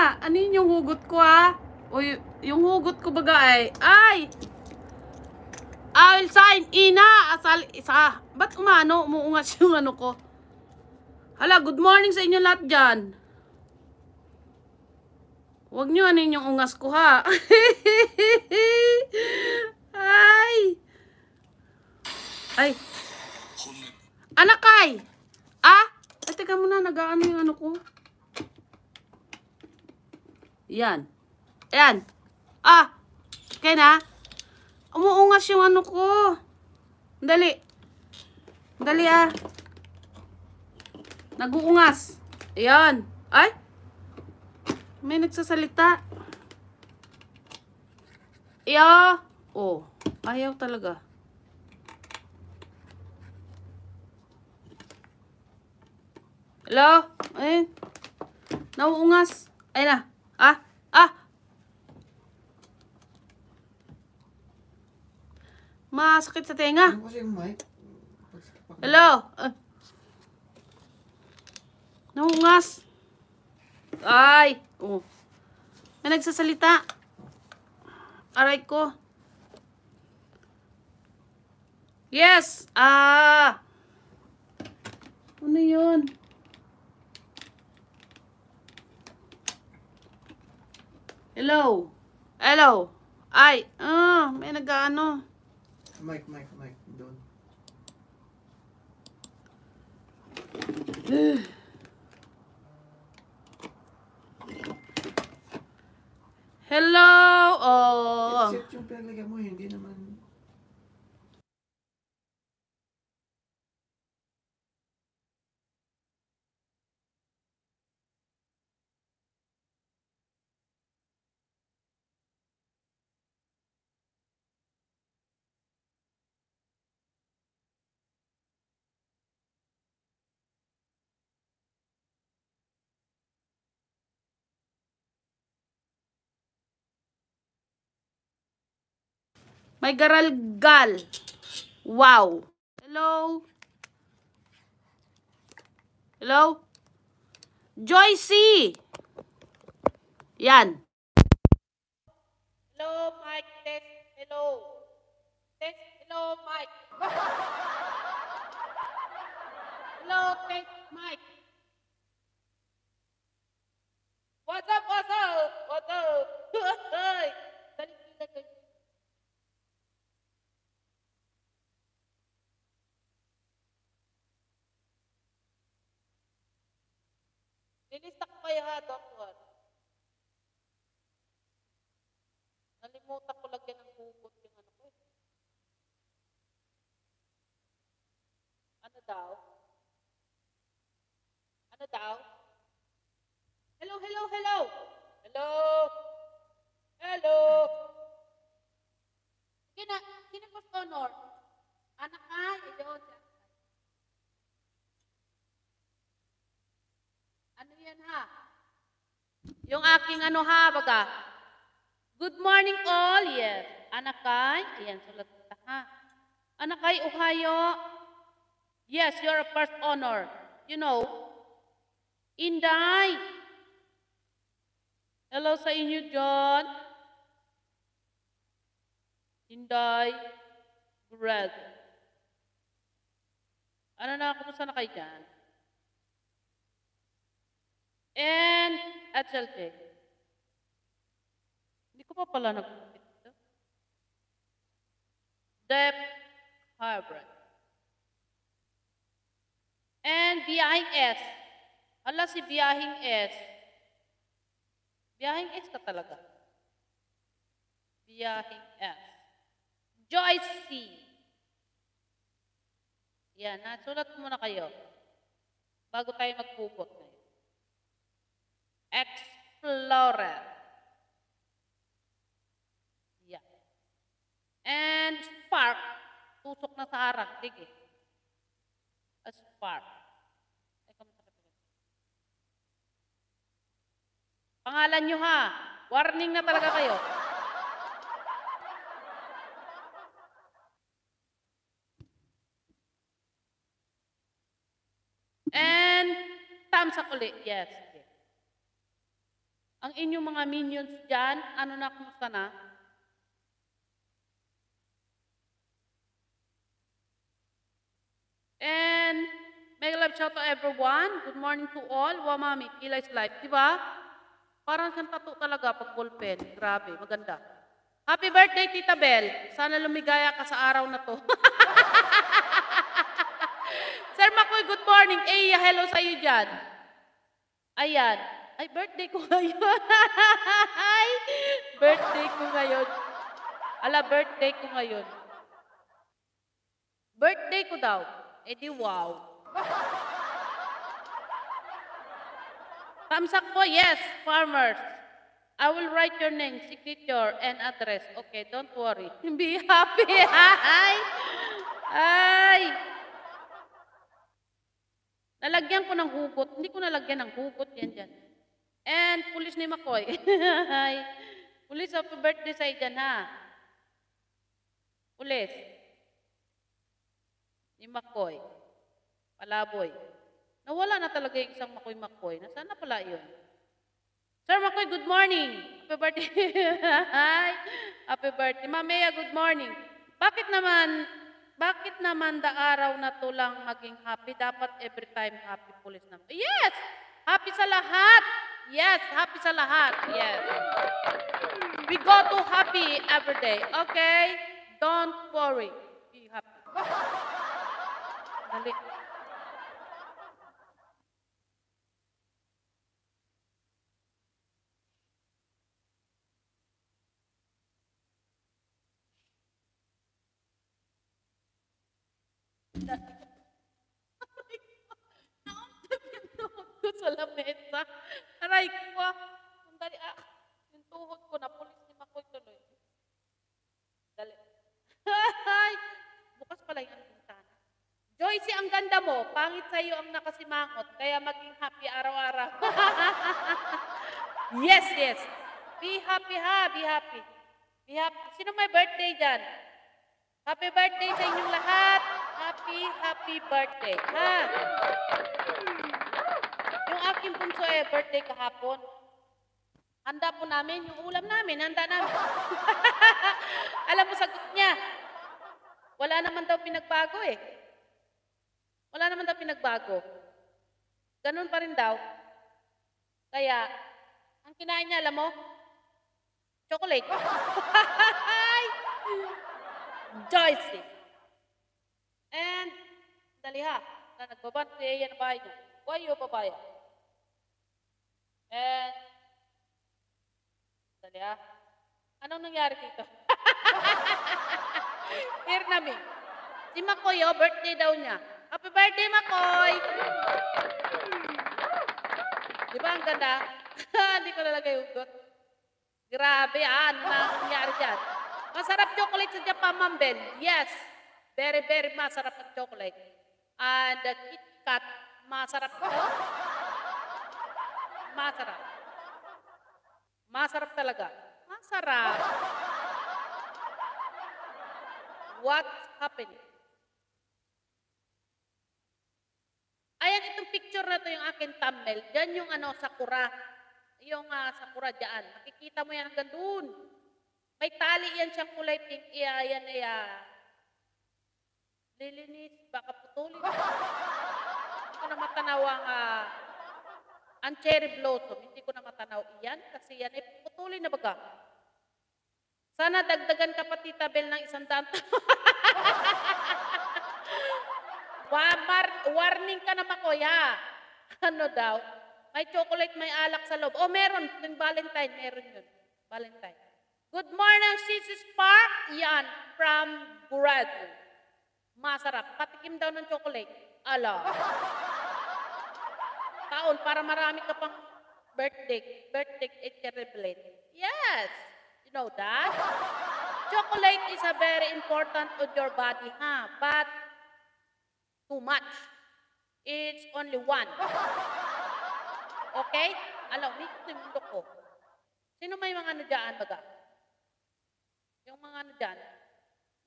nga. Ano yung hugot ko ha? Ah? O yung hugot ko baga ay. Ay! I'll sign ina! Ah! Asal isa. Ba't umano? Umuungas yung ano ko. Hala, good morning sa inyo lahat dyan. Huwag nyo anin yung ungas ko ha. ay! Ay! Anak ay! Ah! Ay, teka muna, nag-ano yung ano ko. Yan. Yan. Ah! Kaya na. Umuungas yung ano ko. Dali. Dali ah. Naguungas. Ayan. Ay! May nagsasalita. Iyo! Oh. Ayaw talaga. Hello? Ayun. Nauungas. Ayun na. Ah! Ah! Masakit sa tenga. Ano kasi yung mic? Hello? Uh, ah. Nangungas. Ay! Oh. May nagsasalita. Aray ko. Yes! Ah! Ano yun? Hello? Hello? Ay, ah, may nag-ano. Mike, Mike, Mike, doon. Hello? Oh. Except yung pinaglaga mo, hindi naman May garalgal. Wow. Hello? Hello? Joycey! Yan. Hello, Mike. Test, hello. Test, hello, Mike. hello, test, Mike. What's up, what's up? What's up? Hey! Nilista ko kaya ha, Don Nalimutan ko lagyan ng hugot yung ano ko eh. Ano daw? Ano daw? Hello, hello, hello! Hello! Hello! Kina, kina Pastor Honor? Anak ka, iyon yan ha. Yung aking ano ha, baga. Good morning all. Yes. Anakay. Ayan, sulat ka ha. Anakay, ohayo. Yes, you're a first honor. You know. Inday. Hello sa inyo, John. Inday. Bread. Ano na, kumusta na kayo dyan? and Atzelte. Hindi ko pa pala nag dito. Depth hybrid. And biyahing S. Hala si biyahing S. Biyahing S ka talaga. Biyahing S. Joyce C. Yan, nasulat muna kayo bago tayo magpupot explorer. Yeah. And spark, tusok na sa harang, dig eh. A spark. Pangalan nyo ha. Warning na talaga kayo. And thumbs up ulit, yes. Ang inyong mga minions dyan, ano na, kumusta na? And may love shout to everyone. Good morning to all. Wow, mami, Eli's life. Di ba? Parang siyang tato talaga pag ballpen. Grabe, maganda. Happy birthday, Tita Bel. Sana lumigaya ka sa araw na to. Sir Makoy, good morning. Eya, hello sa iyo dyan. Ayan. Ay, birthday ko ngayon. Ay, birthday ko ngayon. Ala, birthday ko ngayon. Birthday ko daw. Eh di wow. Tamsak po, yes, farmers. I will write your name, signature, and address. Okay, don't worry. Be happy. Ay! Ay! Nalagyan ko ng hugot. Hindi ko nalagyan ng hugot yan dyan. And pulis ni Makoy. pulis, happy birthday sa dyan ha. Pulis. Ni Makoy. Palaboy. Nawala na talaga yung isang Makoy Makoy. Nasaan na pala yun? Sir Makoy, good morning. Happy birthday. Hi. happy birthday. Mamea, good morning. Bakit naman, bakit naman da araw na to lang maging happy? Dapat every time happy pulis na. Yes! Happy sa lahat! Yes, happy sa lahat. Yes. We go to happy every day, okay? Don't worry. Be happy. sa lamesa. Aray ko ah. Ang ah. Yung tuhod ko, napulis ni Makoy tuloy. Dali. Ay! Bukas pala yung bintana. Joyce, ang ganda mo. Pangit sa iyo ang nakasimangot. Kaya maging happy araw-araw. yes, yes. Be happy ha, be happy. Be happy. Sino may birthday dyan? Happy birthday sa inyong lahat. Happy, happy birthday. Ha? Yung aking punso eh, birthday kahapon. Handa po namin, yung ulam namin, handa namin. Alam mo sagot niya, wala naman daw pinagbago eh. Wala naman daw pinagbago. Ganun pa rin daw. Kaya, ang kinain niya, alam mo, chocolate. Joyce. And, dali ha, na nagbabantay, eh, yan ang bahay niya. Why yung papaya? And, sali ah. Anong nangyari dito? Here namin. Si Makoy, oh, birthday daw niya. Happy birthday, Makoy! Di ba ang ganda? Hindi ko nalagay ugot. Grabe, ah, ano na nangyari dyan? Masarap chocolate sa Japan, Ma'am Bel. Yes, very, very masarap ang chocolate. And the uh, Kit Kat, masarap ko. Masarap. Masarap talaga. Masarap. What's happening? Ayan, itong picture na to yung akin thumbnail. Diyan yung ano, sakura. Yung uh, sakura dyan. Makikita mo yan hanggang doon. May tali yan siyang kulay pink. Iya, ah, yan, iya. Ah, lilinis, baka putulin. Ito na matanaw ang uh, ang cherry blossom, hindi ko na matanaw iyan kasi yan ay putuli na baga. Sana dagdagan ka pa Tita ng isang daan. warning ka naman kuya. Ano daw? May chocolate, may alak sa loob. Oh, meron. Yung Valentine, meron yun. Valentine. Good morning, Sis Park. Yan, from Gurado. Masarap. Patikim daw ng chocolate. Ala taon para marami ka pang birthday, birthday terrible. Yes. You know that? Chocolate is a very important on your body, huh? But too much. It's only one. Okay? Alam, hindi ko timundo ko. Sino may mga ano dyan, baga? Yung mga ano dyan?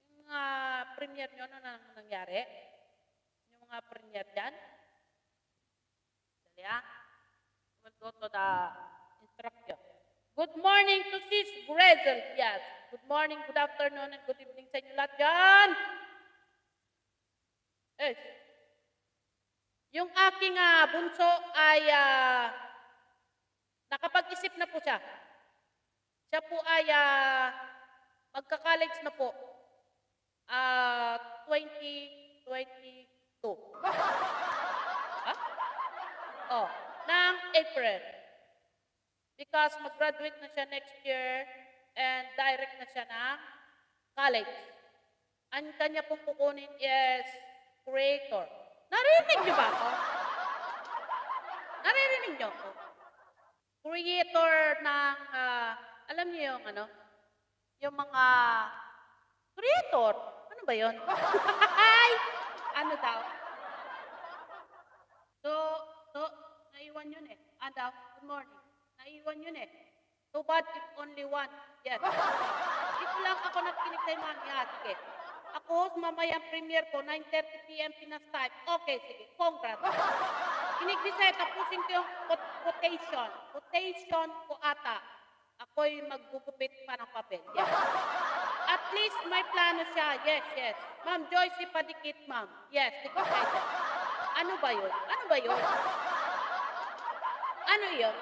Yung mga premiere premier nyo, ano nang nangyari? Yung mga premier dyan? Yeah? We'll da to Good morning to Sis Grezel. Yes. Good morning, good afternoon, and good evening sa inyo lahat dyan. Eh. Yung aking uh, bunso ay uh, nakapag-isip na po siya. Siya po ay uh, magka-college na po. Uh, 2022. oh, ng April. Because mag-graduate na siya next year and direct na siya ng college. Ang kanya pong kukunin is creator. Narinig niyo ba ako? Naririnig niyo ako? Creator ng, uh, alam niyo yung ano, yung mga creator. Ano ba yon? Ay! Ano daw? naiwan yun eh. And uh, good morning. Naiwan yun eh. So bad if only one. Yes. Dito lang ako nagkinig kay Mami Atke. Ako, mamaya premiere ko, 9.30pm Pinas time. Okay, sige. Congrats. Inigbisay, tapusin ko yung quotation. Quotation ko ata. Ako'y maggugupit pa ng papel. Yes. At least may plano siya. Yes, yes. Ma'am Joyce, ipadikit, ma'am. Yes, di ko Ano ba yun? Ano ba yun? Ano yun?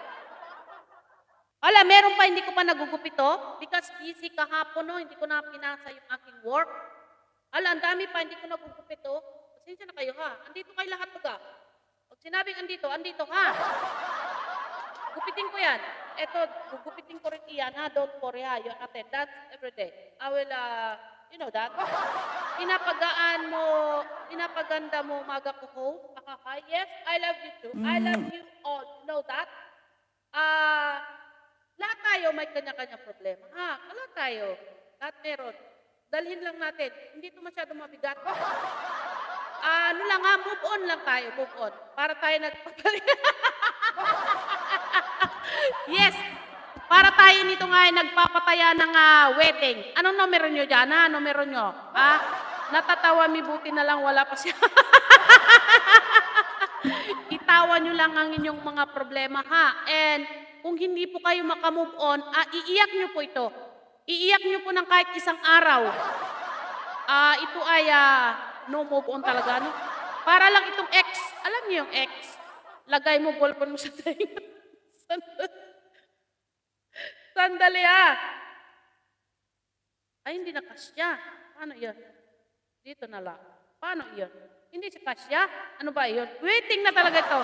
Ala, meron pa, hindi ko pa nagugupit to oh. because busy kahapon no, oh, hindi ko na pinasa yung aking work. Ala, ang dami pa, hindi ko nagugupit to. Oh. Pasensya na kayo ha. Andito kayo lahat baga. Pag sinabing andito, andito ha. Gupitin ko yan. Eto, gugupitin ko rin iyan ha. Don't worry ha. Your attendance every day. I will uh, You know that? Inapagaan mo, inapaganda mo magakuko, pakakay. Yes, I love you too. I mm. love you all. You know that? Ah, uh, lahat tayo may kanya-kanya problema. Ha, lahat tayo. Lahat meron. Dalhin lang natin. Hindi ito masyado mabigat. uh, ano lang ha, move on lang tayo, move on. Para tayo nagpapalaya. yes, para tayo nito nga ay nagpapataya ng uh, wedding. Anong numero nyo dyan? Ha? Numero nyo? Ha? Natatawa mi buti na lang wala pa siya. Itawan nyo lang ang inyong mga problema ha. And kung hindi po kayo makamove on, uh, iiyak nyo po ito. Iiyak nyo po ng kahit isang araw. Uh, ito ay uh, no move on talaga. No? Para lang itong ex. Alam niyo yung ex? Lagay mo ballpen mo sa tenga. Sandalya. Ah. Ay, hindi na kasya. Paano yun? Dito na lang. Paano yun? Hindi siya kasya? Ano ba yun? Waiting na talaga ito.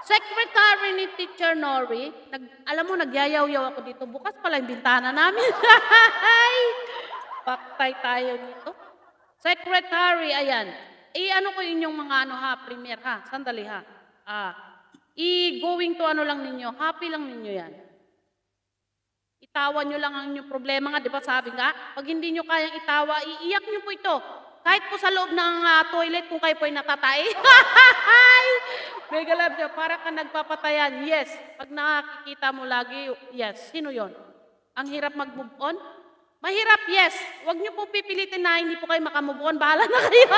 Secretary ni Teacher Nori, nag, alam mo, nagyayaw-yaw ako dito. Bukas pala yung bintana namin. Ay! Paktay tayo dito. Secretary, ayan. I ano ko inyong mga ano ha, premier ha. Sandali ha. Ah, i-going to ano lang ninyo. Happy lang ninyo yan itawa nyo lang ang inyong problema nga, di ba sabi nga? Pag hindi nyo kayang itawa, iiyak nyo po ito. Kahit po sa loob ng uh, toilet kung kayo po ay natatay. Mega love nyo, para ka nagpapatayan. Yes. Pag nakikita mo lagi, yes. Sino yon? Ang hirap mag-move on? Mahirap, yes. Huwag nyo po pipilitin na hindi po kayo makamove on. Bahala na kayo.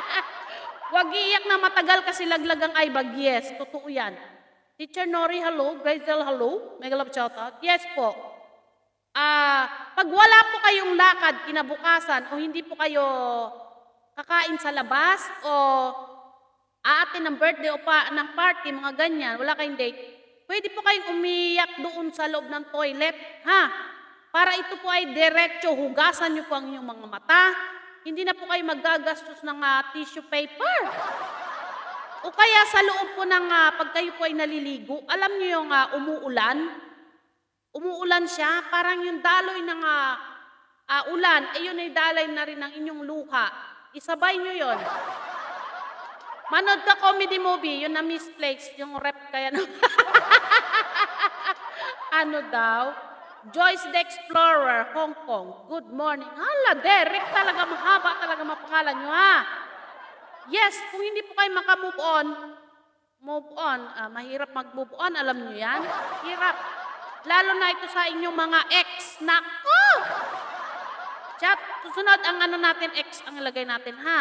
Huwag iiyak na matagal kasi laglag ay ibag. Yes, totoo yan. Teacher Nori, hello. Grazel, hello. Mega love shout out. Yes po. Ah, pag wala po kayong lakad kinabukasan o hindi po kayo kakain sa labas o aatin ng birthday o pa, ng party, mga ganyan, wala kayong date, pwede po kayong umiyak doon sa loob ng toilet, ha? Para ito po ay diretso, hugasan niyo po ang inyong mga mata, hindi na po kayo maggagastos ng uh, tissue paper. O kaya sa loob po ng uh, pag kayo po ay naliligo, alam niyo yung uh, umuulan, umuulan siya, parang yung daloy ng uh, ah, uh, ulan, ayun eh, ay dalay na rin ng inyong luha. Isabay nyo yon. Manood ka comedy movie, yun na misplaced, yung rep kaya no. ano daw? Joyce the Explorer, Hong Kong. Good morning. Hala, Derek, talaga mahaba talaga mapangalan nyo ha. Yes, kung hindi po kayo makamove on, move on. Uh, mahirap mag-move on, alam nyo yan? Hirap. Lalo na ito sa inyong mga ex. Nako! Chat, susunod ang ano natin, ex ang ilagay natin, ha?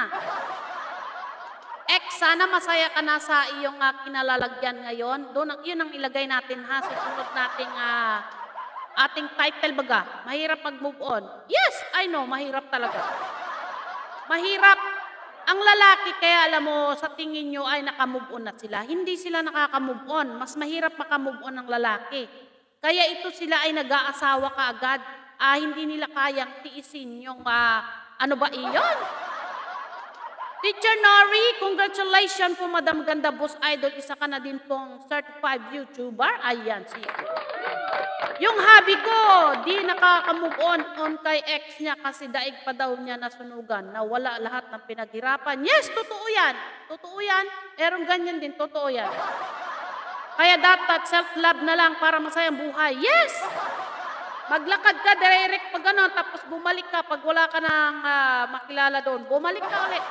Ex, sana masaya ka na sa iyong uh, kinalalagyan ngayon. Doon, ang, yun ang ilagay natin, ha? Susunod natin, uh, ah, ating title baga. Mahirap mag-move on. Yes, I know, mahirap talaga. Mahirap, ang lalaki, kaya alam mo, sa tingin nyo ay nakamove on na sila. Hindi sila nakakamove on. Mas mahirap makamove on ang lalaki. Kaya ito sila ay nag-aasawa kaagad. Ah, hindi nila kayang tiisin yung, ah, ano ba iyon? Teacher Nori, congratulations po Madam Ganda Boss Idol. Isa ka na din pong certified YouTuber. Ayan, si Yung hobby ko, di nakaka-move on on kay ex niya kasi daig pa daw niya nasunugan na wala lahat ng pinaghirapan. Yes, totoo yan. Totoo yan. Erong ganyan din, totoo yan. Kaya dapat self-love na lang para masayang buhay. Yes! Maglakad ka, direct pag gano'n, tapos bumalik ka pag wala ka nang uh, makilala doon. Bumalik ka ulit.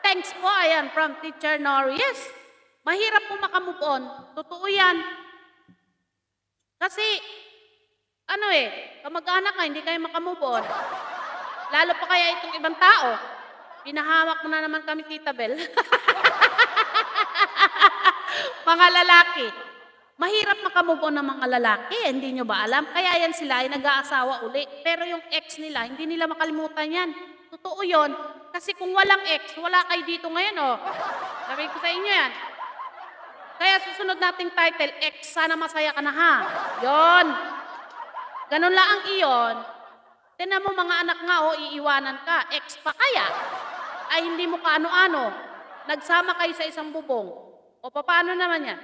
Thanks po, ayan, from Teacher Nori. Yes, mahirap po makamove on. Totoo yan. Kasi, ano eh, kamag-anak ka, hindi kayo makamove on. Lalo pa kaya itong ibang tao. Pinahawak mo na naman kami, Tita Bel. mga lalaki, mahirap makamove on ng mga lalaki, eh, hindi nyo ba alam? Kaya yan sila ay nag-aasawa uli. Pero yung ex nila, hindi nila makalimutan yan. Totoo yon. Kasi kung walang ex, wala kayo dito ngayon, oh. Sabi ko sa inyo yan. Kaya susunod nating title, ex, sana masaya ka na ha. Yon. Ganun lang ang iyon. Tinan mo mga anak nga, oh, iiwanan ka. Ex pa kaya? Ay hindi mo kaano-ano. Nagsama kayo sa isang bubong. O paano naman yan?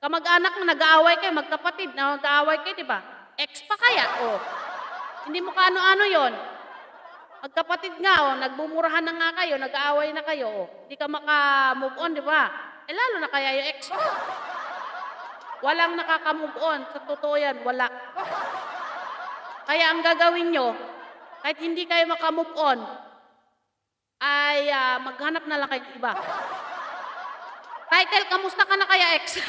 Kamag-anak mo, nag-aaway kayo, magkapatid, na nag-aaway kayo, di ba? Ex pa kaya? O. Hindi mo kaano-ano yon. Magkapatid nga, o, nagbumurahan na nga kayo, nag-aaway na kayo, o. Hindi ka maka-move on, di ba? Eh, lalo na kaya yung ex mo. Walang nakaka-move on. Sa totoo yan, wala. Kaya ang gagawin nyo, kahit hindi kayo maka-move on, ay uh, maghanap na lang kayo iba. Title, kamusta ka na kaya, ex?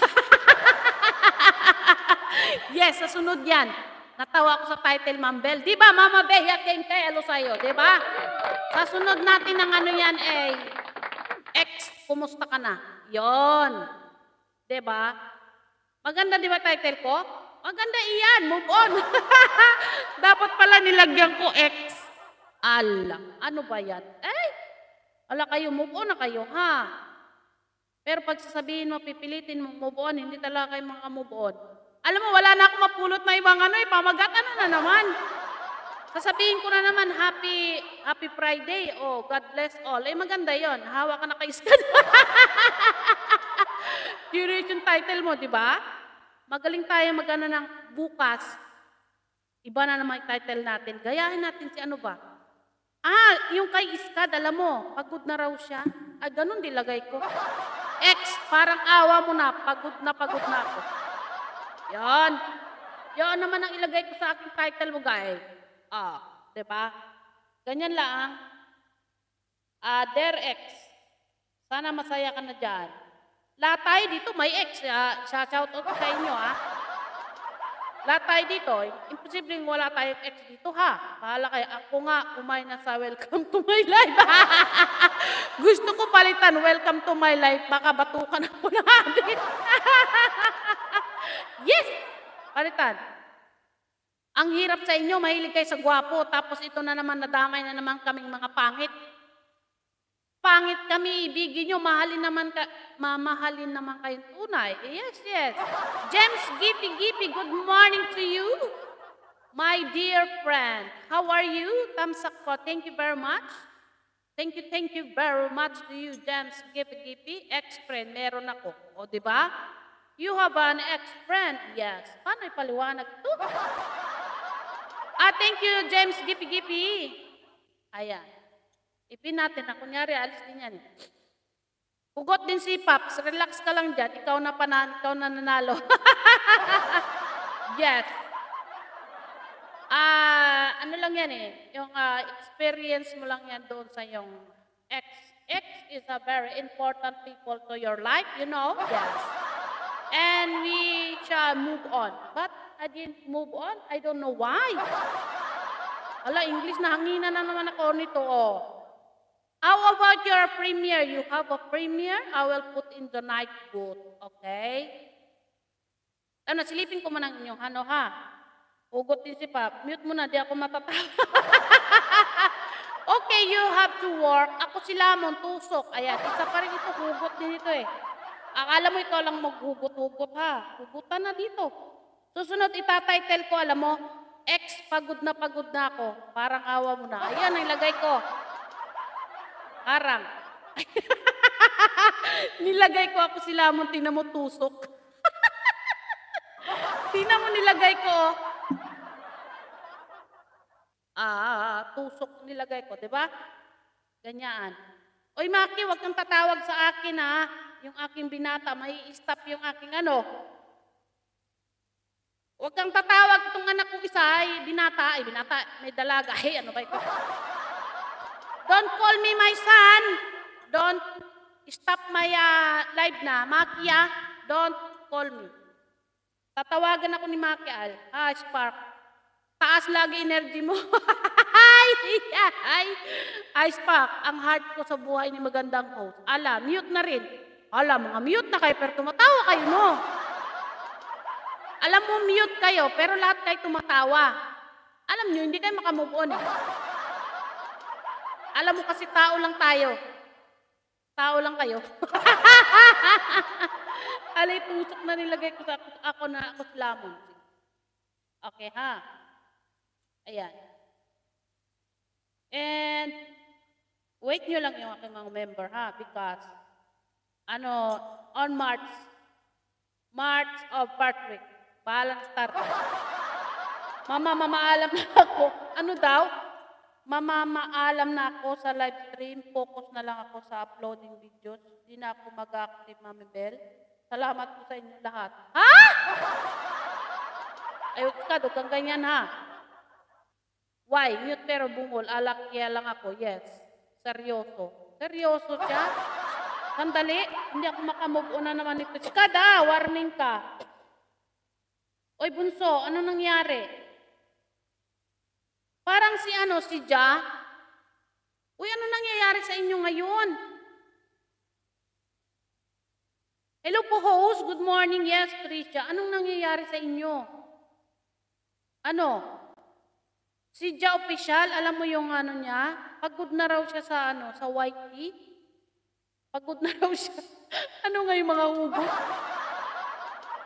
yes, sa sunod yan. Natawa ako sa title, Ma'am Bell. Di ba, Mama Bell, yakin kay alo sa'yo, di ba? Sa sunod natin ng ano yan, eh, ex, kumusta ka na? Yon. Di ba? Maganda di ba title ko? Maganda iyan, move on. Dapat pala nilagyan ko ex. Ala, ano ba yan? Eh, ala kayo, move on na kayo, ha? Pero pag sasabihin mo, pipilitin mo, move on, hindi talaga kayo makamove on. Alam mo, wala na akong mapulot na ibang ano, ipamagat, eh, ano na naman. Sasabihin ko na naman, happy, happy Friday, oh, God bless all. Eh, maganda yon hawa ka na kay Scott. Yun yung title mo, di ba? Magaling tayo magana ng bukas. Iba na naman yung title natin. Gayahin natin si ano ba? Ah, yung kay Iskad, alam mo, pagod na raw siya. Ay, ganun dilagay ko ex, parang awa mo na, pagod na pagod na ako. Yan. Yan naman ang ilagay ko sa aking title mo, guy. Ah, ba? Diba? Ganyan lang. Ah, their ex. Sana masaya ka na dyan. Lahat tayo dito, may ex. Ah, shout out sa inyo, ah. Lahat tayo dito, imposibleng wala tayong ex dito ha. Bahala kayo, ako nga umay na sa welcome to my life. Gusto ko palitan, welcome to my life. Baka batukan ako na. yes! Palitan. Ang hirap sa inyo, mahilig kayo sa gwapo, tapos ito na naman nadamay na naman kaming mga pangit. Pangit kami, ibigin nyo, mahalin naman, ka, mamahalin naman kayo tunay. Yes, yes. James Gippy Gippy, good morning to you. My dear friend, how are you? Tamsak po, thank you very much. Thank you, thank you very much to you, James Gippy Gippy. Ex-friend, meron ako. O, di ba? You have an ex-friend. Yes. Paano ipaliwanag ito? ah, thank you, James Gippy Gippy. Ayan. Ipin natin na kunyari alis din yan. Hugot din si Paps, relax ka lang dyan, ikaw na, panan, ikaw na nanalo. yes. Ah, uh, ano lang yan eh, yung uh, experience mo lang yan doon sa yung ex. Ex is a very important people to your life, you know? Yes. And we shall move on. But I didn't move on, I don't know why. Ala, English na hangina na naman ako nito, oh. How about your premier? You have a premier? I will put in the night boot. Okay? Ano, silipin ko man ang inyong ano ha? Ugot din si Pap. Mute mo na, di ako matatawa. okay, you have to work. Ako si Lamon, tusok. Ayan, isa pa rin ito. Hugot din ito eh. Akala mo ito lang maghugot-hugot ha. Hugutan na dito. Susunod, itatitle ko, alam mo, ex, pagod na pagod na ako. Parang awa mo na. Ayan, ang lagay ko. Aram. nilagay ko ako sila mo, tingnan mo tusok. tingnan mo nilagay ko. Oh. Ah, tusok nilagay ko, di ba? Ganyan. Oy Maki, wag kang tatawag sa akin ha. Yung aking binata, may stop yung aking ano. Wag kang tatawag itong anak kong isa ay binata, ay binata, may dalaga. Hey, ano ba ito? Don't call me my son. Don't stop my uh, live na. Makia, don't call me. Tatawagan ako ni Makia. Ah, Spark. Taas lagi energy mo. ay, ay, ay, Spark. Ang heart ko sa buhay ni magandang host. Ala, mute na rin. Ala, mga mute na kayo, pero tumatawa kayo, no? Alam mo, mute kayo, pero lahat kayo tumatawa. Alam nyo, hindi kayo makamove on. Eh. Alam mo kasi tao lang tayo. Tao lang kayo. Alay, tusok na nilagay ko sa ako, ako na ako lamon. Okay, ha? Ayan. And, wait nyo lang yung aking mga member, ha? Because, ano, on March, March of Patrick, balance start. Mama, mamaalam na ako. Ano daw? mamamaalam na ako sa live stream. Focus na lang ako sa uploading videos. Hindi na ako mag-active, Mami Bell. Salamat po sa inyo lahat. Ha? Ayok ka, dugang ganyan ha. Why? Mute pero bungol. Alakya lang ako. Yes. Seryoso. Seryoso siya? Sandali. Hindi ako makamove on na naman ito. Chikada, warning ka. Oy, bunso, ano nangyari? Parang si ano, si Ja, Uy, ano nangyayari sa inyo ngayon? Hello po, host. Good morning. Yes, Tricia. Anong nangyayari sa inyo? Ano? Si Ja official, alam mo yung ano niya? Pagod na raw siya sa ano, sa YT. Pagod na raw siya. ano nga yung mga hugot?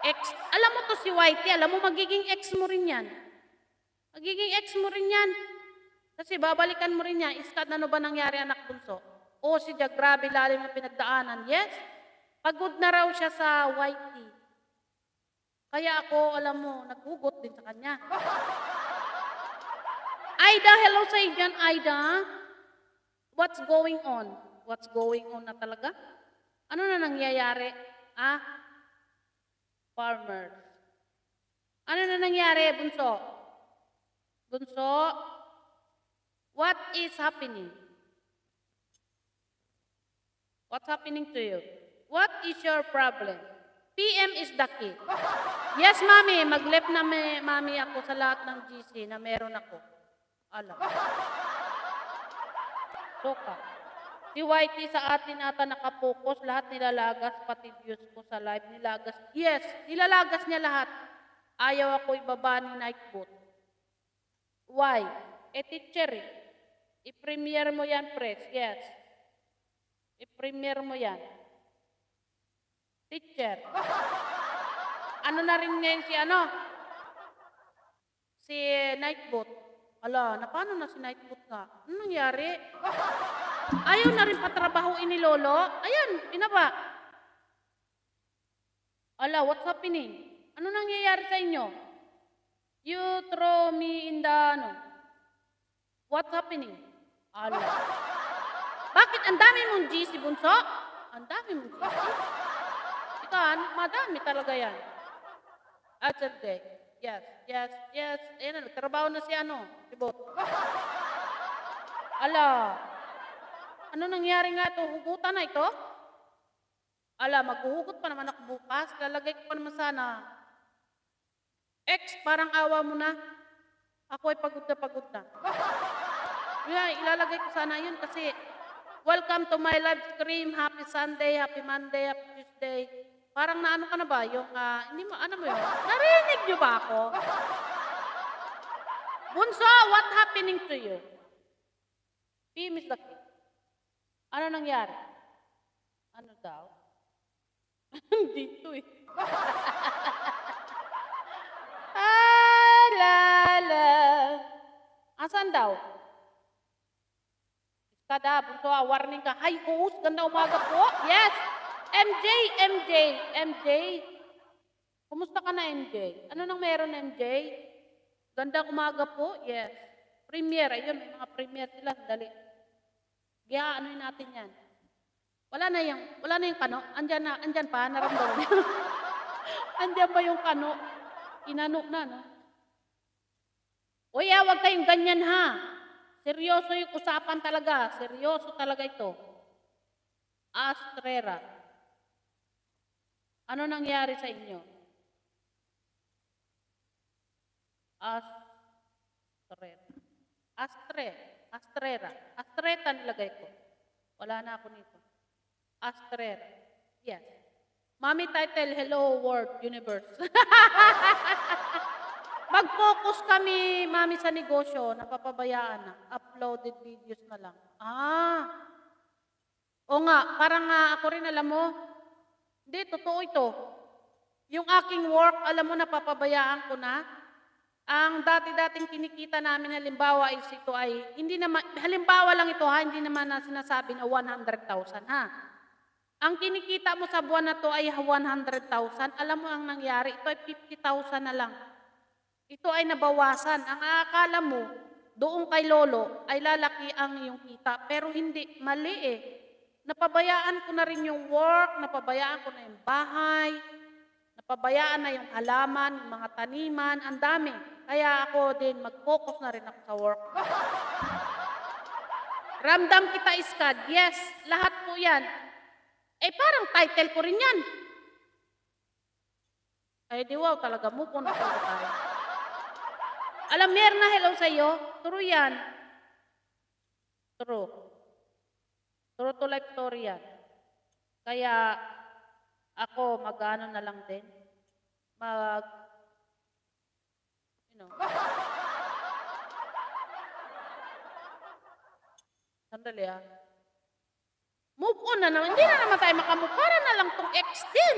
Ex, alam mo to si YT, alam mo magiging ex mo rin yan. Magiging ex mo rin yan. Kasi babalikan mo rin yan, na ano ba nangyari anak bunso? O si Jack, grabe lalim ang pinagdaanan. Yes, pagod na raw siya sa YT. Kaya ako, alam mo, naghugot din sa kanya. Aida, hello sa iyo Aida. What's going on? What's going on na talaga? Ano na nangyayari? Ah, farmers. Ano na nangyari, bunso? Bunso, what is happening? What's happening to you? What is your problem? PM is the key. Yes, mami, mag-left na may, mami ako sa lahat ng GC na meron ako. Alam. Suka. Si YT sa atin ata nakapokus, lahat nilalagas, pati views ko sa live, nilagas. Yes, nilalagas niya lahat. Ayaw ako ibaba ni Nike boot. Why? Eh, teacher, i-premiere mo yan, press. Yes. I-premiere mo yan. Teacher. ano na rin ngayon si ano? Si Nightbot. Ala, na paano na si Nightbot nga? Ano nangyari? Ayaw na rin patrabahuin ni Lolo. Ayan, pinaba. Ala, what's happening? Ano nangyayari sa inyo? You throw me in the ano. What's happening? Ala. Bakit ang dami mong G si Bunso? Ang dami mong G. Ikan, ah, madami talaga yan. At day. Yes, yes, yes. Ayan, ano, na si ano, si Bot. Ala. Ano nangyari nga ito? Hugutan na ito? Ala, maghuhugot pa naman ako bukas. Lalagay ko pa naman sana Ex, parang awa mo na. Ako ay pagod na pagod na. yeah, ilalagay ko sana yun kasi welcome to my live stream. Happy Sunday, happy Monday, happy Tuesday. Parang naano ka na ba? Yung, uh, hindi mo, ano mo yun? Narinig niyo ba ako? Bunso, what happening to you? P, Miss Lucky. Ano nangyari? Ano daw? Dito eh. Asan daw? Kada bunso a ah, warning ka. Hay, uus, ganda umaga po. Yes. MJ, MJ, MJ. Kumusta ka na, MJ? Ano nang meron, MJ? Ganda umaga po. Yes. Premier, ayun, may mga premier sila. Dali. Kaya ano natin yan? Wala na yung, wala na yung kano. Andyan na, andyan pa, naramdaman. andyan pa yung kano. Inano na, no? Uy, ah, huwag kayong ganyan ha. Seryoso yung usapan talaga. Seryoso talaga ito. Astrera. Ano nangyari sa inyo? Astrera. Astre. Astrera. Astreta nilagay ko. Wala na ako nito. Astrera. Yes. Mommy title, Hello World Universe. Pag-focus kami, mami, sa negosyo, napapabayaan na. Uploaded videos na lang. Ah. O nga, parang nga ako rin, alam mo, hindi, totoo ito. Yung aking work, alam mo, napapabayaan ko na. Ang dati-dating kinikita namin, halimbawa, is ito ay, hindi naman, halimbawa lang ito ha, hindi naman na sinasabi na 100,000 ha. Ang kinikita mo sa buwan na to ay 100,000. Alam mo ang nangyari, ito ay 50,000 na lang. Ito ay nabawasan. Ang akala mo, doon kay lolo ay lalaki ang iyong kita. Pero hindi, mali eh. Napabayaan ko na rin yung work, napabayaan ko na yung bahay, napabayaan na yung alaman, yung mga taniman, ang dami. Kaya ako din, mag-focus na rin ako sa work. Ramdam kita, Iskad. Yes, lahat po yan. Eh, parang title ko rin yan. Eh, di wow, talaga, mo on na tayo. Alam, na hello sa'yo. True yan. True. True to life story yan. Kaya ako, mag-ano na lang din. Mag, you know. Sandali ah. Move on na naman. Hindi na naman tayo makamove. na lang tong ex din.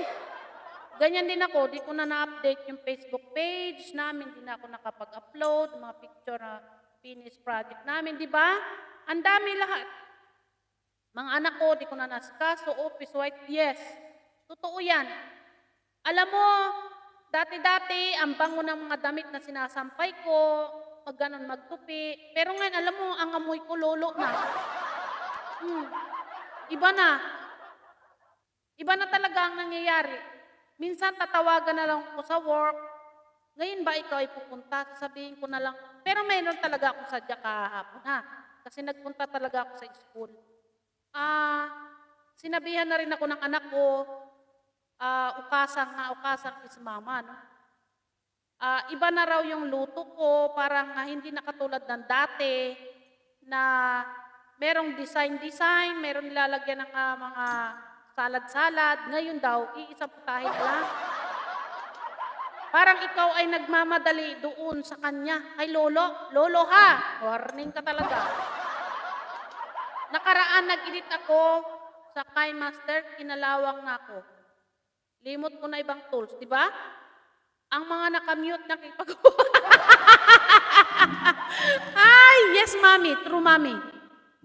Ganyan din ako, di ko na na-update yung Facebook page namin, di na ako nakapag-upload, mga picture na finished project namin, di ba? Ang dami lahat. Mga anak ko, di ko na naskaso, office white, yes. Totoo yan. Alam mo, dati-dati, ang bango ng mga damit na sinasampay ko, pag ganun magtupi. Pero ngayon, alam mo, ang amoy ko lolo na. Hmm. Iba na. Iba na talaga ang nangyayari. Minsan tatawagan na lang ko sa work. Ngayon ba ikaw ay pupunta? Sasabihin ko na lang. Pero mayroon talaga akong sadya kahapon ha. Kasi nagpunta talaga ako sa school. Ah, sinabihan na rin ako ng anak ko, ah, ukasang na ah, ukasang is mama, no? Ah, iba na raw yung luto ko, parang ah, hindi na katulad ng dati na merong design-design, merong nilalagyan ng ah, mga salad-salad, ngayon daw, iisamputahin na. Parang ikaw ay nagmamadali doon sa kanya. Ay, lolo, lolo ha, warning ka talaga. Nakaraan, nag-edit ako sa kay master, kinalawang na ako. Limot ko na ibang tools, di ba? Ang mga nakamute nakipag Ay, yes, mami. true mami.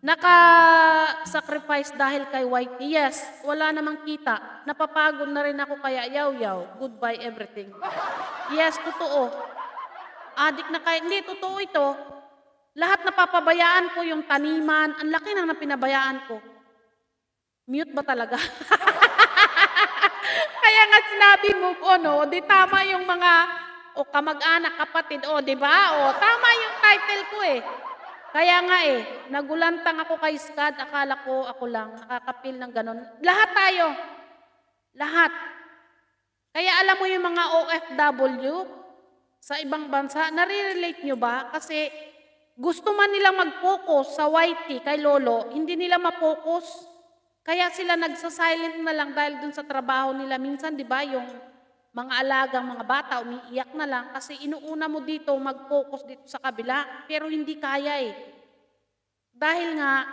Naka-sacrifice dahil kay Whitey? Yes, wala namang kita. Napapagod na rin ako kaya yaw-yaw. Goodbye everything. Yes, totoo. Adik na kay hindi, totoo ito. Lahat napapabayaan ko yung taniman. Ang laki na napinabayaan ko. Mute ba talaga? kaya nga sinabi move on, oh, no, di tama yung mga o oh, kamag-anak, kapatid, o oh, di ba? O tama yung title ko eh. Kaya nga eh, nagulantang ako kay Scott, akala ko ako lang, nakakapil ng ganun. Lahat tayo. Lahat. Kaya alam mo yung mga OFW sa ibang bansa, nare-relate nyo ba? Kasi gusto man nilang mag-focus sa YT kay Lolo, hindi nila ma-focus. Kaya sila nagsasilent na lang dahil dun sa trabaho nila. Minsan, di ba, yung mga alagang mga bata, umiiyak na lang kasi inuuna mo dito mag-focus dito sa kabila, pero hindi kaya eh. Dahil nga,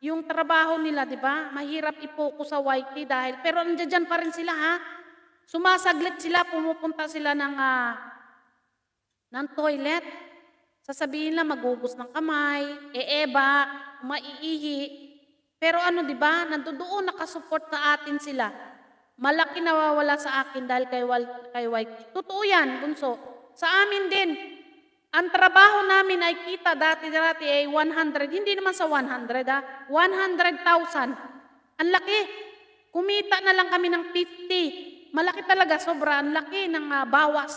yung trabaho nila, di ba? Mahirap i-focus sa YT dahil, pero andyan pa rin sila ha. Sumasaglit sila, pumupunta sila ng, uh, ng toilet. Sasabihin lang, magugus ng kamay, eeba, maiihi. Pero ano, di ba? Nandoon nakasupport sa atin sila malaki nawawala sa akin dahil kay, kay Waikiki. Totoo yan, bunso. Sa amin din, ang trabaho namin ay kita dati-dati ay 100, hindi naman sa 100 ha, 100,000. Ang laki. Kumita na lang kami ng 50. Malaki talaga, sobra. Ang laki ng uh, bawas.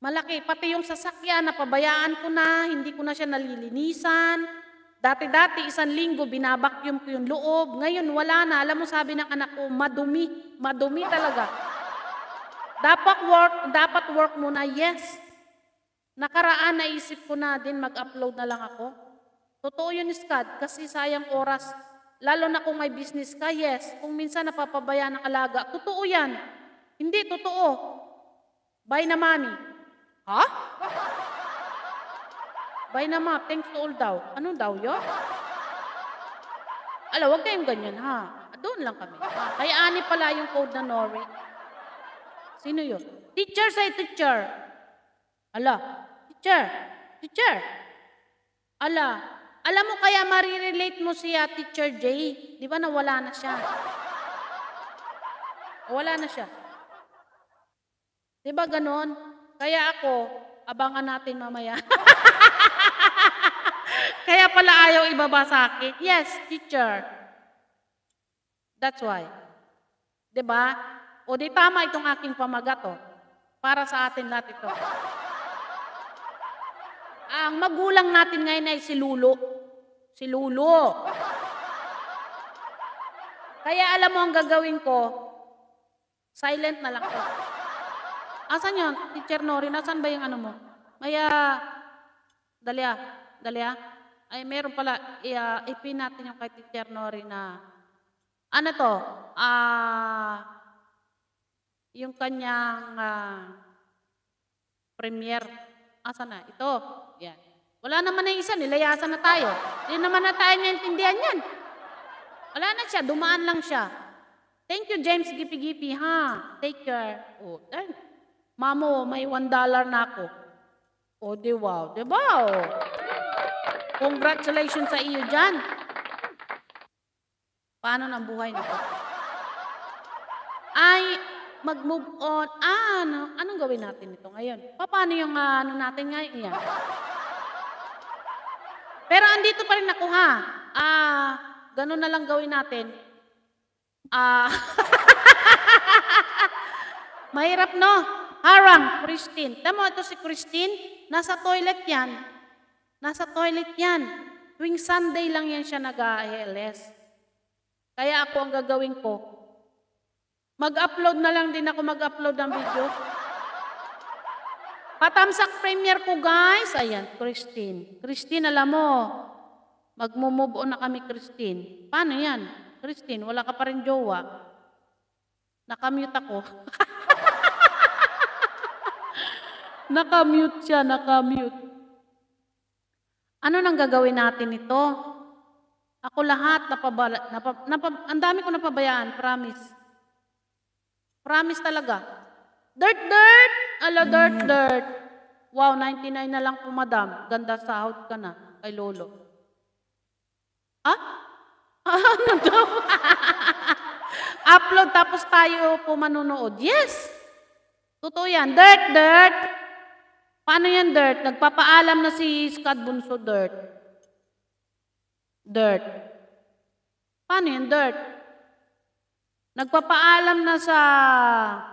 Malaki. Pati yung sasakyan, napabayaan ko na, hindi ko na siya nalilinisan. Dati-dati, isang linggo, binabakyum ko yung loob. Ngayon, wala na. Alam mo, sabi ng anak ko, madumi. Madumi talaga. dapat work, dapat work muna, yes. Nakaraan, naisip ko na din, mag-upload na lang ako. Totoo yun, Scott, kasi sayang oras. Lalo na kung may business ka, yes. Kung minsan napapabaya ng alaga, totoo yan. Hindi, totoo. Bye na, mami. Ha? Huh? Bay na ma, thanks to all daw. Ano daw yo? Ala, wag kayong ganyan ha. Doon lang kami. Kaya ani pala yung code na Nori. Sino yun? Teacher say teacher. Ala, teacher, teacher. Ala, alam mo kaya marirelate mo siya, Teacher Jay? Di ba nawala na siya? Wala na siya. Di ba ganon? Kaya ako, abangan natin mamaya. Kaya pala ayaw ibaba sa akin. Yes, teacher. That's why. ba? Diba? O di tama itong aking pamagato. Oh. Para sa atin lahat ito. Ang magulang natin ngayon ay si Lulo. Si Lulo. Kaya alam mo ang gagawin ko, silent na lang ko. Asan yon? Teacher Nori, nasan ba yung ano mo? Maya, Dalia, Dalia, ay meron pala, i ah, ipin natin yung kay Teacher Nori na, ano to, ah, uh, yung kanyang uh, premier. Asa na? Ito. Yan. Wala naman na isa, nilayasan na tayo. Hindi naman na tayo naintindihan yan. Wala na siya, dumaan lang siya. Thank you, James Gipi-Gipi, ha? Take care. Oh, darn. Mamo, may one dollar na ako. O, oh, di wow. Di ba? Oh. Congratulations sa iyo dyan. Paano ng buhay nito? Ay, mag-move on. Ah, ano, anong gawin natin nito ngayon? Paano yung uh, ano natin ngayon? Yan. Pero andito pa rin ako ha. Ah, ganun na lang gawin natin. Ah, mahirap no? Harang, Christine. Tama ito si Christine, nasa toilet yan. Nasa toilet yan. Tuwing Sunday lang yan siya nag-ALS. Kaya ako ang gagawin ko. Mag-upload na lang din ako mag-upload ng video. Patamsak premiere ko guys. Ayan, Christine. Christine, alam mo, mag-move on na kami Christine. Paano yan? Christine, wala ka pa rin jowa. Nakamute ako. nakamute siya, nakamute. Ano nang gagawin natin ito? Ako lahat, napabala, napab, napab, ang dami ko napabayaan, promise. Promise talaga. Dirt, dirt! Ala, dirt, dirt. Wow, 99 na lang po, madam. Ganda sa sahod ka na kay lolo. Ah? ano ah, daw? Upload tapos tayo po manunood. Yes! Totoo yan. Dirt, dirt! Paano yan, Dirt? Nagpapaalam na si Scott Bunso, Dirt. Dirt. Paano yan, Dirt? Nagpapaalam na sa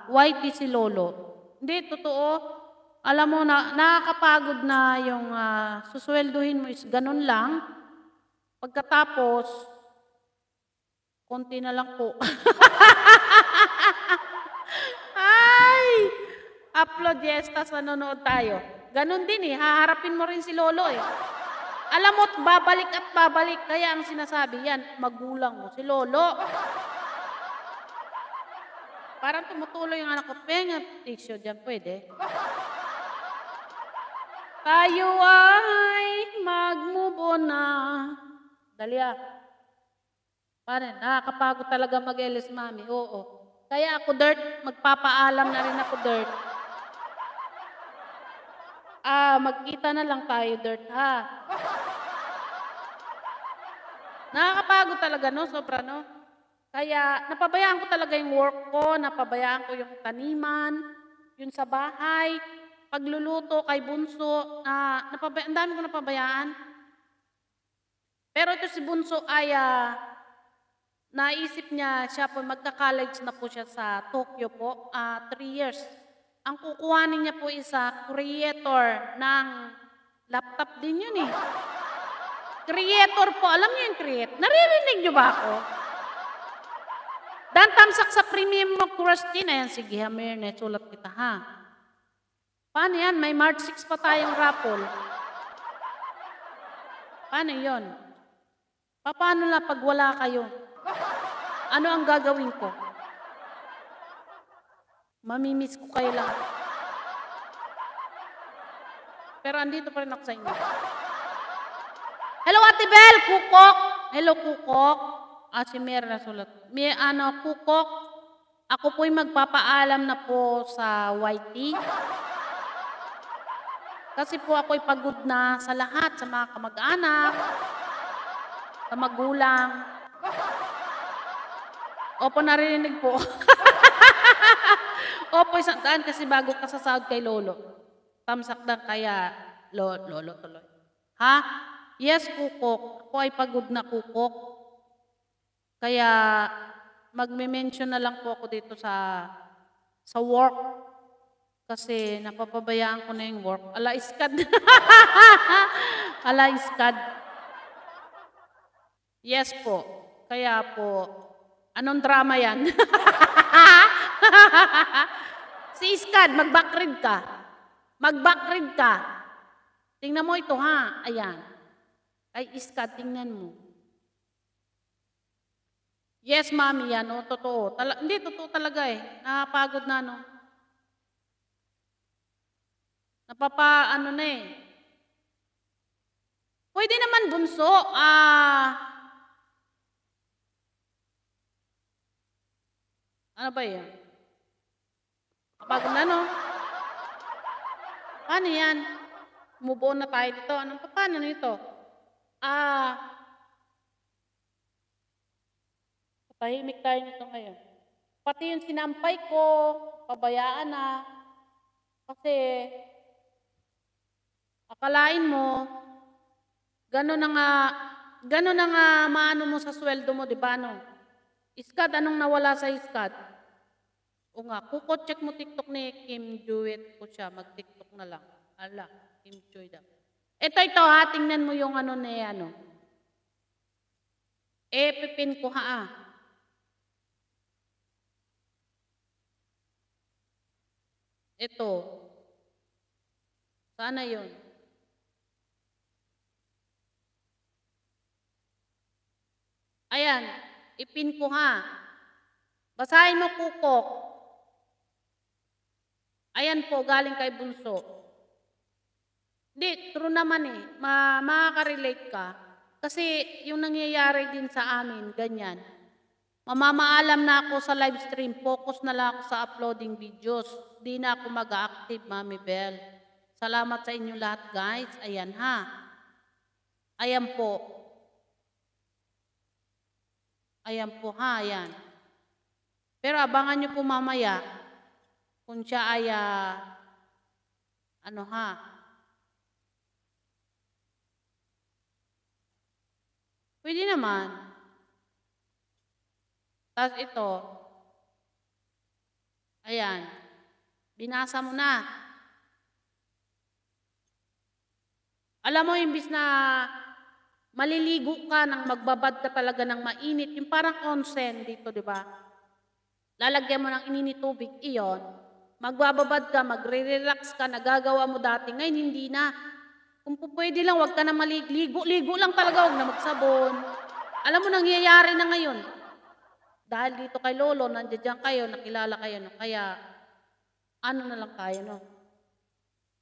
Whitey si Lolo. Hindi, totoo. Alam mo, na, nakakapagod na yung uh, ah, susweldohin mo is ganun lang. Pagkatapos, konti na lang po. upload yes, tapos nanonood tayo. Ganon din eh, haharapin mo rin si lolo eh. Alam mo, babalik at babalik, kaya ang sinasabi yan, magulang mo, si lolo. Parang tumutuloy yung anak ko, penga, ah, tissue dyan, pwede. Tayo ay magmubo na. Dali ah. Paano, nakakapagod talaga mag-elis, mami. Oo. Kaya ako, dirt, magpapaalam na rin ako, dirt. Ah, magkita na lang tayo, Dirt, ha? Nakakapagod talaga, no? Sobra, no? Kaya napabayaan ko talaga yung work ko, napabayaan ko yung taniman, yun sa bahay, pagluluto kay bunso, na uh, ang dami ko napabayaan. Pero ito si bunso ay uh, naisip niya siya po, magka-college na po siya sa Tokyo po, uh, three years ang kukuhanin niya po isa creator ng laptop din yun eh. Creator po. Alam niyo yung create? Naririnig niyo ba ako? Dan sa premium mo course din eh. Sige, Amir, sulat kita ha. Paano yan? May March 6 pa tayong raffle. Paano yon? Paano na pag wala kayo? Ano ang gagawin ko? Mamimiss ko kayo lahat. Pero andito pa rin ako sa inyo. Hello, Ate Bel! Kukok! Hello, Kukok! Ah, si Mer na sulat. May ano, Kukok, ako po'y magpapaalam na po sa YT. Kasi po ako'y pagod na sa lahat, sa mga kamag-anak, sa magulang. Opo, narinig po. Opo, isang daan kasi bago ka sasahod kay lolo. Tamsak na kaya Lolo, lolo tuloy. Ha? Yes, kukok. Ako ay pagod na kukok. Kaya magme-mention na lang po ako dito sa sa work kasi napapabayaan ko na yung work. Ala iskad. Ala iskad. Yes po. Kaya po, anong drama yan? Si Iskad, mag-backread ka. Mag-backread ka. Tingnan mo ito ha. Ayan. Ay, Iskad, tingnan mo. Yes, mami, yan, no? Oh, totoo. Tal hindi, totoo talaga eh. Nakapagod na, no? Napapa, ano na eh. Pwede naman bunso, ah, ano ba yan? Pag ano, paano yan? Move on na tayo dito. Anong paano nito? Ah, patahimik tayo nito ngayon. Pati yung sinampay ko, pabayaan na. Kasi, akalain mo, gano'n na nga, gano'n na nga maano mo sa sweldo mo, di ba no? Iskad, anong nawala sa iskad? O nga, kuko-check mo TikTok ni Kim Jewett ko siya. Mag-TikTok na lang. Ala, Kim Jewett. Ito, ito ha. Tingnan mo yung ano ni ano. E, pipin ko ha Ito. Ah. Sana yun. Ayan. Ipin ko ha. Basahin mo kukok. Ayan po, galing kay Bunso. Hindi, true naman eh. Ma makaka-relate ka. Kasi yung nangyayari din sa amin, ganyan. Mamamaalam na ako sa live stream, focus na lang ako sa uploading videos. Hindi na ako mag-active, Mami Belle. Salamat sa inyo lahat, guys. Ayan ha. Ayan po. Ayan po ha, ayan. Pero abangan nyo po mamaya kung siya ay uh, ano ha, pwede naman. Tapos ito, ayan, binasa mo na. Alam mo, imbis na maliligo ka ng magbabad ka talaga ng mainit, yung parang onsen dito, di ba? Lalagyan mo ng ininitubig iyon, Magbababad ka, magre-relax ka, nagagawa mo dati. Ngayon, hindi na. Kung pwede lang, wag ka na maligo. Ligo lang talaga, wag na magsabon. Alam mo, nangyayari na ngayon. Dahil dito kay Lolo, nandiyan kayo, nakilala kayo, no? kaya ano na lang kayo, no?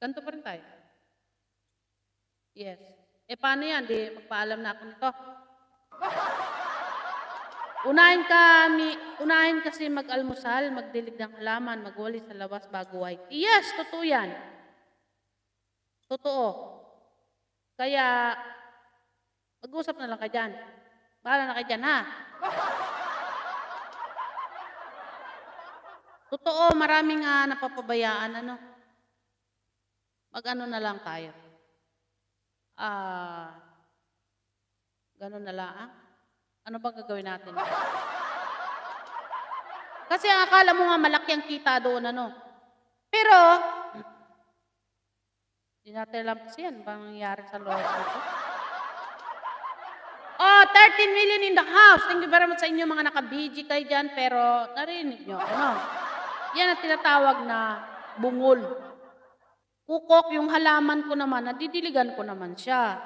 Ganto pa rin tayo. Yes. E paano yan? Di magpaalam na ako nito. Unahin kami, unahin kasi mag-almusal, magdilig ng halaman, magwali sa labas bago white. Yes, totoo yan. Totoo. Kaya, mag-usap na lang ka dyan. Bahala na ka dyan, ha? Totoo, maraming uh, napapabayaan, ano? Mag-ano na lang tayo. Ah, uh, ganun na lang, ah? Ano bang gagawin natin? Kasi ang akala mo nga malaki ang kita doon, ano. Pero, hindi natin alam kasi yan, bang nangyari sa loob Oh, 13 million in the house. Thank you very much sa inyo mga naka-BG kayo dyan, pero narinig nyo, ano. Yan ang tinatawag na bungol. Kukok yung halaman ko naman, nadidiligan ko naman siya.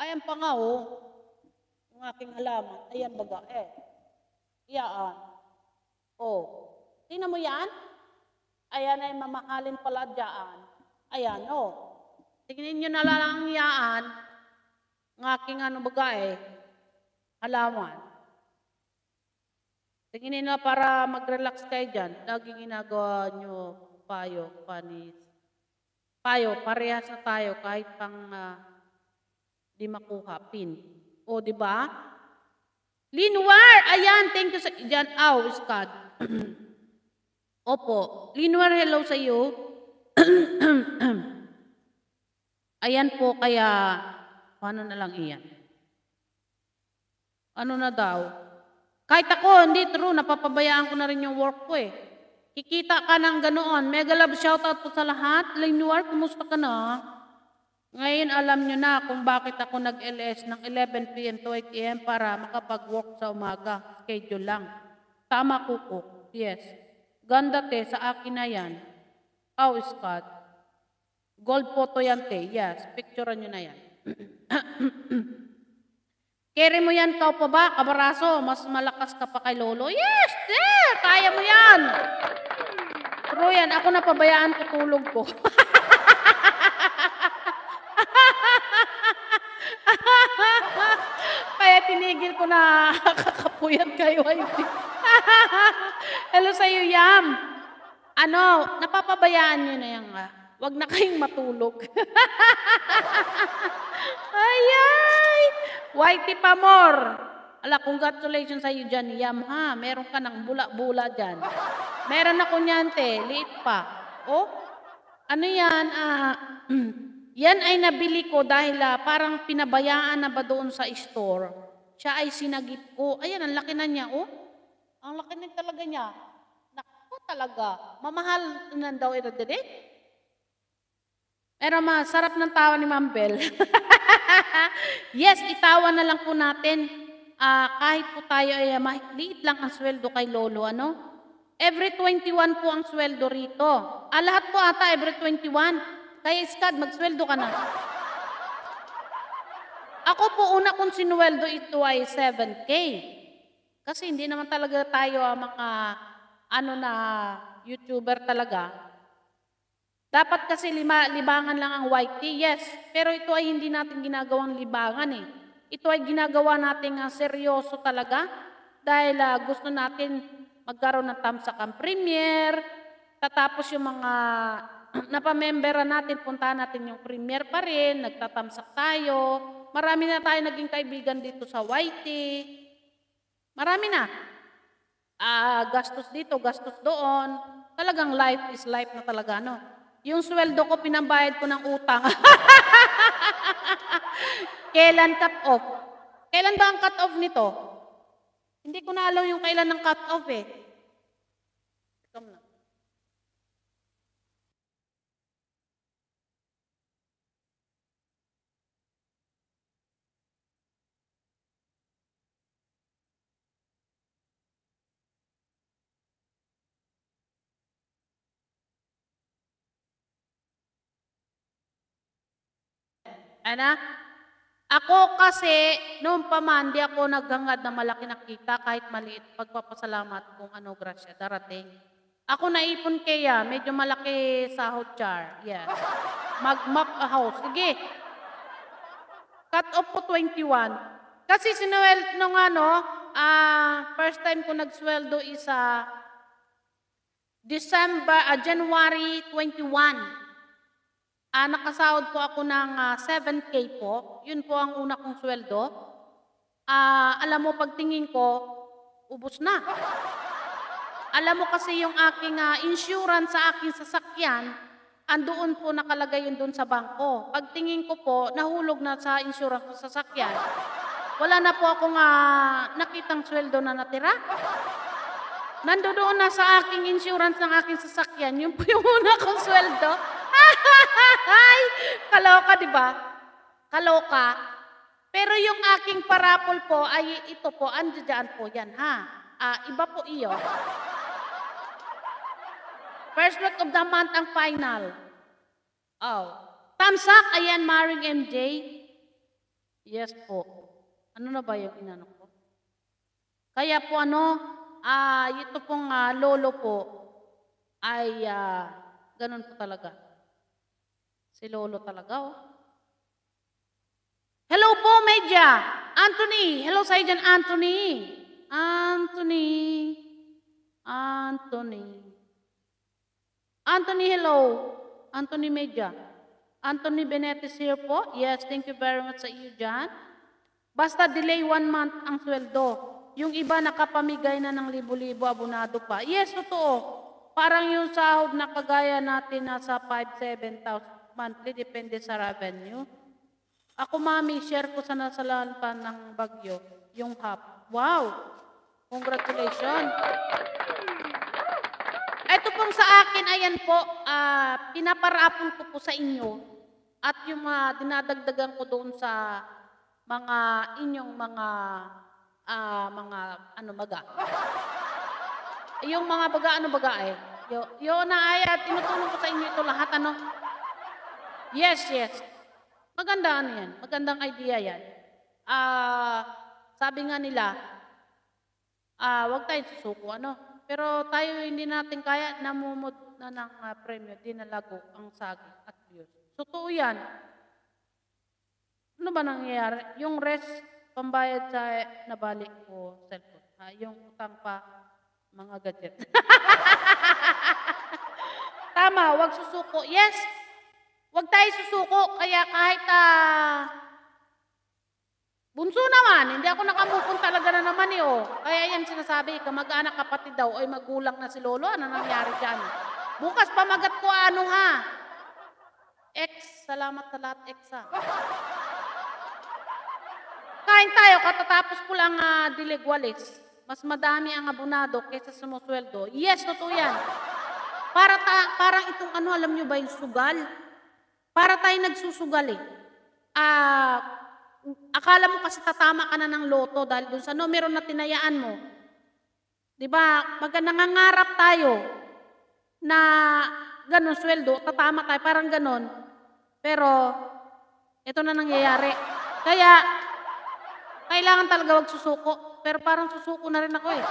Ayan pa nga, oh ng aking halaman. Ayan baga, eh. Iyaan. Oh. Tingnan mo yan. Ayan ay mamahalin pala dyan. Ayan, oh. Tingnan nyo na lang yaan ng aking ano baga, eh. Halaman. Tingnan na para mag-relax kayo dyan. Naging ginagawa nyo payo, panis. Payo, parehas na tayo kahit pang uh, di makuha, pin. O, di ba? Linwar, ayan, thank you sa, dyan, aw, oh, Scott. Opo, Linwar, hello sa iyo. ayan po, kaya, paano na lang iyan? Ano na daw? Kahit ako, hindi true, napapabayaan ko na rin yung work ko eh. Kikita ka ng ganoon. Mega love shoutout po sa lahat. Linwar, kumusta ka na? Ngayon alam nyo na kung bakit ako nag-LS ng 11 p.m. to 8 a.m. para makapag-walk sa umaga. Schedule lang. Tama, Kukuk. Yes. Ganda te, sa akin na yan. oh, Scott. Gold photo yan te. Yes, picturean nyo na yan. Keri mo yan, kau pa ba? Kabaraso, mas malakas ka pa kay Lolo. Yes, te, kaya mo yan. Pero yan, ako napabayaan ko tulog ko. tinigil ko na kakapuyat kayo. Hello sa iyo, Yam. Ano, napapabayaan niyo na yan nga. Ah. Huwag na kayong matulog. Ayay! Whitey Pamor. Ala, congratulations sa iyo dyan, Yam, ha? Meron ka ng bula-bula dyan. Meron na niyan, te. Liit pa. Oh, ano yan? Ah, yan ay nabili ko dahil ah, parang pinabayaan na ba doon sa store siya ay sinagip ko. Oh, ayan, ang laki na niya, oh. Ang laki na talaga niya. Naku talaga. Mamahal na daw ito, dede. Pero masarap ng tawa ni Ma'am Bell. yes, itawan na lang po natin. Uh, kahit po tayo ay ah, mahikliit lang ang sweldo kay Lolo, ano? Every 21 po ang sweldo rito. Ah, lahat po ata every 21. Kaya Scott, magsweldo ka na. Ako po una kong sinweldo ito ay 7K. Kasi hindi naman talaga tayo ang ah, mga ano na YouTuber talaga. Dapat kasi lima, libangan lang ang YT, yes. Pero ito ay hindi natin ginagawang libangan eh. Ito ay ginagawa natin uh, ah, seryoso talaga dahil uh, gusto natin magkaroon ng thumbs-up premiere, tatapos yung mga napamembera natin, puntahan natin yung premiere pa rin, nagtatamsak tayo, marami na tayo naging kaibigan dito sa Whitey. Marami na. Ah, gastos dito, gastos doon. Talagang life is life na talaga, no? Yung sweldo ko, pinambayad ko ng utang. kailan cut off? Kailan ba ang cut off nito? Hindi ko na alam yung kailan ng cut off eh. Anak, ako kasi, noong pa ako naghangad na malaki na kita kahit maliit. Pagpapasalamat kung ano, grasya, darating. Ako naipon kaya, ah, medyo malaki sahod char. Yes. Mag-map house. Sige. Cut off po 21. Kasi sinuwel, nung ano, uh, first time ko nagsweldo is uh, December, uh, January 21. Uh, nakasahod po ako ng uh, ah, 7K po. Yun po ang una kong sweldo. Uh, alam mo, pagtingin ko, ubos na. alam mo kasi yung aking uh, insurance sa aking sasakyan, andoon po nakalagay yun doon sa bangko. Pagtingin ko po, nahulog na sa insurance sa sasakyan. Wala na po akong uh, nakitang sweldo na natira. Nandoon na sa aking insurance ng aking sasakyan. Yun po yung una kong sweldo. Ay, kaloka, di ba? Kaloka. Pero yung aking parapol po ay ito po, andiyan po yan, ha? Uh, iba po iyo. First week of the month ang final. Oh. Tamsak, ayan, Maring MJ. Yes po. Ano na ba yung inano ko? Kaya po ano, ah, uh, ito pong uh, lolo po ay uh, ganun po talaga. Si Lolo talaga, oh. Hello po, media. Anthony. Hello sa dyan, Anthony. Anthony. Anthony. Anthony, hello. Anthony Media. Anthony Benetis here po. Yes, thank you very much sa iyo dyan. Basta delay one month ang sweldo. Yung iba nakapamigay na ng libo-libo, abonado pa. Yes, totoo. Parang yung sahod na kagaya natin nasa 5,000, 7,000 monthly, depende sa revenue. Ako, mami, share ko sa nasalaan pa ng bagyo, yung hap. Wow! Congratulations! Ito pong sa akin, ayan po, uh, pinaparapon ko po sa inyo at yung mga uh, dinadagdagan ko doon sa mga inyong mga uh, mga ano baga. yung mga baga ano baga eh. Yo, yo na ay tinutulong ko sa inyo ito lahat ano. Yes, yes. Maganda ano yan. Magandang idea yan. Ah, uh, sabi nga nila, ah, uh, wag tayong susuko, ano? Pero tayo hindi natin kaya namumod na ng uh, premyo, dinalago ang sagi at So, Totoo yan. Ano ba nangyayari? Yung rest, pambayad sa nabalik ko cellphone. Ha? Ah, yung utang pa, mga gadget. Tama, wag susuko. Yes, Huwag tayo susuko, kaya kahit uh, bunso naman, hindi ako nakamupon talaga na naman eh oh. Kaya yan sinasabi, kamag-anak kapatid daw ay magulang na si Lolo, ano nangyari dyan? Bukas pamagat ko ano ha? Ex, salamat sa lahat, ex ha. Ah. Kain tayo, katatapos ko lang uh, diligwalis. Mas madami ang abunado kaysa sumusweldo. Yes, totoo yan. Para ta, parang itong ano, alam nyo ba yung sugal? Para tayo nagsusugal eh. Ah, uh, akala mo kasi tatama ka na ng loto dahil dun sa numero na tinayaan mo. Di ba? Pagka nangangarap tayo na ganun sweldo, tatama tayo, parang ganun. Pero, ito na nangyayari. Kaya, kailangan talaga wag susuko. Pero parang susuko na rin ako eh.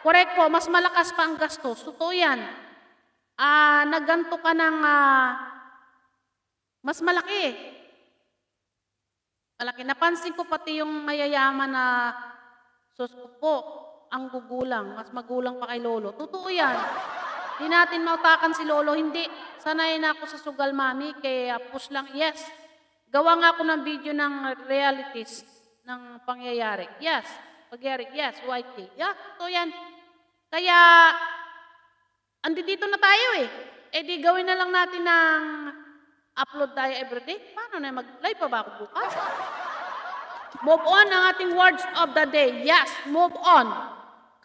Correct po, mas malakas pa ang gastos. Totoo yan uh, naganto ka ng uh, mas malaki. Malaki. Napansin ko pati yung mayayaman na sus po, ang gugulang, mas magulang pa kay lolo. Totoo yan. Hindi natin mautakan si lolo, hindi. Sanay na ako sa sugal mami, kaya push lang, yes. Gawa nga ako ng video ng realities ng pangyayari. Yes, pangyayari, yes, YT. Yeah, totoo yan. Kaya, andito na tayo eh. E di gawin na lang natin ng upload tayo everyday. Paano na mag-live pa ba ako bukas? move on ang ating words of the day. Yes, move on.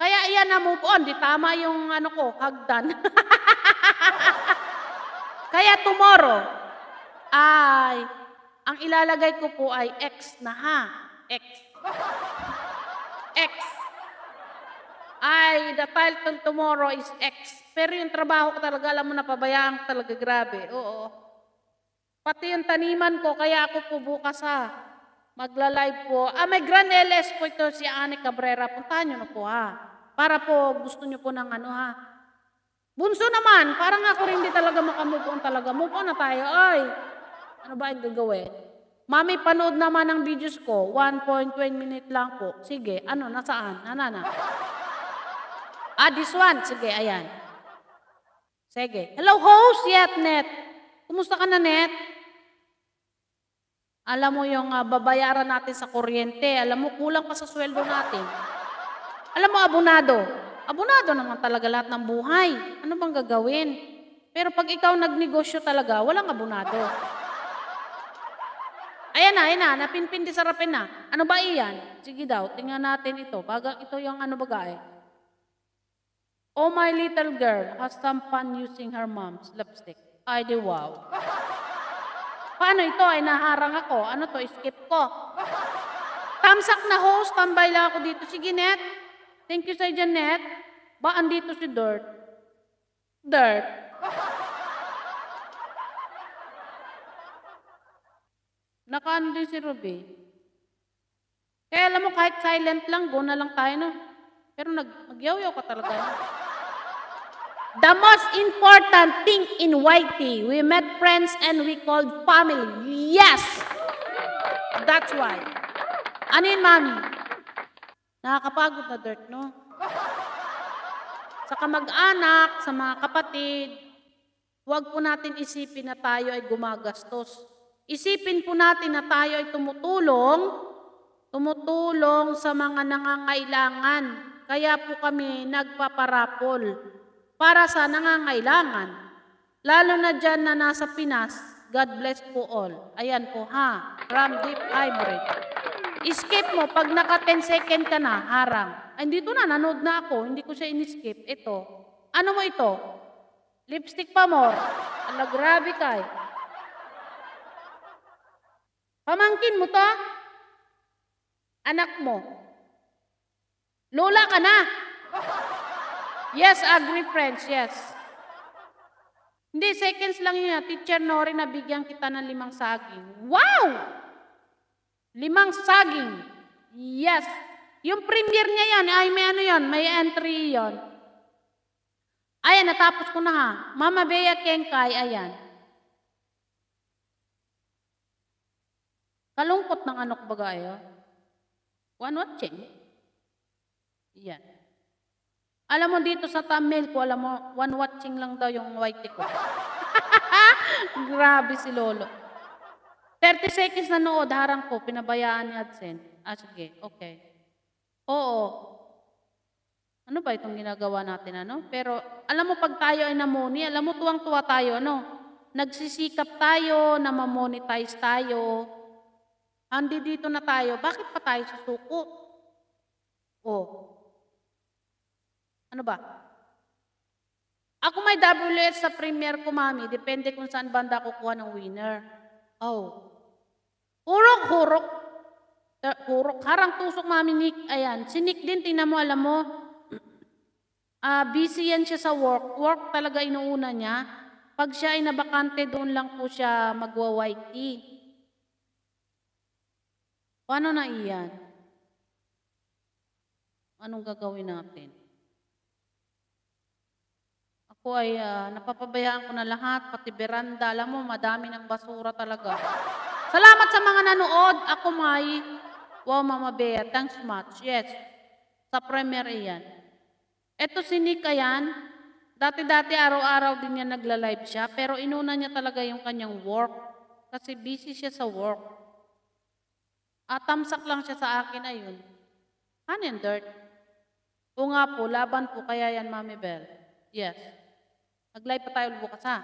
Kaya iyan na move on. Di tama yung ano ko, hagdan. Kaya tomorrow, ay, ang ilalagay ko po ay X na ha. X. X. Ay, the title tomorrow is X. Pero yung trabaho ko talaga, alam mo, napabayaan ko talaga, grabe. Oo. Pati yung taniman ko, kaya ako po bukas ha, magla-live po. Ah, may Grand LS po ito, si Annie Cabrera. Puntahan nyo na po ha. Para po, gusto nyo po ng ano ha. Bunso naman, parang ako rin di talaga makamove on talaga. Move on na tayo. Ay, ano ba ang gagawin? Mami, panood naman ang videos ko. 1.20 minute lang po. Sige, ano, nasaan? Nanana. Ah, this one. Sige, ayan. Sige. Hello, host yet, Net. Kumusta ka na, Net? Alam mo yung uh, babayaran natin sa kuryente. Alam mo, kulang pa sa sweldo natin. Alam mo, abunado. Abunado naman talaga lahat ng buhay. Ano bang gagawin? Pero pag ikaw nagnegosyo talaga, walang abunado. Ayan na, ayan na, napinpindi sa rapin na. Ano ba iyan? Sige daw, tingnan natin ito. Baga, ito yung ano baga eh. Oh, my little girl has some fun using her mom's lipstick. Ay, di wow. Paano ito? Ay, naharang ako. Ano to? Skip ko. Tamsak na host. Tambay lang ako dito. Sige, Net. Thank you sa Janet. Ba, andito si Dirt. Dirt. Nakaano din si Ruby. Kaya alam mo, kahit silent lang, go na lang tayo, no? Pero nag, nagyawyaw ka talaga. The most important thing in YT, we met friends and we called family. Yes! That's why. Ano yun, mami? Nakakapagod na dirt, no? Sa kamag-anak, sa mga kapatid, huwag po natin isipin na tayo ay gumagastos. Isipin po natin na tayo ay tumutulong, tumutulong sa mga nangangailangan. Kaya po kami nagpaparapol para sa nangangailangan. Lalo na dyan na nasa Pinas, God bless po all. Ayan po ha, Ram Deep Hybrid. Skip mo, pag naka 10 second ka na, harang. Ay, dito na, nanood na ako, hindi ko siya in-skip. Ito, ano mo ito? Lipstick pa mo. Ala, grabe kay. Pamangkin mo to? Anak mo. Lola ka na. Yes, agree friends, yes. Hindi, seconds lang yun. Ah. Teacher Nori, nabigyan kita ng limang saging. Wow! Limang saging. Yes. Yung premier niya yan, ay may ano yon, may entry yon. Ayan, natapos ko na ha. Mama Bea Kenkai, ayan. Kalungkot ng anak baga ayo. One watching. Yan. Alam mo dito sa thumbnail ko, alam mo, one watching lang daw yung white ko. Grabe si Lolo. 30 seconds na nood, harang ko, pinabayaan ni AdSense. Ah, sige, okay. Oo. Ano ba itong ginagawa natin, ano? Pero, alam mo, pag tayo ay namoni, alam mo, tuwang-tuwa tayo, ano? Nagsisikap tayo, na mamonetize tayo. Andi dito na tayo, bakit pa tayo susuko? Oh, ano ba? Ako may WS sa premier ko, mami. Depende kung saan banda kukuha ng winner. Oh. Hurok, hurok. Uh, hurok. Harang tusok, mami, Nick. Ayan. Si Nick din, tinan mo, alam mo. Uh, busy yan siya sa work. Work talaga inuuna niya. Pag siya ay nabakante, doon lang po siya magwa-white Paano na iyan? Anong gagawin natin? ko ay ah, napapabayaan ko na lahat, pati beranda. Alam mo, madami ng basura talaga. Salamat sa mga nanood. Ako may, wow Mama Bea, thanks much. Yes, sa premiere yan. Eto si Nick ayan, dati-dati araw-araw din niya nagla-live siya, pero inuna niya talaga yung kanyang work kasi busy siya sa work. At ah, tamsak lang siya sa akin ayun. Hand and dirt. O nga po, laban po kaya yan, Mami Bell. Yes. Mag-live pa tayo bukas ha.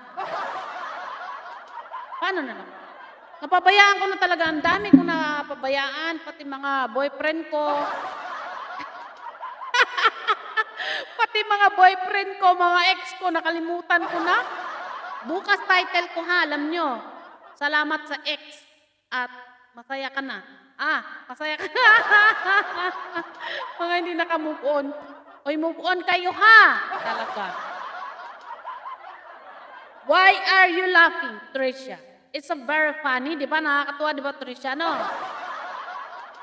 Paano na lang? Napabayaan ko na talaga. Ang dami ko napabayaan. Pati mga boyfriend ko. pati mga boyfriend ko, mga ex ko, nakalimutan ko na. Bukas title ko ha, alam nyo. Salamat sa ex. At masaya ka na. Ah, masaya ka na. mga hindi naka-move on. Oy, move on kayo ha. Talaga. Why are you laughing, Tricia? It's a very funny, di ba? Nakakatuwa, di ba, Tricia? No?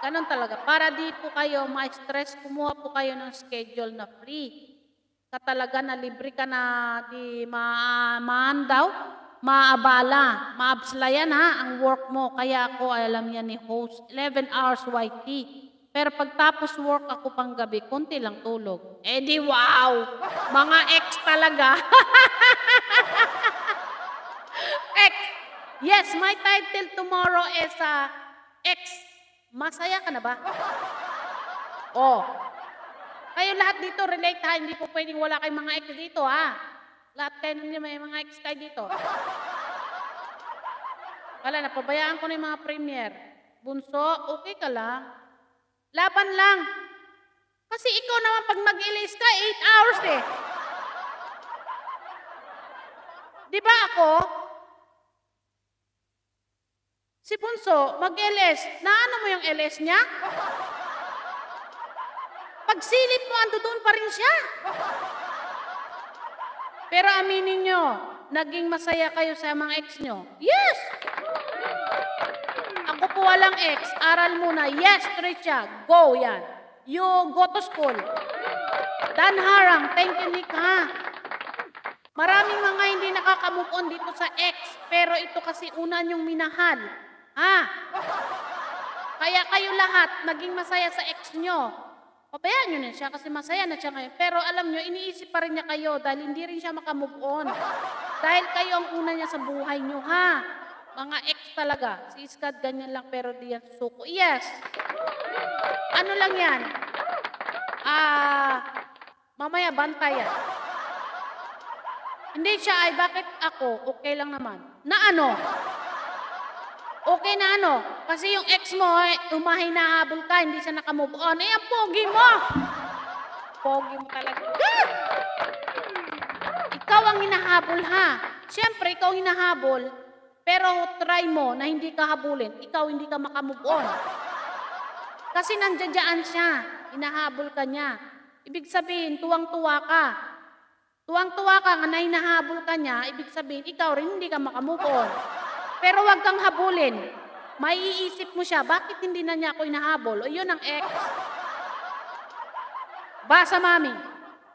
Ganon talaga. Para di po kayo ma-stress, kumuha po kayo ng schedule na free. Ka talaga na libre ka na di ma maan daw, maabala, maabslayan ha, ang work mo. Kaya ako, alam yan ni host, 11 hours YT. Pero pagtapos work ako pang gabi, konti lang tulog. Eh di wow! Mga ex talaga. Yes, my title tomorrow is uh, X. Masaya ka na ba? oh. Kayo lahat dito, relate ha. Hindi po pwedeng wala kayong mga ex dito ha. Lahat kayo nyo may mga ex kayo dito. Wala, napabayaan ko na yung mga premier. Bunso, okay ka lang. Laban lang. Kasi ikaw naman pag mag-ilis ka, 8 hours eh. Di ba ako? Si Punso, mag-LS. Naano mo yung LS niya? Pagsilip mo, ando doon pa rin siya. Pero aminin nyo, naging masaya kayo sa mga ex nyo. Yes! Ako po walang ex. Aral muna. Yes, Tricia. Go yan. You go to school. Dan Harang, thank you, Nika. Maraming mga hindi nakakamukon dito sa ex, pero ito kasi una niyong minahal. Ah! Kaya kayo lahat naging masaya sa ex nyo. Pabayaan nyo na siya kasi masaya na siya ngayon. Pero alam nyo, iniisip pa rin niya kayo dahil hindi rin siya makamove on. dahil kayo ang una niya sa buhay nyo, ha? Mga ex talaga. Si Iskad ganyan lang pero di yan susuko. Yes! Ano lang yan? Ah, mamaya bantayan. Hindi siya ay bakit ako, okay lang naman. Na ano? okay na ano. Kasi yung ex mo, eh, umahay na habol ka, hindi siya nakamove on. Eh, ang pogi mo! Pogi mo talaga. Ah! Ikaw ang hinahabol ha. Siyempre, ikaw ang hinahabol. Pero try mo na hindi ka habulin, ikaw hindi ka makamove on. Kasi nandiyan siya, hinahabol ka niya. Ibig sabihin, tuwang-tuwa ka. Tuwang-tuwa ka na hinahabol ka niya, ibig sabihin, ikaw rin hindi ka makamove on. Pero huwag kang habulin. Maiisip mo siya, bakit hindi na niya ako inahabol? O yun ang ex. Basa, mami.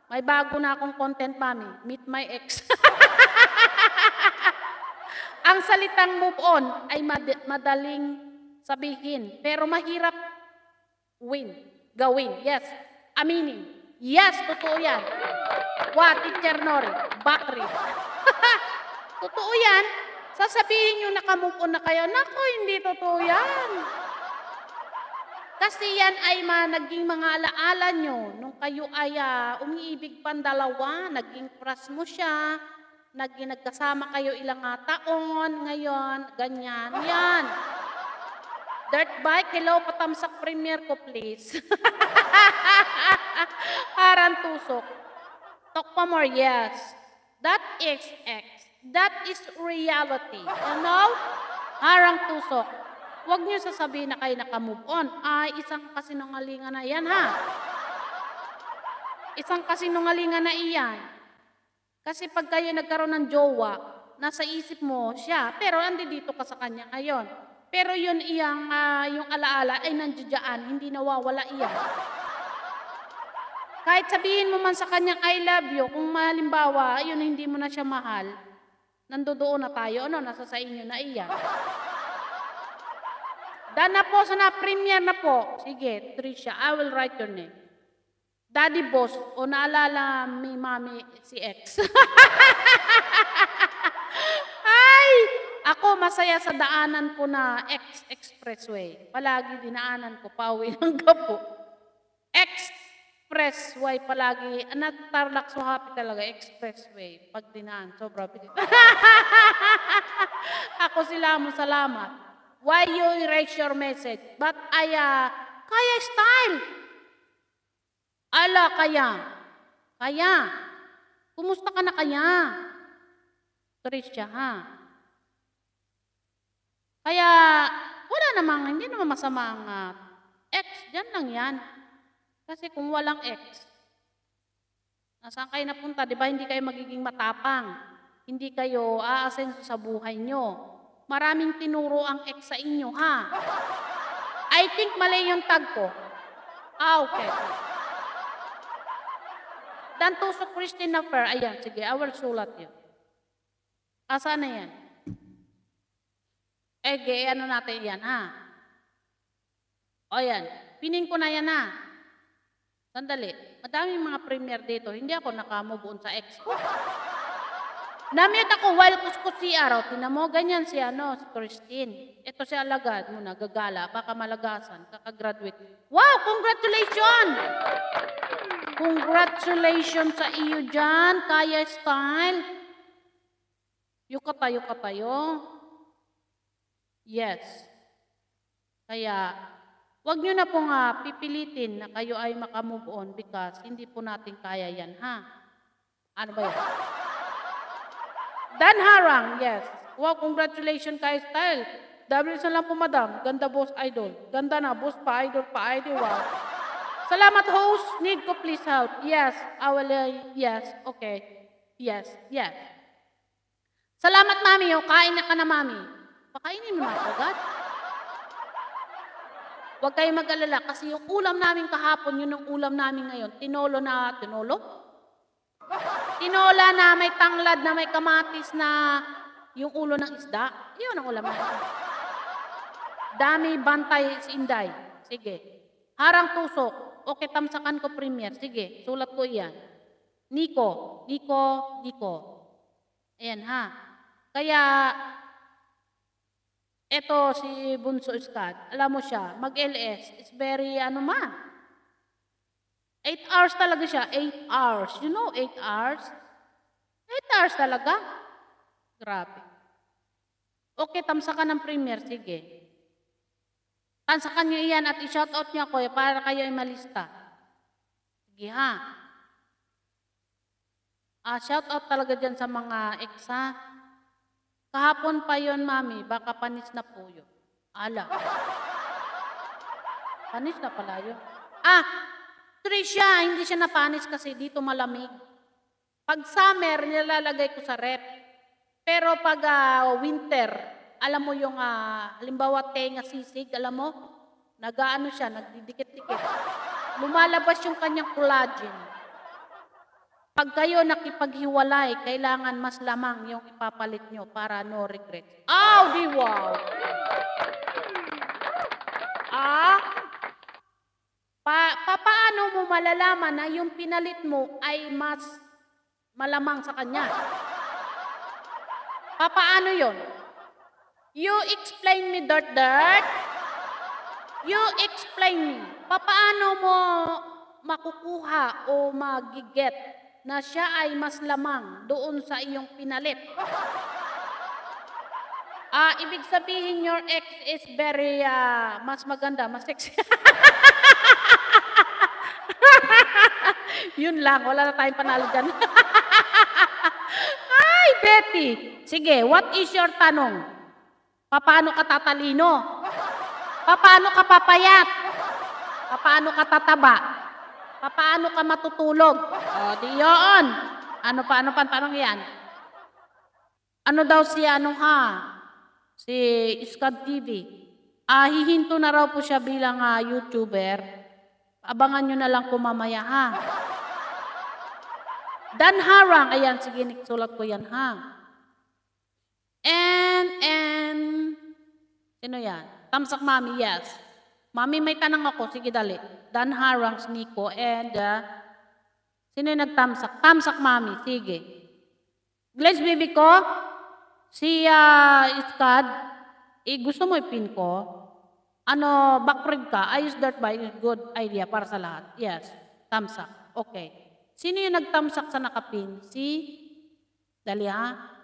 May bago na akong content, mami. Meet my ex. ang salitang move on ay mad- madaling sabihin, pero mahirap win, gawin. Yes, aminin. Yes, totoo yan. What, teacher Nori? Bakri. totoo yan. Sasabihin nyo, nakamove on na kayo. Nako, hindi totoo yan. Kasi yan ay ma, naging mga alaala nyo nung kayo ay uh, umiibig pang dalawa, naging crush mo siya, naging nagkasama kayo ilang ah, taon, ngayon, ganyan, yan. Dirt bike, hello, patamsak premier ko, please. Parang tusok. Talk pa more, yes. That is X. That is reality. Ano? Harang tusok. Huwag niyo sasabihin na kayo naka-move on. Ay, isang kasinungalingan na yan, ha? Isang kasinungalingan na iyan. Kasi pag kayo nagkaroon ng jowa, nasa isip mo siya, pero andito ka sa kanya ngayon. Pero yun iyang, uh, yung alaala ay nandiyan, hindi nawawala iyan. Kahit sabihin mo man sa kanya, I love you, kung malimbawa, yun hindi mo na siya mahal, Nandoon na tayo, ano, nasa sa inyo na iyan. Dana po, sana premier na po. Sige, Trisha, I will write your name. Daddy Boss, o naalala mi mami si X. Ay! Ako masaya sa daanan ko na X Expressway. Palagi dinaanan ko, pauwi ng gapo. X expressway palagi. Anak so happy talaga. Expressway. Pag dinaan, sobra. Ako sila mo, salamat. Why you erase your message? But I, uh, kaya style. Ala, kaya. Kaya. Kumusta ka na kaya? Tricia, ha? Kaya, wala namang, hindi naman masama ang uh, ex, dyan lang yan. Kasi kung walang ex, nasaan kayo napunta? Di ba hindi kayo magiging matapang? Hindi kayo aasenso sa buhay nyo. Maraming tinuro ang ex sa inyo, ha? I think mali yung tag ko. Ah, okay. Dantuso Christina Fair. Ayan, sige, I will sulat yun. Asa na yan? Eh, ano natin yan, ha? O yan, pining ko na yan, ha? Sandali, madaming mga premier dito. Hindi ako nakamubuon sa ex ko. Namute ako while kuskus si araw. Tinamo, ganyan si ano, si Christine. Ito si Alagad mo, nagagala, baka malagasan, kakagraduate. Wow, congratulations! Congratulations sa iyo dyan, Kaya Style. Yuka pa, yuka pa Yes. Kaya, Huwag nyo na po nga pipilitin na kayo ay makamove on because hindi po natin kaya yan, ha? Ano ba yan? Dan Harang, yes. Wow, congratulations kay Style. Double lang po, madam. Ganda boss idol. Ganda na, boss pa idol pa idol. Wow. Salamat host. Need ko please help. Yes, I uh, yes, okay. Yes, yes. Salamat mami, oh. kain na ka na mami. Pakainin mo na agad. Oh, Huwag kayong mag-alala kasi yung ulam namin kahapon, yun ang ulam namin ngayon. Tinolo na, tinolo? Tinola na may tanglad na may kamatis na yung ulo ng isda. Yun ang ulam namin. Dami bantay si Inday. Sige. Harang tusok. O kitamsakan ko premier. Sige, sulat ko iyan. Nico, Nico, Nico. Ayan ha. Kaya eto si Bunso Scott, alam mo siya, mag-LS, it's very ano man. 8 hours talaga siya, 8 hours. You know 8 hours? 8 hours talaga. Grabe. Okay, tamsakan ng premier, sige. Tamsakan niyo iyan at i-shoutout niya ko eh, para kayo ay malista. Sige ha. Ah, shoutout talaga dyan sa mga ex ha. Kahapon pa yon mami, baka panis na po yun. Ala. Panis na pala yun. Ah, Trisha, hindi siya napanis kasi dito malamig. Pag summer, nilalagay ko sa rep. Pero pag uh, winter, alam mo yung, uh, halimbawa, tenga sisig, alam mo, nagaano siya, nagdidikit-dikit. Lumalabas yung kanyang collagen. Pag kayo nakipaghiwalay, kailangan mas lamang yung ipapalit nyo para no regrets. oh, di wow! Ah, pa, paano mo malalaman na yung pinalit mo ay mas malamang sa kanya? paano yon? You explain me, Dirt Dirt. You explain me. paano mo makukuha o magiget na siya ay mas lamang doon sa iyong pinalit. Ah, uh, ibig sabihin your ex is very uh, mas maganda, mas sexy. Yun lang, wala na tayong panalo dyan. Ay, Betty. Sige, what is your tanong? Paano ka tatalino? Paano ka papayat? Paano ka tataba? Paano ka matutulog? O, di yun. Ano pa, ano pa, parang yan. Ano daw si ano ha? Si Scott TV. Ah, hihinto na raw po siya bilang uh, YouTuber. Abangan nyo na lang po mamaya ha. Dan Harang. Ayan, sige, sulat ko yan ha. And, and, sino yan? Tamsak Mami, yes. Mami, may tanong ako. Sige, dali. Dan Harangs, Nico, and uh, sino yung nagtamsak? Tamsak, mami. Sige. Glaze, baby ko. Si uh, Iskad, eh, gusto mo ipin ko? Ano, backfred ka? Ayos that by good idea para sa lahat. Yes. Tamsak. Okay. Sino yung nagtamsak sa nakapin? Si, dali ha.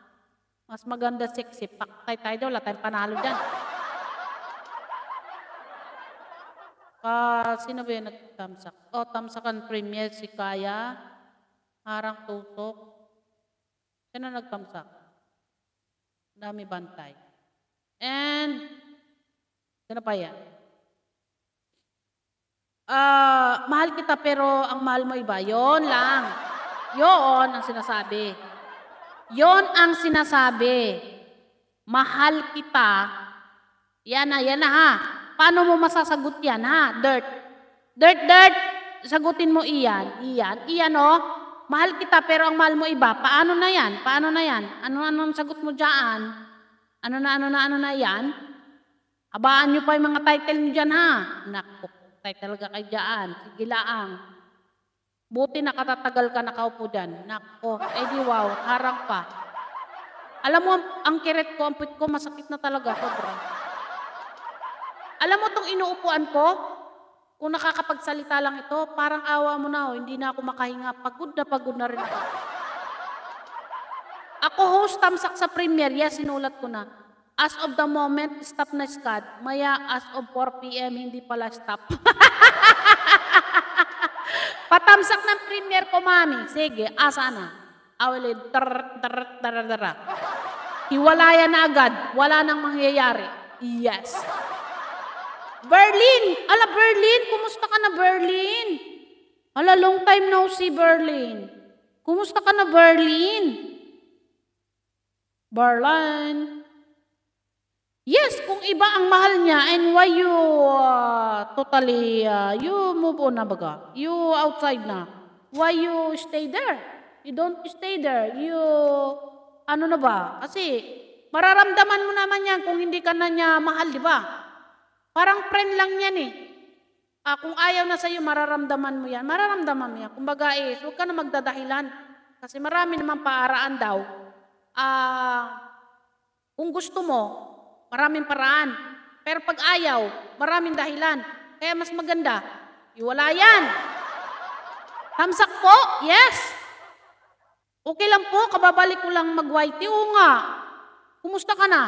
Mas maganda sexy. Paktay tayo daw. Wala tayong panalo dyan. Ka, sino ba yung nagtamsak? O, oh, tamsakan premier si Kaya, harang tusok. Sino nagtamsak? Dami bantay. And, sino pa yan? Uh, mahal kita pero ang mahal mo iba. Yon lang. Yon ang sinasabi. Yon ang sinasabi. Mahal kita. Yan na, yan na ha. Paano mo masasagot yan, ha? Dirt. Dirt, dirt. Sagutin mo iyan, iyan, iyan, oh. Mahal kita pero ang mahal mo iba. Paano na yan? Paano na yan? Ano, ano ang sagot mo dyan? Ano na, ano na, ano na yan? Abaan nyo pa yung mga title nyo dyan, ha? Naku, title talaga kayo dyan. Sige laang. Buti nakatatagal ka nakaupo dyan. Nako, eh di wow, harang pa. Alam mo, ang kiret ko, ang pit ko, masakit na talaga ko, alam mo tong inuupuan ko? Kung nakakapagsalita lang ito, parang awa mo na, oh, hindi na ako makahinga. Pagod na pagod na rin ako. Ako host tamsak sa premiere, yes, sinulat ko na. As of the moment, stop na Scott. Maya, as of 4 p.m., hindi pala stop. Patamsak ng premiere ko, mami. Sige, asa na? Awalid, ah, tar, tar, tar, tar. Hiwalayan na agad. Wala nang mangyayari. Yes. Berlin! Ala, Berlin! Kumusta ka na, Berlin? Ala, long time no see, Berlin. Kumusta ka na, Berlin? Berlin. Yes, kung iba ang mahal niya and why you uh, ah, totally, uh, you move on na baga. You outside na. Why you stay there? You don't stay there. You, ano na ba? Kasi, mararamdaman mo naman yan kung hindi ka na niya mahal, di ba? Parang friend lang yan eh. Ah, kung ayaw na sa'yo, mararamdaman mo yan. Mararamdaman mo yan. Kumbaga is, eh, huwag ka na magdadahilan. Kasi marami naman paaraan daw. Ah, kung gusto mo, maraming paraan. Pero pag ayaw, maraming dahilan. Kaya mas maganda, iwala yan. Tamsak po? Yes. Okay lang po, kababalik ko lang mag-white. Oo nga. Kumusta ka na?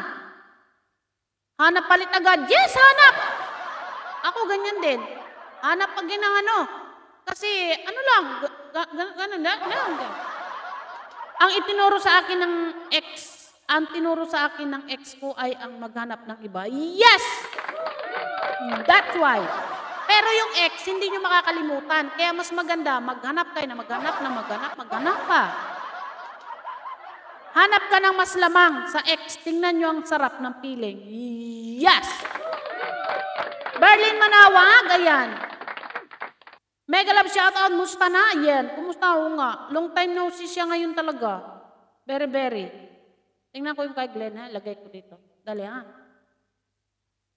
Hanap palit agad. Yes, hanap! Ako ganyan din. Hanap pag ng ano, Kasi ano lang, ganun lang. lang. Ang itinuro sa akin ng ex, ang tinuro sa akin ng ex ko ay ang maghanap ng iba. Yes! That's why. Pero yung ex, hindi nyo makakalimutan. Kaya mas maganda, maghanap kayo na maghanap na maghanap, maghanap pa. Hanap ka ng mas lamang sa ex. Tingnan nyo ang sarap ng piling. Yes! Berlin Manawag, ayan. Mega love shout out, musta na? Ayan, kumusta ho nga? Long time no see siya ngayon talaga. Very, very. Tingnan ko yung kay Glenn, ha? Lagay ko dito. Dali, ha?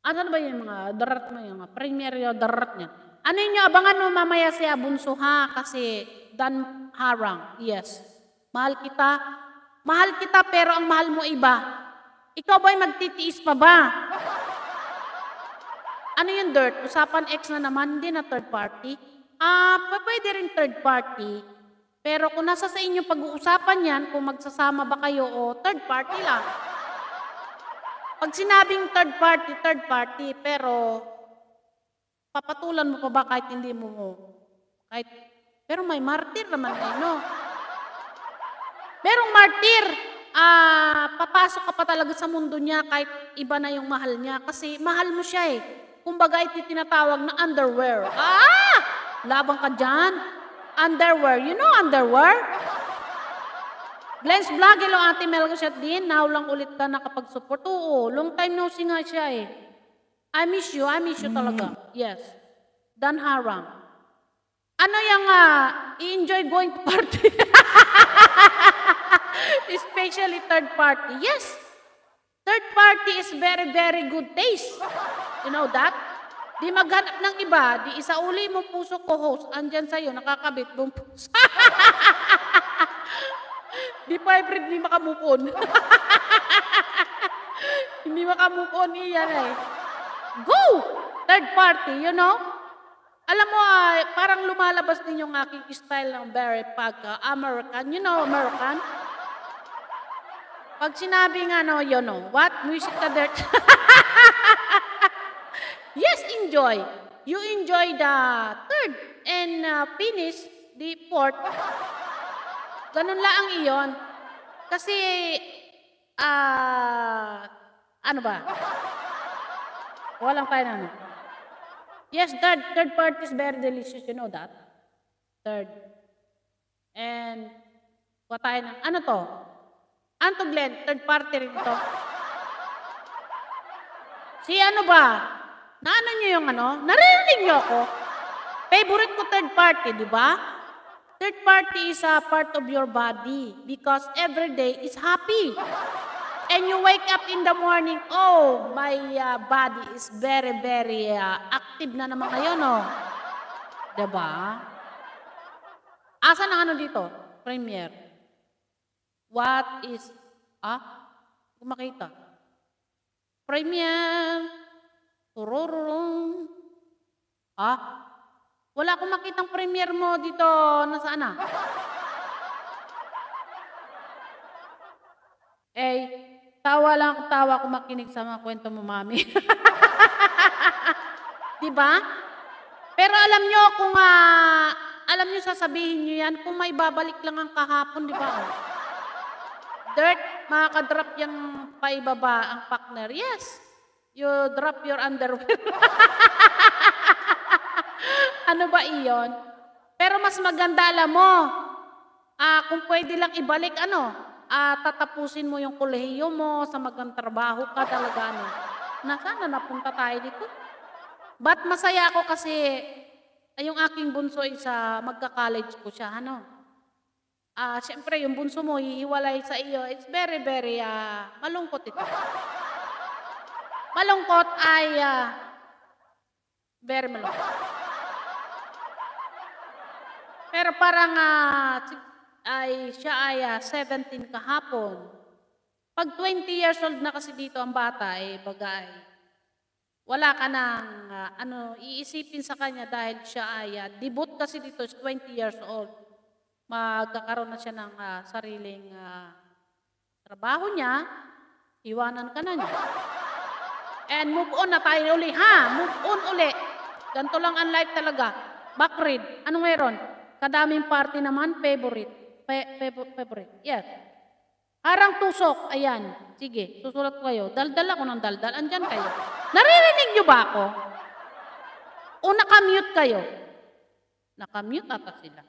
Ano ba yung mga darat mo yung mga premier yung darat niya? Ano yung abangan mo mamaya siya, bunso ha? Kasi Dan Harang, yes. Mahal kita, mahal kita pero ang mahal mo iba. Ikaw ba'y magtitiis pa ba? Ano yung dirt? Usapan ex na naman, hindi na third party. Ah, uh, pwede rin third party. Pero kung nasa sa inyo pag-uusapan yan, kung magsasama ba kayo o third party lang. Pag sinabing third party, third party, pero papatulan mo pa ba kahit hindi mo mo? Kahit, pero may martir naman eh, no? Merong martir, ah, papasok ka pa talaga sa mundo niya kahit iba na yung mahal niya kasi mahal mo siya eh. Kumbaga ito tinatawag na underwear. Ah! Labang ka dyan. Underwear. You know underwear? Glenn's vlog, hello Ate Mel Gaset din. Now lang ulit ka nakapag-support. Oo, long time no see nga siya eh. I miss you, I miss you mm. talaga. Yes. Dan Harang. Ano yung uh, i-enjoy going to party? Especially third party. Yes. Third party is very, very good taste. You know that? Di maghanap ng iba, di isauli mo puso ko host, andyan sa'yo, nakakabit mong puso. di pa hybrid, di makamukon. hindi makamukon iyan eh. Go! Third party, you know? Alam mo, ay, ah, parang lumalabas din yung aking style ng very pagka-American. You know, American? Pag sinabi nga, no, you know, what? Music the dirt. yes, enjoy. You enjoy the third and uh, finish the fourth. Ganun lang iyon. Kasi, ah, uh, ano ba? Walang tayo na ano. Yes, third, third part is very delicious. You know that? Third. And, kuha tayo ng, ano to? Anto Glenn, third party rin to. Si ano ba? Naano nyo yung ano? Naririnig nyo ako? Favorite ko third party, di ba? Third party is a part of your body because every day is happy and you wake up in the morning, oh, my uh, body is very, very uh, active na naman ngayon, oh. Diba? Asa na ano dito? Premier. What is, ah, kumakita. Premier. Turururung. Ah, wala akong makitang premier mo dito. Nasaan na? A. Tawa lang tawa kung makinig sa mga kwento mo, mami. di ba? Pero alam nyo kung uh, alam nyo sasabihin nyo yan, kung may babalik lang ang kahapon, di ba? Oh? Dirt, makakadrop yung paibaba ang partner. Yes, you drop your underwear. ano ba iyon? Pero mas maganda alam mo, uh, kung pwede lang ibalik, ano? uh, tatapusin mo yung kolehiyo mo, sa magandang trabaho ka talaga. Ano. Na sana napunta tayo dito. But masaya ako kasi ay yung aking bunso ay sa magka-college ko siya. Ano? Ah, uh, siyempre yung bunso mo hihiwalay sa iyo. It's very very uh, malungkot ito. Malungkot ay uh, very malungkot. Pero parang uh, ay siya ay uh, ah, 17 kahapon. Pag 20 years old na kasi dito ang bata, eh, bagay, wala ka nang uh, ano, iisipin sa kanya dahil siya ay uh, debut kasi dito, 20 years old. Magkakaroon na siya ng uh, sariling uh, trabaho niya, iwanan ka na niya. And move on na tayo uli, ha? Move on uli. Ganto lang ang life talaga. Backread. Ano meron? Kadaming party naman, favorite. Pe, pe, favorite. Yes. Harang tusok. Ayan. Sige, susulat ko kayo. Daldala ko ng daldal. Andyan kayo. Naririnig nyo ba ako? O nakamute kayo? Nakamute ata sila.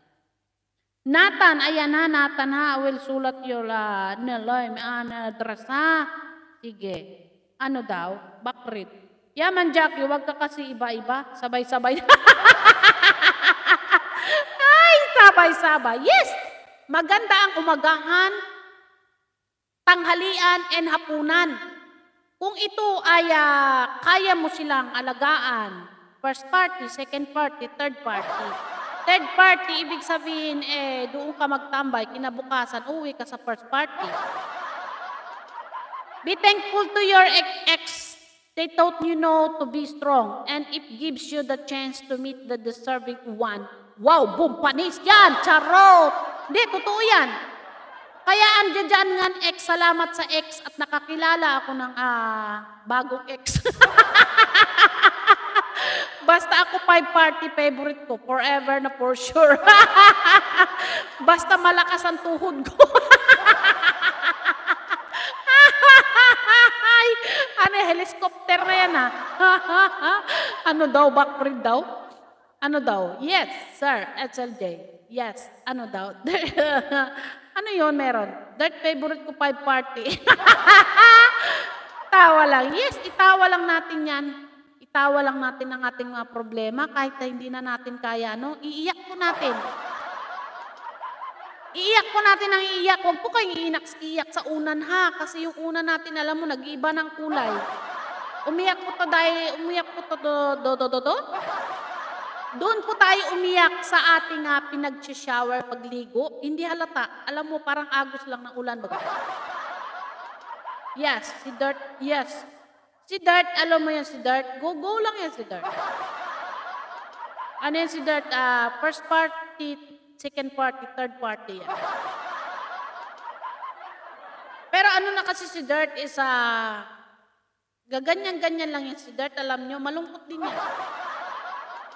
Nathan, ayan ha, Nathan ha, I sulat your la. nilaim may address ha. Sige. Ano daw? Bakrit. Yaman Jackie, wag ka kasi iba-iba. Sabay-sabay. Ay, sabay-sabay. Yes, Maganda ang umagahan, tanghalian, and hapunan. Kung ito ay uh, kaya mo silang alagaan, first party, second party, third party. Third party, ibig sabihin, eh, doon ka magtambay, kinabukasan, uwi ka sa first party. Be thankful to your ex. They taught you know to be strong, and it gives you the chance to meet the deserving one Wow, boom, panis yan, charot. Hindi, totoo yan. Kaya andyan dyan nga ex, salamat sa ex at nakakilala ako ng uh, bagong ex. Basta ako five party favorite ko, forever na for sure. Basta malakas ang tuhod ko. ano, helicopter na yan ha? Ah. ano daw, backbreed daw? Ano daw? Yes, sir, HLJ. Yes, ano daw? ano yon meron? Dark favorite ko five party. Tawa lang. Yes, itawa lang natin yan. Itawa lang natin ang ating mga problema kahit na hindi na natin kaya, no? Iiyak po natin. Iiyak po natin ang iiyak. Huwag po kayo iinak iiyak sa unan ha. Kasi yung unan natin, alam mo, nag-iiba ng kulay. Umiyak po to dahil, umiyak po to do, do, do, do, do doon po tayo umiyak sa ating uh, ah, pinag-shower, pagligo. Hindi halata. Alam mo, parang agos lang ng ulan. Baga. Yes, si Dirt, yes. Si Dirt, alam mo yan si Dirt. Go, go lang yan si Dirt. Ano yan si Dirt? Uh, first party, second party, third party yan. Pero ano na kasi si Dirt is, uh, gaganyan-ganyan lang yan si Dirt. Alam nyo, malungkot din yan.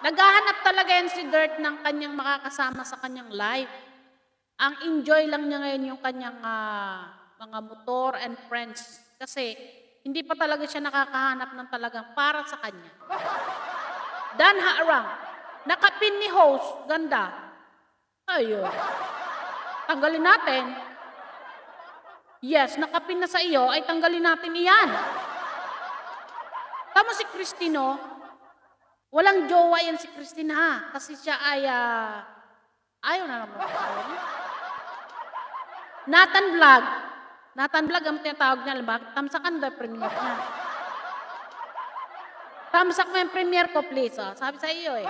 Naghahanap talaga yan si Dirt ng kanyang makakasama sa kanyang life. Ang enjoy lang niya ngayon yung kanyang uh, mga motor and friends. Kasi hindi pa talaga siya nakakahanap ng talagang para sa kanya. Dan Harang, nakapin ni host, ganda. Ayun. Tanggalin natin. Yes, nakapin na sa iyo, ay tanggalin natin iyan. Tama si Cristino, Walang jowa yan si Christine ha, kasi siya ay uh, ayaw na naman. Nathan Vlog. Nathan Vlog ang tinatawag niya, alam ba? Tamsakan daw premiere niya. Tamsak mo yung premiere ko, please. Oh. Sabi sa iyo eh.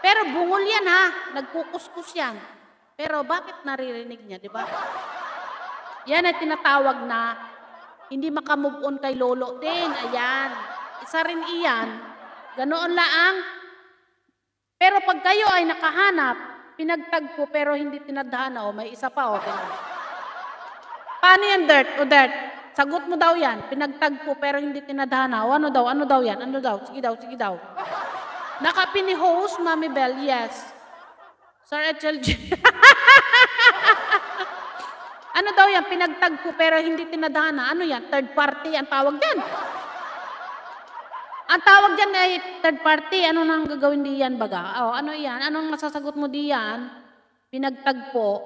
Pero bungol yan ha, nagkukuskus yan. Pero bakit naririnig niya, di ba? Yan ay tinatawag na hindi makamove on kay lolo din. Ayan. Isa rin iyan Ganoon laang. Pero pag kayo ay nakahanap, pinagtagpo pero hindi tinadhana o oh, may isa pa o. Oh, Paano yan, dirt? O dirt? Sagot mo daw yan. Pinagtagpo pero hindi tinadhana. O oh, ano daw? Ano daw yan? Ano daw? Sige daw, sige daw. Nakapini-host, Mami Bell? Yes. Sir HLG. ano daw yan? Pinagtagpo pero hindi tinadhana. Ano yan? Third party ang tawag yan. Ang tawag dyan ay third party. Ano nang gagawin diyan baga? Oh, ano yan? Anong masasagot mo diyan? Pinagtagpo,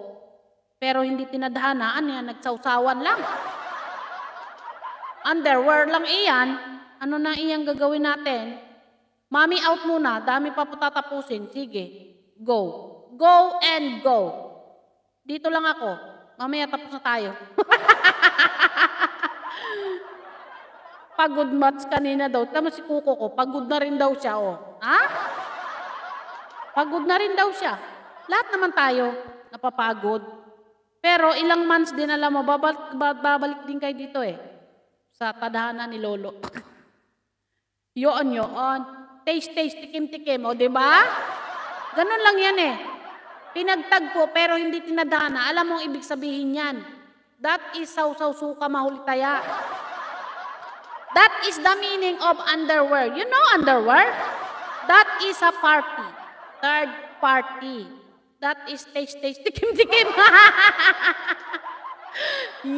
pero hindi tinadhana. Ano yan? Nagsausawan lang. Underwear lang iyan. Ano na iyang gagawin natin? Mami out muna. Dami pa po tatapusin. Sige. Go. Go and go. Dito lang ako. Mamaya tapos na tayo. pagod match kanina daw. Tama si Kuko ko, pagod na rin daw siya, oh. Ha? Pagod na rin daw siya. Lahat naman tayo napapagod. Pero ilang months din, alam mo, babalik, babalik din kayo dito eh. Sa tadhana ni Lolo. yon, yon. Taste, taste, tikim, tikim. O, oh, di ba? Ganun lang yan eh. Pinagtagpo pero hindi tinadhana. Alam mo ang ibig sabihin yan. That is sausaw suka mahulitaya. That is the meaning of underwear. You know underwear? That is a party. Third party. That is taste, stage, tikim, tikim.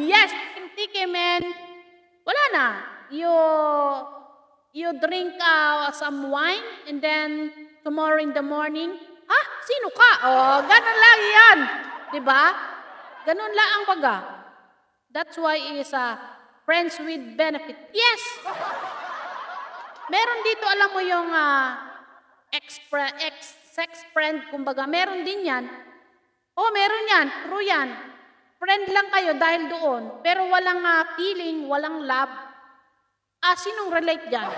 yes, tikim, tikim, and wala na. You, you drink uh, some wine, and then tomorrow in the morning, ha, ah, sino ka? Oh, ganun lang yan. Diba? Ganun lang ang baga. That's why is a uh, Friends with benefit. Yes! Meron dito, alam mo yung uh, ah, ex, ex, sex friend, kumbaga, meron din yan. Oo, oh, meron yan. True yan. Friend lang kayo dahil doon, pero walang uh, feeling, walang love. Ah, sinong relate dyan?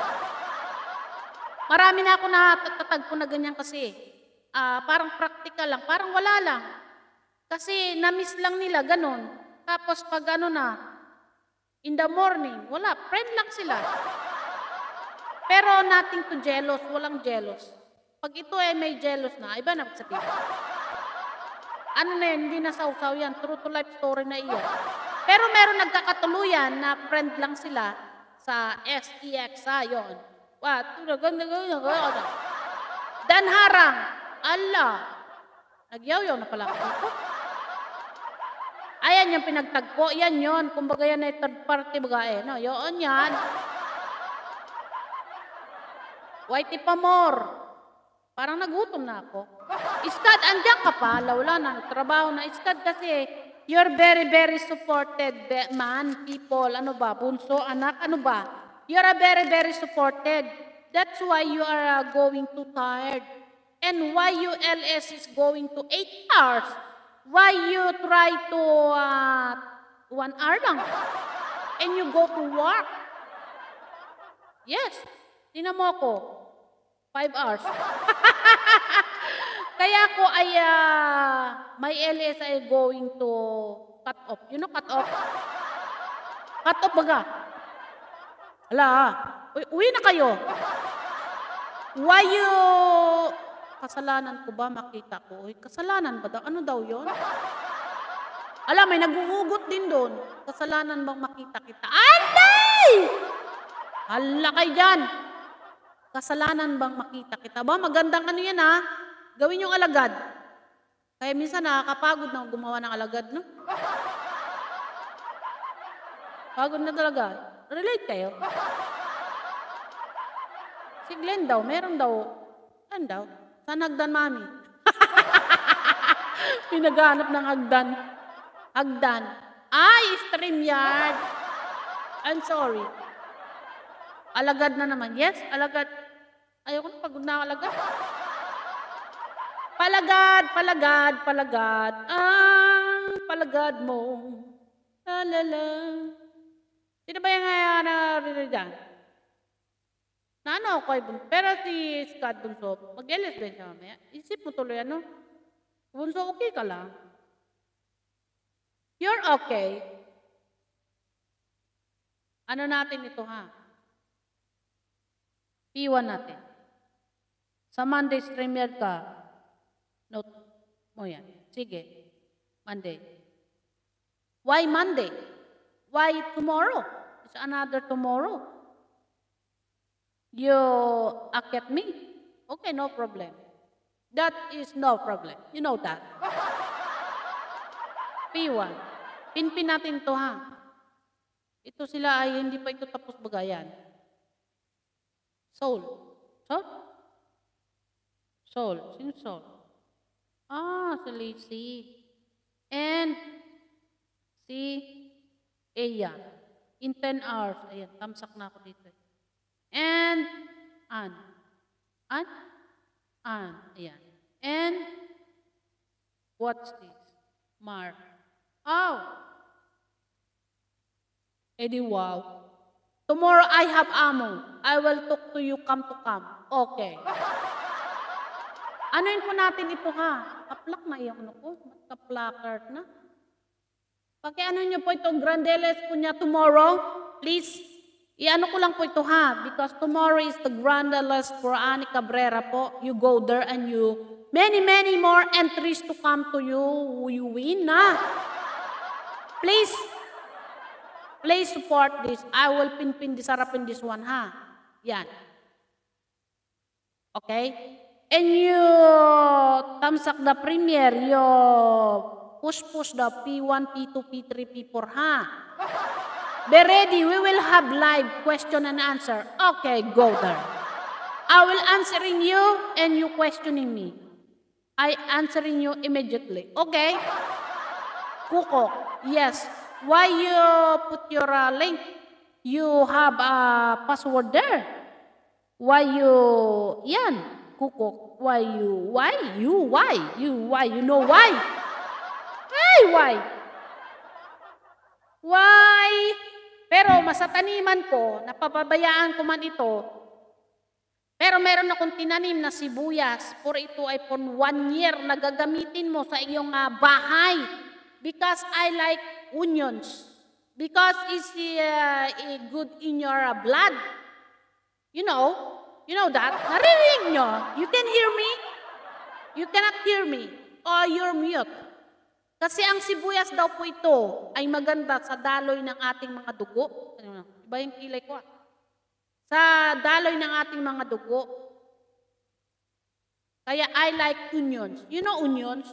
Marami na ako natatagpo na ganyan kasi. Uh, parang practical lang, parang wala lang. Kasi na-miss lang nila, ganun. Tapos pag ano na, In the morning, wala, friend lang sila. Pero nothing to jealous, walang jealous. Pag ito eh may jealous na, iba na sa tita. Ano na yan, hindi na sausaw yan, true to life story na iyan. Pero meron nagkakatuluyan na friend lang sila sa SEX, ha, yun. What? Harang, Allah. Nagyaw-yaw na pala ako. Ayan yung pinagtagpo, yan yon. Kumbaga yan ay third party baga eh. No, yun yan. Whitey Pamor. Parang nagutom na ako. Istad, andiyan ka pa. Lawla na, trabaho na. Istad kasi, you're very, very supported man, people. Ano ba? Bunso, anak, ano ba? You're a very, very supported. That's why you are uh, going too tired. And why ULS is going to 8 hours why you try to uh, one hour lang and you go to work? Yes, tinan mo ko, five hours. Kaya ko ay, uh, my LS ay going to cut off. You know cut off? Cut off baga. Ala, uwi na kayo. Why you kasalanan ko ba makita ko? Oy, kasalanan ba daw? Ano daw yon? Alam, may naguugot din doon. Kasalanan bang makita kita? Anday! Hala kayo dyan. Kasalanan bang makita kita? Ba, magandang ano yan ha? Gawin yung alagad. Kaya minsan nakakapagod na gumawa ng alagad, no? Pagod na talaga. Relate kayo. Si Glenn daw, meron daw. Ano daw? Tanagdan, mami? Pinaghanap ng agdan. Agdan. Ay, stream yard. I'm sorry. Alagad na naman. Yes, alagad. Ayoko na, pagod na alagad. Palagad, palagad, palagad. Ang palagad mo. La la la. Sino ba yung uh, ah, na-read na ano ako kay Bunso. Pero si Scott Bunso, mag-LS din siya mamaya. Isip mo tuloy ano, Bunso, okay ka lang. You're okay. Ano natin ito ha? P1 natin. Sa Monday streamer ka, note mo yan. Sige, Monday. Why Monday? Why tomorrow? It's another tomorrow you akit me. Okay, no problem. That is no problem. You know that. P1. Pinpin natin to ha. Ito sila ay hindi pa ito tapos bagayan. Soul. Soul? Soul. Sino soul? Ah, si Lacey. And si Aya. In 10 hours. Ayan, tamsak na ako dito and an. An? An. Ayan. And what's this? Mark. Oh. Edi eh, wow. Tomorrow I have ammo. I will talk to you, come to come. Okay. Anoin po natin ito ha? Kaplak na iyong ano ko. Oh, kaplakart na. Pakiano niyo po itong Grandeles po niya tomorrow. Please. I-ano ko lang po ito ha, because tomorrow is the Grandalas for Ani Cabrera po. You go there and you, many, many more entries to come to you. You win na. Please, please support this. I will pinpin this, harapin this one ha. Yan. Okay? And you tamsak the premiere, you push-push the P1, P2, P3, P4 ha. Be ready. We will have live question and answer. Okay, go there. I will answering you and you questioning me. I answering you immediately. Okay? Kuko, yes. Why you put your uh, link? You have a password there. Why you, yan, kuko, why you, why, you, why, you, why, you know why? Hey, why? Why? Pero masataniman ko, napababayaan ko man ito, pero meron akong tinanim na sibuyas, for ito ay for one year na gagamitin mo sa iyong uh, bahay because I like onions. Because it's uh, good in your uh, blood. You know, you know that? Naririnig nyo? You can hear me? You cannot hear me. Or oh, you're mute. Kasi ang sibuyas daw po ito ay maganda sa daloy ng ating mga dugo. Iba yung kilay ko ah. Sa daloy ng ating mga dugo. Kaya I like onions. You know onions?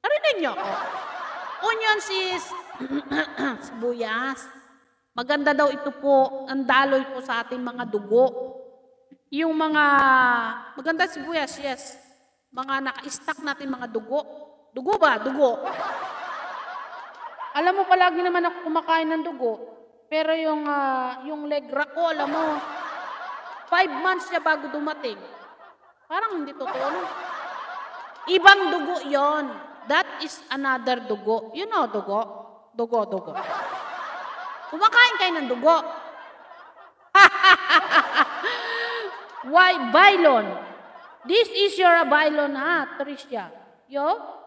Narinig nyo? Oh. Onions is sibuyas. Maganda daw ito po, ang daloy po sa ating mga dugo. Yung mga, maganda sibuyas, yes. Mga naka-stack natin mga dugo. Dugo ba? Dugo. alam mo, palagi naman ako kumakain ng dugo. Pero yung, uh, yung leg rack ko, alam mo, five months niya bago dumating. Parang hindi totoo. No? Ibang dugo yon. That is another dugo. You know, dugo. Dugo, dugo. Kumakain kayo ng dugo. Why? Bylon. This is your Bylon, ha, Tricia. Yo?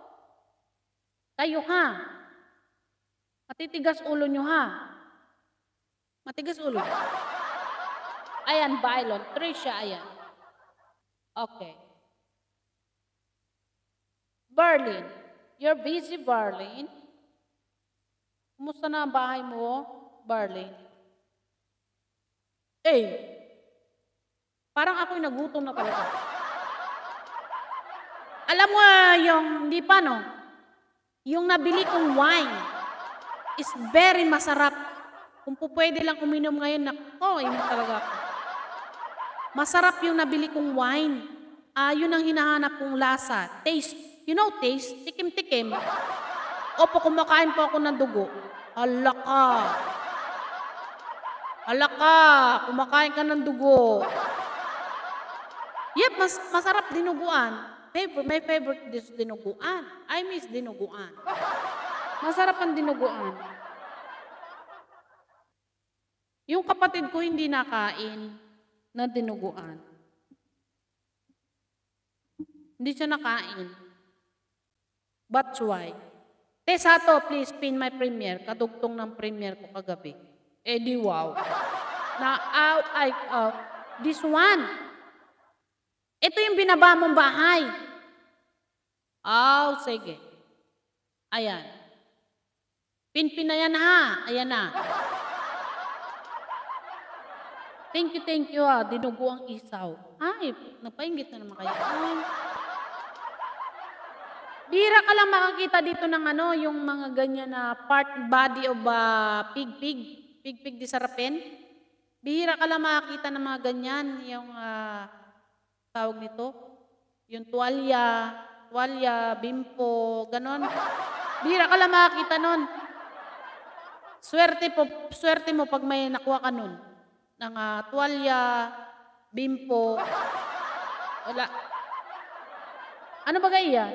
Kayo ha. Matitigas ulo nyo ha. Matigas ulo. Ayan, Bylon. Trisha, ayan. Okay. Berlin. You're busy, Berlin. Kumusta na ang bahay mo, Berlin? Eh, parang ako'y nagutom na talaga. Alam mo, ah, yung hindi pa, no? Yung nabili kong wine is very masarap. Kung po pwede lang uminom ngayon, nako, oh, yun talaga ako. Masarap yung nabili kong wine. Ah, yun ang hinahanap kong lasa. Taste. You know taste? Tikim-tikim. Opo, kumakain po ako ng dugo. Hala ka. kumakain ka ng dugo. Yep, mas, masarap dinuguan favorite, may favorite dish dinuguan. I miss dinuguan. Masarap ang dinuguan. Yung kapatid ko hindi nakain na dinuguan. Hindi siya nakain. But why? Tesato, please pin my premiere. Kadugtong ng premiere ko kagabi. Eh di wow. na, uh, I, uh, this one, ito yung binaba mong bahay. Oh, sige. Ayan. Pinpin na yan ha. Ayan na. Thank you, thank you ha. Dinugo ang isaw. Ay, napaingit na naman kayo. Ay. Bira ka lang makakita dito ng ano, yung mga ganyan na part body of uh, pig pig. Pig pig di sarapin. Bihira ka lang makakita ng mga ganyan, yung uh, tawag nito, yung tuwalya, tuwalya, bimpo, ganon. Bira ka lang makakita nun. Swerte, po, swerte mo pag may nakuha ka nun. Ng uh, tuwalya, bimpo. Wala. Ano ba kaya?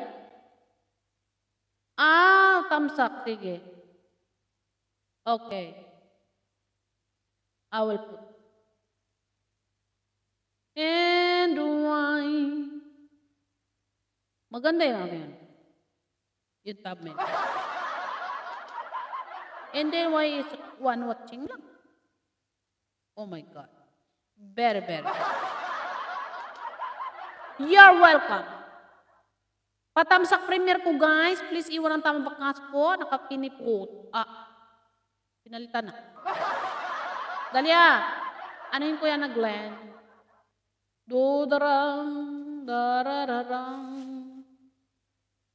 Ah, tamsak. Sige. Okay. I will put and wine. Maganda yun ako Yung tab men. and then why is one watching lang? Oh my God. Very, very. You're welcome. Patamsak premier ko guys. Please iwan ang tamang bakas ko. Nakakinip ko. Ah, pinalitan na. Dalia, Ano ko yan na Glenn. Do darang, darararang.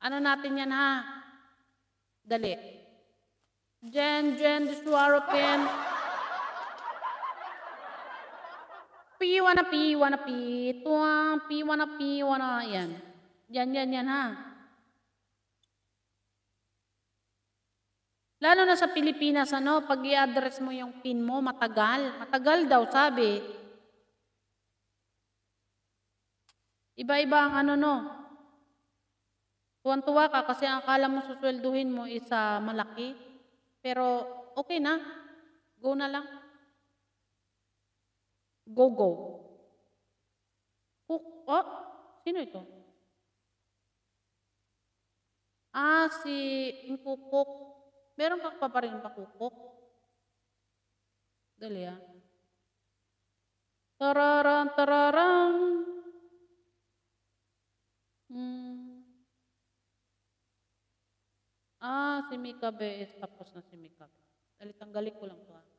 Ano natin yan ha? Dali. Jen, Jen, Dishwaropin. Piwa na wanna na pitwa, piwa na piwa wanna yan. Yan, yan, yan ha. Lalo na sa Pilipinas, ano, pag i-address mo yung pin mo, matagal. Matagal daw, sabi. Iba-iba ang ano no. Tuwan-tuwa ka kasi akala mo suswelduhin mo isa ah, malaki. Pero okay na. Go na lang. Go, go. Cook. Oh, sino ito? Ah, si Inkukuk. Meron ka pa pa rin pakukuk. Dali ah. Tararam, tararam. Hmm. Ah, si Mikabe is eh, tapos na si Mikabe. Dali, tanggalin ko lang to ha. Ah.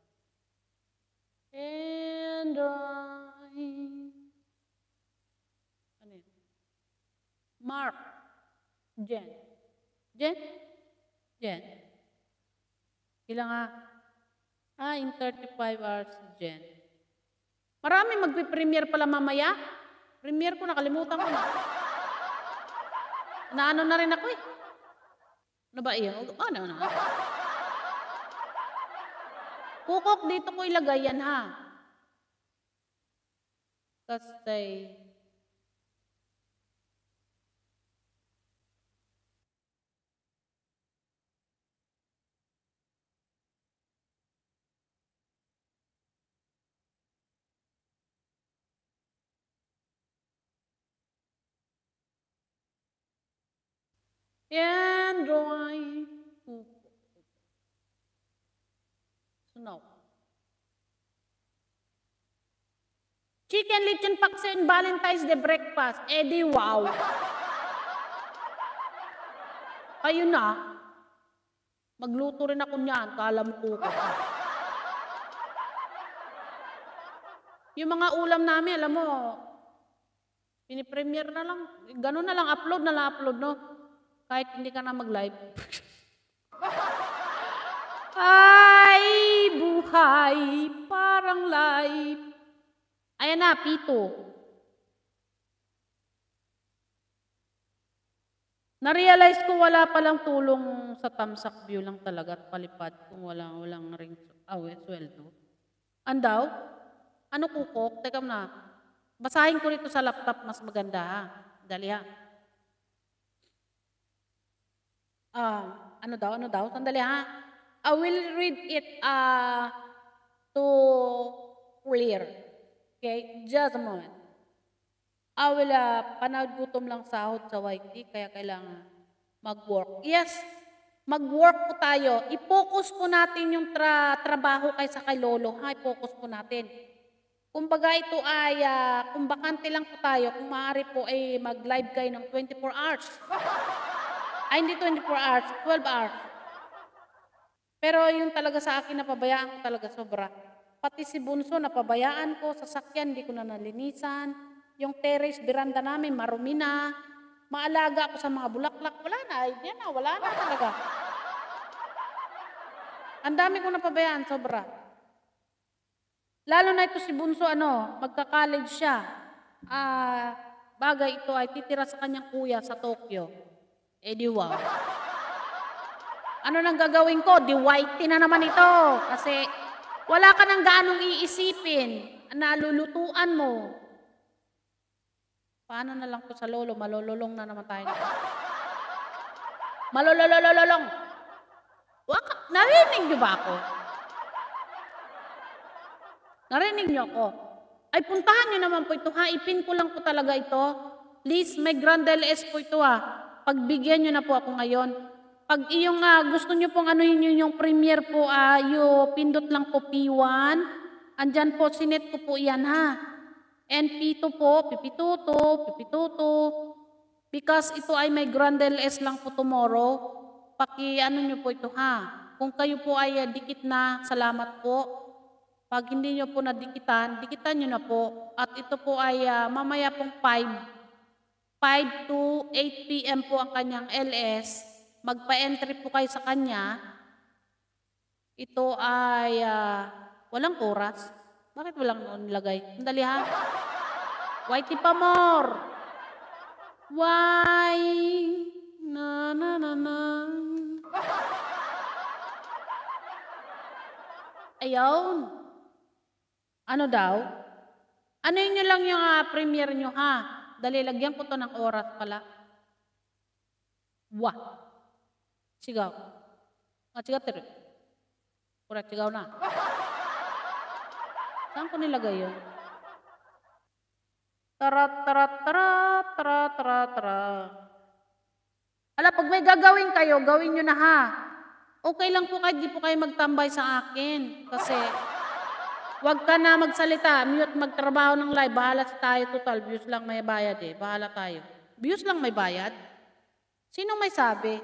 And I... Ano yun? Mark. Jen. Jen? Jen. Ilang ha? Ah? ah, in 35 hours, Jen. Marami magpipremiere pala mamaya. Premiere ko, nakalimutan ko na naano na rin ako eh. Ano ba iyon? Oh, ano na? Ano? Kukok, dito ko ilagay yan ha. Tapos say, and drawing two So now, chicken lechon paksa and Valentine's the breakfast. Eh wow. ayun na, magluto rin ako niyan, kalam ko ka. Yung mga ulam namin, alam mo, pinipremiere na lang. Ganun na lang, upload na lang, upload, no? kahit hindi ka na mag-live. Ay, buhay, parang live. Ayan na, pito. Na-realize ko wala palang tulong sa tamsak view lang talaga at palipad kung wala walang ring awe, ah, sweldo. Andaw? Ano kukok? Teka na. Basahin ko rito sa laptop, mas maganda ha. Dali ha. uh, ano daw, ano daw, sandali ha. I will read it uh, to clear. Okay, just a moment. I will, uh, panood gutom lang sahod sa YT, kaya kailangan mag-work. Yes, mag-work po tayo. I-focus po natin yung tra trabaho kaysa kay Lolo. Ha, i-focus po natin. Kumbaga ito ay, uh, kung bakante lang po tayo, kung maaari po ay mag-live kayo ng 24 hours. Ay, hindi 24 hours, 12 hours. Pero yung talaga sa akin, napabayaan ko talaga sobra. Pati si Bunso, napabayaan ko, sasakyan, hindi ko na nalinisan. Yung terrace, beranda namin, marumi na. Maalaga ako sa mga bulaklak, wala na, yan na, wala na talaga. Ang dami ko napabayaan, sobra. Lalo na ito si Bunso, ano, magka-college siya. Ah, bagay ito ay titira sa kanyang kuya sa Tokyo. Eh di wow. Ano nang gagawin ko? Di white na naman ito. Kasi wala ka nang gaanong iisipin. Nalulutuan mo. Paano na lang ko sa lolo? Malololong na naman tayo. Malololololong. Waka, narinig niyo ba ako? Narinig niyo ako? Ay, puntahan niyo naman po ito ha. Ipin ko lang po talaga ito. Please, may grandel es po ito ah pagbigyan nyo na po ako ngayon. Pag iyong nga, ah, gusto nyo pong ano yun yung premier po, uh, ah, yung pindot lang po P1, andyan po sinet ko po yan ha. And P2 po, PP22, PP22, because ito ay may grand LS lang po tomorrow, paki ano nyo po ito ha. Kung kayo po ay ah, dikit na, salamat po. Pag hindi nyo po nadikitan, dikitan nyo na po. At ito po ay uh, mamaya pong 5 5 to 8 p.m. po ang kanyang LS. Magpa-entry po kayo sa kanya. Ito ay uh, walang oras. Bakit walang nilagay? Sandali ha. Whitey Pamor. Why? Na na na na. Ayun. Ano daw? Ano yun lang yung uh, ah, premiere nyo ha? Dali, lagyan po to ng oras pala. Wa. Sigaw. Ah, sigaw tiro. Pura sigaw na. Saan ko nilagay yun? Tara, tara, tara, tara, tara, tara. Ala, pag may gagawin kayo, gawin nyo na ha. Okay lang po kahit di po kayo magtambay sa akin. Kasi wag ka na magsalita, mute, magtrabaho ng live, bahala sa tayo total, views lang may bayad eh, bahala tayo. Views lang may bayad? Sino may sabi?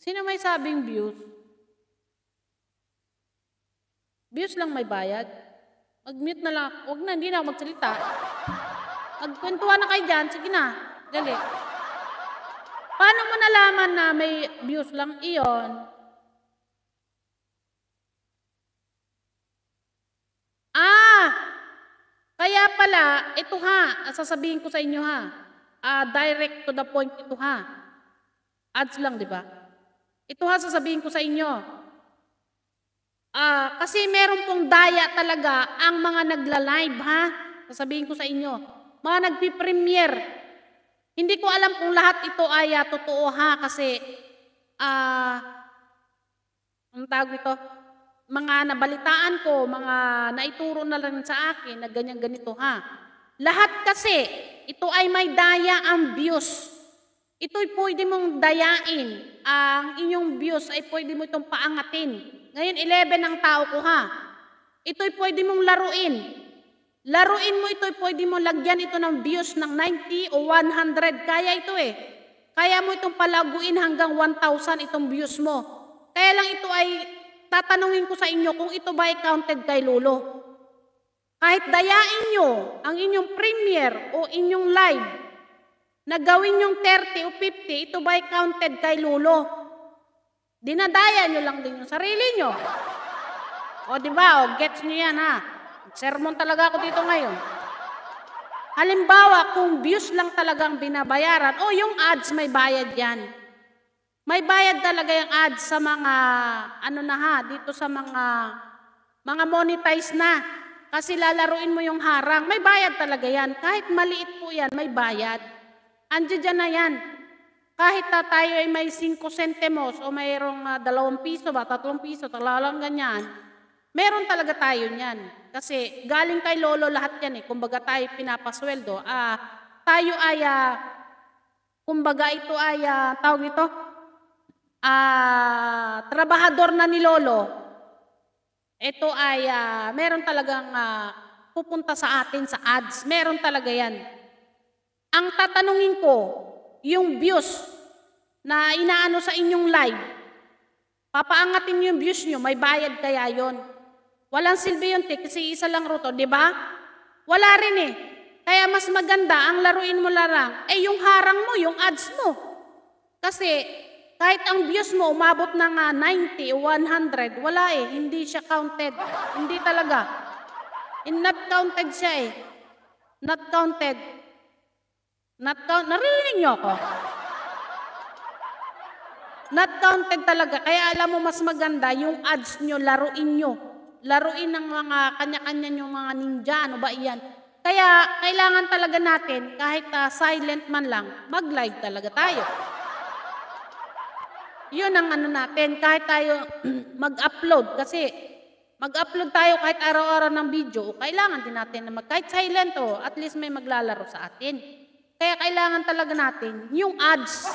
Sino may sabing views? Views lang may bayad? Mag-mute na lang. wag na, hindi na magsalita. Magkwentuhan na kayo dyan. Sige na. Dali. Paano mo nalaman na may views lang iyon? Ah, kaya pala, ito ha, sasabihin ko sa inyo ha, uh, direct to the point ito ha. Ads lang, di ba? Ito ha, sasabihin ko sa inyo. Uh, kasi meron pong daya talaga ang mga nagla-live ha. Sasabihin ko sa inyo. Mga nagpi-premiere. Hindi ko alam kung lahat ito ay uh, totoo ha kasi ah uh, ang tawag ito, mga nabalitaan ko, mga naituro na lang sa akin na ganyan ganito ha. Lahat kasi, ito ay may daya ang views. Ito'y pwede mong dayain. Ang inyong views ay pwede mo itong paangatin. Ngayon, 11 ang tao ko ha. Ito'y pwede mong laruin. Laruin mo ito'y pwede mong lagyan ito ng views ng 90 o 100. Kaya ito eh. Kaya mo itong palaguin hanggang 1,000 itong views mo. Kaya lang ito ay tatanungin ko sa inyo kung ito ba ay counted kay Lolo. Kahit dayain nyo ang inyong premier o inyong live na gawin yung 30 o 50, ito ba ay counted kay Lolo? Dinadaya nyo lang din yung sarili nyo. O di ba? O gets nyo yan ha. Sermon talaga ako dito ngayon. Halimbawa, kung views lang talagang binabayaran, o yung ads may bayad yan. May bayad talaga yung ads sa mga, ano na ha, dito sa mga, mga monetize na. Kasi lalaruin mo yung harang. May bayad talaga yan. Kahit maliit po yan, may bayad. Andiyan na yan. Kahit na tayo ay may 5 centimos o mayroong uh, dalawang piso ba, tatlong piso, talalang ganyan, meron talaga tayo niyan. Kasi galing kay Lolo lahat yan eh. Kumbaga tayo pinapasweldo. Ah, tayo ay, ah, kumbaga ito ay, ah, tawag ito, uh, trabahador na ni Lolo, ito ay uh, meron talagang uh, pupunta sa atin sa ads. Meron talaga yan. Ang tatanungin ko, yung views na inaano sa inyong live, papaangatin yung views nyo, may bayad kaya yon. Walang silbi yun, kasi isa lang ruto, di ba? Wala rin eh. Kaya mas maganda, ang laruin mo lang, eh yung harang mo, yung ads mo. Kasi kahit ang views mo umabot ng uh, 90, 100, wala eh. Hindi siya counted. Hindi talaga. And not counted siya eh. Not counted. Not count. Narinig niyo ako? Not counted talaga. Kaya alam mo mas maganda yung ads nyo, laruin nyo. Laruin ng mga kanya-kanya nyo, mga ninja, ano ba iyan. Kaya kailangan talaga natin, kahit uh, silent man lang, mag-live talaga tayo yun ang ano natin, kahit tayo mag-upload, kasi mag-upload tayo kahit araw-araw ng video, kailangan din natin na mag, kahit silent o, oh, at least may maglalaro sa atin. Kaya kailangan talaga natin yung ads.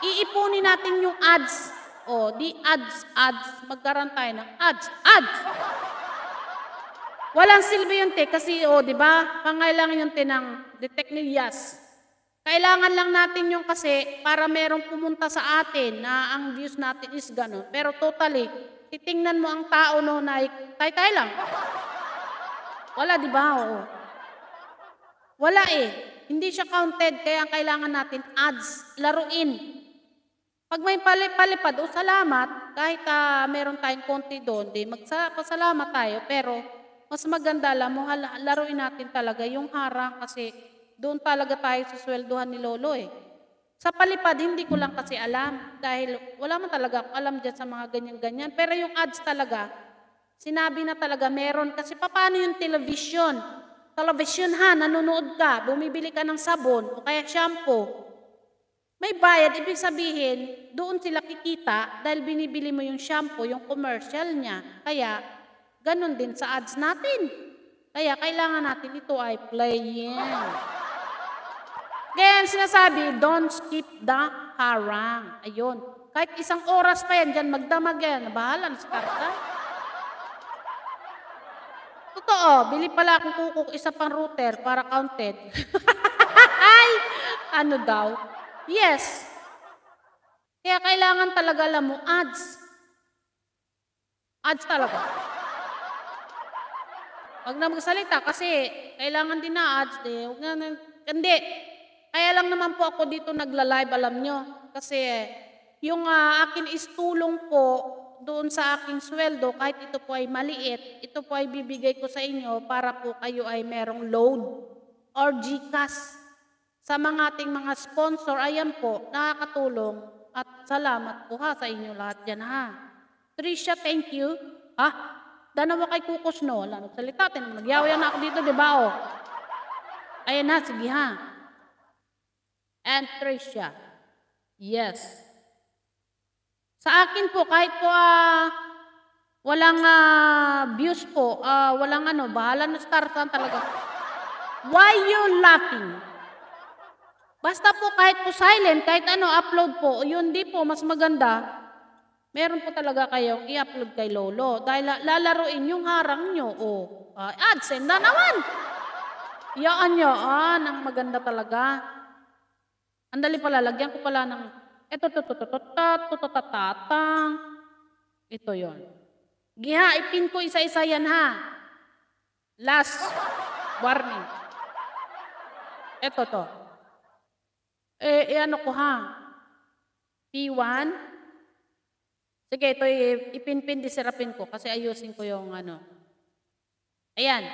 Iipunin natin yung ads. O, oh, di ads, ads. Magkaroon tayo ng ads, ads. Walang silbi yung te, kasi, o, oh, di ba, pangailangan yung te, ng detect yes. Kailangan lang natin yung kasi para merong pumunta sa atin na ang views natin is gano'n. Pero totally, titingnan mo ang tao no na tay-tay lang. Wala, di ba? Oo. Wala eh. Hindi siya counted, kaya ang kailangan natin ads, laruin. Pag may palipad, o salamat, kahit uh, meron tayong konti doon, di magpasalamat tayo, pero mas maganda lang mo, laruin natin talaga yung harang kasi doon talaga tayo sa susweldohan ni Lolo eh. Sa palipad, hindi ko lang kasi alam dahil wala man talaga ako alam dyan sa mga ganyan-ganyan. Pero yung ads talaga, sinabi na talaga meron kasi paano yung television? Television ha, nanonood ka, bumibili ka ng sabon o kaya shampoo. May bayad, ibig sabihin, doon sila kikita dahil binibili mo yung shampoo, yung commercial niya. Kaya, ganun din sa ads natin. Kaya kailangan natin ito ay playing. Kaya ang sinasabi, don't skip the harang. Ayun. Kahit isang oras pa yan, dyan magdamag yan. Bahala na sa karta. Totoo, bili pala akong kukuk isa pang router para counted. Ay, ano daw? Yes. Kaya kailangan talaga alam mo, ads. Ads talaga. Huwag na magsalita kasi kailangan din na ads. Eh. Huwag na, hindi, kaya lang naman po ako dito nagla-live, alam nyo. Kasi yung uh, akin is tulong po doon sa aking sweldo, kahit ito po ay maliit, ito po ay bibigay ko sa inyo para po kayo ay merong load or GCAS. Sa mga ating mga sponsor, ayan po, nakakatulong at salamat po ha sa inyo lahat yan ha. Trisha, thank you. Ha? Danawa kay Kukos no, wala nagsalita, tinang nagyawayan ako dito, di ba o? Oh? Ayan ha, sige ha. And Tricia. Yes. Sa akin po, kahit po uh, walang uh, views po, uh, walang ano, bahala na startan talaga. Why you laughing? Basta po kahit po silent, kahit ano, upload po, yun di po, mas maganda. Meron po talaga kayo, i-upload kay Lolo. Dahil lalaruin yung harang nyo, o oh, uh, AdSense na naman. Yaan nyo, ah, nang maganda talaga. Andali pala, lagyan ko pala ng eto to to to to to to to Ito yon. Giha, ipin ko isa-isa yan ha. Last warning. Eto to. Eh, eh ano ko ha? P1. Sige, ito ipinpin, disirapin ko kasi ayusin ko yung ano. Ayan.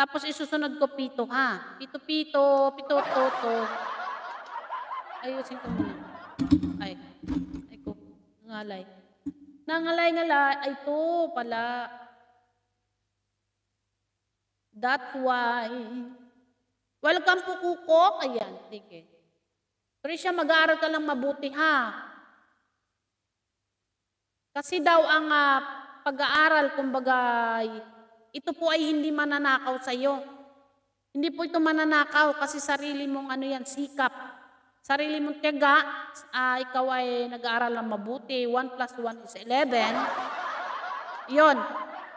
Tapos isusunod ko pito ha. Pito-pito, pito-toto. Ayusin ko muna. Ay. Ay ko. Nangalay. Nangalay-ngalay. Ay to pala. That's why. Welcome po kukok. Ayan, sige. siya mag-aaral ka lang mabuti ha. Kasi daw ang uh, pag-aaral, kumbaga, ito po ay hindi mananakaw sa iyo. Hindi po ito mananakaw kasi sarili mong ano yan, sikap sarili mong tiyaga, uh, ikaw ay nag-aaral ng mabuti, 1 plus 1 is 11. Yon.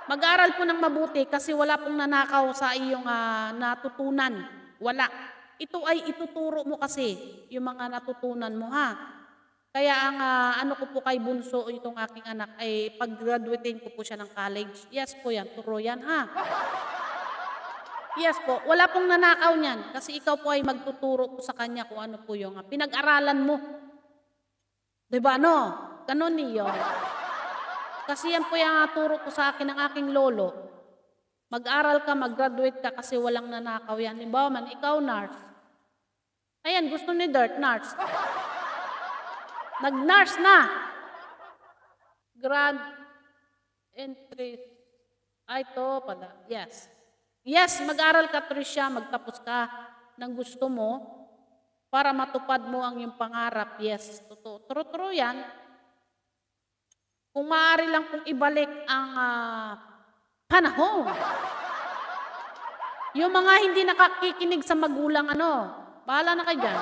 Mag-aaral po ng mabuti kasi wala pong nanakaw sa iyong uh, natutunan. Wala. Ito ay ituturo mo kasi yung mga natutunan mo ha. Kaya ang uh, ano ko po kay Bunso, itong aking anak, ay pag graduatein ko po siya ng college. Yes po yan, turo yan ha. Yes po, wala pong nanakaw niyan kasi ikaw po ay magtuturo ko sa kanya kung ano po yung pinag-aralan mo. 'Di ba no? Ganon niyo. Kasi yan po yung turo ko sa akin ng aking lolo. Mag-aral ka, mag-graduate ka kasi walang nanakaw yan. Diba man, ikaw, nurse. Ayan, gusto ni Dirt, nurse. Nag-nurse na. Grad entry. Ay, to pala. Yes. Yes, mag-aral ka, Trisha, magtapos ka ng gusto mo para matupad mo ang iyong pangarap. Yes, totoo. True-true yan. Kung maaari lang kung ibalik ang uh, panahon. Yung mga hindi nakakikinig sa magulang, ano, bahala na kayo dyan.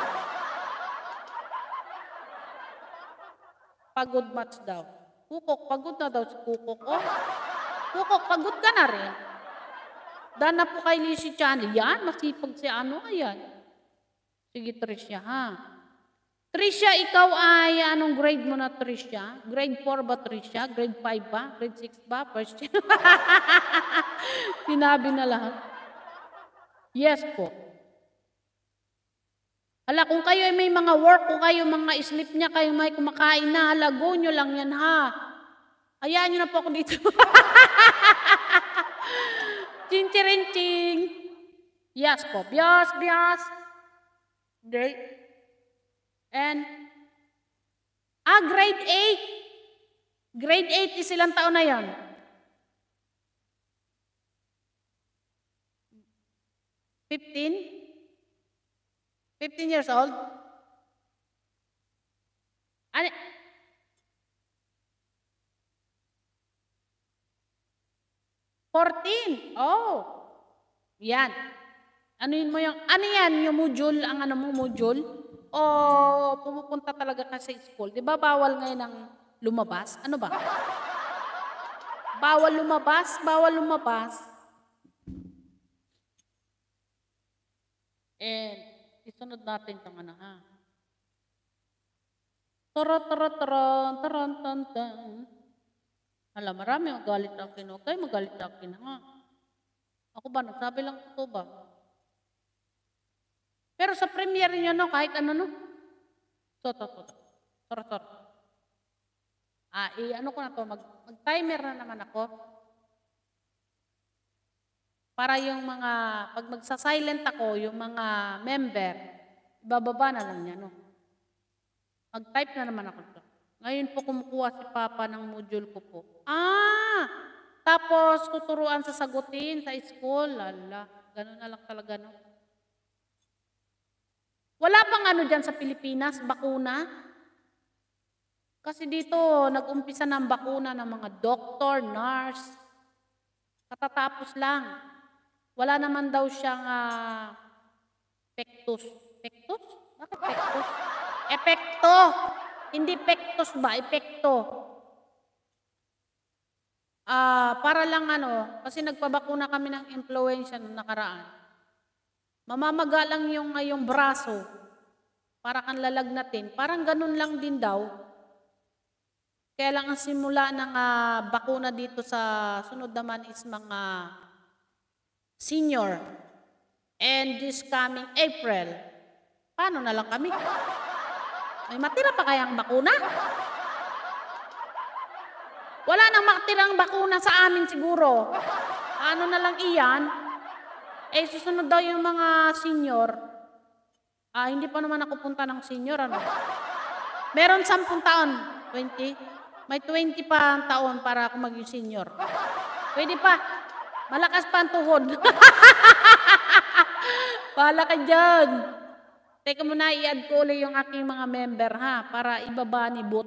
Pagod match daw. Kukok, pagod na daw si Kukok. Oh. Kukok, pagod ka na rin. Daan na po kay Lizzie Channel. Yan, masipag si ano ayan. Sige, Tricia, ha? Tricia, ikaw ay anong grade mo na, Tricia? Grade 4 ba, Tricia? Grade 5 ba? Grade 6 ba? First year? Sinabi na lahat. Yes po. Hala, kung kayo ay may mga work, kung kayo mga sleep niya, kayo may kumakain na, hala, nyo lang yan ha. Ayahan nyo na po ako dito. Tintirinting! Yes po, bias, bias. Day. And, ah, grade 8. Grade 8 is ilang taon na yan? Fifteen? Fifteen years old? Ano? 14. Oh. Yan. Ano yun mo yung, ano yan, yung module, ang ano mo, module? O pumupunta talaga ka sa school? Di ba bawal ngayon ang lumabas? Ano ba? bawal lumabas, bawal lumabas. And, isunod natin itong ano ha. Toro, toro, toro, taron, tan, tan. Alam, marami magalit na akin. Huwag kayo magalit na akin, ha? Ako ba, nagsabi lang ko ba? Pero sa premiere niyo, no, kahit ano, no? Toto, toto. Toro, toro. Ah, eh, ano ko na to, mag, mag-timer na naman ako. Para yung mga, pag magsa-silent ako, yung mga member, ibababa na lang niya, no? Mag-type na naman ako to. Ngayon po kumukuha si Papa ng module ko po. Ah! Tapos tuturuan sa sagutin sa school. Lala, ganun na lang talaga, no? Wala pang ano dyan sa Pilipinas, bakuna. Kasi dito, nag-umpisa ng bakuna ng mga doctor, nurse. Katatapos lang. Wala naman daw siyang uh, pectus. Pectus? Bakit pectus? Epekto. Hindi pectus ba? Epekto. Uh, para lang ano, kasi nagpabakuna kami ng influenza noong nakaraan. Mamamaga lang yung, yung braso para kang lalagnatin. Parang ganun lang din daw. Kaya ang simula ng uh, bakuna dito sa sunod naman is mga senior. And this coming April, paano na lang kami? May matira pa kayang bakuna? Wala nang matirang bakuna sa amin siguro. Ano na lang iyan? Eh, susunod daw yung mga senior. Ah, hindi pa naman ako punta ng senior, ano? Meron 10 taon, 20. May 20 pa ang taon para ako maging senior. Pwede pa. Malakas pa ang tuhod. Pala ka dyan. Teka muna, i-add ko ulit yung aking mga member ha, para ibaba ni Bot.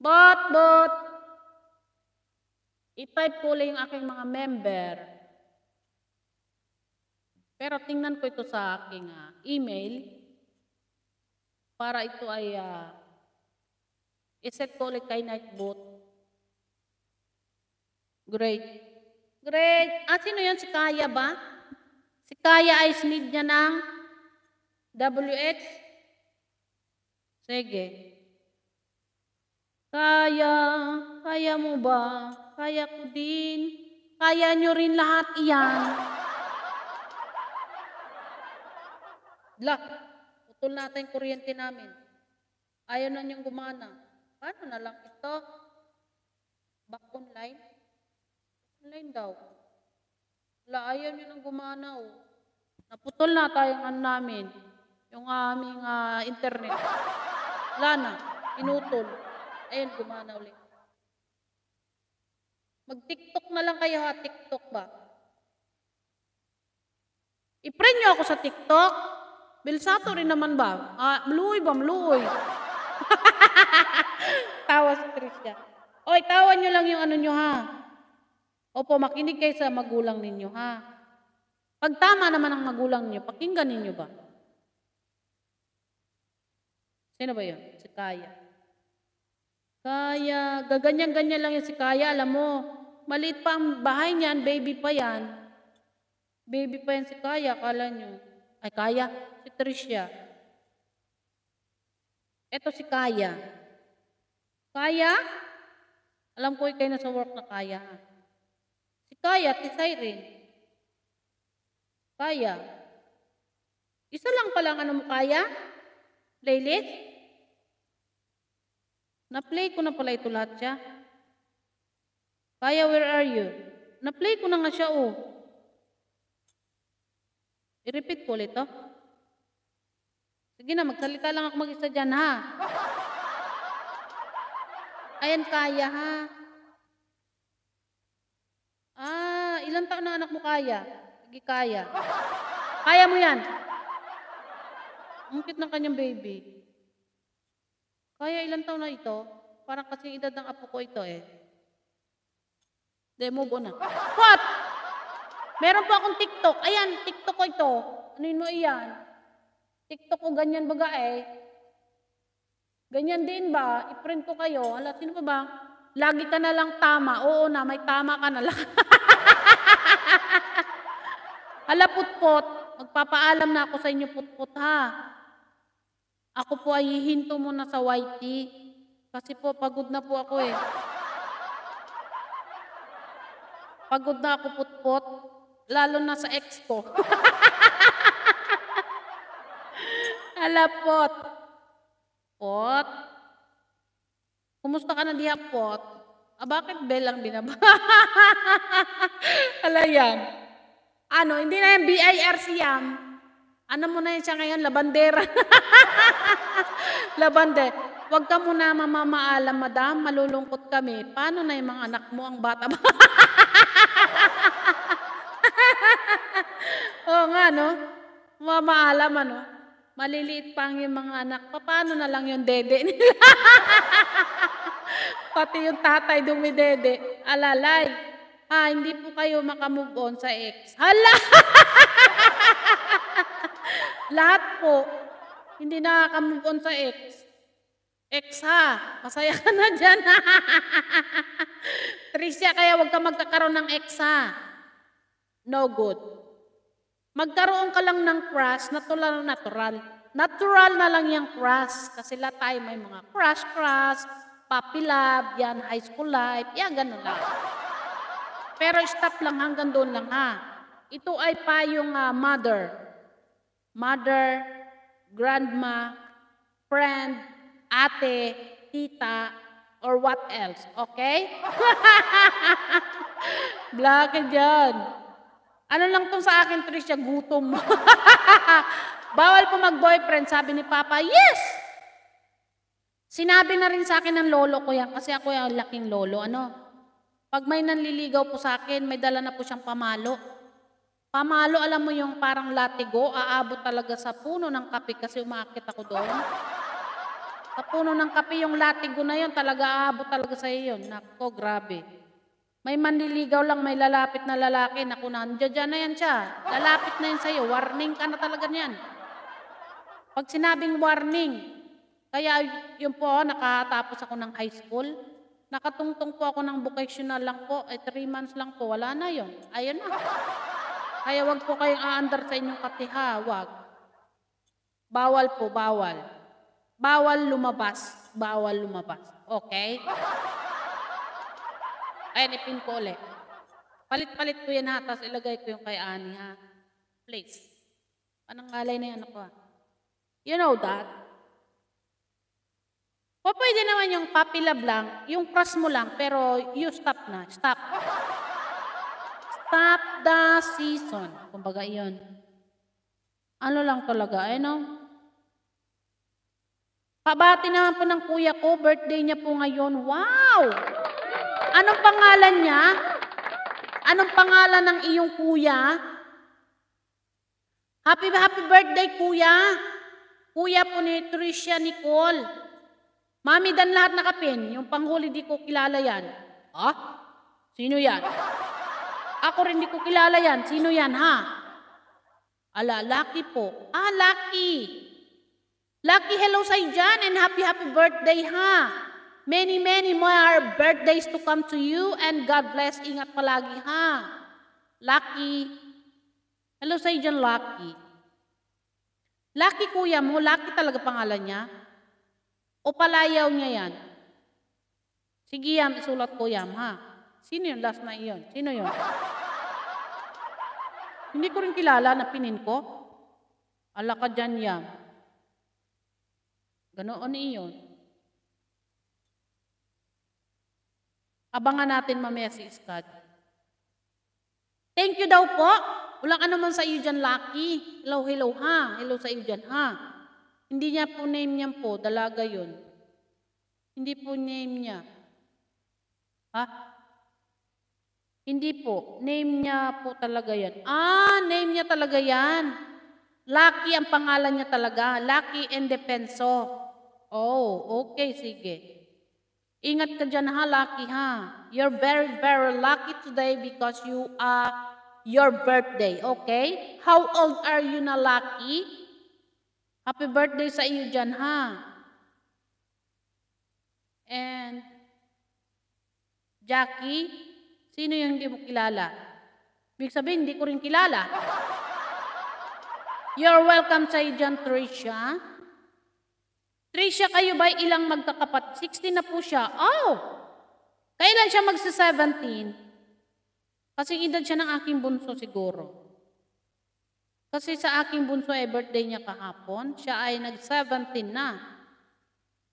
Bot, Bot! I-type ko ulit yung aking mga member. Pero tingnan ko ito sa aking uh, email para ito ay uh, iset ko ulit kay Nightbot. Great. Great. Ah, sino yun? Si Kaya ba? Si Kaya ay smid niya ng WH? Sige. Kaya, kaya mo ba? Kaya ko din. Kaya nyo rin lahat iyan. Lak, utol natin kuryente namin. Ayaw na niyong gumana. Paano na lang ito? Back online? Online daw. La, ayaw niyo nang gumana, oh. Naputol na tayong ano namin. Yung aming ah, internet. Wala na. Pinutol. Ayun, gumana ulit. Mag-TikTok na lang kayo ha. TikTok ba? I-friend nyo ako sa TikTok? Belsato rin naman ba? Ah, maluoy ba? Maluoy. Tawa si Tricia. Oy, tawan nyo lang yung ano nyo ha. Opo, makinig kayo sa magulang ninyo ha. Pag tama naman ang magulang ninyo, pakinggan ninyo ba? Sino ba yun? Si Kaya. Kaya, gaganyan-ganyan lang yan si Kaya. Alam mo, maliit pa ang bahay niyan, baby pa yan. Baby pa yan si Kaya, kala nyo. Ay, Kaya, si Tricia. Ito si Kaya. Kaya? Alam ko kayo na sa work na Kaya. Si Kaya, si Siren. Kaya. Isa lang palang ano mo kaya? Playlist? Na-play ko na pala ito lahat siya. Kaya, where are you? Na-play ko na nga siya, oh. I-repeat ko ulit, oh. Sige na, magsalita lang ako mag-isa dyan, ha? Ayan, kaya, ha? Ah, ilang taon na anak mo kaya? Sige, kaya. Kaya mo yan. Ang cute ng kanyang baby. Kaya ilang taon na ito? Parang kasi edad ng apo ko ito eh. Hindi, move na. What? Meron po akong TikTok. Ayan, TikTok ko ito. Ano yun mo iyan? TikTok ko ganyan baga eh. Ganyan din ba? I-print ko kayo. Ala, sino pa ba? Lagi ka na lang tama. Oo na, may tama ka na lang. Ala, putpot. Magpapaalam na ako sa inyo, putpot ha. Ako po ay hihinto muna sa YT. Kasi po, pagod na po ako eh. Pagod na ako putpot. Lalo na sa ex ko. Alapot. Pot. Kumusta ka na diha, pot? Ah, bakit bell ang binaba? Ala yan. Ano, hindi na yan BIRC yan. Ano mo na yan siya ngayon? Labandera. Labande. Huwag ka muna mamamaalam, madam. Malulungkot kami. Paano na yung mga anak mo ang bata mo? Oo nga, no? Mamaalam, ano? Maliliit pa ang yung mga anak. Paano na lang yung dede nila? Pati yung tatay dumidede. Alalay. Ah, hindi po kayo makamove on sa ex. Hala! Lahat po, hindi nakaka-move on sa ex. Ex ha, masaya ka na dyan. Tricia, kaya huwag ka magkakaroon ng ex ha. No good. Magkaroon ka lang ng crush, natural natural. Natural na lang yung crush. Kasi lahat tayo may mga crush-crush, puppy love, yan, high school life, yan, ganun lang. Pero stop lang hanggang doon lang ha. Ito ay payong uh, mother mother, grandma, friend, ate, tita, or what else, okay? Black dyan. Ano lang tong sa akin, Tricia, gutom Bawal po mag-boyfriend, sabi ni Papa, yes! Sinabi na rin sa akin ng lolo ko yan, kasi ako yung laking lolo, ano? Pag may nanliligaw po sa akin, may dala na po siyang pamalo. Pamalo, alam mo yung parang latigo, aabot talaga sa puno ng kape kasi umakit ako doon. Sa puno ng kape, yung latigo na yon talaga aabot talaga sa iyo. Nako, grabe. May manliligaw lang, may lalapit na lalaki. Naku, nandiyan na yan siya. Lalapit na yan sa iyo. Warning ka na talaga niyan. Pag sinabing warning, kaya yun po, nakatapos ako ng high school. Nakatungtong po ako ng vocational lang po. Eh, three months lang po. Wala na yon Ayun na. Kaya wag po kayong aandar sa inyong katiha, wag. Bawal po, bawal. Bawal lumabas, bawal lumabas. Okay? Ayan, ipin ko ulit. Palit-palit ko yan ha, tapos ilagay ko yung kay Ani ha. Please. Anong ngalay na yan ako ha? You know that? O pwede naman yung papilab lang, yung cross mo lang, pero you stop na, stop. Tap the season. Kumbaga iyon. Ano lang talaga, eh no? Pabati naman po ng kuya ko, birthday niya po ngayon. Wow! Anong pangalan niya? Anong pangalan ng iyong kuya? Happy, happy birthday, kuya! Kuya po ni Tricia Nicole. Mami, dan lahat nakapin. Yung panghuli di ko kilala yan. Ah? Sino yan? Ako rin hindi ko kilala yan. Sino yan, ha? Ala, lucky po. Ah, lucky. Lucky hello sa dyan and happy, happy birthday, ha? Many, many more birthdays to come to you and God bless. Ingat palagi, ha? Lucky. Hello sa dyan, Lucky. Lucky kuya mo, Lucky talaga pangalan niya. O palayaw niya yan? Sige, yan, isulat ko, yan, ha? Sino yun? Last na iyon. Sino yun? Hindi ko rin kilala na pinin ko. Ala ka dyan yan. Ganoon iyon. Abangan natin mamaya si Scott. Thank you daw po. Wala ka naman sa iyo dyan, Lucky. Hello, hello ha. Hello sa iyo dyan ha. Hindi niya po name niya po, dalaga yun. Hindi po name niya. Ha? Hindi po. Name niya po talaga yan. Ah, name niya talaga yan. Lucky ang pangalan niya talaga. Lucky Indepenso. Oh, okay, sige. Ingat ka dyan ha, Lucky ha. You're very, very lucky today because you are your birthday, okay? How old are you na, Lucky? Happy birthday sa iyo dyan ha. And, Jackie, Sino yung hindi mo kilala? Ibig sabihin, hindi ko rin kilala. You're welcome sa dyan, Tricia. Tricia, kayo ba ilang magkakapat? 16 na po siya. Oh! Kailan siya magsa-17? Kasi edad siya ng aking bunso siguro. Kasi sa aking bunso ay eh, birthday niya kahapon, siya ay nag-17 na.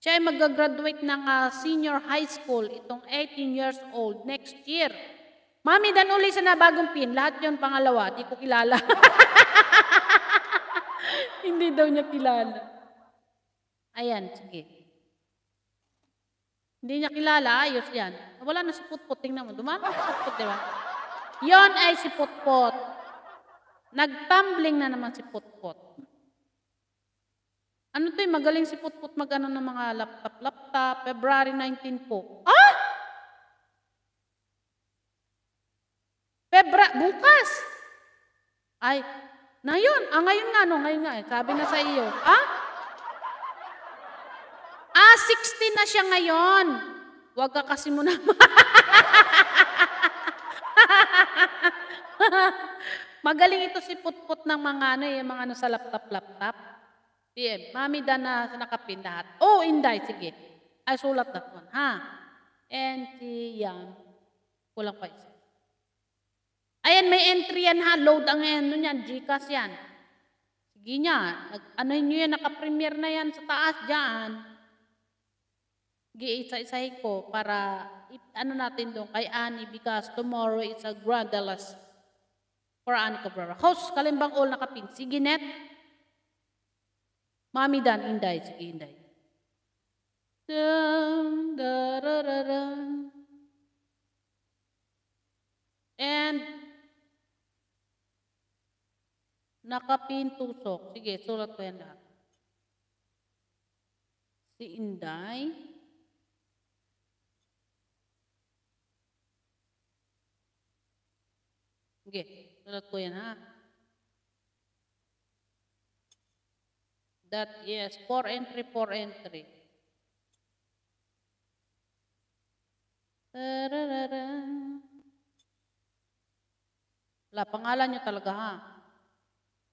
Siya ay mag-graduate ng uh, senior high school, itong 18 years old, next year. Mami, danuli sa nabagong pin. Lahat yon pangalawa, di ko kilala. Hindi daw niya kilala. Ayan, sige. Hindi niya kilala, ayos yan. Wala na si Putput, tingnan mo. Dumami si Putput, di ba? Yon ay si Putput. Nagtumbling na naman si Putput. Ano to eh, magaling si Putput mag-ano ng mga laptop-laptop. February 19 po. Ah! bukas. Ay, na yun. Ah, ngayon nga, no, ngayon nga. Eh. Sabi na sa iyo. Ah? Ah, 16 na siya ngayon. Huwag ka kasi mo na. Magaling ito si putput ng mga ano, yung eh, mga ano sa laptop-laptop. PM, mami da na nakapin lahat. Oh, inday, sige. Ay, sulat na Ha? And si Yam, kulang pa isa. Ayan, may entry yan ha. Load ang ano yan, Gcash yan. Sige niya, ano nyo yan, nakapremiere na yan sa taas dyan. Giisa-isahin ko para ano natin doon kay Annie because tomorrow is a grand dalas for Annie Cabrera. Host, kalimbang all nakapin. Sige, net. Mami Dan, Inday. Sige, Inday. Dum, da, da, da, da. And Nakapintusok. Sige, sulat ko yan lahat. Si Inday. Sige, sulat ko yan ha. That, is four entry, four entry. La, pangalan nyo talaga ha.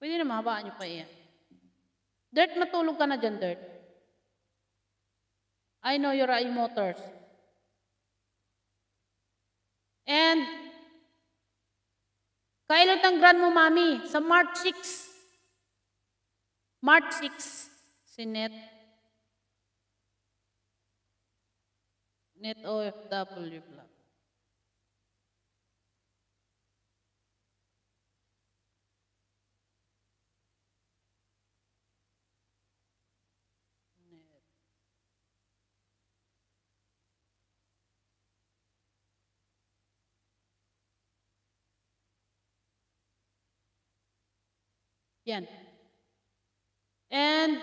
Pwede na mahabaan nyo pa iyan. Dirt, matulog ka na dyan, Dirt. I know your eye motors. And, kailan ang grand mo, Mami? Sa March 6. March 6. Si Net. Net OFW plus. Yan. And,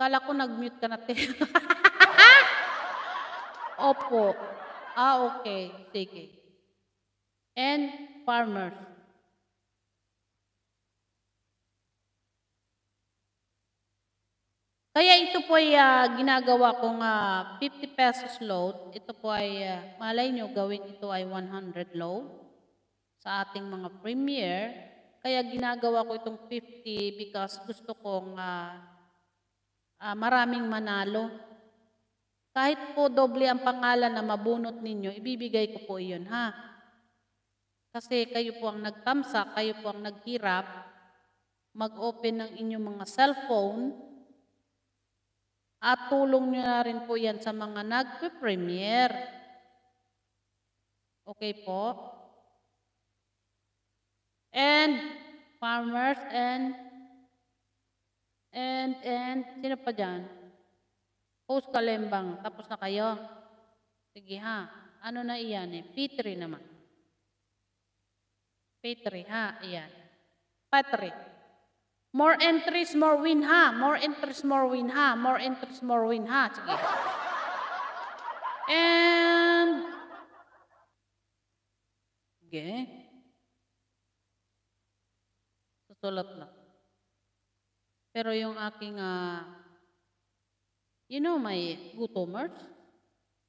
kala ko nag-mute ka na, te. Opo. Ah, okay. Sige. And farmers. Kaya ito po ay uh, ginagawa kong uh, ah, 50 pesos load. Ito po ay, uh, malay nyo, gawin ito ay 100 load sa ating mga premier kaya ginagawa ko itong 50 because gusto kong uh, uh, maraming manalo. Kahit po doble ang pangalan na mabunot ninyo, ibibigay ko po iyon ha. Kasi kayo po ang nagtamsa, kayo po ang naghirap, mag-open ng inyong mga cellphone, at tulong nyo na rin po yan sa mga nagpe-premier. Okay po? and farmers and and and sino pa dyan? Post kalembang. Tapos na kayo. Sige ha. Ano na iyan eh? Petri naman. Petri ha. Iyan. Petri. More entries, more win ha. More entries, more win ha. More entries, more win ha. Sige. And Okay susulat lang. Pero yung aking, uh, you know, my gutomers.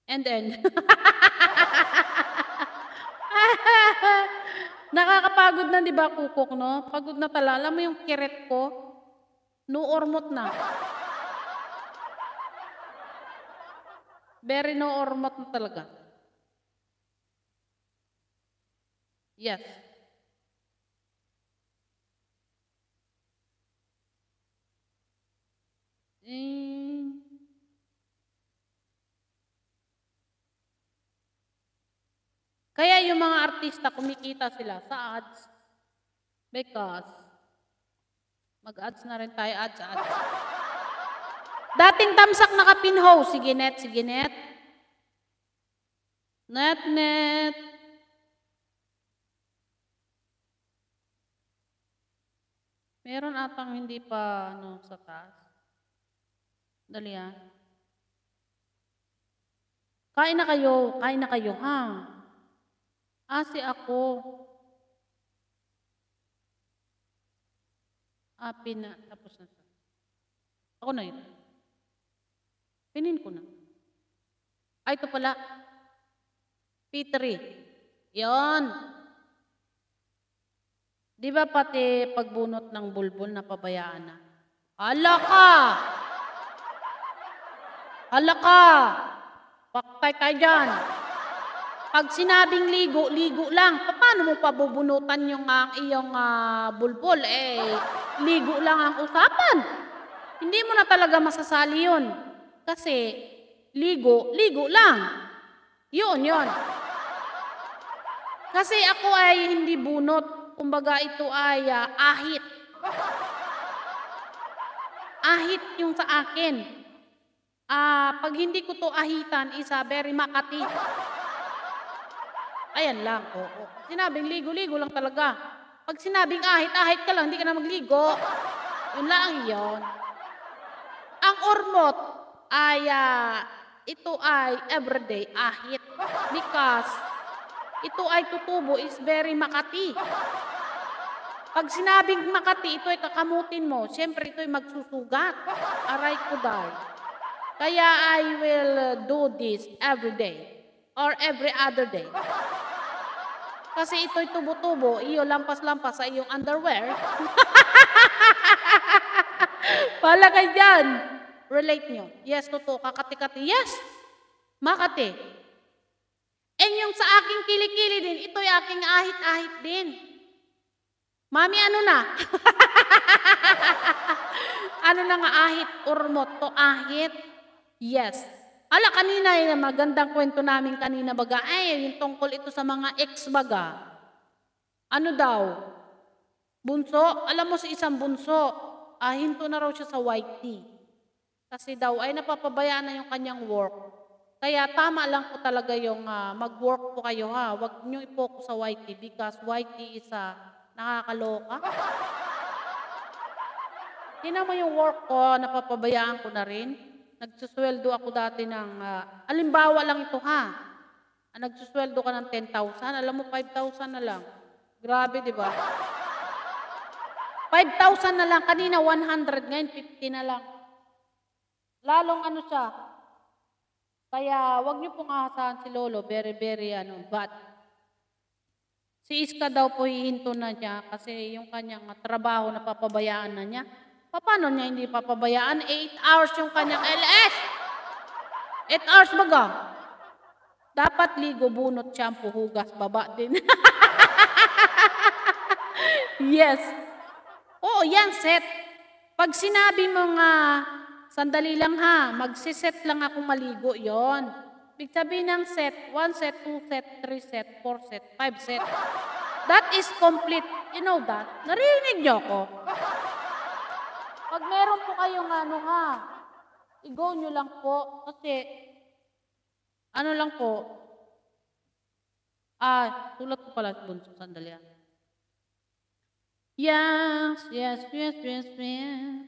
And then, nakakapagod na, di ba, kukok, no? Pagod na pala. Alam mo yung kiret ko? No ormot na. Very no ormot na talaga. Yes. Mm. Kaya yung mga artista, kumikita sila sa ads because mag-ads na rin tayo, ads, ads. Dating tamsak nakapinho, pinho sige net, sige net. Net, net. Meron atang hindi pa ano, sa task. Dali ah. Kain na kayo, kain na kayo ha. Asi ako. Ah, pina, tapos na. Ako na yun. Pinin ko na. Ay, ah, ito pala. P3. Yun. Di ba pati pagbunot ng bulbul, na napabayaan na? Ala ka! Halaka! Paktay tayo dyan. Pag sinabing ligo, ligo lang. Paano mo pabubunutan yung uh, iyong uh, bulbul? Eh, ligo lang ang usapan. Hindi mo na talaga masasali yun. Kasi, ligo, ligo lang. Yun, yun. Kasi ako ay hindi bunot. Kumbaga ito ay uh, ahit. Ahit yung sa akin. Ah, pag hindi ko to ahitan, isa very Makati. Ayan lang, oo. Sinabing ligo-ligo lang talaga. Pag sinabing ahit-ahit ka lang, hindi ka na magligo. Yun lang yon. Ang ormot ay, uh, ito ay everyday ahit. Because ito ay tutubo is very Makati. Pag sinabing Makati, ito ay kakamutin mo. Siyempre, ito ay magsusugat. Aray ko dahil. Kaya I will uh, do this every day or every other day. Kasi ito'y tubo-tubo, iyo lampas-lampas sa iyong underwear. Pala kayo dyan. Relate nyo. Yes, totoo. Kakati-kati. Yes. Makati. And yung sa aking kilikili din, ito'y aking ahit-ahit din. Mami, ano na? ano na nga ahit or to Ahit. Yes. Ala, kanina, eh, yung magandang kwento namin kanina baga, ay, yung tungkol ito sa mga ex baga. Ano daw? Bunso? Alam mo si isang bunso, ah, hinto na raw siya sa white tea. Kasi daw ay napapabayaan na yung kanyang work. Kaya tama lang po talaga yung uh, mag-work po kayo ha. Huwag niyo i-focus sa white tea because white tea is uh, nakakaloka. Tinan mo yung work ko, napapabayaan ko na rin nagsusweldo ako dati ng, uh, alimbawa lang ito ha, ah, nagsusweldo ka ng 10,000, alam mo 5,000 na lang. Grabe, di ba? 5,000 na lang, kanina 100, ngayon 50 na lang. Lalong ano siya, kaya wag niyo pong ahasahan si Lolo, very, very ano, but si Iska daw po hihinto na niya kasi yung kanyang trabaho napapabayaan na niya. Paano niya hindi papabayaan? 8 hours yung kanyang LS. 8 hours baga. Dapat ligo, bunot, shampoo, hugas, baba din. yes. Oo, yan, set. Pag sinabi mo nga, sandali lang ha, magsiset lang ako maligo, yon. Big sabihin ng set, one set, two set, three set, four set, five set. That is complete. You know that? Narinig niyo ko? Pag meron po kayong ano ha, i-go nyo lang po kasi ano lang po, ah, tulad ko pala bunso, sandali ah. Yes, yes, yes, yes, yes.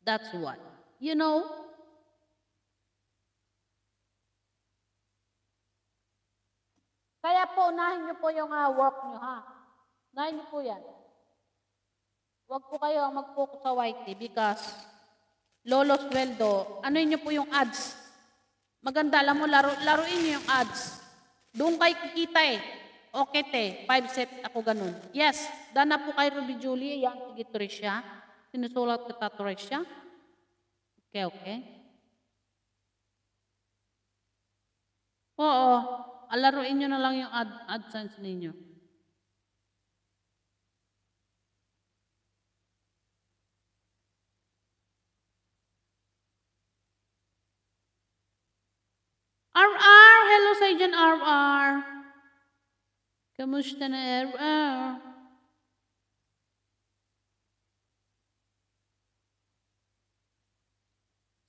That's what. You know? Kaya po, unahin nyo po yung uh, work nyo, ha? Unahin nyo po yan. Huwag po kayo mag-focus sa YT because lolo sweldo, ano niyo po yung ads? Maganda, alam mo, laro, laruin niyo yung ads. Doon kayo kikita eh. Okay te, 5 set ako ganun. Yes, dana po kay Ruby Julie, yan, sige Tricia. Sinusulat kita Tricia. Okay, okay. Oo, alaruin niyo na lang yung ad AdSense ninyo. RR! Hello sa iyo dyan, RR! Kamusta na, RR?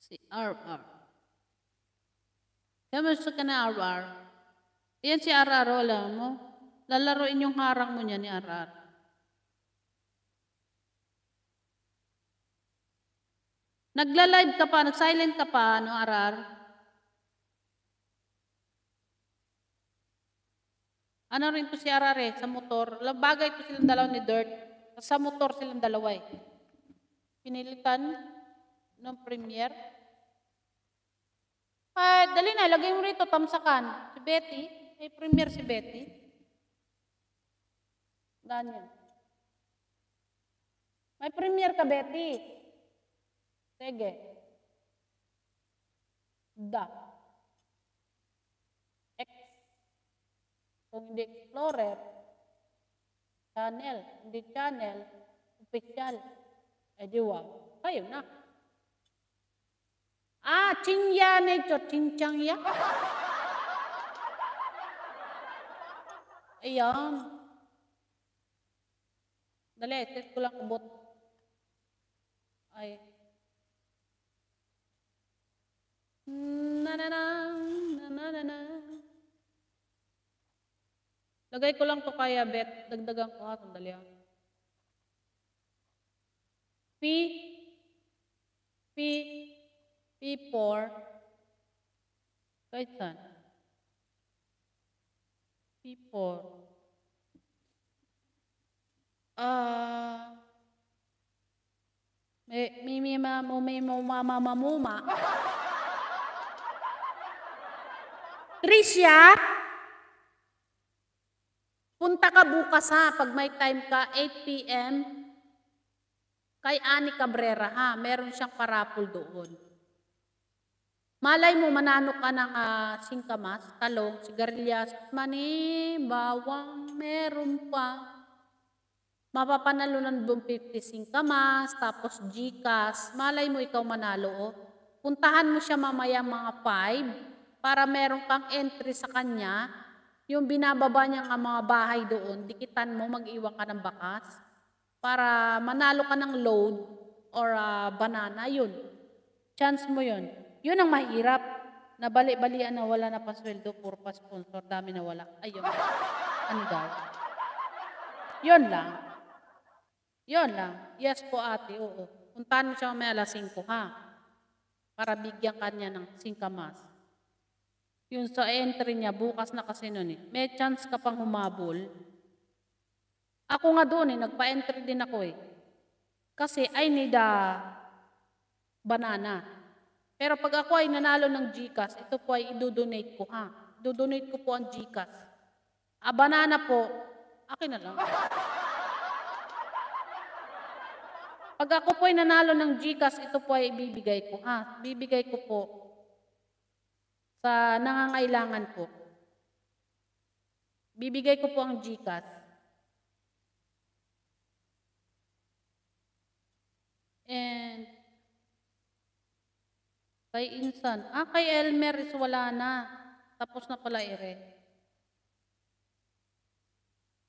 Si RR. Kamusta ka na, RR? Ayan si RR, wala oh, mo. Lalaroin yung harang mo niya ni RR. Nagla-live ka pa, nag-silent ka pa, no, RR? Ano rin to si Arare sa motor. Bagay to silang dalaw ni Dirt. Sa motor silang dalawa eh. Pinilitan ng premier. Ay, ah, dali na, lagay mo rito, tamsakan. Si Betty, ay premier si Betty. Daniel. May premier ka, Betty. Sige. Da. Kung hindi explorer, channel, hindi channel, official, edi wow, kayo na. Ah, chingya na ito, chingchangya. Ayan. Dali, set ko lang ubot. Ay. Na na na, na na na na. Lagay ko lang to kaya bet. Dagdagan ko ha. Sandali ha. P P P4 kahit saan. P4 Ah uh, may may may mama may mama mama mama Tricia Punta ka bukas ha, pag may time ka, 8 p.m. Kay Ani Cabrera ha, meron siyang parapol doon. Malay mo, manano ka ng uh, singkamas, talong, sigarilyas, mani, bawang, meron pa. Mapapanalunan buong 50 singkamas, tapos gikas, Malay mo, ikaw manalo. Oh. Puntahan mo siya mamaya mga 5 para meron kang entry sa kanya yung binababa niya ang mga bahay doon, dikitan mo, mag-iwan ka ng bakas para manalo ka ng load or uh, banana, yun. Chance mo yun. Yun ang mahirap. Nabali-balian na wala na pasweldo, puro pa sponsor, dami na wala. Ayun. ano daw? Yun lang. Yun lang. Yes po ate, oo. Puntahan mo siya mamaya alas 5 ha. Para bigyan kanya ng singkamas yun sa entry niya, bukas na kasi nun eh. May chance ka pang humabol. Ako nga doon eh, nagpa-entry din ako eh. Kasi I need a banana. Pero pag ako ay nanalo ng GCAS, ito po ay idodonate ko ha. Ah, dodonate ko po ang GCAS. A banana po, akin na lang. Pag ako po ay nanalo ng GCAS, ito po ay ibibigay ko ha. Ah, bibigay ko po sa nangangailangan po. Bibigay ko po ang GCAS. And kay Insan. Ah, kay Elmer is wala na. Tapos na pala ire.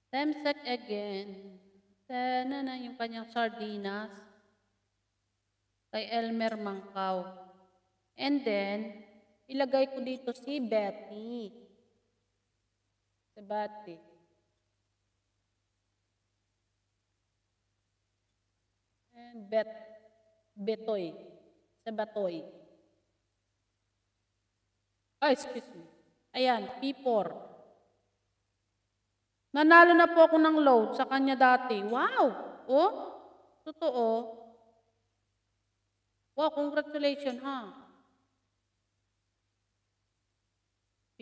Temsec again. Tana na yung kanyang sardinas. Kay Elmer Mangkaw. And then, ilagay ko dito si Betty. Si Betty. And Bet, Betoy. Sa Batoy. Oh, excuse me. Ayan, P4. Nanalo na po ako ng load sa kanya dati. Wow! Oh, totoo. Wow, congratulations, ha? Huh? P...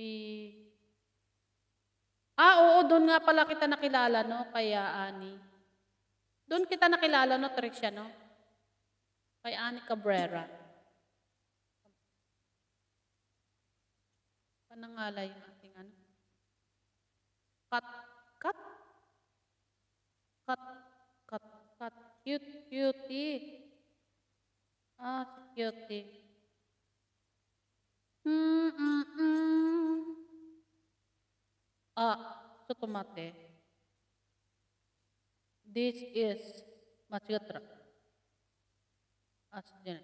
Ah, oo, doon nga pala kita nakilala, no? Kaya, ah, Ani. Doon kita nakilala, no, Trixia, no? Kay Ani Cabrera. Panangala yung ating ano? Cut. kat? Kat, cut, cut. Cute, cutie. Ah, cutie. Mm-mm. Ah, ちょっと待って。This is 間違ったら。あ、じゃない。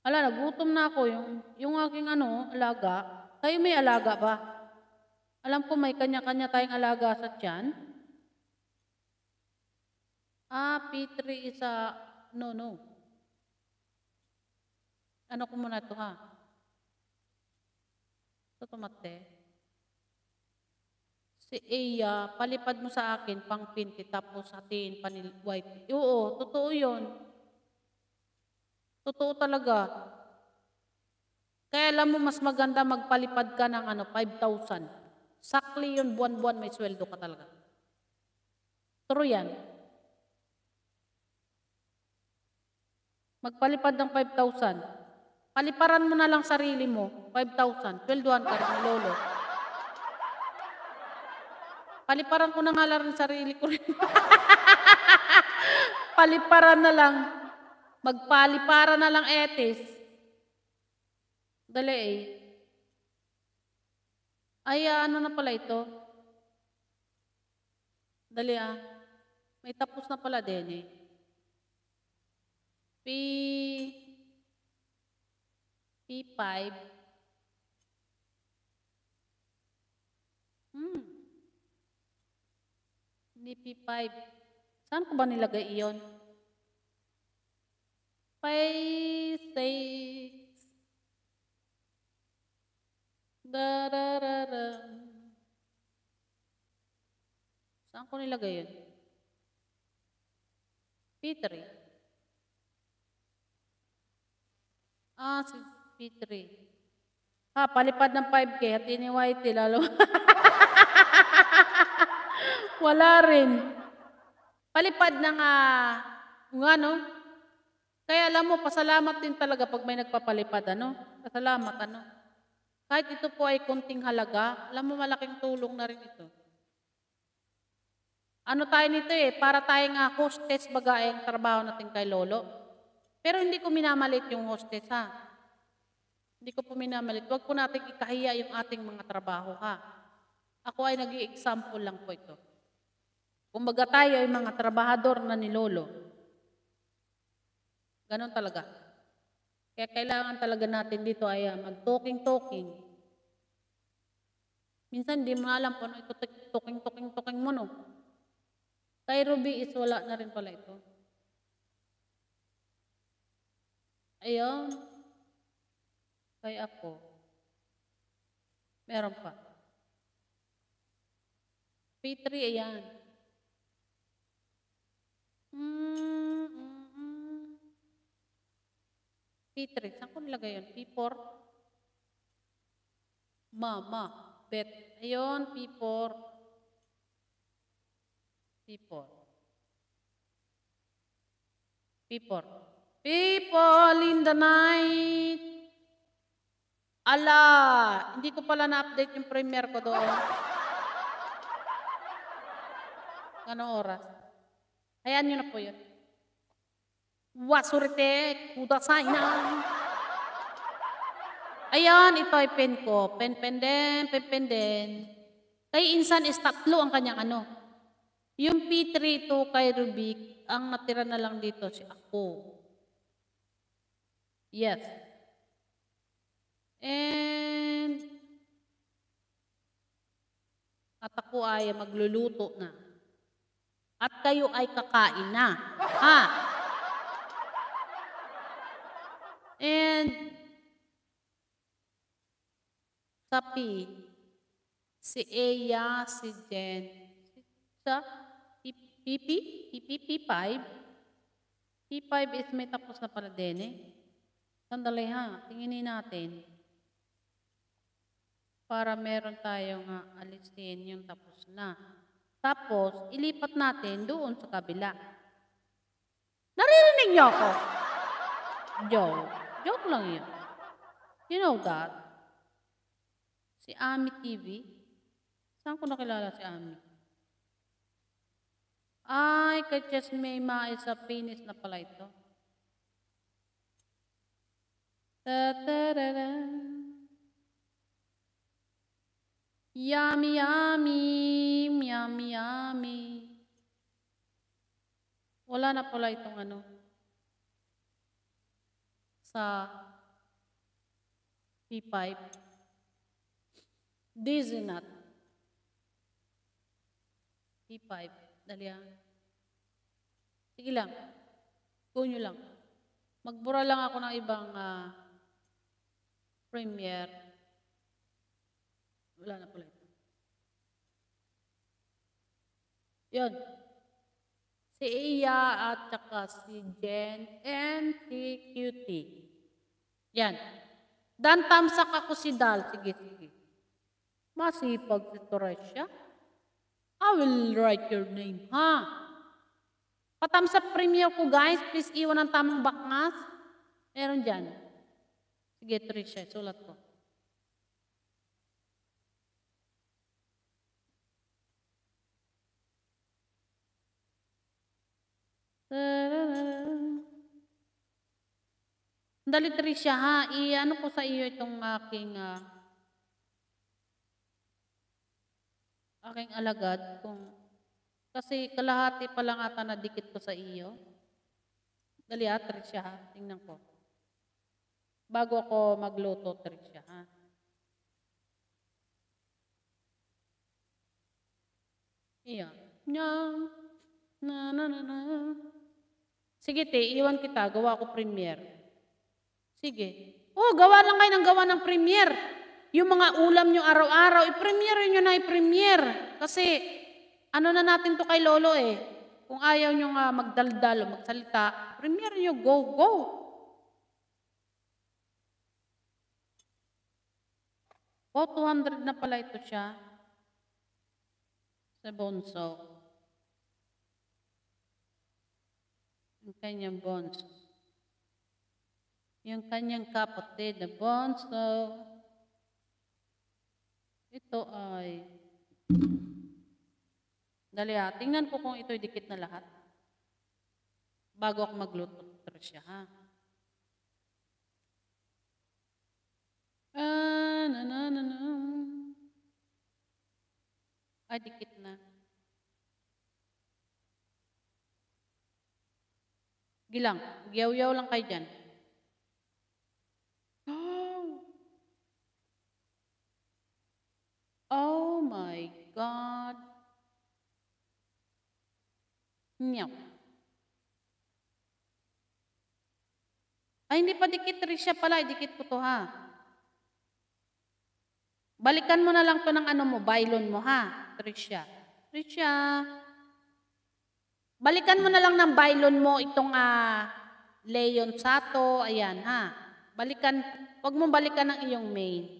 Ala, nagutom na ako. Yung, yung aking ano, alaga. Kayo may alaga ba? Alam ko may kanya-kanya tayong alaga sa tiyan. Ah, P3 is a... No, no. Ano ko muna ito ha? to ちょっと待って。Si Aya, palipad mo sa akin pang pinti tapos hatiin pa ni White. Oo, totoo yun. Totoo talaga. Kaya alam mo, mas maganda magpalipad ka ng ano, 5,000. Sakli yun, buwan-buwan may sweldo ka talaga. True yan. Magpalipad ng 5,000. Paliparan mo na lang sarili mo, 5,000, 12,000 ka rin, lolo. Paliparan ko na nga lang sarili ko rin. Paliparan na lang. Magpalipara na lang etis. Dali eh. Ay, ah, ano na pala ito? Dali ah. May tapos na pala din eh. P... P5. Hmm. Hindi P5. Saan ko ba nilagay iyon? Pay 6. Da, da, da, da. Saan ko nilagay yun? P3. Ah, sige. P3. Ha, palipad ng 5K, hati ni Whitey lalo. Wala rin. Palipad ng, uh, nga ano. Kaya alam mo, pasalamat din talaga pag may nagpapalipad, ano? Pasalamat, ano? Kahit ito po ay kunting halaga, alam mo, malaking tulong na rin ito. Ano tayo nito eh, para tayong uh, hostess baga eh, ang trabaho natin kay Lolo. Pero hindi ko minamalit yung hostess ha. Hindi ko po minamalit. Huwag po natin ikahiya yung ating mga trabaho, ha? Ako ay nag example lang po ito. Kumbaga tayo ay mga trabahador na nilolo. Ganon talaga. Kaya kailangan talaga natin dito ay ah, mag-talking-talking. Minsan hindi mo alam po, ano, ito talking-talking-talking mo, no? Kay Ruby is wala na rin pala ito. Ayun kay Apo. Meron pa. P3, ayan. Mm, mm, mm. P3, saan ko nilagay yun? P4? Mama, bet. Ayun, P4. P4. P4. People in the night. Ala, hindi ko pala na-update yung premiere ko doon. Anong oras? Ayan nyo na po yun. Wasurite, kudasay na. Ayan, ito ay pen ko. Pen, pen din, pen, pen din. Kay Insan is tatlo ang kanyang ano. Yung P3 to kay Rubik, ang natira na lang dito si ako. Yes. And at ako ay magluluto na. At kayo ay kakain na. Ha? And sa si Aya, si Jen, si sa PP, PP, P5, P5 is may tapos na pala din eh. Sandali ha, tinginin natin para meron tayong ah, alisin yung tapos na. Tapos, ilipat natin doon sa kabila. Naririnig niyo ako? Joke. Joke lang yun. You know that? Si Ami TV. Saan ko nakilala si Ami? Ay, kachas may maisa penis na pala ito. Ta-ta-da-da. Yummy, yummy, yummy, yummy. Wala na pala itong ano. Sa P5. Dizzy nut. P5. Dali ah. Sige lang. Go lang. Magbura lang ako ng ibang uh, premiere. Wala na pala ito. Yun. Si Iya at saka si Jen and si Cutie. Yan. Dan tamsak ako si Dal. Sige, sige. Masipag si Toresha. I will write your name, ha? Patamsak premium ko, guys. Please iwan ang tamang bakas. Meron dyan. Sige, Trisha, sulat ko. Dalit siya, ha? I-ano ko sa iyo itong aking uh, aking alagad kung kasi kalahati pa lang ata na dikit ko sa iyo. Dali ha, Tricia ha. Tingnan ko. Bago ako magluto, Tricia ha. Iyan. Nyam. Na na na na. Sige te, iwan kita. Gawa ko premiere. Sige. O, oh, gawa lang kayo ng gawa ng premiere. Yung mga ulam nyo araw-araw, i-premiere nyo na i-premiere. Kasi, ano na natin to kay Lolo eh. Kung ayaw nyo nga magdaldal o magsalita, premiere nyo, go, go. O, 200 na pala ito siya. Sa bonso. Ang kanyang bonso yung kanyang kapatid na bonso. Ito ay... Dali ha. Tingnan ko kung ito'y dikit na lahat. Bago ako magluto. siya ha. Ah, na na na na. Ay, dikit na. Gilang, giyaw-yaw lang kayo dyan. Oh my God. Meow. Ay, hindi pa dikit rin siya pala. Dikit ko to ha. Balikan mo na lang to ng ano mo, bailon mo ha, Trisha. Trisha, balikan mo na lang ng bailon mo itong uh, Leon Sato. Ayan ha. Balikan, wag mo balikan ng iyong main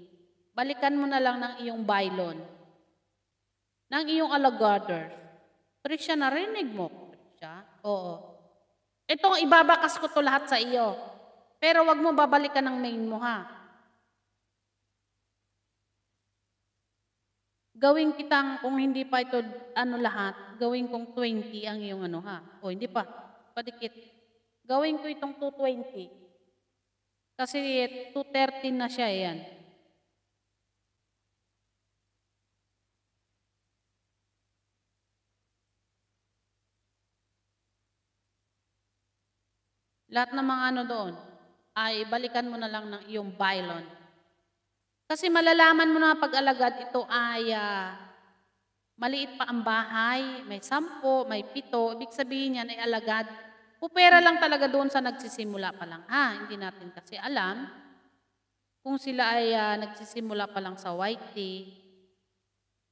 balikan mo na lang ng iyong bylon, ng iyong allogator. Trisha, narinig mo? Trisha? Oo. Itong ibabakas ko to lahat sa iyo. Pero wag mo babalikan ng main mo ha. Gawing kitang kung hindi pa ito ano lahat, gawing kong 20 ang iyong ano ha. O hindi pa, padikit. Gawing ko itong 220. Kasi 230 na siya yan. lahat ng mga ano doon, ay balikan mo na lang ng iyong bylon. Kasi malalaman mo na pag alagad ito ay uh, maliit pa ang bahay, may sampo, may pito, ibig sabihin yan ay alagad. Pupera lang talaga doon sa nagsisimula pa lang. Ha, ah, hindi natin kasi alam kung sila ay uh, nagsisimula pa lang sa white tea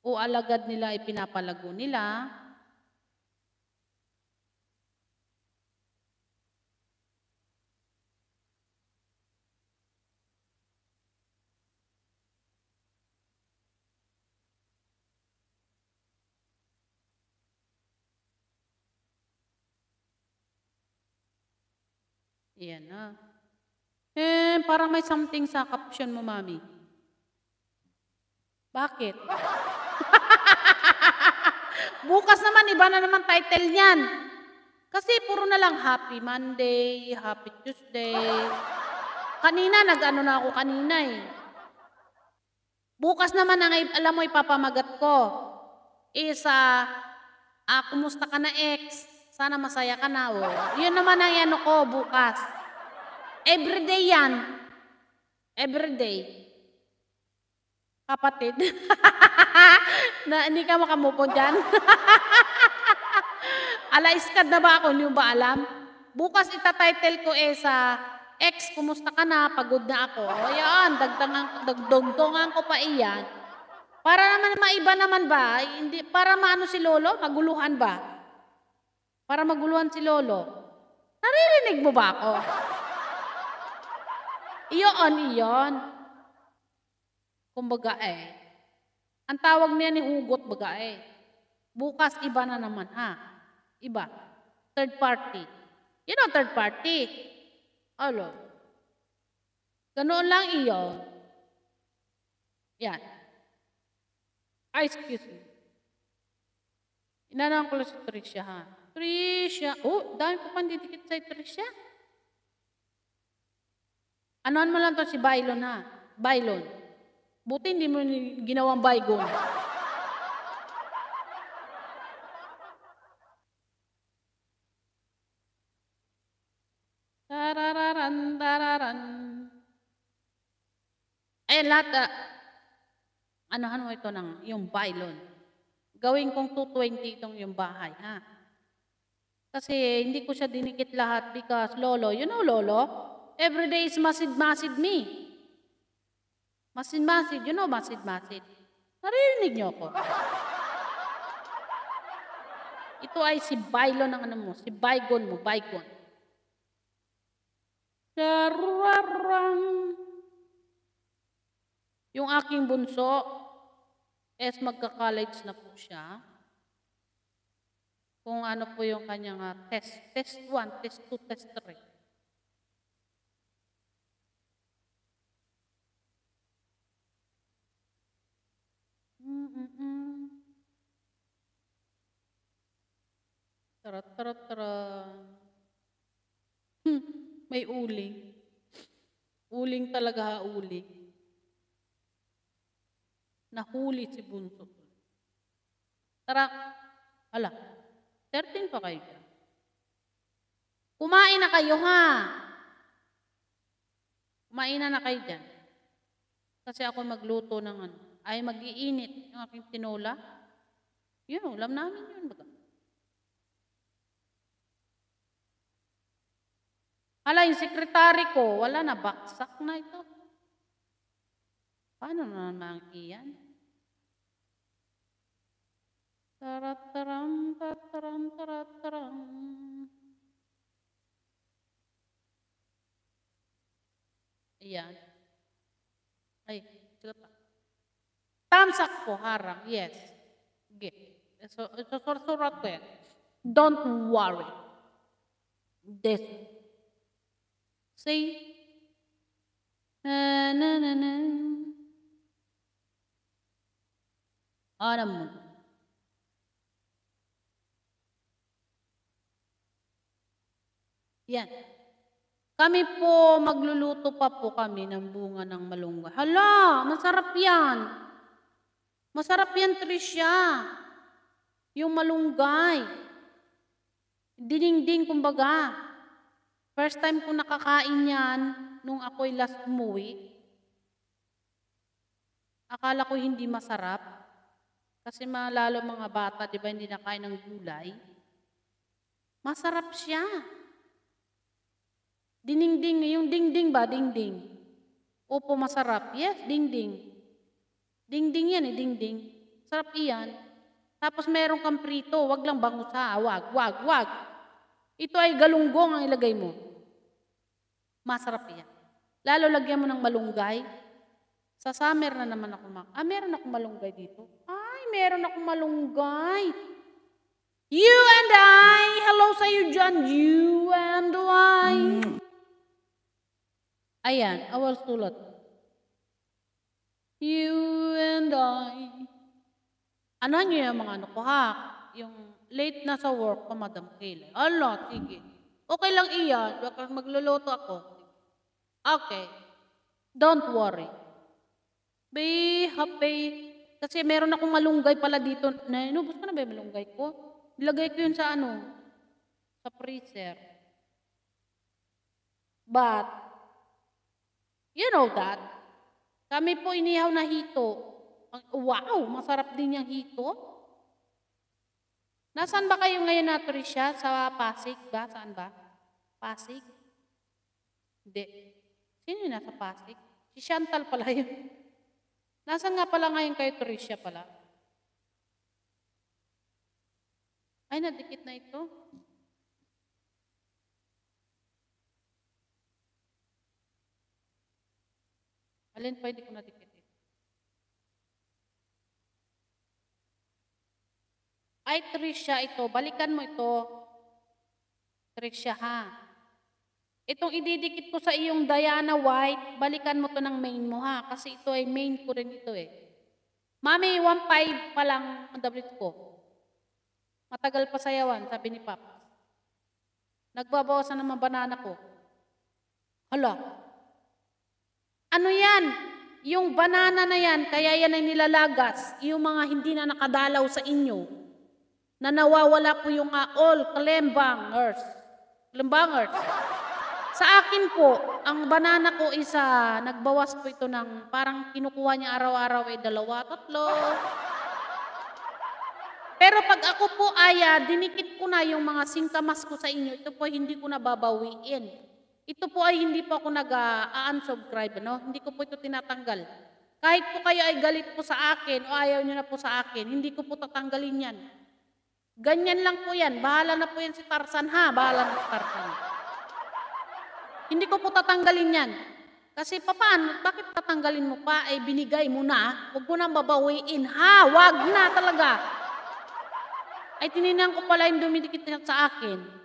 o alagad nila ay pinapalago nila Yan na. Eh, parang may something sa caption mo, mami. Bakit? Bukas naman, iba na naman title niyan. Kasi puro na lang happy Monday, happy Tuesday. Kanina, nag-ano na ako kanina eh. Bukas naman ang alam mo ipapamagat ko Isa, uh, ah, kumusta ka na ex? Sana masaya ka na, oh. Yun naman ang ano ko bukas. Everyday yan. Everyday. Kapatid. na, hindi ka makamupo dyan. Alaiskad na ba ako? Hindi ba alam? Bukas itatitle ko eh sa ex, kumusta ka na? Pagod na ako. O yan, dagdongan ko pa iyan. Para naman maiba naman ba? Hindi, para maano si Lolo? Maguluhan ba? para maguluhan si Lolo. Naririnig mo ba ako? Iyon, iyon. Kumbaga eh, ang tawag niya ni Hugot baga eh. Bukas iba na naman ha. Iba. Third party. You know third party. Alo. Ganoon lang iyon. Yan. Ay, ah, excuse me. Inanang ko lang sa Tricia, ha? Trisha. Oh, dami pa pandidikit sa Trisha. Anuan mo lang to si Bailon ha. Bailon. Buti hindi mo ginawang baygon. Tarararan, tararan. Ayan, lahat, uh, anuhan mo ito ng yung bailon. Gawin kong 220 itong yung bahay, ha? Kasi hindi ko siya dinikit lahat because lolo, you know lolo, everyday is masid-masid me. Masid-masid, you know masid-masid. Naririnig niyo ako. Ito ay si Bailo ng ano mo, si Baygon mo, Baygon. Chararang. Yung aking bunso, es magka-college na po siya kung ano po yung kanyang uh, test. Test 1, test 2, test 3. Tara, tara, tara. Hmm, may uling. Uling talaga ha, uling. Nahuli si Bunso. Tara. ala, 13 pa kayo dyan. Kumain na kayo ha. Kumain na na kayo dyan. Kasi ako magluto ng ano. Ay, mag-iinit yung aking tinola. Yun, ulam namin yun. Baga. Ala, yung sekretary ko, wala na, baksak na ito. Paano na naman iyan? Tarataram, tarataram, tarataram. Ayan. Ay, Tamsak po, harang. Yes. Okay. So, so, so, so, so, Don't worry. This. See? Na, na, na, na. Autumn. Yan. Kami po, magluluto pa po kami ng bunga ng malunggay. Hala, masarap yan. Masarap yan, Tricia. Yung malunggay. Dinding-ding, kumbaga. First time ko nakakain yan nung ako'y last umuwi. Akala ko hindi masarap. Kasi malalo mga bata, di ba, hindi nakain ng gulay. Masarap siya. Dinding-ding, yung ding-ding ba? Ding-ding. Opo, masarap. Yes, Ding-ding yan eh, ding-ding. Sarap iyan. Tapos meron kang prito, wag lang bangus ha, wag, wag, wag. Ito ay galunggong ang ilagay mo. Masarap iyan. Lalo lagyan mo ng malunggay. Sa summer na naman ako mak. Ah, meron akong malunggay dito. Ay, meron akong malunggay. You and I. Hello sa'yo, John. You and I. Mm. Ayan, awal sulat. You and I. Ano nyo yung mga ano ko ha? Yung late na sa work ko, Madam Kayla. Ala, sige. Okay lang iyan. Baka magluluto ako. Okay. Don't worry. Be happy. Kasi meron akong malunggay pala dito. Na, inubos ko na ba yung malunggay ko? Ilagay ko yun sa ano? Sa freezer. But, You know that. Kami po inihaw na hito. Wow, masarap din yung hito. Nasaan ba kayo ngayon na Tricia? Sa Pasig ba? Saan ba? Pasig? Hindi. Sino yung nasa Pasig? Si Chantal pala yun. Nasaan nga pala ngayon kayo Tricia pala? Ay, nadikit na ito. Alin pwede ko nadikit nadikitin? Ay, Trisha, ito. Balikan mo ito. Trisha, ha? Itong ididikit ko sa iyong Diana White, balikan mo to ng main mo ha, kasi ito ay main ko rin ito eh. Mami, 1.5 pa lang ang dablit ko. Matagal pa sayawan, sabi ni Papa. Nagbabawasan naman banana ko. Hala, ano yan? Yung banana na yan, kaya yan ay nilalagas. Yung mga hindi na nakadalaw sa inyo, na nawawala po yung uh, all klembangers. Klembangers. Sa akin po, ang banana ko isa, ah, nagbawas po ito ng parang kinukuha niya araw-araw ay dalawa, tatlo. Pero pag ako po aya, dinikit ko na yung mga singkamas ko sa inyo, ito po hindi ko na babawiin. Ito po ay hindi po ako nag-unsubscribe, no? Hindi ko po ito tinatanggal. Kahit po kayo ay galit po sa akin o ayaw niyo na po sa akin, hindi ko po tatanggalin yan. Ganyan lang po yan. Bahala na po yan si Tarzan, ha? Bahala na si Tarzan. Hindi ko po tatanggalin yan. Kasi pa paano, bakit tatanggalin mo pa? Eh, binigay mo na. Huwag mo nang babawiin, ha? Huwag na talaga. Ay, tininang ko pala yung dumidikit sa akin.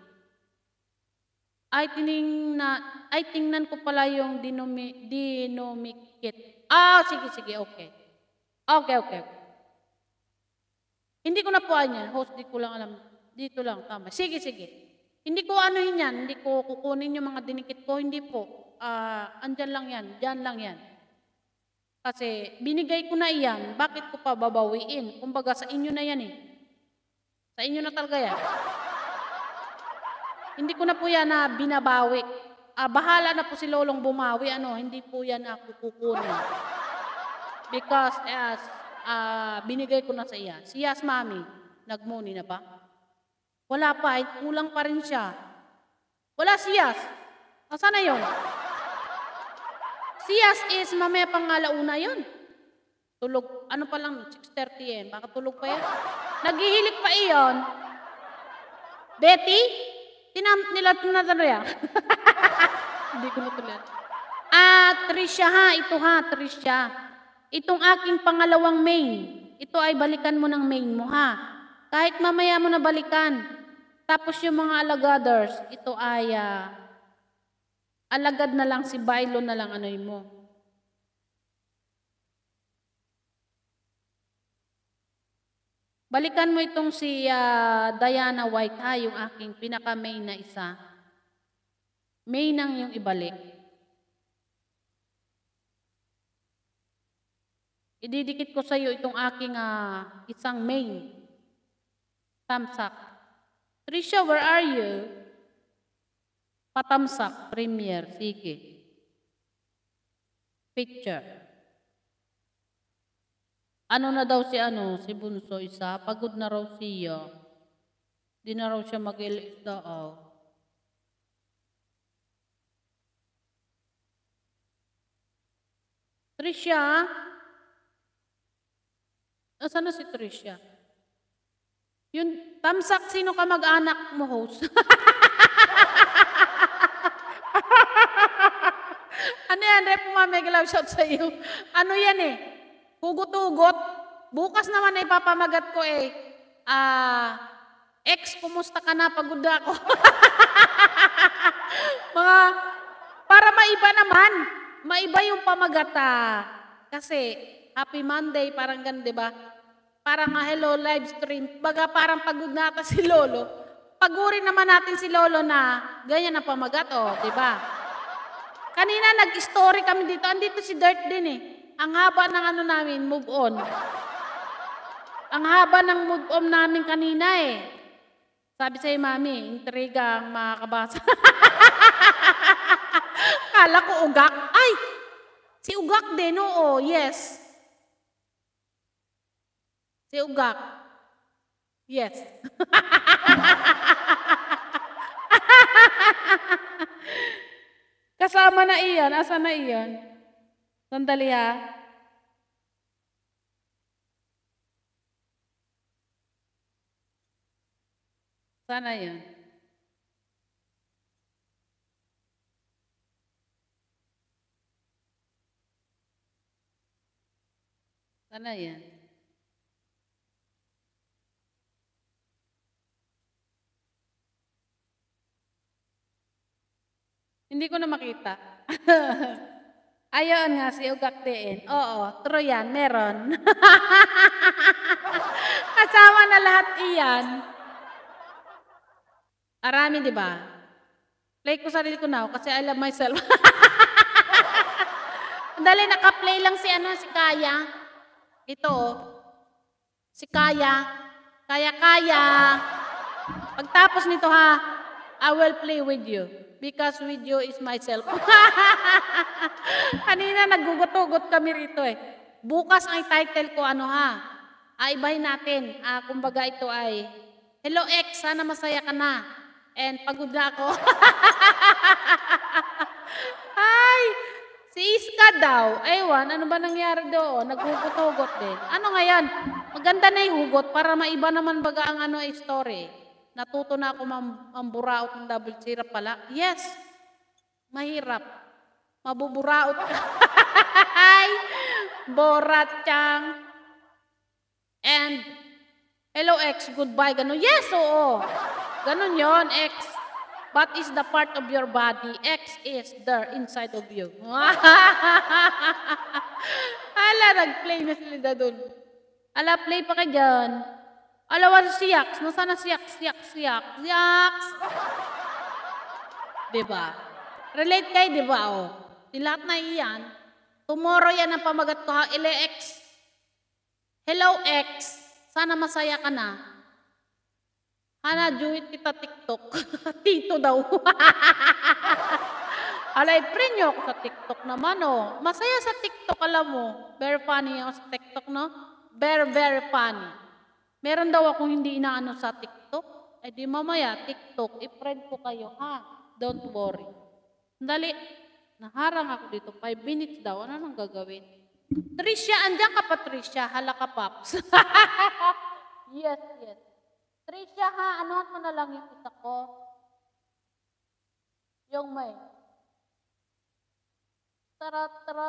Ay, tining na, ay tingnan ko pala yung dinomi, dinomikit. Ah, sige, sige, okay. Okay, okay. Hindi ko napuan yan. Host, di ko lang alam. Dito lang, tama. Sige, sige. Hindi ko ano yan, hindi ko kukunin yung mga dinikit ko, hindi po. Uh, andyan lang yan, diyan lang yan. Kasi binigay ko na iyan, bakit ko pa babawiin? Kumbaga sa inyo na yan eh. Sa inyo na talaga yan. Hindi ko na po yan na binabawi. Ah, bahala na po si Lolong bumawi. Ano, hindi po yan ako kukunin. Because as uh, binigay ko na sa iya. Si Yes, Mami, nagmuni na ba? Wala pa, eh, kulang pa rin siya. Wala si Yes. Asa na yon? Si Yes is mamaya pangalauna yon. Tulog, ano pa lang, 6.30 yan. Eh. Baka tulog pa yan. Naghihilik pa iyon. Betty? Tinam, nilat tinatalo yan. Hindi ko natuloy. Ah, Trisha ha, ito ha, Trisha. Itong aking pangalawang main, ito ay balikan mo ng main mo ha. Kahit mamaya mo na balikan. Tapos yung mga alagaders, ito ay uh, alagad na lang si Bailo na lang anoy mo. Balikan mo itong si uh, Diana White, ha, ah, yung aking pinaka-main na isa. Main ang yung ibalik. Ididikit ko sa iyo itong aking uh, isang main. Tamsak. Trisha, where are you? Patamsak, premier, sige. Picture. Ano na daw si ano, si Bunso isa, pagod na raw siya. Di na raw siya mag-LS daw. Trisha? Asan na si Trisha? Yun, tamsak, sino ka mag-anak mo, host? ano yan, Rep Mame, shout sa iyo. Ano yan eh? hugot-hugot, bukas naman ay papamagat ko eh, ah, uh, ex, kumusta ka na? Pagod ako. Mga, para maiba naman, maiba yung pamagata. Ah. Kasi, happy Monday, parang ganun, di ba? Parang ah, hello live stream. Baga parang pagod na ata si Lolo. Paguri naman natin si Lolo na ganyan ang pamagat, oh, di ba? Kanina nag-story kami dito. Andito si Dirt din eh ang haba ng ano namin, move on. Ang haba ng move on namin kanina eh. Sabi sa'yo, Mami, intriga ang makakabasa. kabasa. Kala ko ugak. Ay! Si ugak din, oo, yes. Si ugak. Yes. Kasama na iyan. Asa na iyan? Sandali ha. Sana yan. Sana yan. Hindi ko na makita. Ayon nga si Ugak din. Oo, true yan, meron. Kasama na lahat iyan. Arami, di ba? Play ko sarili ko now kasi I love myself. Dali, naka-play lang si ano, si Kaya. Ito, oh. Si Kaya. Kaya, Kaya. Pagtapos nito ha, I will play with you. Because with you is myself. Kanina nagugot-ugot kami rito eh. Bukas ang title ko ano ha. Aibahin natin. Ah, kumbaga ito ay, Hello ex, sana masaya ka na. And pagod na ako. ay, si Iska daw. Ewan, ano ba nangyari doon? naghugot din. Ano nga Maganda na yung hugot para maiba naman baga ang ano, eh, story. Natuto na ako mamburaot ng double syrup pala. Yes, mahirap. Mabuburaot ka. Hi, Borat Chang. And, hello ex, goodbye. Ganun, yes, oo. Ganun yon ex. What is the part of your body? X is there inside of you. Hala, nag-play na sila doon. Ala, play pa ka dyan. Alawan siyaks, no sana Siaks, Siaks, Siaks, Siaks. diba? Relate kayo, diba? O, oh. di lahat na iyan. Tomorrow yan ang pamagat ko, ha? Ile X. Hello X, sana masaya ka na. Hana, juwit kita TikTok. Tito daw. Alay, prinyo ako sa TikTok naman, oh. Masaya sa TikTok, alam mo. Very funny ako sa TikTok, no? Very, very funny. Meron daw akong hindi inaano sa TikTok. Eh di mamaya, TikTok, i-friend ko kayo, ha? Don't worry. Sandali, naharang ako dito. Five minutes daw. Ano nang gagawin? Trisha, andyan ka pa, Hala ka, Paps. yes, yes. Trisha, ha? Anuhan mo na lang yung isa ko. Yung may. Tara, tara.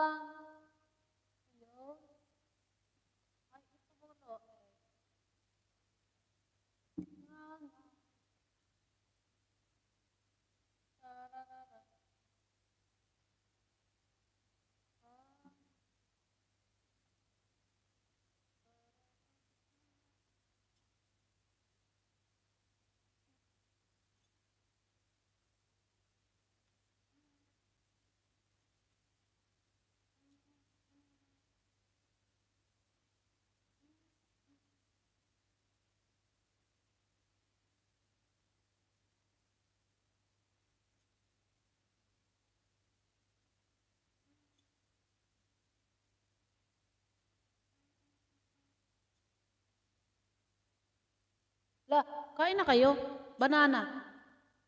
La, kain na kayo. Banana.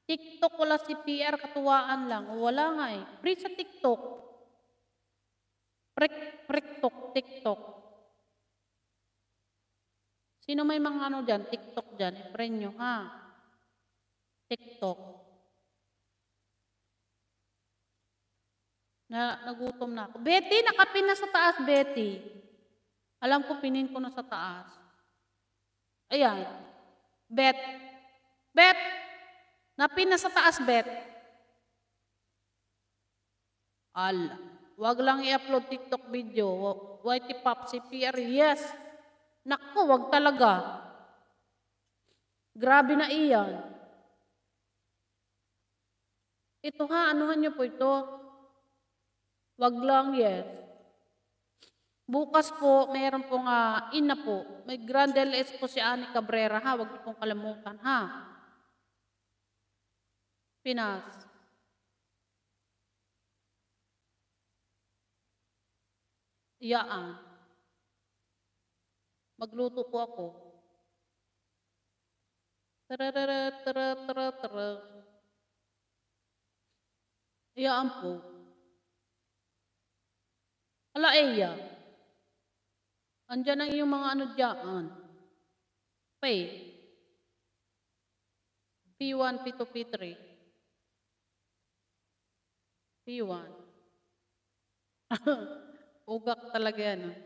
TikTok wala si PR, katuwaan lang. wala nga eh. Free sa TikTok. Prek, prektok, TikTok. Sino may mga ano dyan? TikTok dyan. I-friend eh, nyo, ha? TikTok. Na, nagutom na ako. Betty, nakapin na sa taas, Betty. Alam ko, pinin ko na sa taas. Ayan bet, bet, Napin na sa taas bet. Ala, wag lang i-upload TikTok video. Whitey Pop, CPR, yes. Naku, wag talaga. Grabe na iyan. Ito ha, anuhan niyo po ito. Wag lang, yes. Bukas po, mayroon pong uh, ina po. May grand LS po si Annie Cabrera ha. Huwag niyo pong kalimutan ha. Pinas. Iyaan. Magluto po ako. Tararara, tararara, tararara. Iyaan po. Ala, iya. Andiyan ang iyong mga ano dyan. Pay. P1, P2, P3. P1. Ugak talaga yan. No? Ah.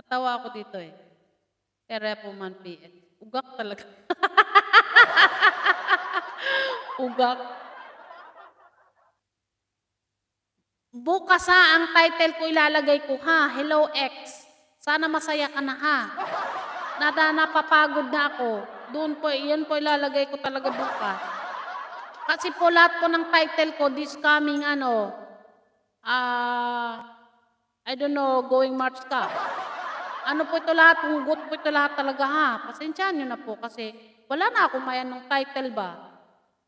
Natawa ako dito eh. Kay man PS. Ugak talaga. Ugak. Bukas ha, ah, ang title ko ilalagay ko ha. Hello X. Sana masaya ka na ha. Nada, napapagod na ako. Doon po, yan po ilalagay ko talaga bukas. Kasi po lahat po ng title ko this coming ano, ah, uh, I don't know, going March ka. Ano po ito lahat, hugot po ito lahat talaga ha. Pasensyahan nyo na po kasi wala na akong mayan ng title ba.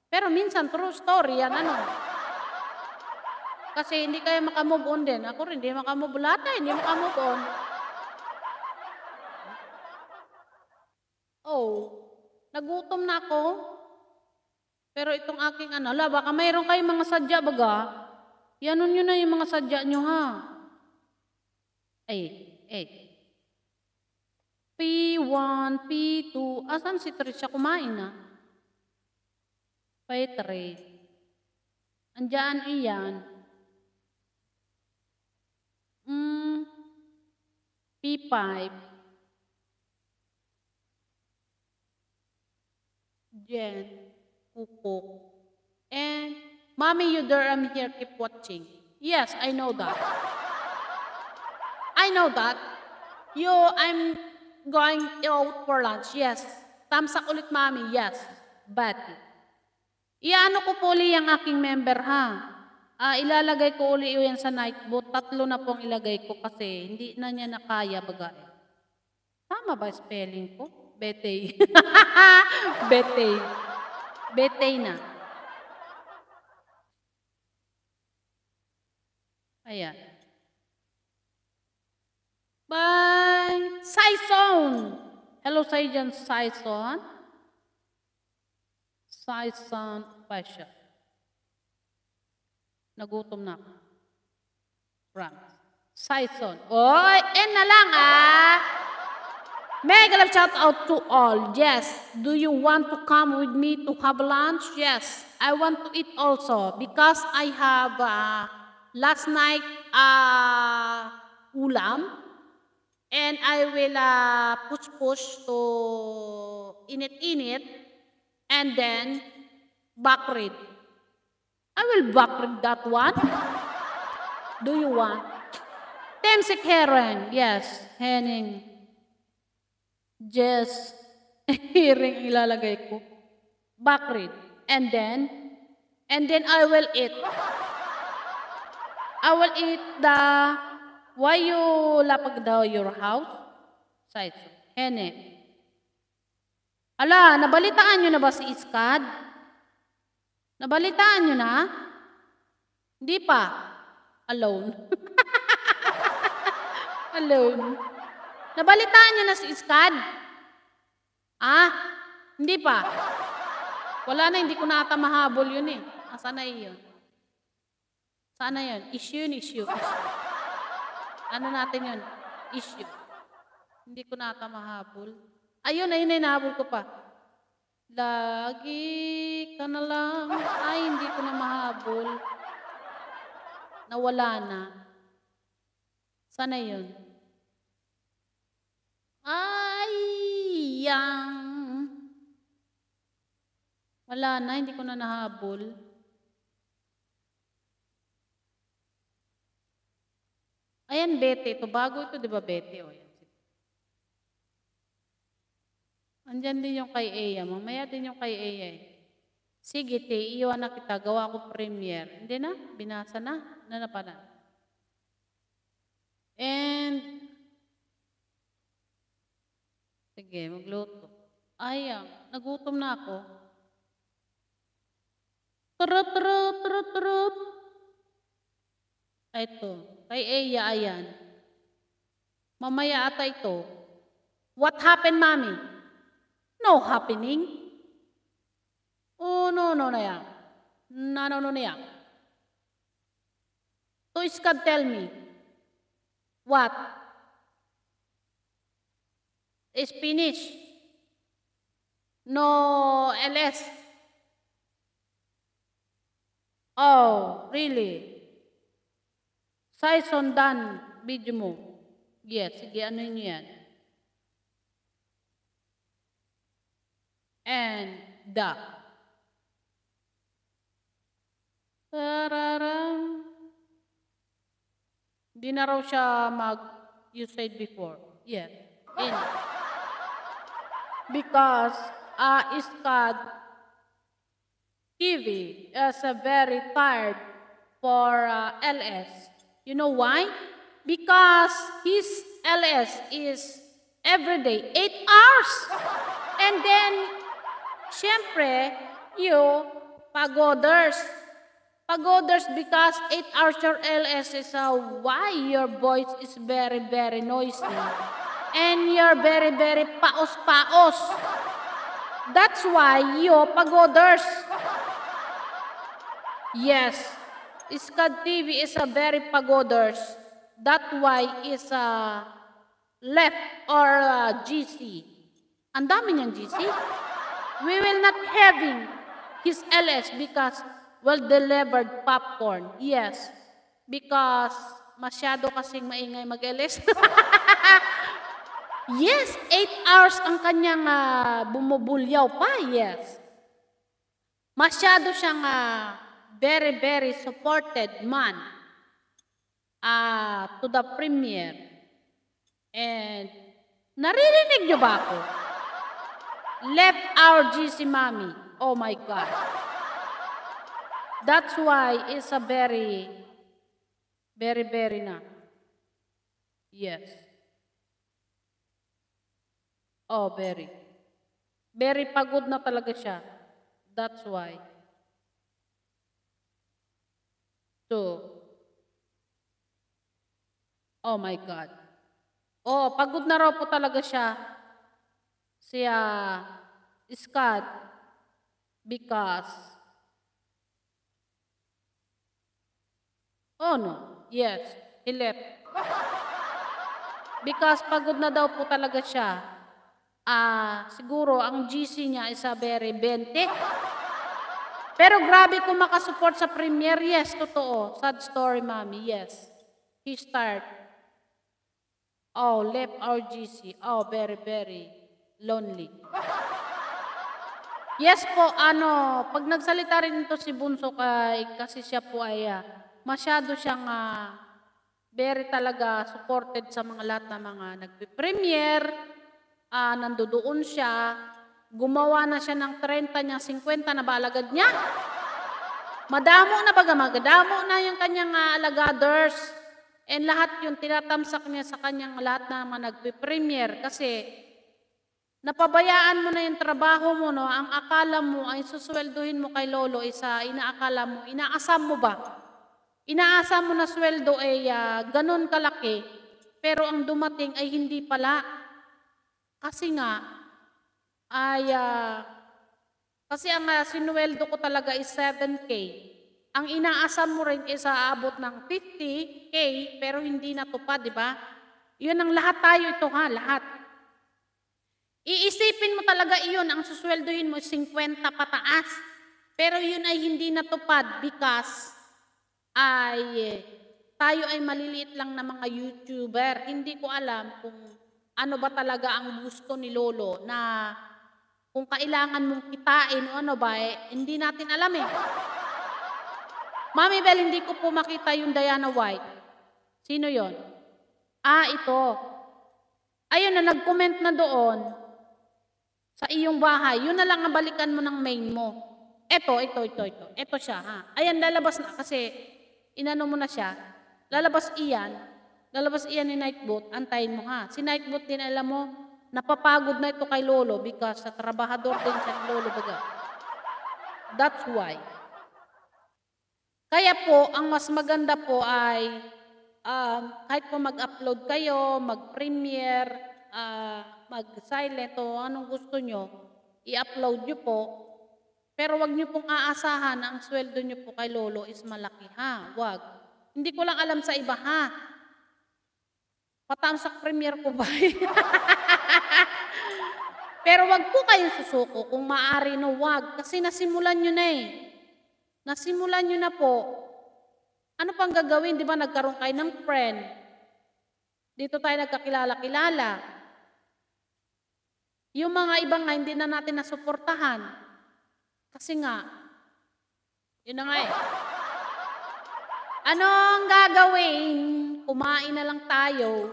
Pero minsan true story yan ano. Kasi hindi kayo makamove on din. Ako rin, hindi makamove. Lahat tayo, hindi makamove on. Oh, nagutom na ako. Pero itong aking ano, la, baka mayroon kayong mga sadya baga. Yanon nyo na yung mga sadya nyo ha. Ay, ay. P1, P2. Asan si Trisha kumain na? P3. Andiyan iyan. Mm, P5. Jen, Kukuk, and Mommy, you there, I'm here, keep watching. Yes, I know that. I know that. Yo, I'm going out for lunch. Yes. Tamsak ulit, Mommy. Yes. But, Iano ko po uli ang aking member, ha? Uh, ilalagay ko uli yan sa nightboot. Tatlo na pong ilagay ko kasi hindi na niya nakaya bagay. Tama ba spelling ko? Betay. Betay. Betay na. Ayan. Bye. Sison. Hello, Sergeant Sison. Sison Pasha. Nagutom na ako. Promise. Sison. Oy, N na lang ah. Make a shout out to all. Yes. Do you want to come with me to have lunch? Yes. I want to eat also because I have uh, last night uh, ulam and I will uh, push push to in it, and then back read. I will back read that one. Do you want? Temsik Heren, yes, Henning. just hearing ilalagay ko. Bakrit. And then, and then I will eat. I will eat the, why you lapag daw your house? Side so, Hene. Ala, nabalitaan nyo na ba si Iskad? Nabalitaan nyo na? Hindi pa. Alone. Alone. Nabalitaan niya na si Iskad? Ah, hindi pa. Wala na, hindi ko na ata mahabol yun eh. Asa na yun? Sana yun. Issue yun, issue. issue. Ano natin yun? Issue. Hindi ko na ata mahabol. Ayun, ayun na hinahabol ko pa. Lagi ka na lang. Ay, hindi ko na mahabol. Nawala na. Sana yun. Ay, yang. Wala na, hindi ko na nahabol. Ayan, bete. Ito, bago ito, di ba, bete? O, yan. Andyan din yung kay Aya. Mamaya din yung kay Aya. Eh. Sige, te, iwan na kita. Gawa ko premiere. Hindi na, binasa na. Ano na pala? And Sige, magluto. Ayang, nagutom na ako. Turut, turut, turut, turut. Ito, kay Eya, ayan. Mamaya ata ito. What happened, mommy? No happening. Oh, no, no, na yan. No, no, no, na yan. Toys can tell me. What? spinach, no LS. Oh, really? Size sundan, video mo. Yes, sige, ano yun yan? And the. Tararam. Hindi na raw siya mag-usage before. Yes. In because uh, SCAD TV is uh, very tired for uh, LS. You know why? Because his LS is every day, 8 hours. And then, syempre, you pagoders. Pagoders because 8 hours your LS is uh, why your voice is very, very noisy and you're very, very paos-paos. That's why you pagoders. Yes, SCAD TV is a very pagoders. That why is a left or a GC. Ang dami niyang GC. We will not having his LS because well-delivered popcorn. Yes, because masyado kasing maingay mag-LS. Yes, 8 hours ang kanyang uh, bumubulyaw pa, yes. Masyado siyang uh, very, very supported man uh, to the premier. And naririnig niyo ba ako? Left our GC mommy. Oh my God. That's why it's a very, very, very na. Yes. Oh, very. Very pagod na talaga siya. That's why. So, Oh my God. Oh, pagod na raw po talaga siya. Siya, uh, Scott, because, oh no, yes, he left. Because pagod na daw po talaga siya. Ah, siguro ang GC niya ay sa very 20. Pero grabe kung makasupport sa premier, yes, totoo. Sad story, mommy, yes. He start. Oh, left our GC. Oh, very, very lonely. Yes po, ano, pag nagsalita rin ito si Bunso kay, kasi siya po ay uh, masyado siyang uh, very talaga supported sa mga lahat ng na mga nagpe-premiere, uh, nandoon siya, gumawa na siya ng 30 niya, 50 na balagad niya. Madamo na baga, magadamo na yung kanyang uh, ah, alagaders. And lahat yung tinatamsak niya sa kanyang lahat na mga nagpipremier kasi napabayaan mo na yung trabaho mo, no? ang akala mo ay susweldohin mo kay Lolo isa, eh, inaakala mo, inaasam mo ba? Inaasam mo na sweldo ay uh, eh, ah, ganun kalaki, pero ang dumating ay hindi pala. Kasi nga, ay, uh, kasi ang uh, ah, sinweldo ko talaga is 7K. Ang inaasam mo rin is aabot ng 50K, pero hindi natupad, di ba? Yun ang lahat tayo ito ha, lahat. Iisipin mo talaga iyon, ang susweldohin mo 50 pataas. Pero yun ay hindi natupad because ay tayo ay maliliit lang na mga YouTuber. Hindi ko alam kung ano ba talaga ang gusto ni Lolo na kung kailangan mong kitain o ano ba, eh, hindi natin alam eh. Mami Bell, hindi ko po makita yung Diana White. Sino yon? Ah, ito. Ayun na, nag-comment na doon sa iyong bahay. Yun na lang ang balikan mo ng main mo. Eto, ito, ito, ito. Eto siya, ha? Ayan, lalabas na kasi inano mo na siya. Lalabas iyan. Lalabas iyan ni Nightbot, antayin mo ha. Si Nightbot din alam mo, napapagod na ito kay Lolo because sa trabahador din siya Lolo baga. That's why. Kaya po, ang mas maganda po ay um, kahit po mag-upload kayo, mag-premiere, uh, mag-silent o anong gusto nyo, i-upload nyo po. Pero wag nyo pong aasahan na ang sweldo nyo po kay Lolo is malaki ha. Wag. Hindi ko lang alam sa iba ha. Patamsak premier ko ba? Pero wag po kayong susuko kung maari na wag kasi nasimulan nyo na eh. Nasimulan nyo na po. Ano pang gagawin? Di ba nagkaroon kayo ng friend? Dito tayo nagkakilala-kilala. Yung mga iba nga hindi na natin nasuportahan. Kasi nga, yun na nga eh. Anong gagawin? kumain na lang tayo.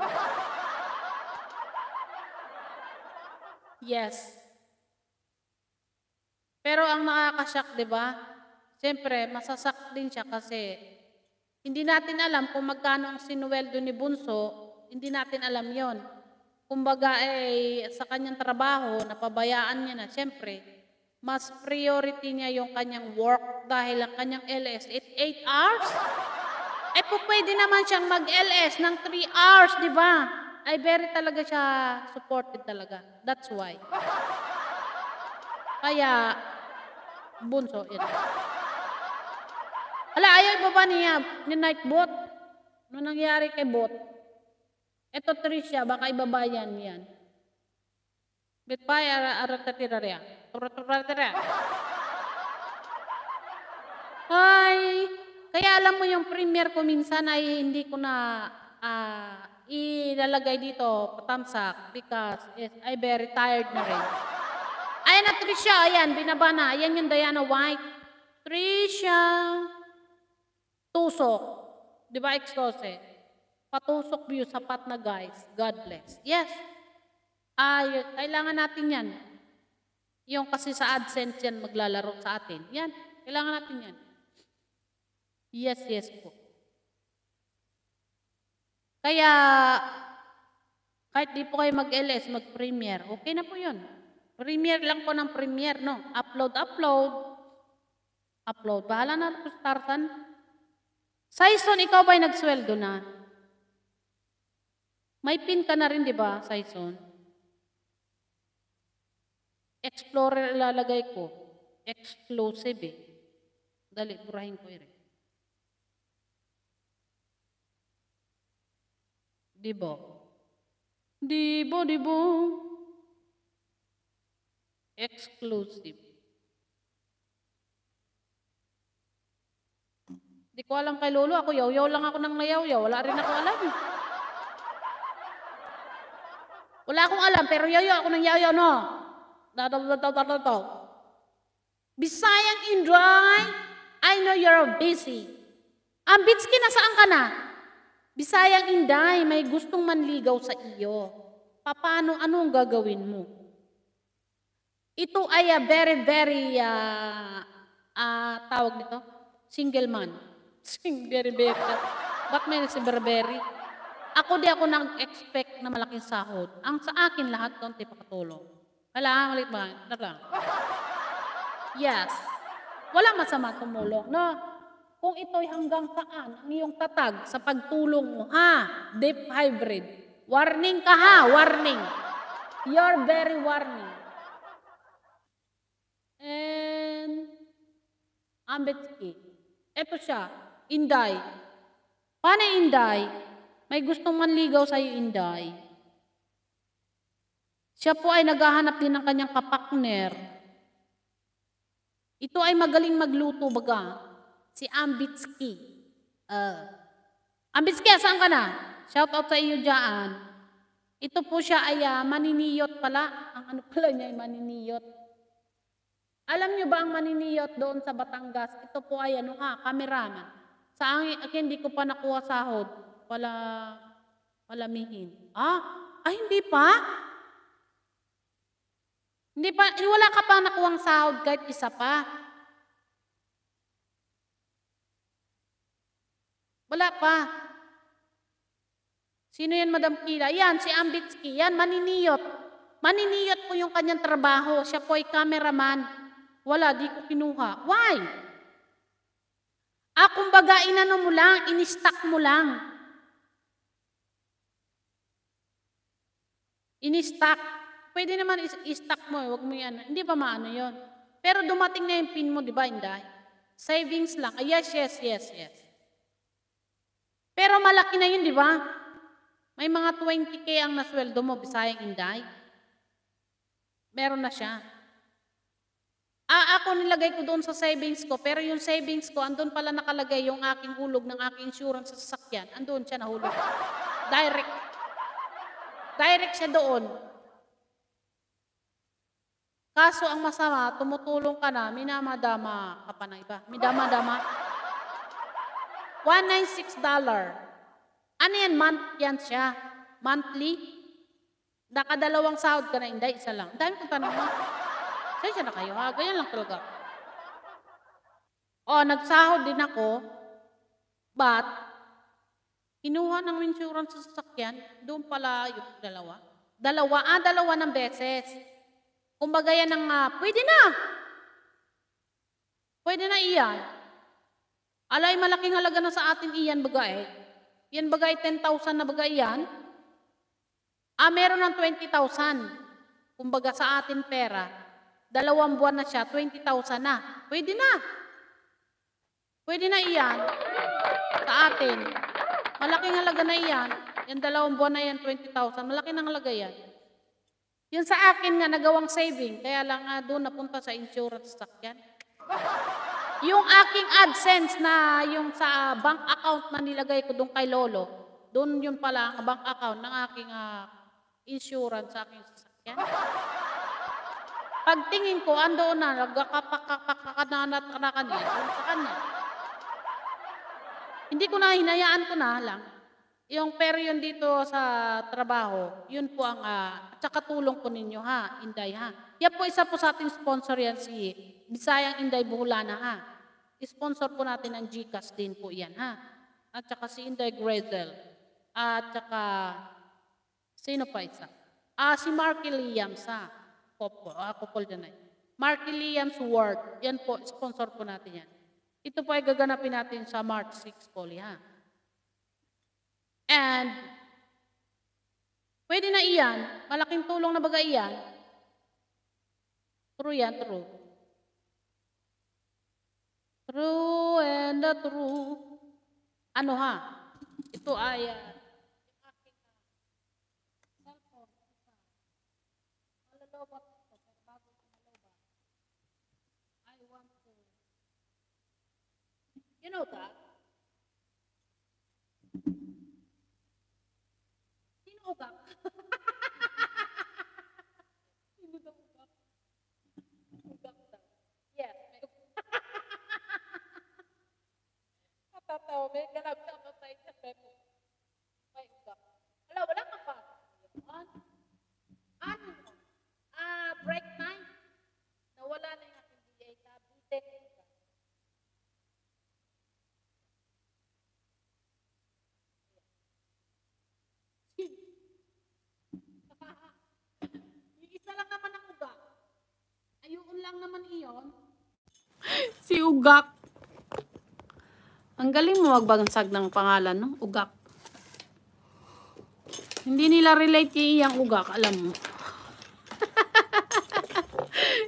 Yes. Pero ang nakakasyak, di ba? Siyempre, masasak din siya kasi hindi natin alam kung magkano ang sinuweldo ni Bunso, hindi natin alam yon. Kumbaga, eh, sa kanyang trabaho, napabayaan niya na, siyempre, mas priority niya yung kanyang work dahil ang kanyang LS, it's 8 hours? Eh po pwede naman siyang mag-LS ng 3 hours, di ba? Ay very talaga siya supported talaga. That's why. Kaya, bunso ito. Hala, ayaw iba niya? Ni Nightbot? Ano nangyari kay Bot? Ito Tricia, baka ibaba yan yan. Bitpay, aratatiraria. Turaturataria. Hi! Kaya alam mo yung premier ko minsan ay hindi ko na uh, ilalagay dito, patamsak, because yes, I'm very tired na rin. Ayan na Trisha, ayan, binaba na. Ayan yung Diana White. Trisha, tusok. Di ba, extose? Patusok view, sapat na guys. God bless. Yes. Ay, ah, kailangan natin yan. Yung kasi sa AdSense yan maglalaro sa atin. Yan, kailangan natin yan. Yes, yes po. Kaya, kahit di po kayo mag-LS, mag-premiere, okay na po yun. Premiere lang po ng premiere, no? Upload, upload. Upload. Bahala na po, Tarzan. Saison, ikaw ba'y nagsweldo na? May pin ka na rin, di ba, Saison? Explorer lalagay ko. Exclusive eh. Dali, burahin ko eh. Dibo. Dibo, bo Exclusive. Di ko alam kay Lolo. Ako yaw-yaw lang ako nang nayaw-yaw. Wala rin ako alam. Wala akong alam, pero yaw-yaw ako nang yaw-yaw, no? Dadadadadadadaw. Bisayang Indray, I know you're busy. Ambitski, nasaan ka na? Bisayang Inday, may gustong manligaw sa iyo. Paano, anong gagawin mo? Ito ay a very, very, uh, uh, tawag nito, single man. Single very, Ba't may si berberry? Ako di ako nang expect na malaking sahod. Ang sa akin lahat, konti pakatulong. Wala, ulit ba? Yes. Wala masama tumulong, no? kung ito'y hanggang saan ang iyong tatag sa pagtulong mo. Ha? Ah, deep hybrid. Warning ka ha, warning. You're very warning. And Ambetsky. Ito siya, Inday. Paano Inday? May gustong manligaw sa iyo, Inday. Siya po ay naghahanap din ng kanyang kapakner. Ito ay magaling magluto baga si Ambitsky. Uh, Ambitsky, saan ka na? Shout out sa iyo dyan. Ito po siya ay uh, maniniyot pala. Ang ano pala niya ay maniniyot. Alam niyo ba ang maniniyot doon sa Batangas? Ito po ay ano ha, ah, kameraman. Sa akin, hindi ko pa nakuha sahod. Wala, palamihin. Ah, ay hindi pa? Hindi pa, eh, wala ka pa nakuhang sahod kahit isa pa. Wala pa. Sino yan, Madam Kila? Yan, si Ambitsky. Yan, maniniyot. Maniniyot po yung kanyang trabaho. Siya po ay cameraman. Wala, di ko kinuha. Why? Ah, kumbaga, inano mo lang, inistak mo lang. Inistak. Pwede naman istak mo, eh. wag mo yan. Hindi pa maano yon. Pero dumating na yung pin mo, di ba, Inday? Savings lang. Ah, yes, yes, yes, yes. Pero malaki na yun, di ba? May mga 20K ang nasweldo mo, Bisayang Inday. Meron na siya. Ah, ako nilagay ko doon sa savings ko, pero yung savings ko, andun pala nakalagay yung aking hulog ng aking insurance sa sasakyan. Andun siya nahulog. Direct. Direct siya doon. Kaso ang masama, tumutulong ka na, minamadama ka pa na iba. midama 196 dollar. Ano yan? Month yan siya. Monthly? Nakadalawang sahod ka na, hindi, isa lang. dami kong tanong mo. Sensya na kayo ha, ganyan lang talaga. O, nagsahod din ako, but, kinuha ng insurance sa sasakyan, doon pala yung dalawa. Dalawa, ah, dalawa ng beses. Kumbaga yan ang, uh, pwede na. Pwede na iyan. Alay, malaking halaga na sa atin iyan bagay. Yan bagay, 10,000 na bagay yan. Ah, meron ng 20,000. Kumbaga sa atin pera, dalawang buwan na siya, 20,000 na. Pwede na. Pwede na iyan sa atin. Malaking halaga na iyan. Yan dalawang buwan na yan, 20,000. Malaking ang halaga yan. Yan sa akin nga, nagawang saving. Kaya lang uh, doon napunta sa insurance sakyan. yan yung aking AdSense na yung sa ah, bank account na nilagay ko doon kay Lolo, doon yun pala ang bank account ng aking uh, insurance sa aking sasakyan. Pagtingin ko, andoon na, nagkakapakakananat ka na kanya, sa kanya. Hindi ko na, hinayaan ko na lang. Yung pero yun dito sa trabaho, yun po ang, uh, saka tulong ko ninyo ha, Inday ha. Yan po isa po sa ating sponsor yan si Bisayang Inday Buhulana ha. Sponsor po natin ang GCAS din po yan, ha? At saka si Inday Gretel. At saka, sino pa isa? Ah, si Marky Liams, ha? Couple, ah, couple dyan ay. Eh. Marky Liams Ward. Yan po, sponsor po natin yan. Ito po ay gaganapin natin sa March 6 po, ha? And, pwede na iyan, malaking tulong na baga iyan, True yan, true. True and the true. Ano ha? Ito ay uh, You know that. tao may galabta mo sa isang bebo. May iba. Wala, wala kang pa. Ano? ano? Ah, break time. Nawala na yung aking DA. Nabitin ko isa lang naman ang ugak. Ayun lang naman iyon. si ugak. Ang galing mo magbansag ng pangalan, no? Ugak. Hindi nila relate yung ugak, alam mo.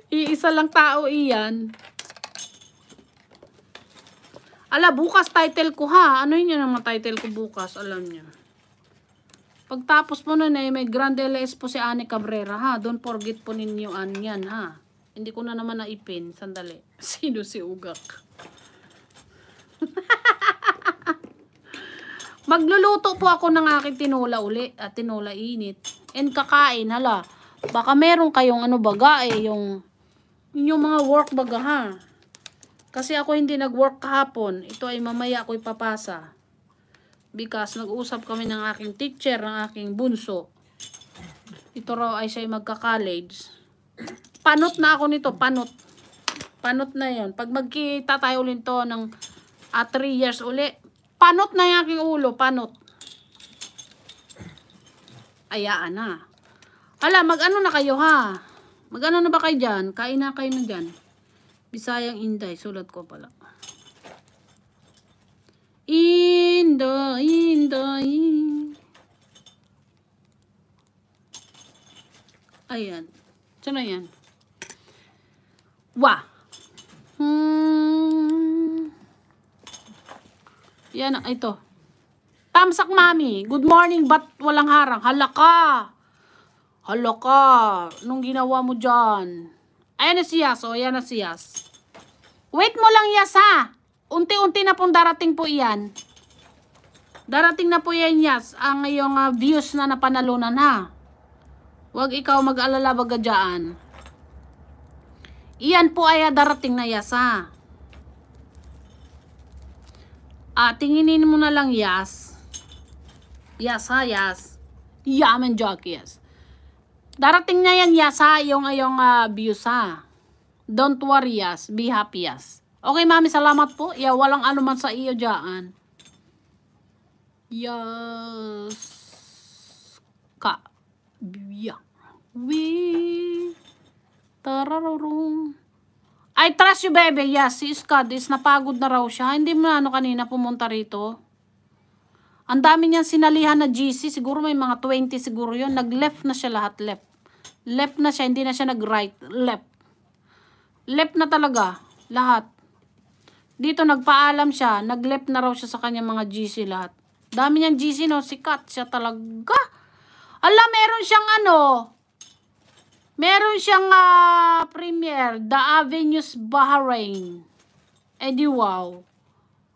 Iisa lang tao iyan. Ala, bukas title ko ha. Ano yun naman title ko bukas, alam niyo. Pagtapos po nun eh, may Grand LS po si Annie Cabrera ha. Don't forget po ninyo an yan ha. Hindi ko na naman naipin. Sandali. Sino si Ugak? Magluluto po ako ng aking tinola uli at ah, tinola init. And kakain, hala. Baka meron kayong ano baga eh, yung, yung mga work baga ha. Kasi ako hindi nag-work kahapon. Ito ay mamaya ako ipapasa. Because nag uusap kami ng aking teacher, ng aking bunso. Ito raw ay siya magka-college. Panot na ako nito, panot. Panot na yon Pag magkita tayo ulit to ng at ah, 3 years uli. Panot na yung aking ulo, panot. Ayaan na. Ala, mag-ano na kayo ha? Mag-ano na ba kayo dyan? Kain na kayo na dyan. Bisayang Inday, sulat ko pala. Indo, Indo, Indo. Ayan. Sino yan? Wa. Hmm. Yan, ito. Tamsak, mami. Good morning, but walang harang? Halaka. Halaka. Nung ginawa mo dyan? Ayan na siyas, o. Oh, ayan na Yas. Wait mo lang, Yas, ha? Unti-unti na pong darating po iyan. Darating na po yan, Yas, ang iyong uh, views na napanalunan, ha? Huwag ikaw mag-alala bagadyaan. Iyan po ay darating na, Yas, ha? Ah, tinginin mo na lang yas. Yes ha, yes. Yaman joke, yes. Darating na yan, yas ha, yung, yung uh, ah, views ha. Don't worry, yas, Be happy, yas. Okay, mami, salamat po. Yeah, walang anuman sa iyo dyan. Yas. Ka. Yeah. We. Tarararong. I trust you, baby. Yes, si Scudis, napagod na raw siya. Hindi mo ano kanina pumunta rito. Ang dami niyang sinalihan na GC. Siguro may mga 20 siguro yon Nag-left na siya lahat. Left. Left na siya. Hindi na siya nag-right. Left. Left na talaga. Lahat. Dito nagpaalam siya. Nag-left na raw siya sa kanya mga GC lahat. Dami niyang GC no. Sikat siya talaga. Ala, meron siyang ano. Meron siyang uh, premiere, The Avenues Bahrain. Eh di wow.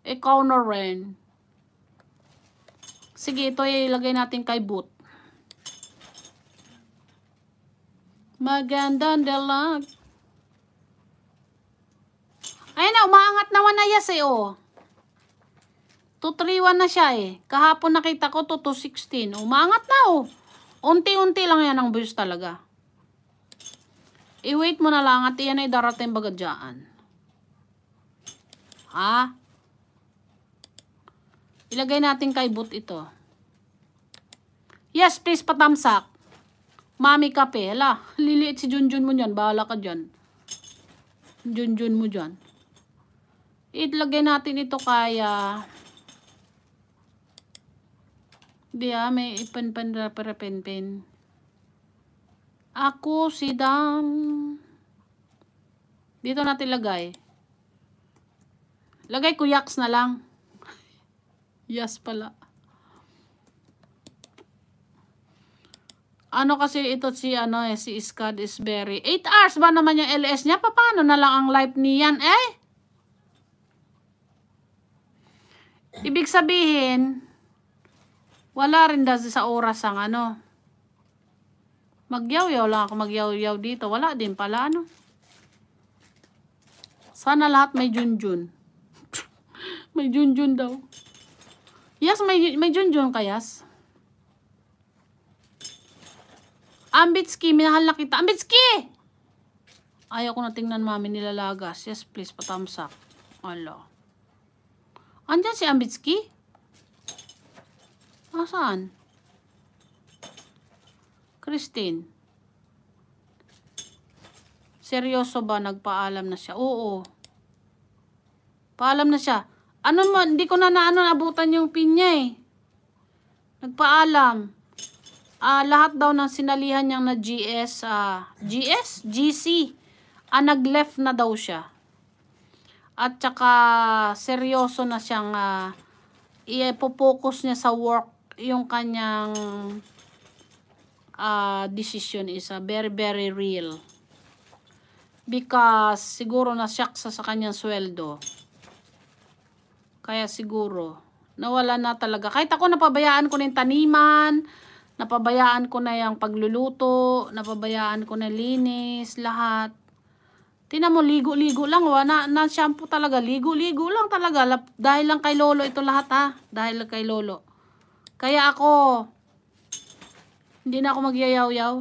Ikaw na rin. Sige, ito ilagay natin kay Boot. Magandang dalag. Ayun na, umaangat na wanayas eh, oh. 231 na siya eh. Kahapon nakita ko, 216. Umaangat na, oh. Unti-unti lang yan ang views talaga. I-wait mo na lang at iyan ay darating bagadyaan. Ha? Ilagay natin kay boot ito. Yes, please patamsak. Mami kape. Hala, liliit si Junjun mo dyan. Bahala ka dyan. Junjun mo dyan. Ilagay natin ito kaya... Ah, Hindi ah, may ipan-pan-pen-pen. Ako si Dam. Dito natin lagay. Lagay ko yaks na lang. yes pala. Ano kasi ito si ano eh, si Scott is very 8 hours ba naman yung LS niya? Paano na lang ang life niyan eh? Ibig sabihin wala rin dahil sa oras ang ano magyaw Magyawyaw lang ako magyaw-yaw dito. Wala din pala, ano? Sana lahat may junjun. may junjun daw. Yes, may, may junjun ka, yes. Ambitski, minahal na kita. Ambitski! Ayaw ko na tingnan mami nilalagas. Yes, please, patamsak. Alo. Andyan si Ambitski? Saan? Christine, seryoso ba nagpaalam na siya? Oo. Paalam na siya. Ano man, hindi ko na naano nabutan yung pin niya eh. Nagpaalam. Ah, lahat daw ng sinalihan niyang na GS, ah, GS? GC. Ah, nag-left na daw siya. At saka, seryoso na siyang, ah, i-focus niya sa work yung kanyang uh, decision is uh, very very real because siguro nasyak sa sa kanyang sweldo kaya siguro nawala na talaga kahit ako napabayaan ko na yung taniman napabayaan ko na yung pagluluto napabayaan ko na linis lahat Tina mo, ligo-ligo lang, wa na, na shampoo talaga, ligo-ligo lang talaga, dahil lang kay lolo ito lahat ha, dahil lang kay lolo. Kaya ako, hindi na ako magyayaw-yaw.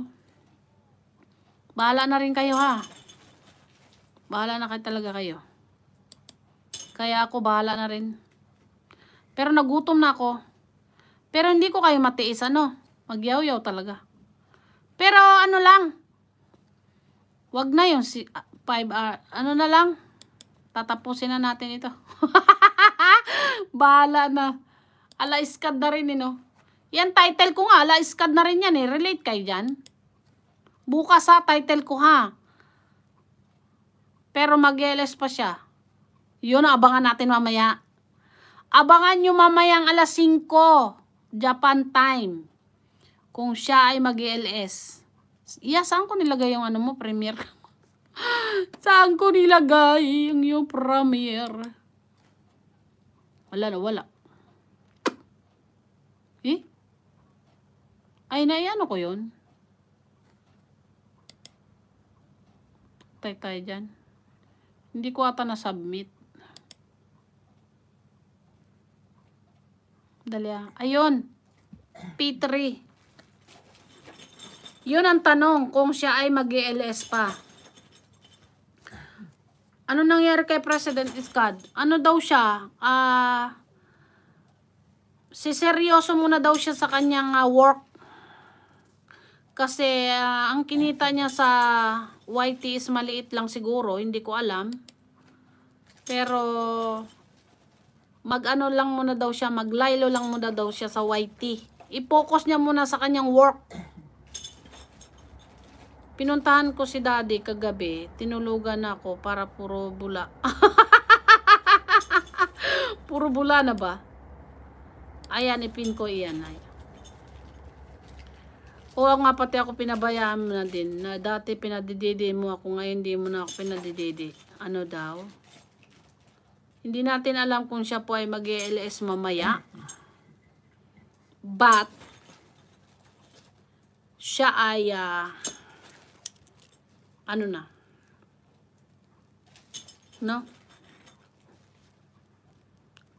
Bahala na rin kayo ha. Bahala na kayo talaga kayo. Kaya ako bahala na rin. Pero nagutom na ako. Pero hindi ko kayo matiis ano. Magyaw-yaw talaga. Pero ano lang. Wag na yung 5 ah, hour. Ano na lang. Tatapusin na natin ito. bahala na. Ala iskad na rin eh no. Yan title ko nga, la na rin yan eh. Relate kayo dyan. Bukas ha, title ko ha. Pero mag pa siya. Yun, abangan natin mamaya. Abangan nyo mamaya ang alas 5, Japan time. Kung siya ay mag els Iya, saan ko nilagay yung ano mo, premiere? saan ko nilagay yung yung premiere? Wala na, wala. Ay, naiano eh, ko yun. Patay tayo dyan. Hindi ko ata na-submit. Dali ah. Ayun. P3. Yun ang tanong kung siya ay mag ls pa. Ano nangyari kay President Iskad? Ano daw siya? Ah... Uh, si seryoso muna daw siya sa kanyang uh, work kasi uh, ang kinita niya sa YT is maliit lang siguro, hindi ko alam. Pero mag-ano lang muna daw siya, maglaylo lang muna daw siya sa YT. I-focus niya muna sa kanyang work. Pinuntahan ko si daddy kagabi, tinulugan ako para puro bula. puro bula na ba? Ayan, ipin ko iyan. Ay. Oo nga pati ako pinabayaan mo na din. Na dati pinadidede mo ako, ngayon hindi mo na ako pinadidede. Ano daw? Hindi natin alam kung siya po ay mag els mamaya. But, siya ay, uh, ano na? No?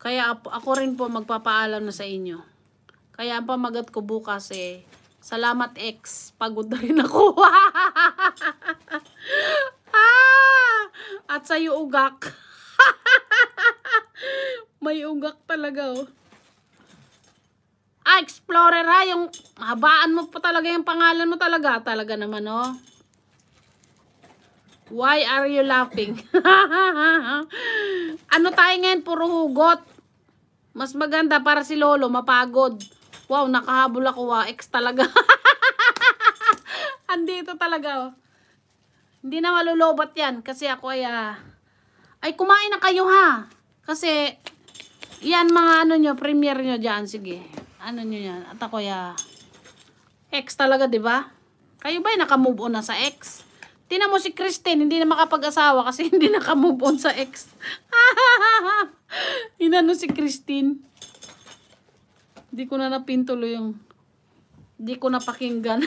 Kaya ako rin po magpapaalam na sa inyo. Kaya ang pamagat ko bukas eh, Salamat, ex. Pagod na rin ako. ah! At sa'yo, ugak. May ugak talaga, oh. Ah, explorer ha. Ah. Yung habaan mo pa talaga yung pangalan mo talaga. Talaga naman, oh. Why are you laughing? ano tayo ngayon? Puro hugot. Mas maganda para si Lolo mapagod. Wow, nakahabol ako ah. Ex talaga. Andito talaga oh. Hindi na malulobat yan. Kasi ako ay ah. Ay, kumain na kayo ha. Kasi, yan mga ano nyo, premiere nyo dyan. Sige. Ano nyo yan. At ako ya. Ah, ex talaga, di ba? Kayo ba nakamove on na sa ex? Tinan mo si Christine, hindi na makapag-asawa kasi hindi nakamove on sa ex. Inano si Christine. Di ko na napintulo yung di ko napakinggan.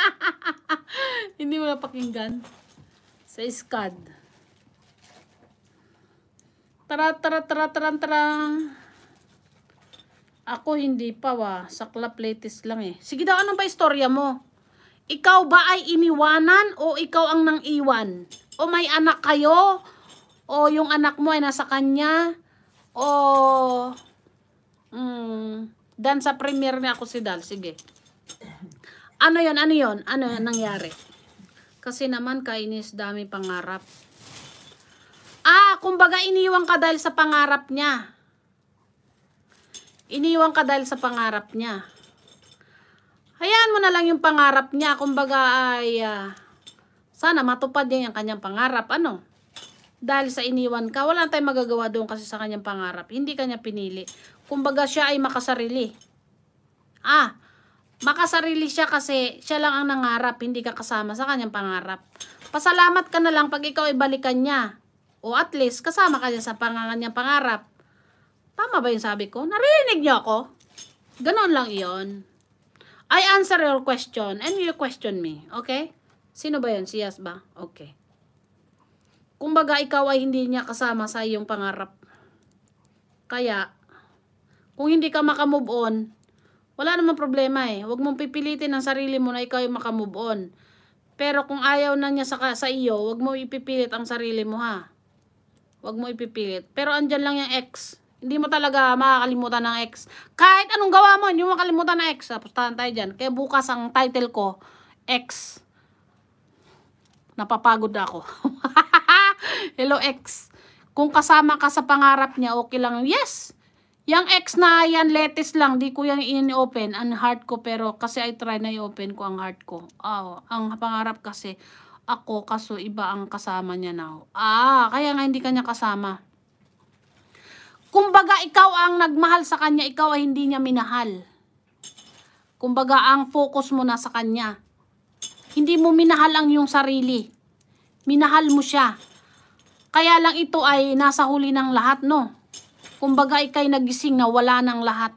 Hindi mo napakinggan. Sa SCAD. Tara, tara, tara, tara, tara. Ako hindi pa wa. Sakla plates lang eh. Sige daw, anong ba istorya mo? Ikaw ba ay iniwanan o ikaw ang nang iwan? O may anak kayo? O yung anak mo ay nasa kanya? O Mm, dan sa premiere niya ako si Dal. Sige. Ano yon Ano yon Ano yan nangyari? Kasi naman kainis dami pangarap. Ah, kumbaga iniwan ka dahil sa pangarap niya. Iniwan ka dahil sa pangarap niya. Hayaan mo na lang yung pangarap niya. Kumbaga ay uh, sana matupad niya yung kanyang pangarap. Ano? Dahil sa iniwan ka, wala tayong magagawa doon kasi sa kanyang pangarap. Hindi kanya pinili kumbaga siya ay makasarili. Ah, makasarili siya kasi siya lang ang nangarap, hindi ka kasama sa kanyang pangarap. Pasalamat ka na lang pag ikaw ay balikan niya. O at least, kasama ka niya sa panganganyang pangarap. Tama ba yung sabi ko? Narinig niyo ako? Ganon lang iyon. I answer your question and you question me. Okay? Sino ba yun? Si Yas ba? Okay. Kumbaga, ikaw ay hindi niya kasama sa iyong pangarap. Kaya, kung hindi ka makamove on, wala namang problema eh. Huwag mong pipilitin ang sarili mo na ikaw ay makamove on. Pero kung ayaw na niya sa, sa iyo, huwag mo ipipilit ang sarili mo ha. Huwag mo ipipilit. Pero andyan lang yung ex. Hindi mo talaga makakalimutan ng ex. Kahit anong gawa mo, hindi mo makalimutan ng ex. Ah, Pustahan tayo dyan. Kaya bukas ang title ko, Ex. Napapagod ako. Hello, ex. Kung kasama ka sa pangarap niya, okay lang. Yes! Yang X na yan, latest lang. Di ko yan in-open. Ang heart ko pero kasi I try na i-open ko ang heart ko. Oh, ang pangarap kasi ako kaso iba ang kasama niya now. Ah, kaya nga hindi kanya kasama. Kumbaga ikaw ang nagmahal sa kanya, ikaw ay hindi niya minahal. Kumbaga ang focus mo na sa kanya. Hindi mo minahal ang iyong sarili. Minahal mo siya. Kaya lang ito ay nasa huli ng lahat, no? Kumbaga ikay nagising na wala nang lahat.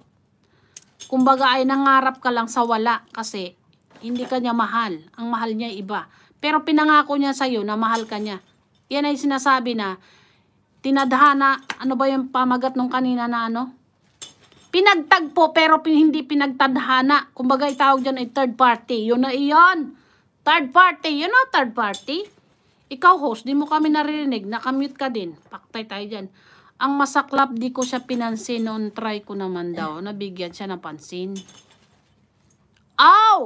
Kumbaga ay nangarap ka lang sa wala kasi hindi ka niya mahal. Ang mahal niya iba. Pero pinangako niya sa iyo na mahal ka niya. Yan ay sinasabi na tinadhana, ano ba yung pamagat nung kanina na ano? Pinagtagpo pero pin, hindi pinagtadhana. Kumbaga itawag dyan ay third party. Yun na iyon. Third party. You know third party? Ikaw host, di mo kami naririnig. Nakamute ka din. Paktay tayo dyan. Ang masaklap, di ko siya pinansin noon. Try ko naman daw. Nabigyan siya ng pansin. Aw!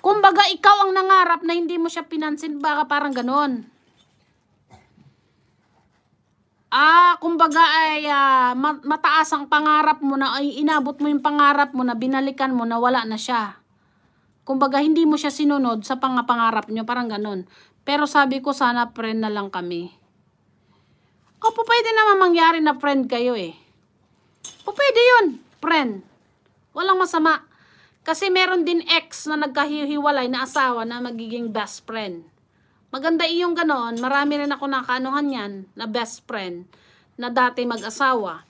Kumbaga, ikaw ang nangarap na hindi mo siya pinansin. Baka parang ganon. Ah, kumbaga ay uh, mataas ang pangarap mo na ay inabot mo yung pangarap mo na binalikan mo na wala na siya. Kumbaga hindi mo siya sinunod sa pangapangarap niyo. parang ganun. Pero sabi ko sana friend na lang kami. O, po pwede naman mangyari na friend kayo eh. Po pwede yun, friend. Walang masama. Kasi meron din ex na nagkahihiwalay na asawa na magiging best friend. Maganda iyong ganoon. Marami rin ako nakaanuhan yan na best friend na dati mag-asawa.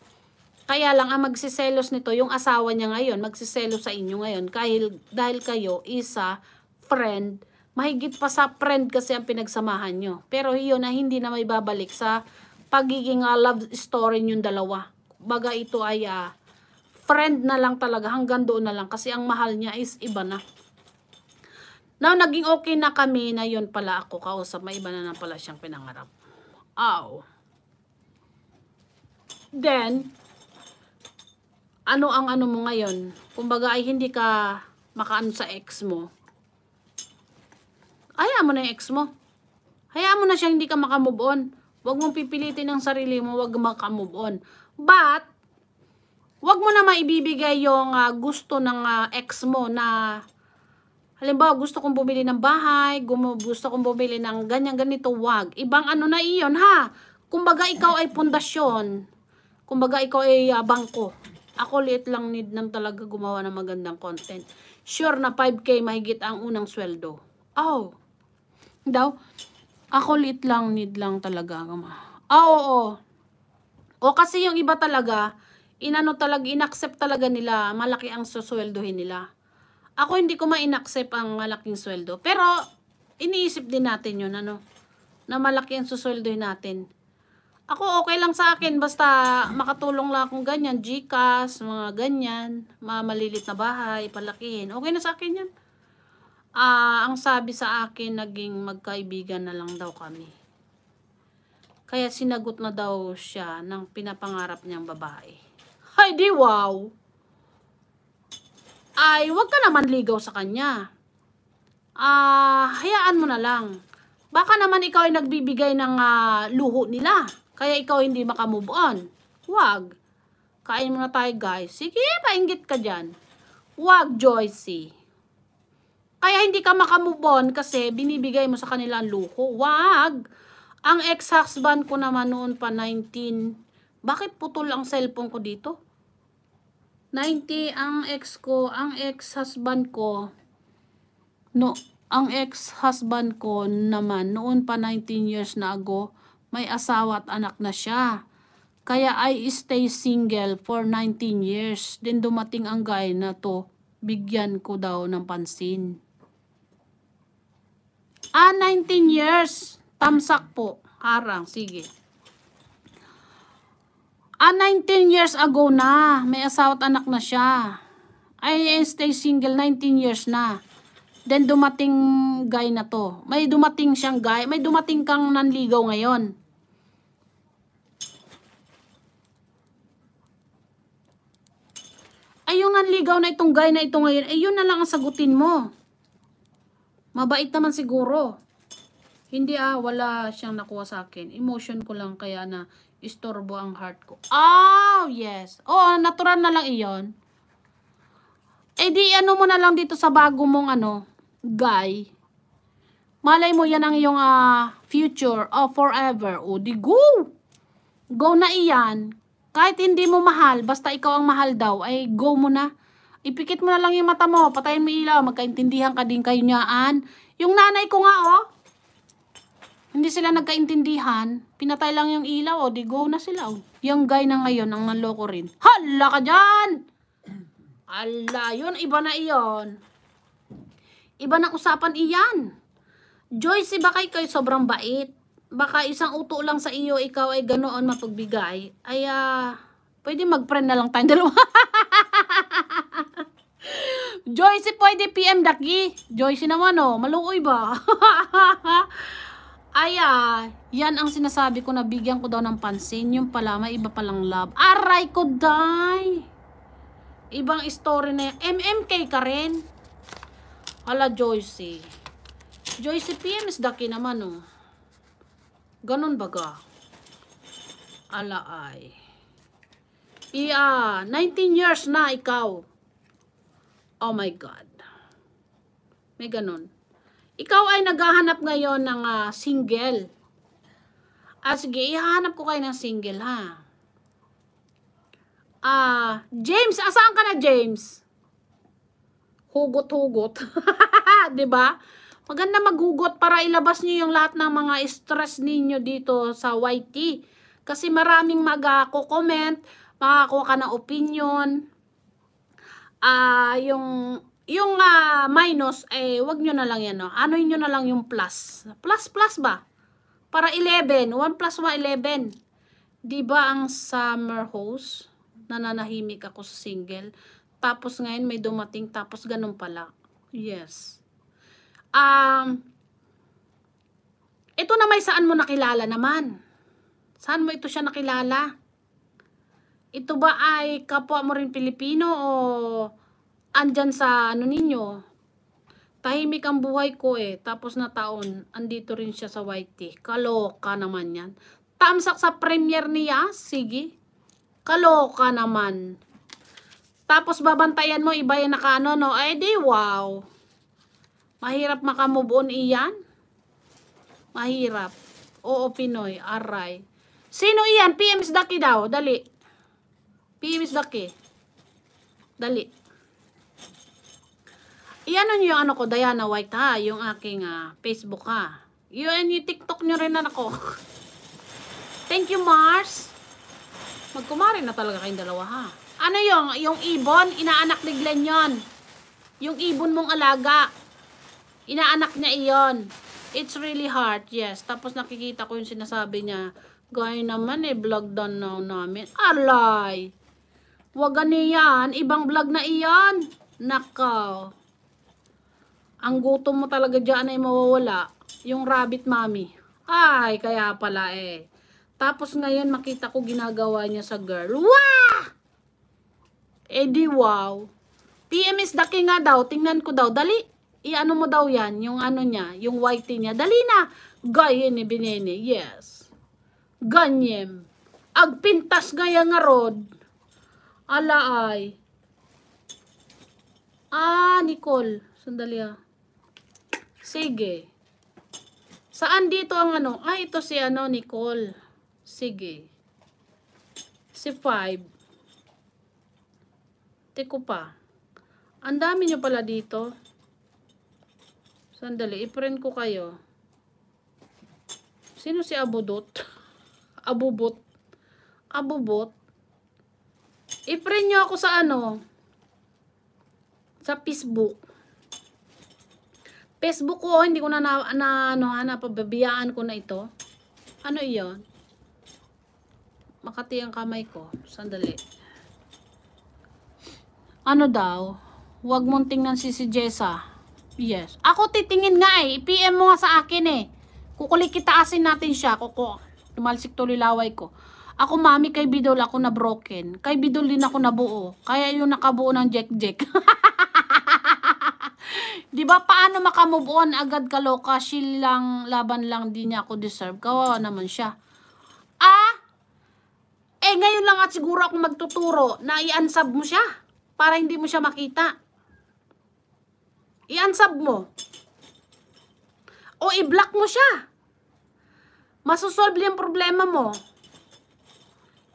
Kaya lang ang magsiselos nito, yung asawa niya ngayon, magsiselos sa inyo ngayon. Kahil, dahil kayo isa friend, mahigit pa sa friend kasi ang pinagsamahan nyo. Pero yun na hindi na may babalik sa pagiging uh, love story yung dalawa. Baga ito ay uh, friend na lang talaga hanggang doon na lang kasi ang mahal niya is iba na. Now, naging okay na kami na yun pala ako kausap. May iba na na pala siyang pinangarap. Ow. Then, ano ang ano mo ngayon? Kumbaga ay hindi ka makaano sa ex mo. Hayaan mo na yung ex mo. Hayaan mo na siya hindi ka makamove on. Huwag mong pipilitin ang sarili mo, huwag makamove on. But, huwag mo na maibibigay yung uh, gusto ng uh, ex mo na halimbawa gusto kong bumili ng bahay, gusto kong bumili ng ganyan ganito, wag. Ibang ano na iyon ha. Kumbaga ikaw ay pundasyon. Kumbaga ikaw ay uh, bangko. Ako liit lang need ng talaga gumawa ng magandang content. Sure na 5k mahigit ang unang sweldo. Oh. Daw, ako lit lang, need lang talaga. Ah, oo, O kasi yung iba talaga, inano talaga, inaccept talaga nila, malaki ang susweldohin nila. Ako hindi ko ma-inaccept ang malaking sweldo. Pero, iniisip din natin yun, ano, na malaki ang susweldohin natin. Ako okay lang sa akin, basta makatulong lang akong ganyan, Gcash, mga ganyan, mga malilit na bahay, palakihin. Okay na sa akin yan. Ah, ang sabi sa akin, naging magkaibigan na lang daw kami. Kaya sinagot na daw siya ng pinapangarap niyang babae. Hay di wow! Ay, wag ka naman ligaw sa kanya. Ah, hayaan mo na lang. Baka naman ikaw ay nagbibigay ng uh, luho nila. Kaya ikaw hindi makamove on. Wag. Kain muna tayo guys. Sige, painggit ka diyan. Wag, Joycey. Kaya hindi ka makamove on kasi binibigay mo sa kanila ang luko. Wag! Ang ex-husband ko naman noon pa 19. Bakit putol ang cellphone ko dito? 90 ang ex ko, ang ex-husband ko. No, ang ex-husband ko naman noon pa 19 years na ago, may asawa at anak na siya. Kaya I stay single for 19 years. Then dumating ang guy na to, bigyan ko daw ng pansin. Ah, 19 years. Tamsak po. Arang, sige. Ah, 19 years ago na. May asawa at anak na siya. Ay, stay single. 19 years na. Then, dumating guy na to. May dumating siyang guy. May dumating kang nanligaw ngayon. ay yung nanligaw na itong guy na ito ngayon, ay yun na lang ang sagutin mo. Mabait naman siguro. Hindi ah, wala siyang nakuha sa akin. Emotion ko lang kaya na istorbo ang heart ko. Oh, yes. oh, natural na lang iyon. Eh di ano mo na lang dito sa bago mong ano, guy. Malay mo yan ang iyong uh, future or oh, forever. O oh, di go. Go na iyan. Kahit hindi mo mahal, basta ikaw ang mahal daw, ay go mo na. Ipikit mo na lang yung mata mo. Patayin mo ilaw. Magkaintindihan ka din kayo niyaan. Yung nanay ko nga, oh. Hindi sila nagkaintindihan. Pinatay lang yung ilaw, oh. Di go na sila, oh. Yung guy na ngayon, ang nanloko rin. Hala ka dyan! Hala, yun. Iba na iyon. Iba na usapan iyan. Joyce, baka ikaw sobrang bait. Baka isang uto lang sa iyo, ikaw ay ganoon mapagbigay. Ay, ah... Uh, Pwede mag-friend na lang tayong dalawa. Joyce, pwede PM daki. Joyce naman oh, maluoy ba? Ay, ah. yan ang sinasabi ko na bigyan ko daw ng pansin. Yung pala, may iba palang love. Aray ko, die! Ibang story na yan. MMK ka rin. Hala, Joyce. Joyce PM is daki naman, oh. Ganun baga. Ala, ay. Yeah, 19 years na ikaw. Oh my God. May ganun. Ikaw ay naghahanap ngayon ng uh, single. Ah, sige, ihahanap ko kayo ng single, ha? Ah, James, asaan ka na, James? Hugot-hugot. 'Di ba? Maganda maghugot para ilabas niyo yung lahat ng mga stress ninyo dito sa YT. Kasi maraming mag-comment, uh, makakakuha ka ng opinion. Ah, uh, yung yung uh, minus eh wag niyo na lang yan, no. Ano niyo na lang yung plus. Plus plus ba? Para 11, 1 plus 1 11. 'Di ba ang summer host? Nananahimik ako sa single. Tapos ngayon may dumating tapos ganun pala. Yes. Um Ito na may saan mo nakilala naman. Saan mo ito siya nakilala? ito ba ay kapwa mo rin Pilipino o andyan sa ano ninyo? Tahimik ang buhay ko eh. Tapos na taon, andito rin siya sa YT. Kaloka naman yan. Tamsak sa premier niya? Sige. Kaloka naman. Tapos babantayan mo, iba yung nakaano, no? Eh di, wow. Mahirap makamove on iyan? Mahirap. Oo, Pinoy. Aray. Sino iyan? PMs Daki daw. Dali. Pimis daki. Dali. Iano niyo yung ano ko, Diana White ha, yung aking uh, Facebook ha. Yun, yung TikTok nyo rin na ako. Thank you, Mars. Magkumari na talaga kayong dalawa ha. Ano yung, yung ibon, inaanak ni Glenn yun. Yung ibon mong alaga. Inaanak niya iyon. It's really hard, yes. Tapos nakikita ko yung sinasabi niya, gaya naman eh, vlog down now namin. Alay! Huwag ganiyan. Ibang vlog na iyan. Nakaw. Ang gutom mo talaga dyan ay mawawala. Yung rabbit mommy. Ay, kaya pala eh. Tapos ngayon makita ko ginagawa niya sa girl. Wah! Eh di wow. PMS daki nga daw. Tingnan ko daw. Dali. I-ano mo daw yan. Yung ano niya. Yung whitey niya. Dali na. Gayin ni Binene. Yes. Ganyem. Agpintas gaya nga rod. Ala ay. Ah, Nicole. Sandali ah. Sige. Saan dito ang ano? Ah, ito si ano, Nicole. Sige. Si Five. Teko pa. Ang dami nyo pala dito. Sandali, i-print ko kayo. Sino si Abudot? Abubot. Abubot. I-friend nyo ako sa ano? Sa Facebook. Facebook ko, hindi ko na, na, na ano, napababayaan ko na ito. Ano iyon? Makati ang kamay ko. Sandali. Ano daw? Huwag mong tingnan si si Jessa. Yes. Ako titingin nga eh. I-PM mo nga sa akin eh. Kukulik asin natin siya. Kuko. Tumalsik tuloy laway ko. Ako mami kay Bidol ako na broken. Kay Bidol din ako nabuo. Kaya yung nakabuo ng Jack Jack. 'Di ba paano makamove on agad ka loka? Silang laban lang din niya ako deserve. Kawawa naman siya. Ah! Eh ngayon lang at siguro ako magtuturo na i-unsub mo siya para hindi mo siya makita. I-unsub mo. O i-block mo siya. Masosolve yung problema mo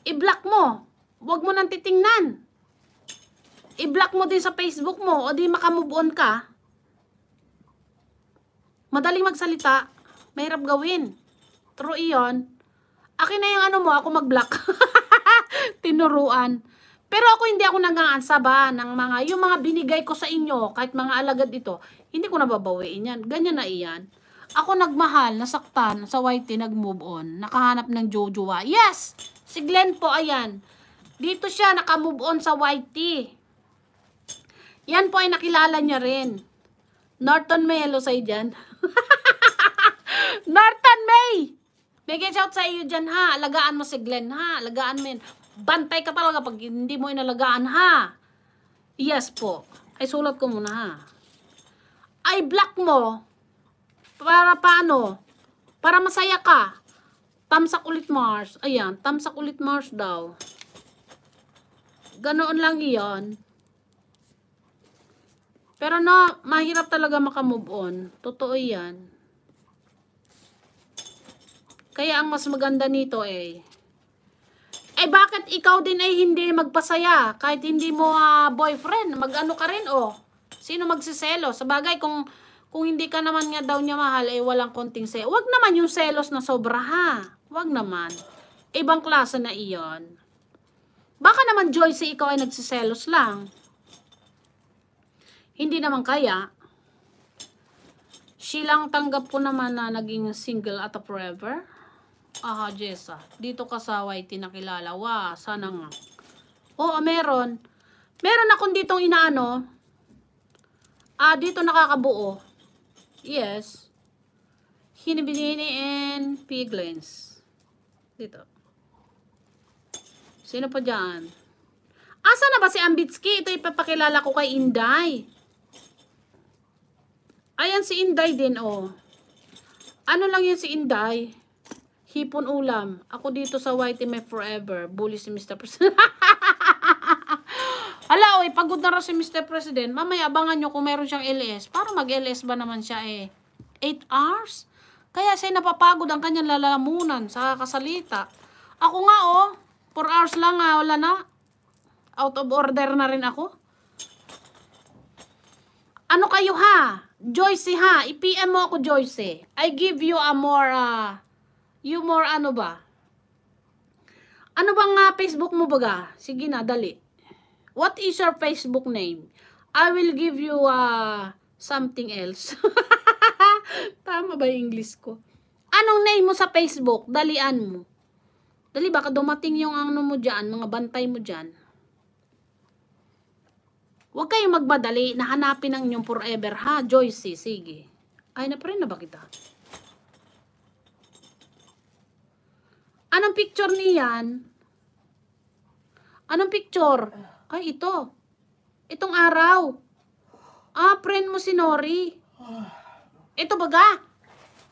i-block mo. Huwag mo nang titingnan. I-block mo din sa Facebook mo o di makamove on ka. Madaling magsalita, mahirap gawin. True iyon. Akin na yung ano mo, ako mag-block. Tinuruan. Pero ako hindi ako nangangansa ba ng mga, yung mga binigay ko sa inyo, kahit mga alagad ito, hindi ko nababawiin yan. Ganyan na iyan. Ako nagmahal, nasaktan, sa YT, nag-move on. Nakahanap ng jojowa. Yes! Si Glenn po, ayan. Dito siya, nakamove on sa YT. Yan po ay nakilala niya rin. Norton May, hello sa'yo dyan. Norton May! Bigay shout sa iyo dyan ha. Alagaan mo si Glenn ha. Alagaan mo yun. Bantay ka talaga pag hindi mo inalagaan ha. Yes po. Ay sulat ko muna ha. Ay block mo. Para paano? Para masaya ka. Tamsak ulit Mars. Ayan, tamsak ulit Mars daw. Ganoon lang iyon. Pero no, mahirap talaga makamove on. Totoo yan. Kaya ang mas maganda nito eh. Eh bakit ikaw din ay hindi magpasaya? Kahit hindi mo uh, boyfriend, magano ka rin oh. Sino magsiselo? Sa bagay kung kung hindi ka naman nga daw niya mahal, eh walang konting selos. Huwag naman yung selos na sobra ha. Wag naman. Ibang klase na iyon. Baka naman, Joyce, ikaw ay nagsiselos lang. Hindi naman kaya. Silang tanggap ko naman na naging single at a forever. Aha, Jessa. Dito kasaway tinakilala. Wa, sana nga. Oo, meron. Meron akong ditong inaano. Ah, dito nakakabuo. Yes. Hinibinini and piglins. Dito. Sino pa dyan? Asa na ba si Ambitski? Ito ipapakilala ko kay Inday. Ayan si Inday din, oh. Ano lang yun si Inday? Hipon ulam. Ako dito sa Whitey May Forever. Bully si Mr. President. Hala, oy, oh, pagod na rin si Mr. President. Mamaya, abangan nyo kung meron siyang LS. Para mag-LS ba naman siya, eh? 8 hours? Kaya siya napapagod ang kanyang lalamunan sa kasalita. Ako nga oh, 4 hours lang ah, wala na. Out of order na rin ako. Ano kayo ha? Joyce ha, i-PM mo ako Joyce. I give you a more, uh, you more ano ba? Ano bang uh, Facebook mo baga? Sige na, dali. What is your Facebook name? I will give you uh, something else. Tama ba yung English ko? Anong name mo sa Facebook? Dalian mo. Dali, baka dumating yung ano mo dyan, mga bantay mo dyan. Huwag kayong magmadali, nahanapin ang inyong forever, ha? Joyce? sige. Ay, na pa rin na ba kita? Anong picture niyan? Anong picture? Ay, ito. Itong araw. Ah, friend mo si Nori. Ah. Ito baga.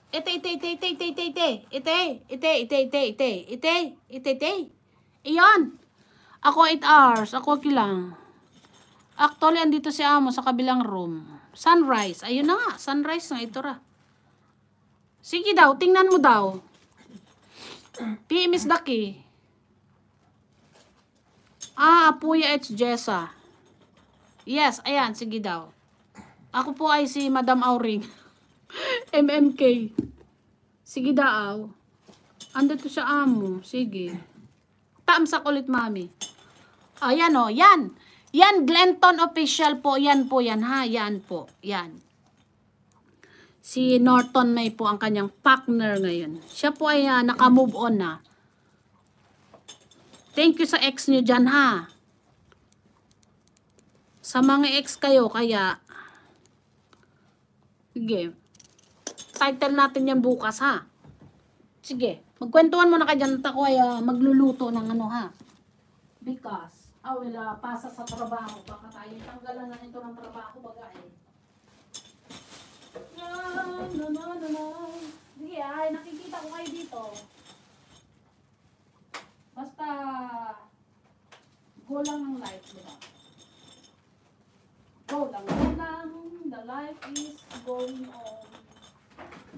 Ite, ite, ite, ite, ite, ite, ite. Ite, ite, ite, ite, ite. Ite, ite, ite. Iyon. Ako 8 hours. Ako kilang. Actually, andito si Amo sa kabilang room. Sunrise. Ayun na nga. Sunrise na. Ito ra. Sige daw. Tingnan mo daw. PM is Daki. Ah, Apuya it's Jessa. Yes, ayan. Sige daw. Ako po ay si Madam Auring. MMK. Sige daaw. Ando to sa amo. Sige. Tamsak ulit, mami. Ayan oh, o, oh, yan. Yan, Glenton official po. Yan po, yan ha. Yan po. Yan. Si Norton May po ang kanyang partner ngayon. Siya po ay uh, naka-move on na. Thank you sa ex niyo diyan ha. Sa mga ex kayo, kaya... Sige. Title natin yan bukas ha. Sige, magkwentuhan mo na kayo dyan. Ako ay uh, magluluto ng ano ha. Because, I will uh, pasa sa trabaho. Baka tayo tanggalan na ito ng trabaho baga eh. Na, na, na, na, na. Sige ay, ah, nakikita ko kayo dito. Basta, go lang ang life, diba? Go lang, go lang. The life is going on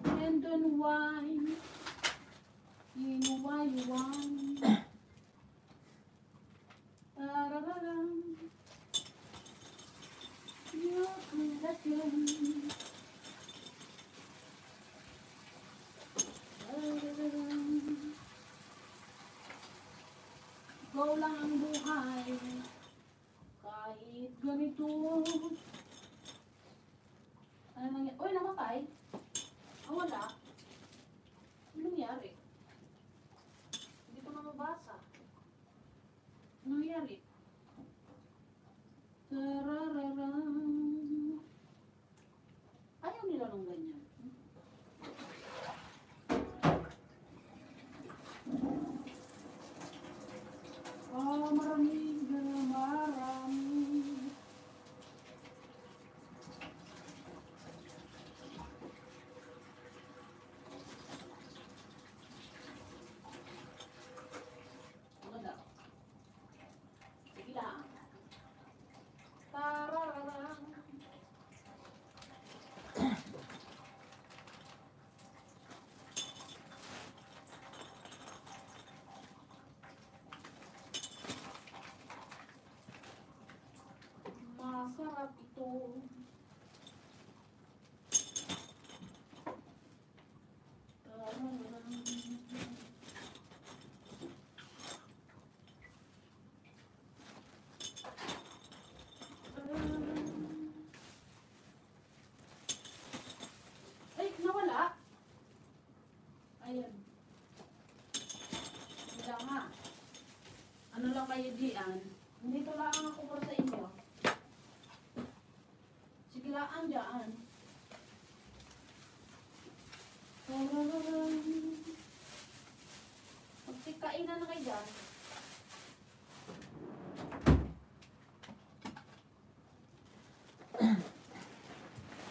and unwind in Waiwan. You're cool again. Ikaw lang ang buhay Kahit ganito Ano nangyari? Uy, namatay! wala, ano nangyari? Hindi ko na Ano nangyari? Ayaw nila nung Oh, maraming kayo diyan, nandito lang ako para sa inyo. Sige laan diyan. Magtikain na na kayo diyan.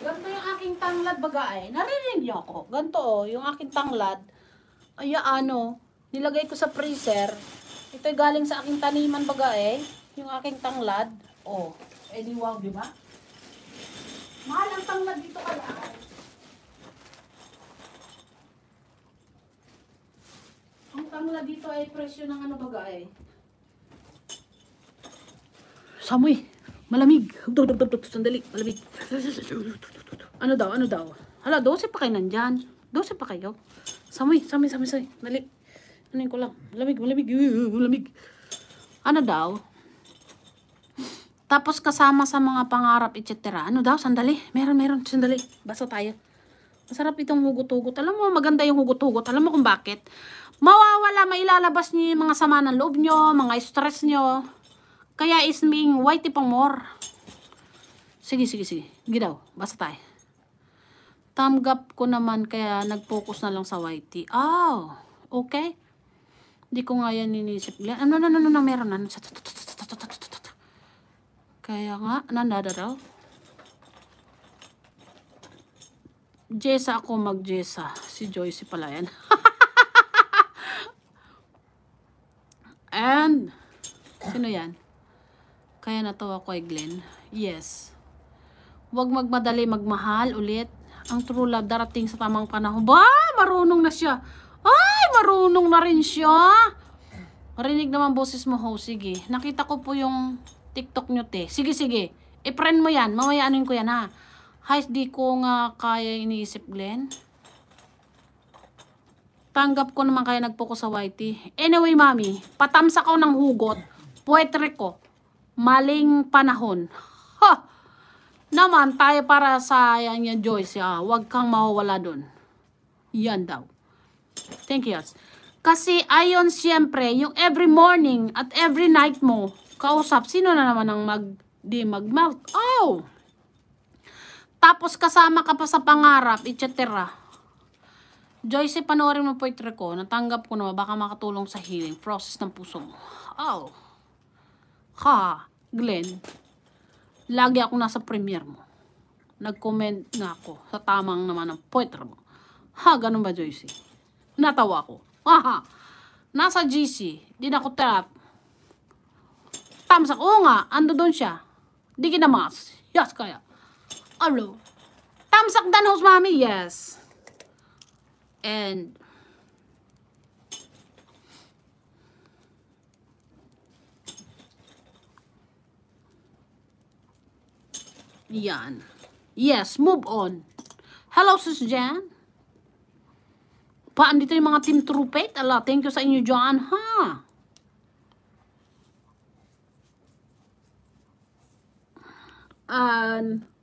Ganto yung aking tanglad bagaay. Naririnig niyo ako. Ganto oh, yung aking tanglad. Ay, ano, nilagay ko sa freezer. Ito galing sa aking taniman baga eh. Yung aking tanglad. Oh, edi eh, wow, di ba? Mahal ang tanglad dito kaya. Ang tanglad dito ay presyo ng ano baga eh. Samoy. Malamig. Dug, dug, Sandali. Malamig. Ano daw? Ano daw? Hala, 12 pa kayo nandyan. 12 pa kayo. Samoy, samoy, samoy, samoy. Dali. Ano ko lang? Malamig, malamig. Uuuh, malamig. Ano daw? Tapos kasama sa mga pangarap, etc. Ano daw? Sandali. Meron, meron. Sandali. Basa tayo. Masarap itong hugot-hugot. Alam mo, maganda yung hugot-hugot. Alam mo kung bakit? Mawawala, mailalabas niyo yung mga sama ng loob niyo, mga stress niyo. Kaya is being whitey pang more. Sige, sige, sige. Gidaw. Basta tayo. Tamgap ko naman kaya nag-focus na lang sa whitey. Oh, okay. Hindi ko nga yan inisip. Ano, ano, ano, ano, meron na. Kaya nga, nandada daw. Jessa ako mag-Jessa. Si Joyce pala yan. And, sino yan? Kaya natawa ko ay Glenn. Yes. Huwag magmadali magmahal ulit. Ang true love darating sa tamang panahon. Ba! Marunong na siya. Ay, marunong na rin siya. Marinig naman boses mo, ho. Sige. Nakita ko po yung TikTok nyo, te. Sige, sige. I-friend mo yan. Mamaya anuin ko yan, ha. Hay, di ko nga kaya iniisip, Glenn. Tanggap ko naman kaya nagpoko sa YT. Anyway, mami. Patamsa ko ng hugot. Puwetre ko. Maling panahon. Ha! Naman, tayo para sa yan yan, Joyce. Ha? Huwag kang mawawala dun. Yan daw. Thank you, Yos. Kasi ayon siyempre, yung every morning at every night mo, kausap, sino na naman ang mag, di mag-mouth? Oh! Tapos kasama ka pa sa pangarap, etc. Joyce, panoorin mo poetry ko. Natanggap ko na baka makatulong sa healing process ng puso mo. Oh! Ha! Glenn, lagi ako nasa premiere mo. Nag-comment na ako sa tamang naman ng poetry mo. Ha, ganun ba, Joyce? Natawa ko. Aha. Nasa GC. Di na ko tap. Thumbs up. nga. Ando doon siya. Di kinamas. Yes kaya. Alo. Thumbs dan host mami. Yes. And Yan. Yes, move on. Hello, Sis Jan. Pa, andito yung mga team trumpet. Ala, thank you sa inyo John. ha? And... Um,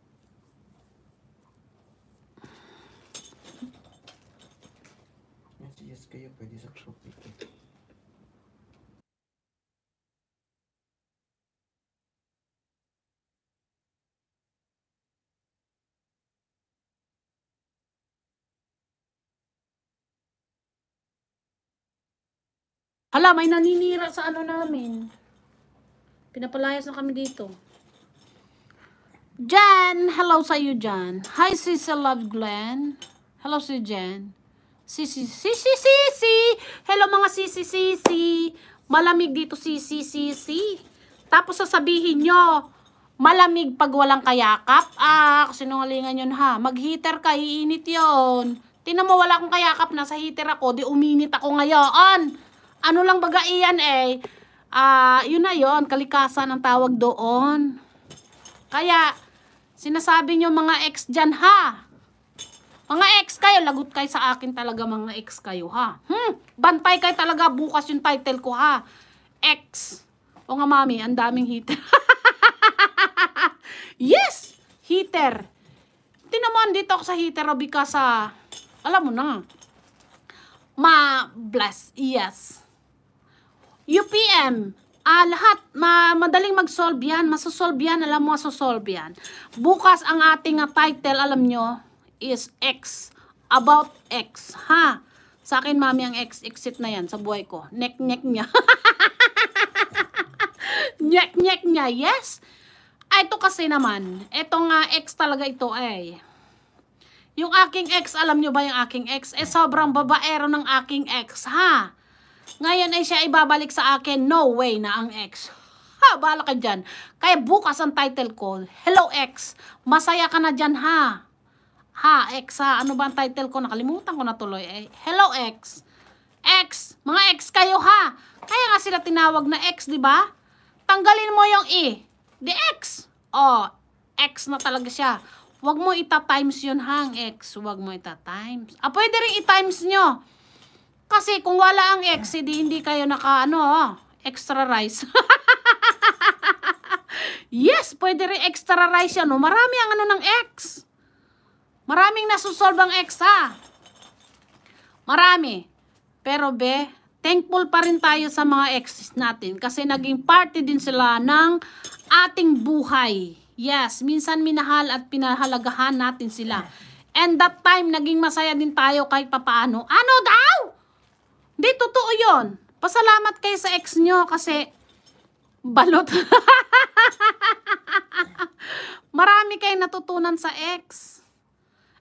Hala, may naninira sa ano namin. Pinapalayas na kami dito. Jan, hello sa iyo Jan. Hi sis, I love Glenn. Hello si Jan. Si si si Hello mga si si Malamig dito si si Tapos sasabihin nyo, malamig pag walang kayakap. Ah, sinungalingan yun ha. Mag-heater ka, iinit yon. Tinan mo, wala akong kayakap. Nasa heater ako, di uminit ako ngayon ano lang baga iyan eh, uh, yun na yon kalikasan ang tawag doon. Kaya, sinasabi nyo mga ex dyan ha. Mga ex kayo, lagot kayo sa akin talaga mga ex kayo ha. Hmm, bantay kayo talaga bukas yung title ko ha. Ex. O nga mami, ang daming heater. yes! Heater. Tinaman dito ako sa heater because sa, uh, alam mo na, ma-bless, yes. UPM, uh, ah, lahat, ma madaling mag-solve yan, masosolve yan, alam mo, masosolve yan. Bukas ang ating uh, title, alam nyo, is X, about X, ha? Sa akin, mami, ang X, exit na yan sa buhay ko. Neck, neck niya. neck, neck niya, yes. Ah, ito kasi naman, itong uh, X talaga ito eh. Yung aking X, alam nyo ba yung aking X? Eh, sobrang babaero ng aking ex, ha? Ngayon ay siya ibabalik sa akin, no way na ang ex. Ha, bahala ka dyan. Kaya bukas ang title ko, Hello ex, masaya ka na dyan ha. Ha, ex ha, ano ba ang title ko? Nakalimutan ko na tuloy. Eh, Hello ex. Ex, mga ex kayo ha. Kaya nga sila tinawag na ex, di ba? Tanggalin mo yung E. The ex. Oh, ex na talaga siya. Huwag mo ita-times yun hang ex. Huwag mo ita-times. Ah, pwede rin i-times nyo. Kasi kung wala ang ex, hindi, hindi kayo naka, ano, extra rice. yes, pwede rin extra rice yan. No? Oh. Marami ang ano ng ex. Maraming nasusolve ang ex, ha? Marami. Pero be, thankful pa rin tayo sa mga exes natin kasi naging parte din sila ng ating buhay. Yes, minsan minahal at pinahalagahan natin sila. And that time, naging masaya din tayo kahit papaano. Ano daw? Hindi, totoo yun. Pasalamat kayo sa ex nyo kasi balot. Marami kayo natutunan sa ex.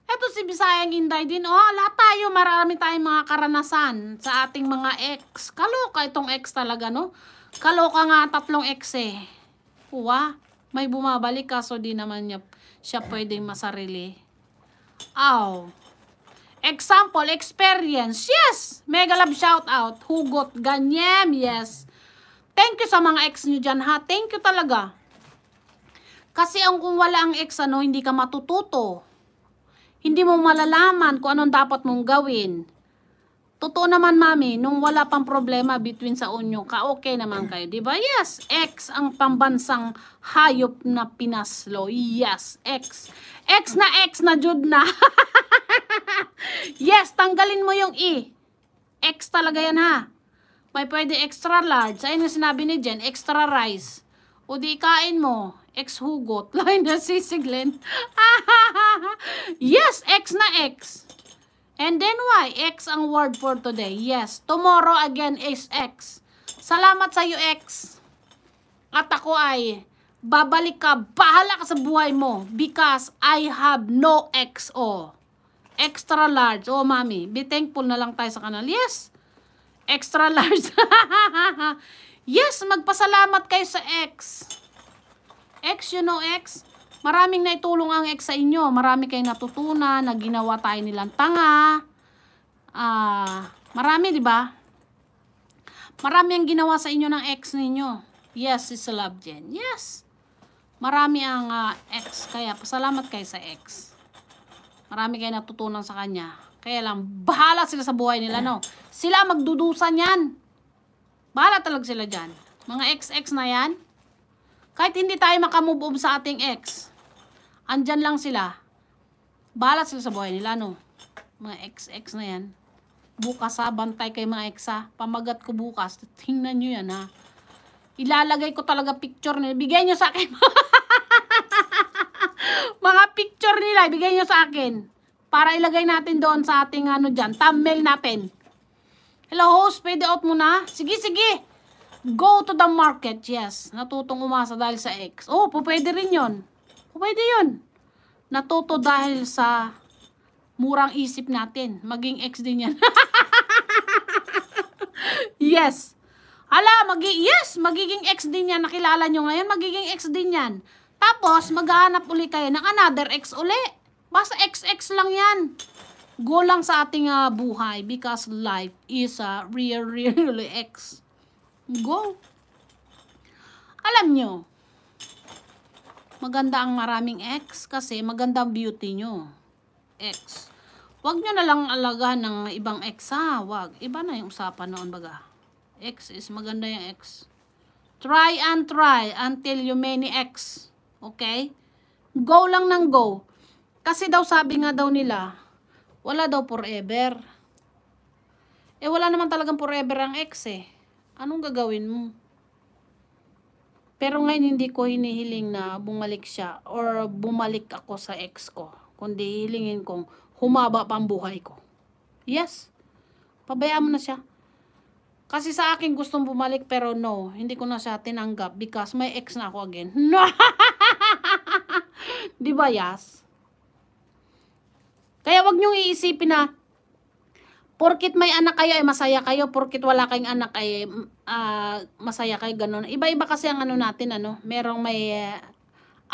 Eto si Bisayang Inday din. Oh, lahat tayo, marami tayong mga karanasan sa ating mga ex. Kaloka itong ex talaga, no? Kaloka nga tatlong ex eh. Uwa, may bumabalik kaso di naman niya, siya pwedeng masarili. Ow. Example, experience. Yes! Mega love shout out. Hugot, ganyem, yes. Thank you sa mga ex nyo dyan ha. Thank you talaga. Kasi ang kung wala ang ex, ano, hindi ka matututo. Hindi mo malalaman kung anong dapat mong gawin. Totoo naman, mami, nung wala pang problema between sa unyo, ka-okay naman kayo, di ba? Yes, ex ang pambansang hayop na pinaslo. Yes, ex. X na X na jud na. yes, tanggalin mo yung E. X talaga yan ha. May pwede extra large. Sa yung sinabi ni Jen, extra rice. O di kain mo, X hugot. Lain na sisiglin. yes, X na X. And then why? X ang word for today. Yes. Tomorrow again is X. Salamat sa iyo, X. At ako ay Babalik ka, bahala ka sa buhay mo because I have no XO. Extra large. Oh, mami, be thankful na lang tayo sa kanal. Yes, extra large. yes, magpasalamat kayo sa X. X, you know X? Maraming naitulong ang X sa inyo. Marami kayong natutunan, naginawa tayo nilang tanga. Ah, uh, marami, di ba? Marami ang ginawa sa inyo ng ex ninyo. Yes, is love gen. Yes. Marami ang uh, ex. Kaya pasalamat kayo sa ex. Marami kayo natutunan sa kanya. Kaya lang, bahala sila sa buhay nila, no? Sila magdudusa niyan. Bahala talaga sila dyan. Mga ex-ex na yan. Kahit hindi tayo makamove on sa ating ex. Andyan lang sila. Bahala sila sa buhay nila, no? Mga ex-ex na yan. Bukas ha, bantay kay mga ex ha. Pamagat ko bukas. Tingnan nyo yan ha. Ilalagay ko talaga picture nila. Bigay nyo sa akin. mga picture nila, bigay nyo sa akin. Para ilagay natin doon sa ating ano dyan, thumbnail natin. Hello host, pwede out muna? Sige, sige. Go to the market, yes. Natutong umasa dahil sa ex. Oh, pwede rin yon. Pwede yon. Natuto dahil sa murang isip natin. Maging ex din yan. yes. Ala, magi yes, magiging ex din yan. Nakilala nyo ngayon, magiging ex din yan. Tapos, maghahanap uli kayo ng another ex uli. Basta ex-ex lang yan. Go lang sa ating uh, buhay because life is a real, real, really ex. Go. Alam nyo, maganda ang maraming ex kasi maganda ang beauty nyo. Ex. Huwag nyo na lang alaga ng ibang ex ha. Wag. Iba na yung usapan noon baga. X is maganda yung X. Try and try until you many X. Okay? Go lang ng go. Kasi daw sabi nga daw nila, wala daw forever. Eh wala naman talagang forever ang X eh. Anong gagawin mo? Pero ngayon hindi ko hinihiling na bumalik siya or bumalik ako sa ex ko. Kundi hilingin kong humaba pa ang buhay ko. Yes. Pabayaan mo na siya. Kasi sa akin gustong bumalik pero no, hindi ko na siya tinanggap because may ex na ako again. No! Di ba, Yas? Kaya wag niyo iisipin na porkit may anak kayo ay eh, masaya kayo, porkit wala kayong anak ay uh, eh, ah, masaya kayo, ganun. Iba-iba kasi ang ano natin, ano, merong may uh,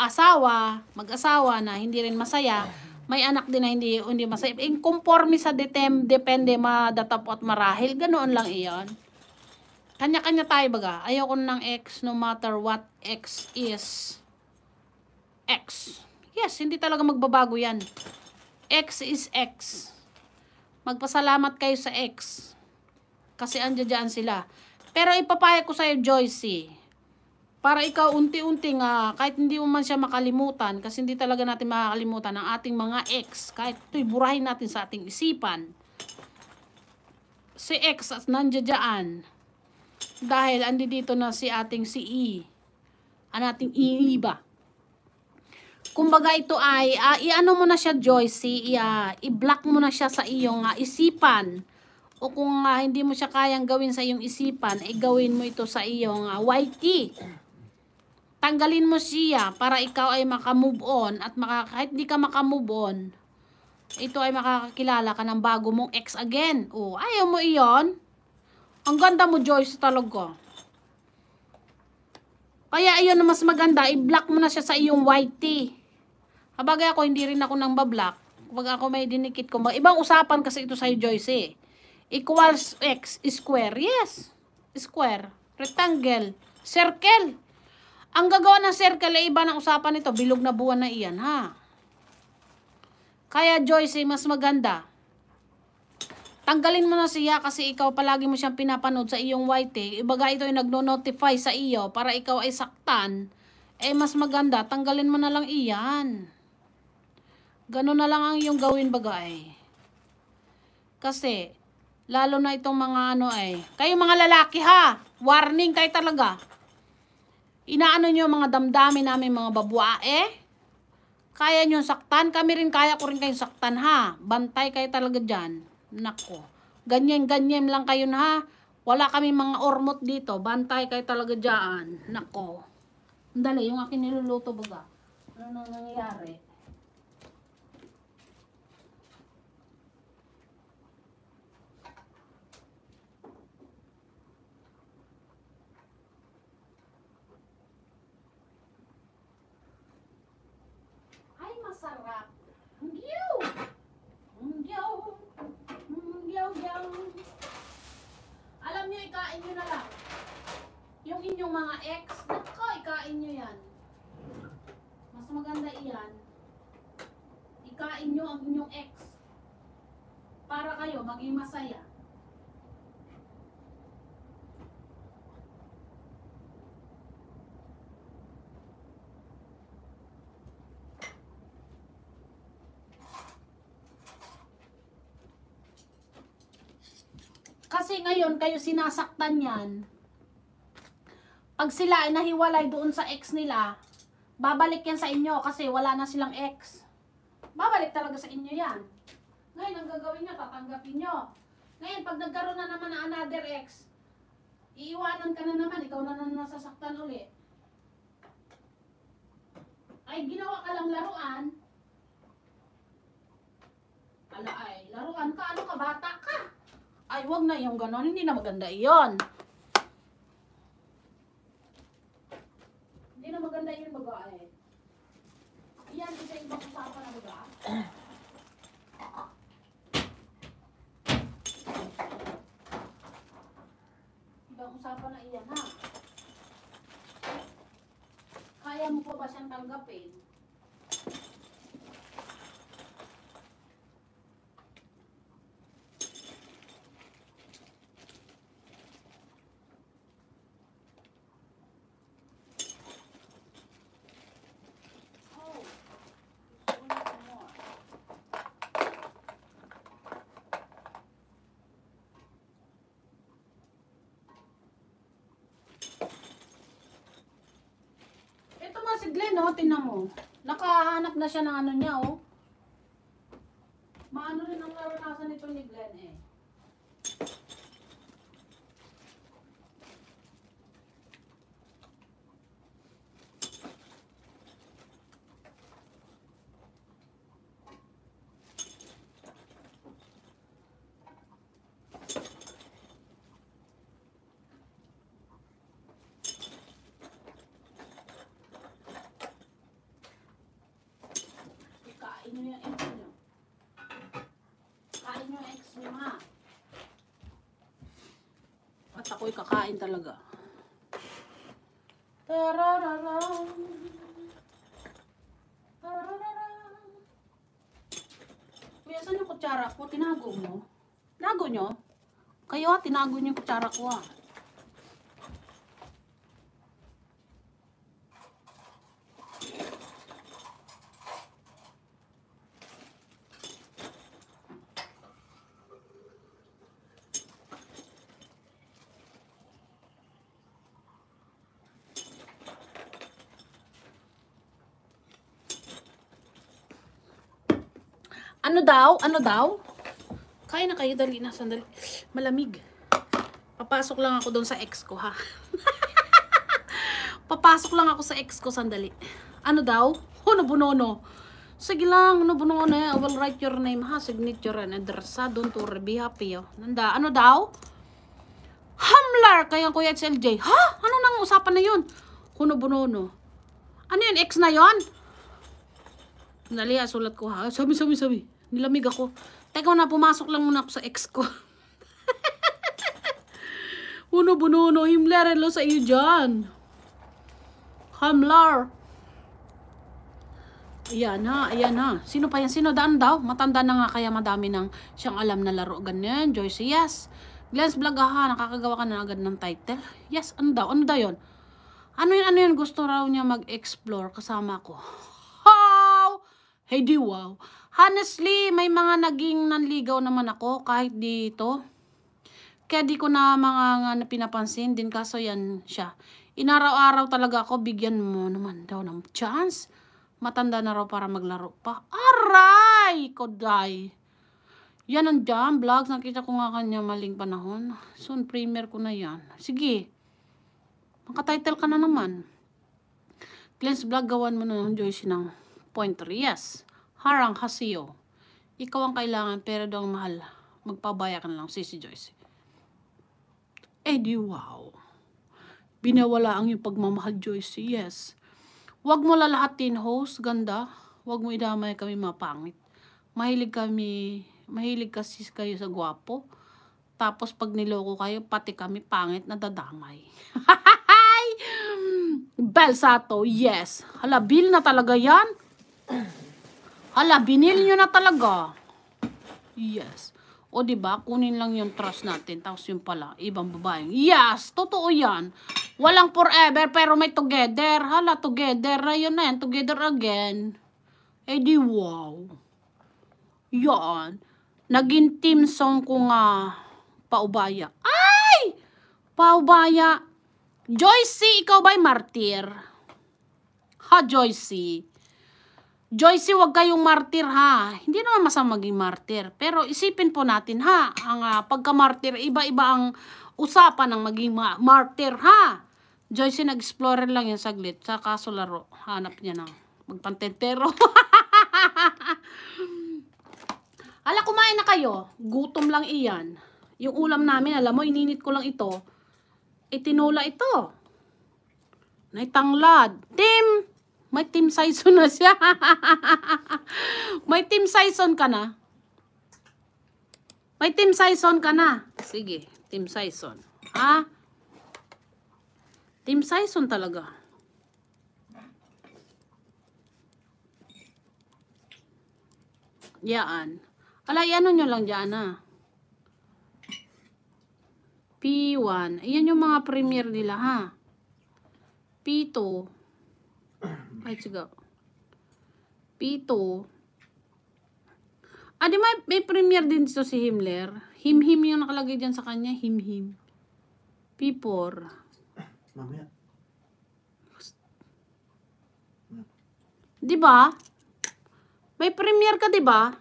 asawa, mag-asawa na hindi rin masaya, may anak din na hindi, hindi masaya. Inconforme sa detem, depende madatapot marahil, ganoon lang iyon. Kanya-kanya tayo baga. Ayoko ng X no matter what X is. X. Yes, hindi talaga magbabago yan. X is X. Magpasalamat kayo sa X. Kasi andyan sila. Pero ipapaya ko sa'yo, Joycey. Para ikaw unti-unti nga, kahit hindi mo man siya makalimutan, kasi hindi talaga natin makakalimutan ang ating mga X. kahit ito'y burahin natin sa ating isipan. Si X at nandiyan dahil andi dito na si ating si E. Ang ating iiba. E e Kumbaga ito ay, uh, i-ano mo na siya Joyce, uh, i-block mo na siya sa iyong uh, isipan. O kung uh, hindi mo siya kayang gawin sa iyong isipan, ay eh, gawin mo ito sa iyong uh, YT. Tanggalin mo siya para ikaw ay makamove on at maka, kahit di ka makamove on, ito ay makakakilala ka ng bago mong ex again. O, oh, ayaw mo iyon? Ang ganda mo, Joyce, talaga. Kaya ayun mas maganda, i-block mo na siya sa iyong white tea. Habagay ako, hindi rin ako nang bablock. Kapag ako may dinikit ko. Ibang usapan kasi ito sa'yo, Joyce eh. Equals X, square. Yes. Square. Rectangle. Circle. Ang gagawa ng circle ay iba ng usapan ito. Bilog na buwan na iyan, ha? Kaya, Joyce, eh, mas maganda. Tanggalin mo na siya kasi ikaw palagi mo siyang pinapanood sa iyong YT. Ibaga eh. eh, ito ay nagno-notify sa iyo para ikaw ay saktan. Eh mas maganda, tanggalin mo na lang iyan. Ganun na lang ang iyong gawin bagay. Eh. Kasi, lalo na itong mga ano eh. Kayo mga lalaki ha, warning kayo talaga. Inaano nyo mga damdamin namin mga babuae. kaya nyo saktan, kami rin kaya ko rin kayong saktan ha. Bantay kayo talaga dyan. Nako. Ganyan-ganyan lang kayo na ha. Wala kami mga ormot dito. Bantay kayo talaga dyan. Nako. Dali, yung akin niluluto baga. Ano nang nangyayari? ikain nyo na lang. Yung inyong mga ex, nako, ikain nyo yan. Mas maganda iyan. Ikain nyo ang inyong ex. Para kayo maging masaya. Kasi ngayon, kayo sinasaktan yan. Pag sila ay nahiwalay doon sa ex nila, babalik yan sa inyo kasi wala na silang ex. Babalik talaga sa inyo yan. Ngayon, ang gagawin nyo, tatanggapin nyo. Ngayon, pag nagkaroon na naman ng another ex, iiwanan ka na naman, ikaw na naman nasasaktan ulit. Ay, ginawa ka lang laruan, ala ay, laruan ka, ano ka, bata ka. Ay, wag na yung ganon. Hindi na maganda iyon. Hindi na maganda yung babae. Iyan, isa yung pag-usapan na babae. Diba? Ibang usapan na iyan ha. Kaya mo pa ba siyang tanggapin? oh. Nakahanap na siya ng ano niya, oh. ako'y kakain talaga. Tarararang. Tarararang. yung kutsara ko? Tinago mo? Tinago nyo? Kayo, tinago nyo yung kutsara ko ah. daw? Ano daw? Kaya na kayo, dali na, sandali. Malamig. Papasok lang ako doon sa ex ko, ha? Papasok lang ako sa ex ko, sandali. Ano daw? Oh, nabunono. Sige lang, nabunono eh. I will write your name, ha? Signature and address, ha? Don't worry, be happy, oh. Nanda, ano daw? Hamlar kaya Kuya HLJ. Ha? Ano nang usapan na yun? Kuno bunono. Ano yun? X na yon? Sandali, sulat ko ha. Sabi, sabi, sabi. Nilamig ako. Teka na, pumasok lang muna ako sa ex ko. Uno bununo, himlere lo sa iyo dyan. Hamlar. Ayan ha, ayan ha. Sino pa yan? Sino daan daw? Matanda na nga kaya madami nang siyang alam na laro. Ganyan, Joyce, yes. Glance vlog nakakagawa ka na agad ng title. Yes, ano daw? Ano daw yun? Ano yun, ano yun? Gusto raw niya mag-explore kasama ko. How? Hey, di wow. Honestly, may mga naging nanligaw naman ako kahit dito. Kaya di ko na mga na pinapansin din kaso yan siya. Inaraw-araw talaga ako, bigyan mo naman daw ng chance. Matanda na raw para maglaro pa. Aray! Koday! Yan ang jam vlogs. Nakita ko nga kanya maling panahon. Soon, premiere ko na yan. Sige. Makatitle ka na naman. Cleanse vlog, gawan mo na ng Joyce ng point 3. Yes. Harang hasiyo. Ikaw ang kailangan, pero daw mahal. Magpabaya ka na lang, Sissy Joyce. Eh di wow. Binawala ang iyong pagmamahal, Joyce. Yes. Huwag mo lalahatin, host. Ganda. Huwag mo idamay kami mapangit. Mahilig kami, mahilig kasi kayo sa gwapo. Tapos pag niloko kayo, pati kami pangit na dadamay. Belsato, yes. Hala, Bill na talaga yan. Hala, binil nyo na talaga. Yes. O, di ba Kunin lang yung trust natin. Tapos yung pala, ibang babae. Yes! Totoo yan. Walang forever, pero may together. Hala, together. Ayun na yan. Together again. Eh, di wow. Yan. Naging team song ko nga. Paubaya. Ay! Paubaya. Joycey, ikaw ba'y martir? Ha, Joycey? Joyce, huwag kayong martyr ha. Hindi naman masama maging martyr. Pero isipin po natin ha, ang uh, ah, pagka martyr iba-iba ang usapan ng maging ma martir ha. Joyce, nag explore lang yan saglit. Sa kaso laro, hanap niya ng magpantentero. Hala, kumain na kayo. Gutom lang iyan. Yung ulam namin, alam mo, ininit ko lang ito. Itinula ito. Naitanglad. Tim! May team Sison na siya. May team Sison ka na. May team Sison ka na. Sige, team Sison. Ha? Team Sison talaga. Yaan. Ala, ano nyo lang dyan ha. P1. Ayan yung mga premier nila ha. P2. はい違う p Pito. Ah, di may, may premiere din dito si Himmler. Him-him yung nakalagay dyan sa kanya. Him-him. P4. Mamaya. Di May premiere ka, di ba?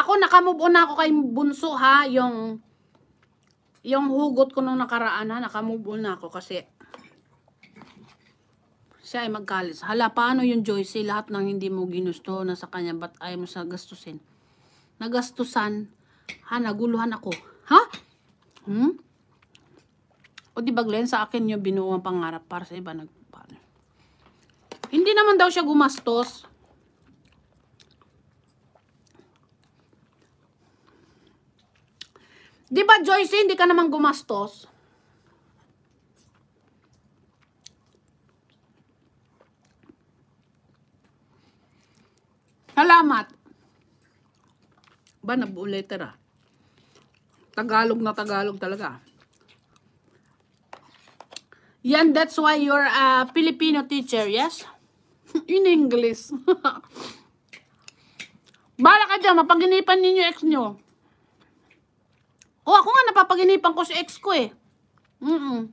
Ako, nakamove on na ako kay Bunso, ha? Yung yung hugot ko nung nakaraan ha, nakamove on na ako kasi siya ay magkalis. Hala, paano yung Joyce? Lahat ng hindi mo ginusto na sa kanya, ba't ayaw mo sa gastusin? Nagastusan, ha, naguluhan ako. Ha? Hmm? O di ba Glenn, sa akin yung binuo ang pangarap para sa iba nagpapano. Hindi naman daw siya gumastos. Di ba, Joyce, hindi ka naman gumastos? Salamat. Ba, nabuo letter Tagalog na Tagalog talaga. Yan, that's why you're a Filipino teacher, yes? In English. Bala ka dyan, mapaginipan ninyo ex nyo. O, oh, ako nga napapaginipan ko si ex ko eh. Mm-mm.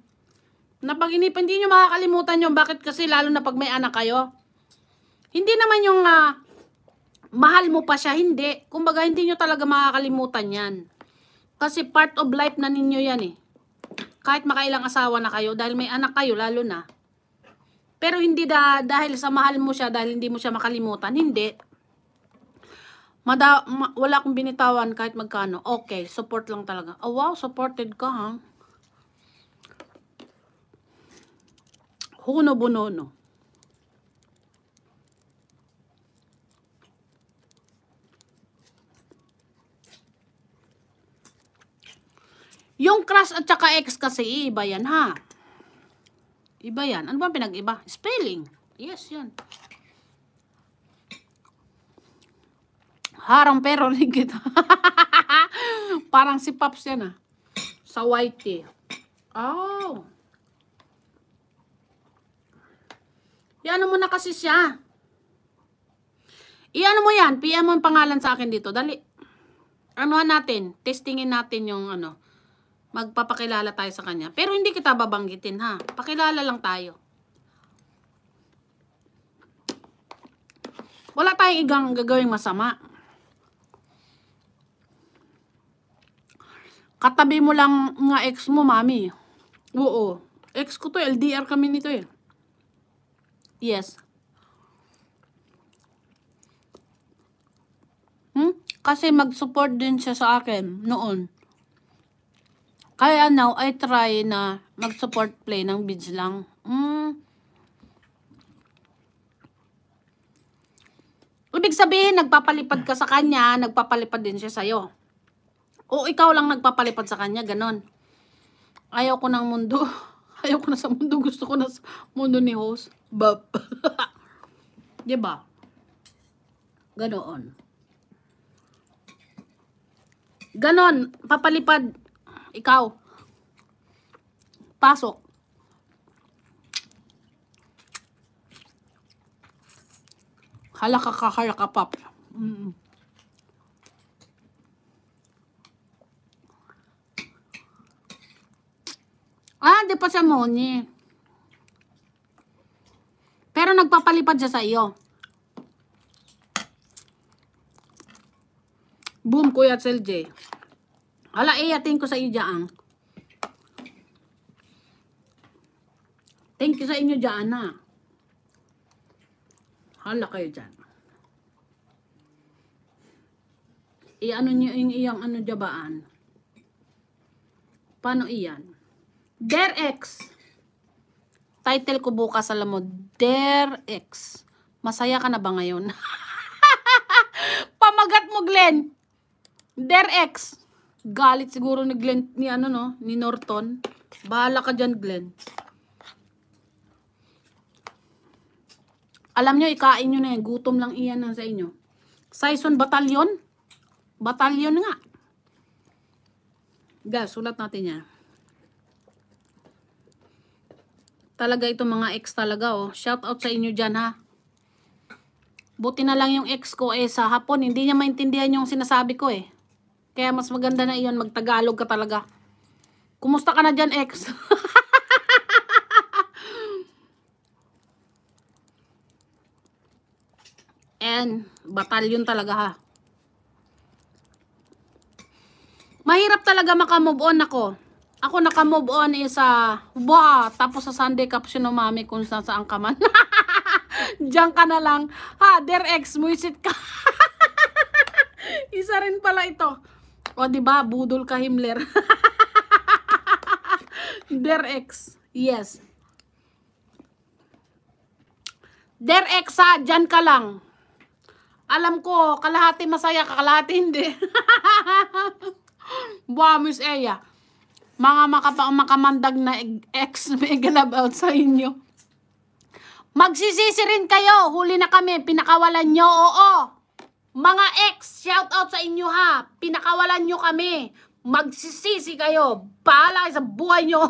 Napaginipan, hindi nyo makakalimutan yun. Bakit kasi lalo na pag may anak kayo? Hindi naman yung uh, mahal mo pa siya, hindi. Kumbaga, hindi nyo talaga makakalimutan yan. Kasi part of life na ninyo yan eh. Kahit makailang asawa na kayo, dahil may anak kayo, lalo na. Pero hindi da, dahil sa mahal mo siya, dahil hindi mo siya makalimutan, hindi. Mada ma wala akong binitawan kahit magkano. Okay, support lang talaga. Oh wow, supported ka ha. Huno bonono. Yung crush at saka ex kasi iba yan ha. Iba yan. Ano ba pinag-iba? Spelling. Yes, yan. Harang pero kita. Parang si Pops yan ah. Sa white tea. Eh. Oh. Iano mo na kasi siya. Iano mo yan. PM mo pangalan sa akin dito. Dali. Anuhan natin. Testingin natin yung ano. Magpapakilala tayo sa kanya. Pero hindi kita babanggitin ha. Pakilala lang tayo. Wala tayong igang gagawing masama. Katabi mo lang nga ex mo, mami. Oo. Ex ko to, eh, LDR kami nito eh. Yes. Hmm? Kasi mag-support din siya sa akin noon. Kaya now, I try na mag-support play ng bids lang. Hmm. Ibig sabihin, nagpapalipad ka sa kanya, nagpapalipad din siya sa'yo. O ikaw lang nagpapalipad sa kanya, ganon. Ayaw ko ng mundo. Ayaw ko na sa mundo. Gusto ko na sa mundo ni host. Bap. diba? Ganoon. Ganon, papalipad. Ikaw. Pasok. Halakakakarakapap. Mm-mm. Ah, di pa siya money. Pero nagpapalipad siya sa iyo. Boom, Kuya Selje. Hala, iyatin eh, ko sa iyo dyan. Thank you sa inyo dyan, ha. Hala kayo dyan. I-ano niyo yung iyang ano dyan baan? Paano iyan? Der X. Title ko bukas, alam mo, Der X. Masaya ka na ba ngayon? Pamagat mo, Glenn. Der X. Galit siguro ni Glenn, ni ano no, ni Norton. Bahala ka dyan, Glenn. Alam nyo, ikain nyo na yan. Gutom lang iyan na sa inyo. Saison Batalyon? Batalyon nga. Guys, sulat natin yan. Talaga ito mga ex talaga oh. Shout out sa inyo dyan ha. Buti na lang yung ex ko eh sa hapon. Hindi niya maintindihan yung sinasabi ko eh. Kaya mas maganda na iyon. Magtagalog ka talaga. Kumusta ka na dyan ex? And batalyon talaga ha. Mahirap talaga makamove on ako. Ako naka-move on is eh sa uh, wow, tapos sa Sunday cup sinumami kung saan saan ka man. Diyan ka na lang. Ha, dear ex, muisit ka. Isa rin pala ito. O, di ba budol ka Himmler. dear ex, yes. Dear ex, ha, dyan ka lang. Alam ko, kalahati masaya ka, kalahati hindi. Buwa, Miss Eya mga makapa makamandag na ex may out sa inyo. Magsisisi rin kayo. Huli na kami. Pinakawalan nyo. Oo. Mga ex, shout out sa inyo ha. Pinakawalan nyo kami. Magsisisi kayo. Bahala sa buhay nyo.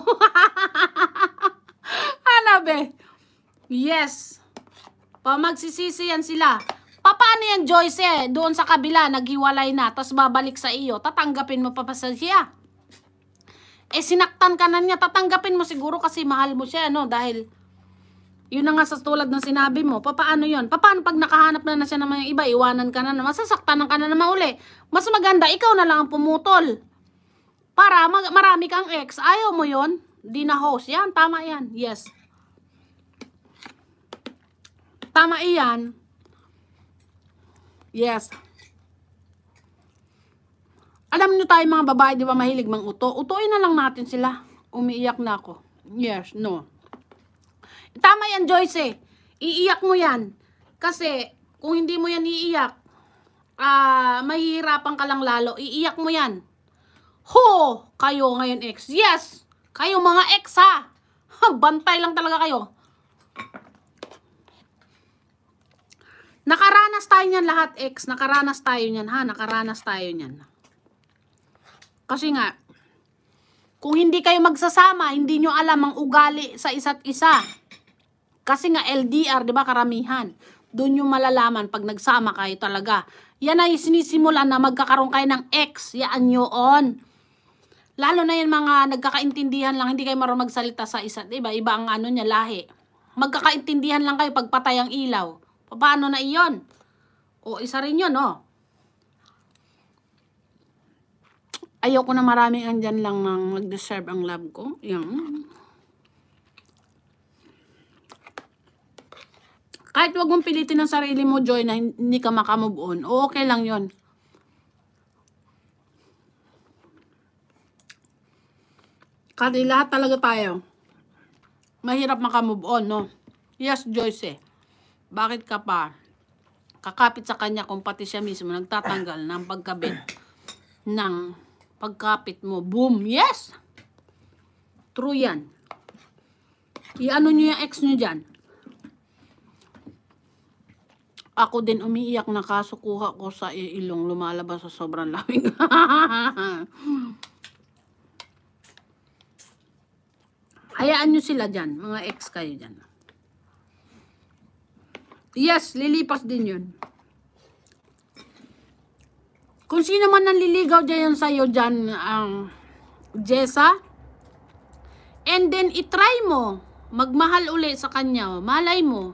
Hanabe. Yes. Pa magsisisi yan sila. Paano yan, Joyce? Eh? Doon sa kabila, naghiwalay na, tapos babalik sa iyo. Tatanggapin mo pa pa siya eh sinaktan ka na niya, tatanggapin mo siguro kasi mahal mo siya, no? Dahil, yun na nga sa tulad ng sinabi mo, papaano yun? Paano pag nakahanap na na siya ng mga iba, iwanan ka na naman, sasaktan ka na naman uli. Mas maganda, ikaw na lang ang pumutol. Para mag marami kang ex, ayaw mo yun, di na host. Yan, tama yan. Yes. Tama iyan. Yes. Alam nyo tayo mga babae, di ba mahilig mang uto? Utuin na lang natin sila. Umiiyak na ako. Yes, no. Tama yan, Joyce eh. Iiyak mo yan. Kasi, kung hindi mo yan iiyak, ah, uh, mahihirapan ka lang lalo. Iiyak mo yan. Ho! Kayo ngayon, ex. Yes! Kayo mga ex, ha! Bantay lang talaga kayo. Nakaranas tayo niyan lahat, ex. Nakaranas tayo niyan, ha? Nakaranas tayo niyan. Kasi nga, kung hindi kayo magsasama, hindi nyo alam ang ugali sa isa't isa. Kasi nga LDR, di ba, karamihan. Doon yung malalaman pag nagsama kayo talaga. Yan ay sinisimulan na magkakaroon kayo ng ex. Yaan nyo on. Lalo na yan mga nagkakaintindihan lang, hindi kayo marunong magsalita sa isa't iba. Iba ang ano niya, lahi. Magkakaintindihan lang kayo pag patay ang ilaw. Paano na iyon? O isa rin yun, no? Oh. Ayoko na maraming andyan lang nang mag-deserve ang love ko. Yan. Kahit wag mong pilitin ang sarili mo, Joy, na hindi ka makamove on. okay lang yon. Kasi lahat talaga tayo. Mahirap makamove on, no? Yes, Joyce eh. Bakit ka pa kakapit sa kanya kung pati siya mismo nagtatanggal ng pagkabit ng pagkapit mo. Boom! Yes! True yan. I-ano nyo yung ex nyo dyan. Ako din umiiyak na kaso kuha ko sa ilong lumalabas sa sobrang lamig. Hayaan nyo sila dyan. Mga ex kayo dyan. Yes, lilipas din yun. Kung sino man nanliligaw dyan sa'yo dyan, ang um, Jessa, and then itry mo, magmahal uli sa kanya, oh. malay mo,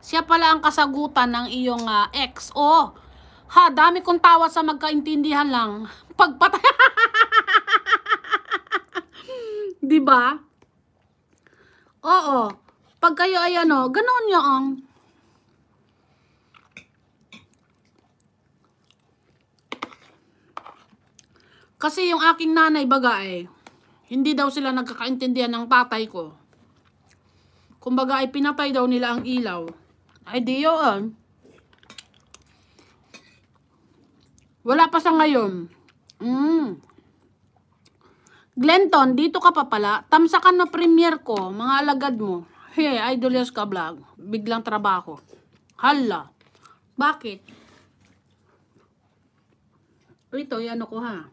siya pala ang kasagutan ng iyong uh, ex. Oh, ha, dami kong tawa sa magkaintindihan lang. Pagpatay. 'Di ba? Oo. Pag kayo ay ano, ganoon 'yung Kasi yung aking nanay baga eh, hindi daw sila nagkakaintindihan ng tatay ko. Kumbaga ay pinatay daw nila ang ilaw. Ay di yun. Wala pa sa ngayon. Mm. Glenton, dito ka pa pala. Tamsakan na premier ko, mga alagad mo. Hey, idol yes ka vlog. Biglang trabaho. Hala. Bakit? Ito, oh, yan ko ha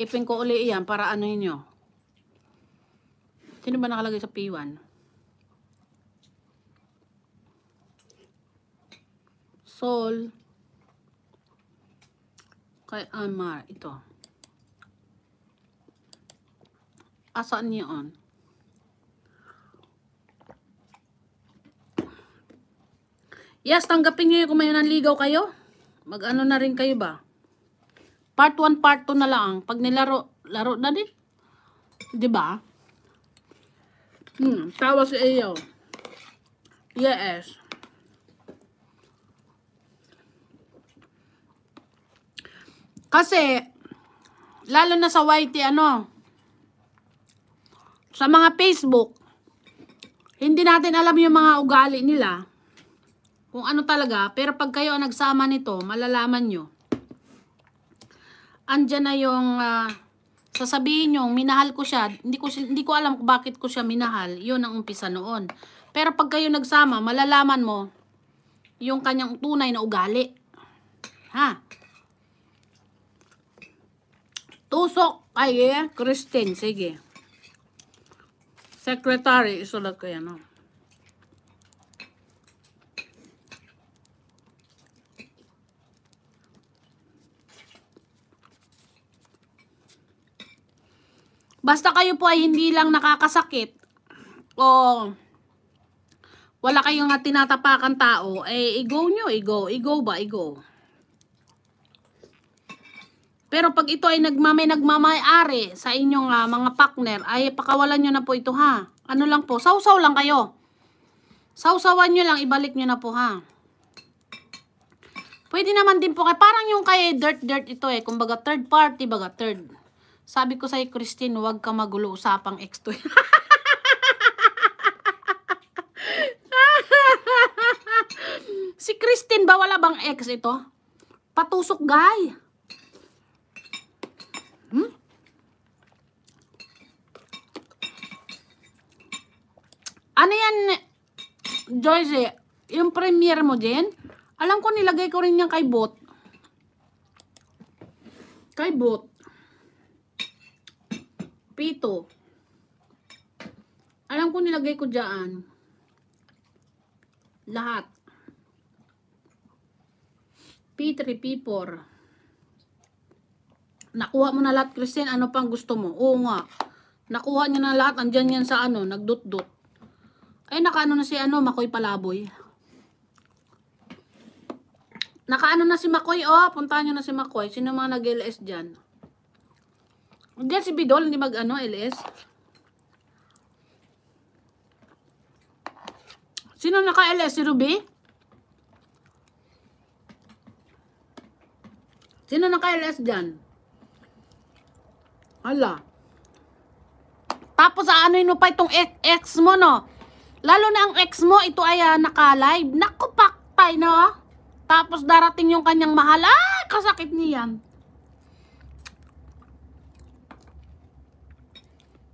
ipin ko uli iyan para ano ninyo. Sino ba nakalagay sa P1? Sol. Kay Amar. Ito. asan niyo on? Yes, tanggapin niyo yung kung may nanligaw kayo. Mag-ano na rin kayo ba? Part 1, part 2 na lang. Pag nilaro, laro na din. Di ba? Hmm, tawa si iyo. Yes. Kasi, lalo na sa YT, ano, sa mga Facebook, hindi natin alam yung mga ugali nila. Kung ano talaga. Pero pag kayo ang nagsama nito, malalaman nyo andyan na yung uh, sasabihin nyo, minahal ko siya, hindi ko, hindi ko alam bakit ko siya minahal, yun ang umpisa noon. Pero pag kayo nagsama, malalaman mo yung kanyang tunay na ugali. Ha? Tusok. Ay, eh. Christine. Sige. Secretary. Isulat ko yan. Oh. Basta kayo po ay hindi lang nakakasakit o wala kayong tinatapakan tao, eh, i-go nyo, i-go, i-go ba, i-go. Pero pag ito ay nagmamay, nagmamayari sa inyong uh, mga partner, ay pakawalan nyo na po ito ha. Ano lang po, sausaw lang kayo. Sausawan nyo lang, ibalik nyo na po ha. Pwede naman din po, kay, parang yung kay dirt-dirt ito eh, kumbaga third party, baga third sabi ko sa'yo, Christine, huwag ka magulo usapang ex to. si Christine ba wala bang ex ito? Patusok guy. Hmm? Ano yan, Joyce? Eh? Yung premiere mo din? Alam ko nilagay ko rin yan kay bot. Kay bot pito. Alam ko nilagay ko dyan. Lahat. P3, P4. Nakuha mo na lahat, Christine. Ano pang gusto mo? Oo nga. Nakuha niya na lahat. Andiyan yan sa ano, nagdot-dot. Ay, nakaano na si ano, Makoy Palaboy. Nakaano na si Makoy, oh. Puntahan nyo na si Makoy. Sino mga nag-LS dyan? Hindi si Bidol, ni mag ano, LS. Sino naka-LS? Si Ruby? Sino naka-LS dyan? Hala. Tapos ano mo pa itong ex mo, no? Lalo na ang ex mo, ito ay uh, naka-live. Naku, paktay, no? Tapos darating yung kanyang mahal. Ah, kasakit niyan.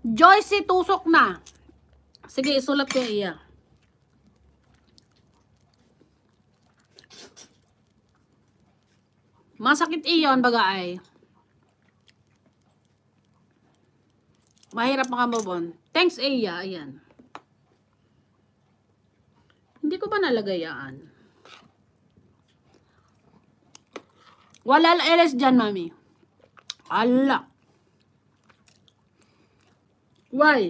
Joyce, tusok na. Sige, isulat ko iya. Masakit iyon, bagaay. Mahirap makamove Thanks, Aya. Ayan. Hindi ko pa nalagay Wala LS dyan, mami. Allah. Why?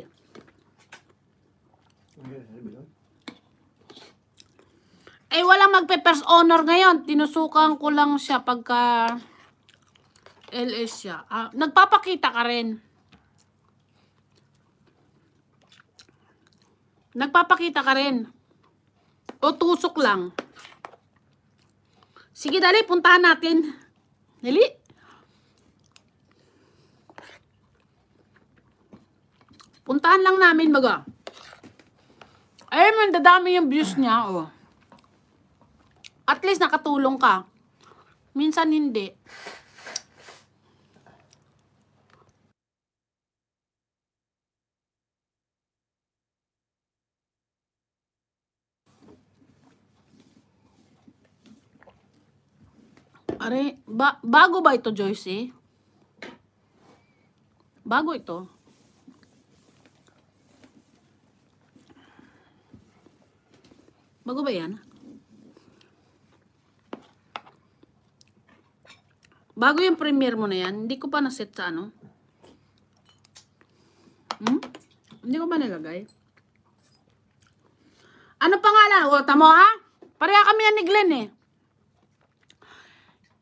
Eh, walang magpe-first honor ngayon. Tinusukan ko lang siya pagka LS siya. Ah, nagpapakita ka rin. Nagpapakita ka rin. O tusok lang. Sige, dali. Puntahan natin. Dali. Dali. Puntahan lang namin baga. Ayun mo, dadami yung views niya, oh. At least nakatulong ka. Minsan hindi. Are, ba bago ba ito, Joyce? Eh? Bago ito. Bago ba yan? Bago yung premiere mo na yan, hindi ko pa naset sa ano. Hmm? Hindi ko pa nilagay. Ano pangalan? O, tamo ha? Pareha kami yan ni Glenn eh.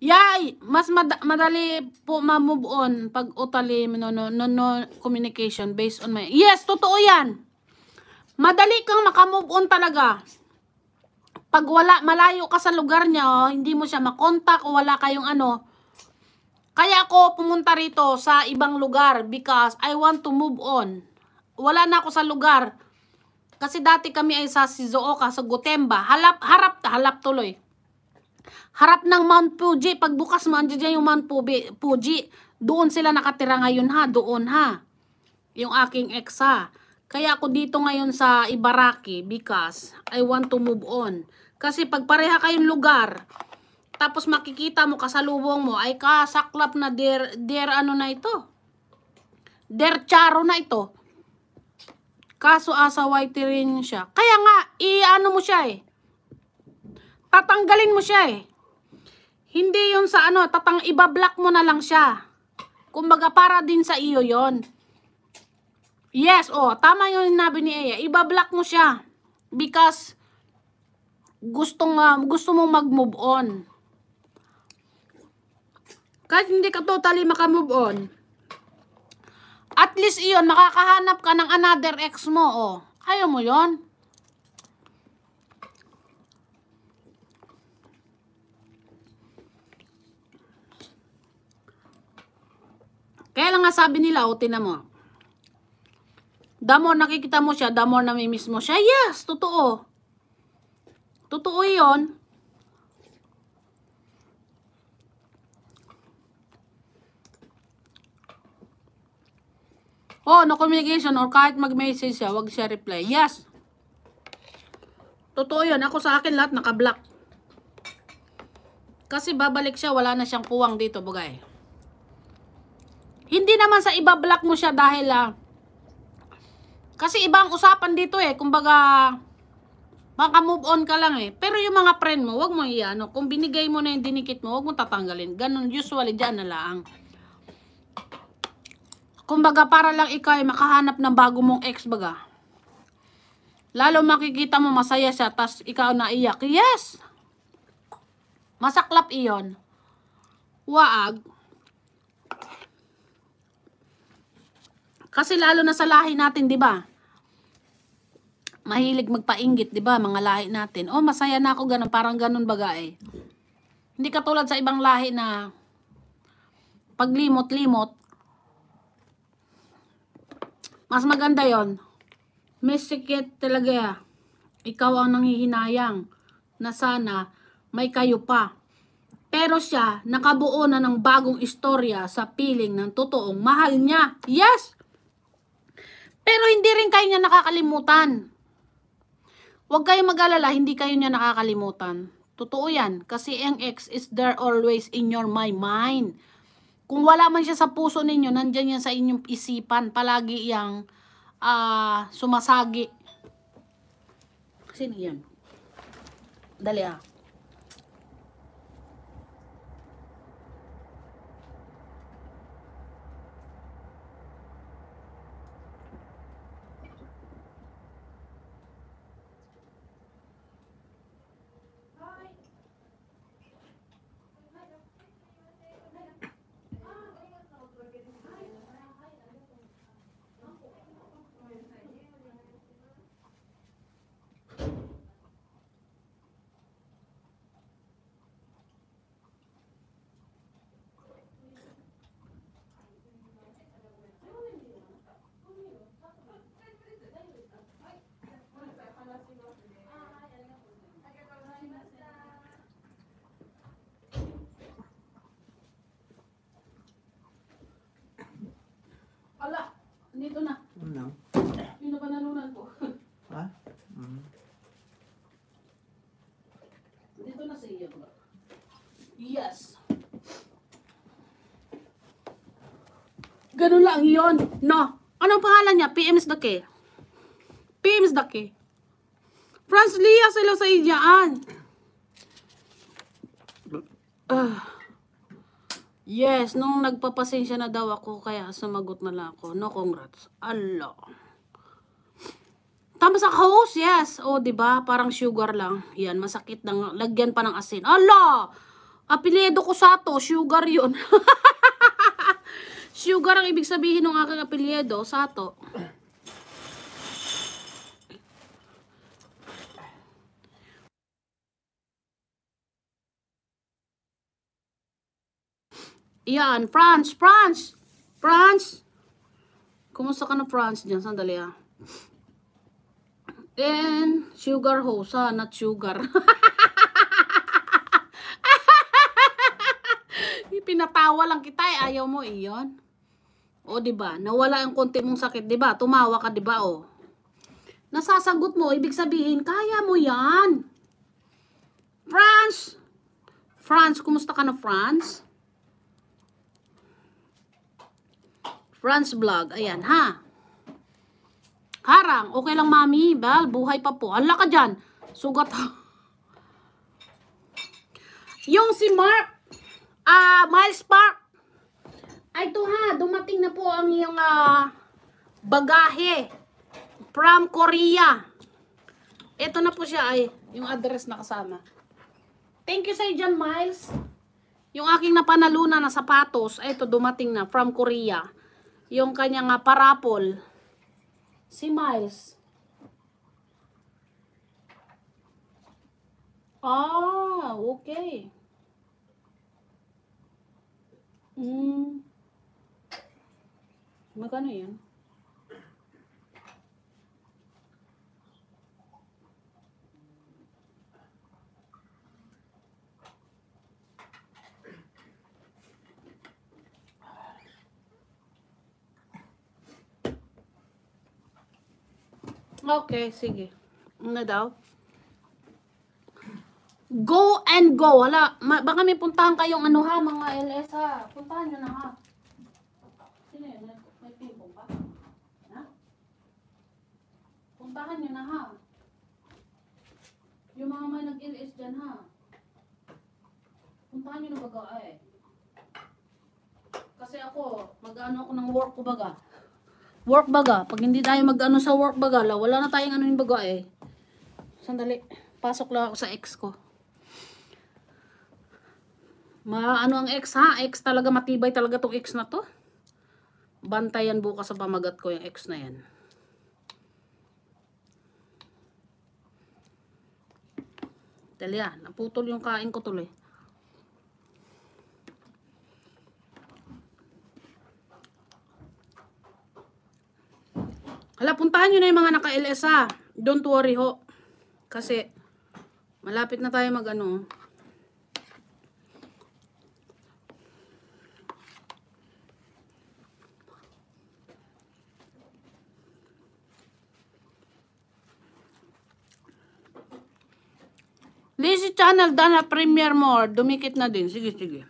Yay! Mas mad madali po ma-move on pag utali no, no, no, no communication based on my... Yes, totoo yan! Madali kang makamove on talaga. Pag wala, malayo ka sa lugar niya, oh, hindi mo siya makontak o wala kayong ano. Kaya ako pumunta rito sa ibang lugar because I want to move on. Wala na ako sa lugar. Kasi dati kami ay sa Shizuoka, sa Gotemba. Halap, harap, halap tuloy. Harap ng Mount Fuji. Pagbukas mo, andyan yung Mount Fuji. Doon sila nakatira ngayon ha, doon ha. Yung aking ex ha. Kaya ako dito ngayon sa Ibaraki because I want to move on. Kasi pag pareha kayong lugar, tapos makikita mo kasalubong mo ay kasaklap na der, der ano na ito. Der charo na ito. Kaso asaway rin siya. Kaya nga, i-ano mo siya eh. Tatanggalin mo siya eh. Hindi yun sa ano, tatang ibablock mo na lang siya. Kumbaga para din sa iyo yon. Yes, oh, tama yung nabi ni Eya. Ibablock mo siya. Because gusto nga, gusto mong mag-move on. Kahit hindi ka totally makamove on, at least iyon, makakahanap ka ng another ex mo, oh. Ayaw mo yon Kaya lang nga sabi nila, o oh, tinan mo, the more nakikita mo siya, the more namimiss mo siya. Yes, totoo. Totoo yun. Oh, no communication or kahit mag-message siya, wag siya reply. Yes. Totoo 'yun. Ako sa akin lahat naka-block. Kasi babalik siya, wala na siyang puwang dito, bugay. Hindi naman sa iba block mo siya dahil ah, kasi ibang usapan dito eh. Kumbaga, Baka move on ka lang eh. Pero yung mga friend mo, wag mo iyano. Kung binigay mo na yung dinikit mo, wag mo tatanggalin. Ganun, usually dyan na lang. Kumbaga, para lang ikaw ay makahanap ng bago mong ex baga. Lalo makikita mo masaya siya, tas ikaw na iyak. Yes! Masaklap iyon. Waag. Kasi lalo na sa lahi natin, 'di ba? mahilig magpainggit, 'di ba, mga lahi natin. Oh, masaya na ako ganun, parang ganun baga eh. Hindi katulad sa ibang lahi na paglimot-limot. Mas maganda 'yon. Misikit talaga. Ikaw ang nanghihinayang na sana may kayo pa. Pero siya nakabuo na ng bagong istorya sa piling ng totoong mahal niya. Yes! Pero hindi rin kayo niya nakakalimutan Huwag kayong mag-alala, hindi kayo niya nakakalimutan. Totoo yan. Kasi ang ex is there always in your my mind. Kung wala man siya sa puso ninyo, nandyan yan sa inyong isipan. Palagi yang uh, sumasagi. Sino yan? Dali ah. Ganun lang yon No. Anong pangalan niya? PMs Dake. PMs Dake. Franz Lia sila sa idyaan. Uh, ah. yes, nung nagpapasensya na daw ako, kaya sumagot na lang ako. No, congrats. Alo. Tama sa host, yes. O, oh, ba diba? Parang sugar lang. Yan, masakit. Ng, lagyan pa ng asin. Alo! Apilyedo ko sa to, sugar yon. Sugar ang ibig sabihin ng aking apelyedo, Sato. Yan, France, France, France. Kumusta ka na France dyan? Sandali ah. And, sugar hosa, not sugar. Pinatawa lang kita eh. Ayaw mo iyon. O, di ba? Nawala ang konti mong sakit, di ba? Tumawa ka, di ba? O. Nasasagot mo, ibig sabihin, kaya mo yan. France! France, kumusta ka na, France? France vlog, ayan, ha? Karang, okay lang, mami. Bal, buhay pa po. Hala ka dyan. Sugat, Yung si Mark, ah, uh, Miles Park, ay, ito ha, dumating na po ang iyong uh, bagahe from Korea. Ito na po siya ay yung address na kasama. Thank you sa John Miles. Yung aking napanalunan na sapatos, ay ito dumating na from Korea. Yung kanyang uh, parapol, si Miles. Ah, okay. Mm. Magkano yan? Okay, sige. Ano daw? Go and go. Hala, baka may puntahan kayong ano ha, mga LS ha. Puntahan nyo na ha. puntahan nyo na ha. Yung mga may nag-LS dyan ha. Puntahan nyo na baga eh. Kasi ako, mag-ano ako ng work ko baga. Work baga. Pag hindi tayo mag-ano sa work baga, la, wala na tayong ano yung baga eh. Sandali. Pasok lang ako sa ex ko. Maano ang ex ha? Ex talaga matibay talaga tong ex na to. Bantayan bukas sa pamagat ko yung ex na yan. Dali ah, naputol yung kain ko tuloy. Hala, puntahan nyo na yung mga naka-LS ha. Ah. Don't worry ho. Kasi, malapit na tayo mag ano. channel, Dana Premier More. Dumikit na din. Sige, sige.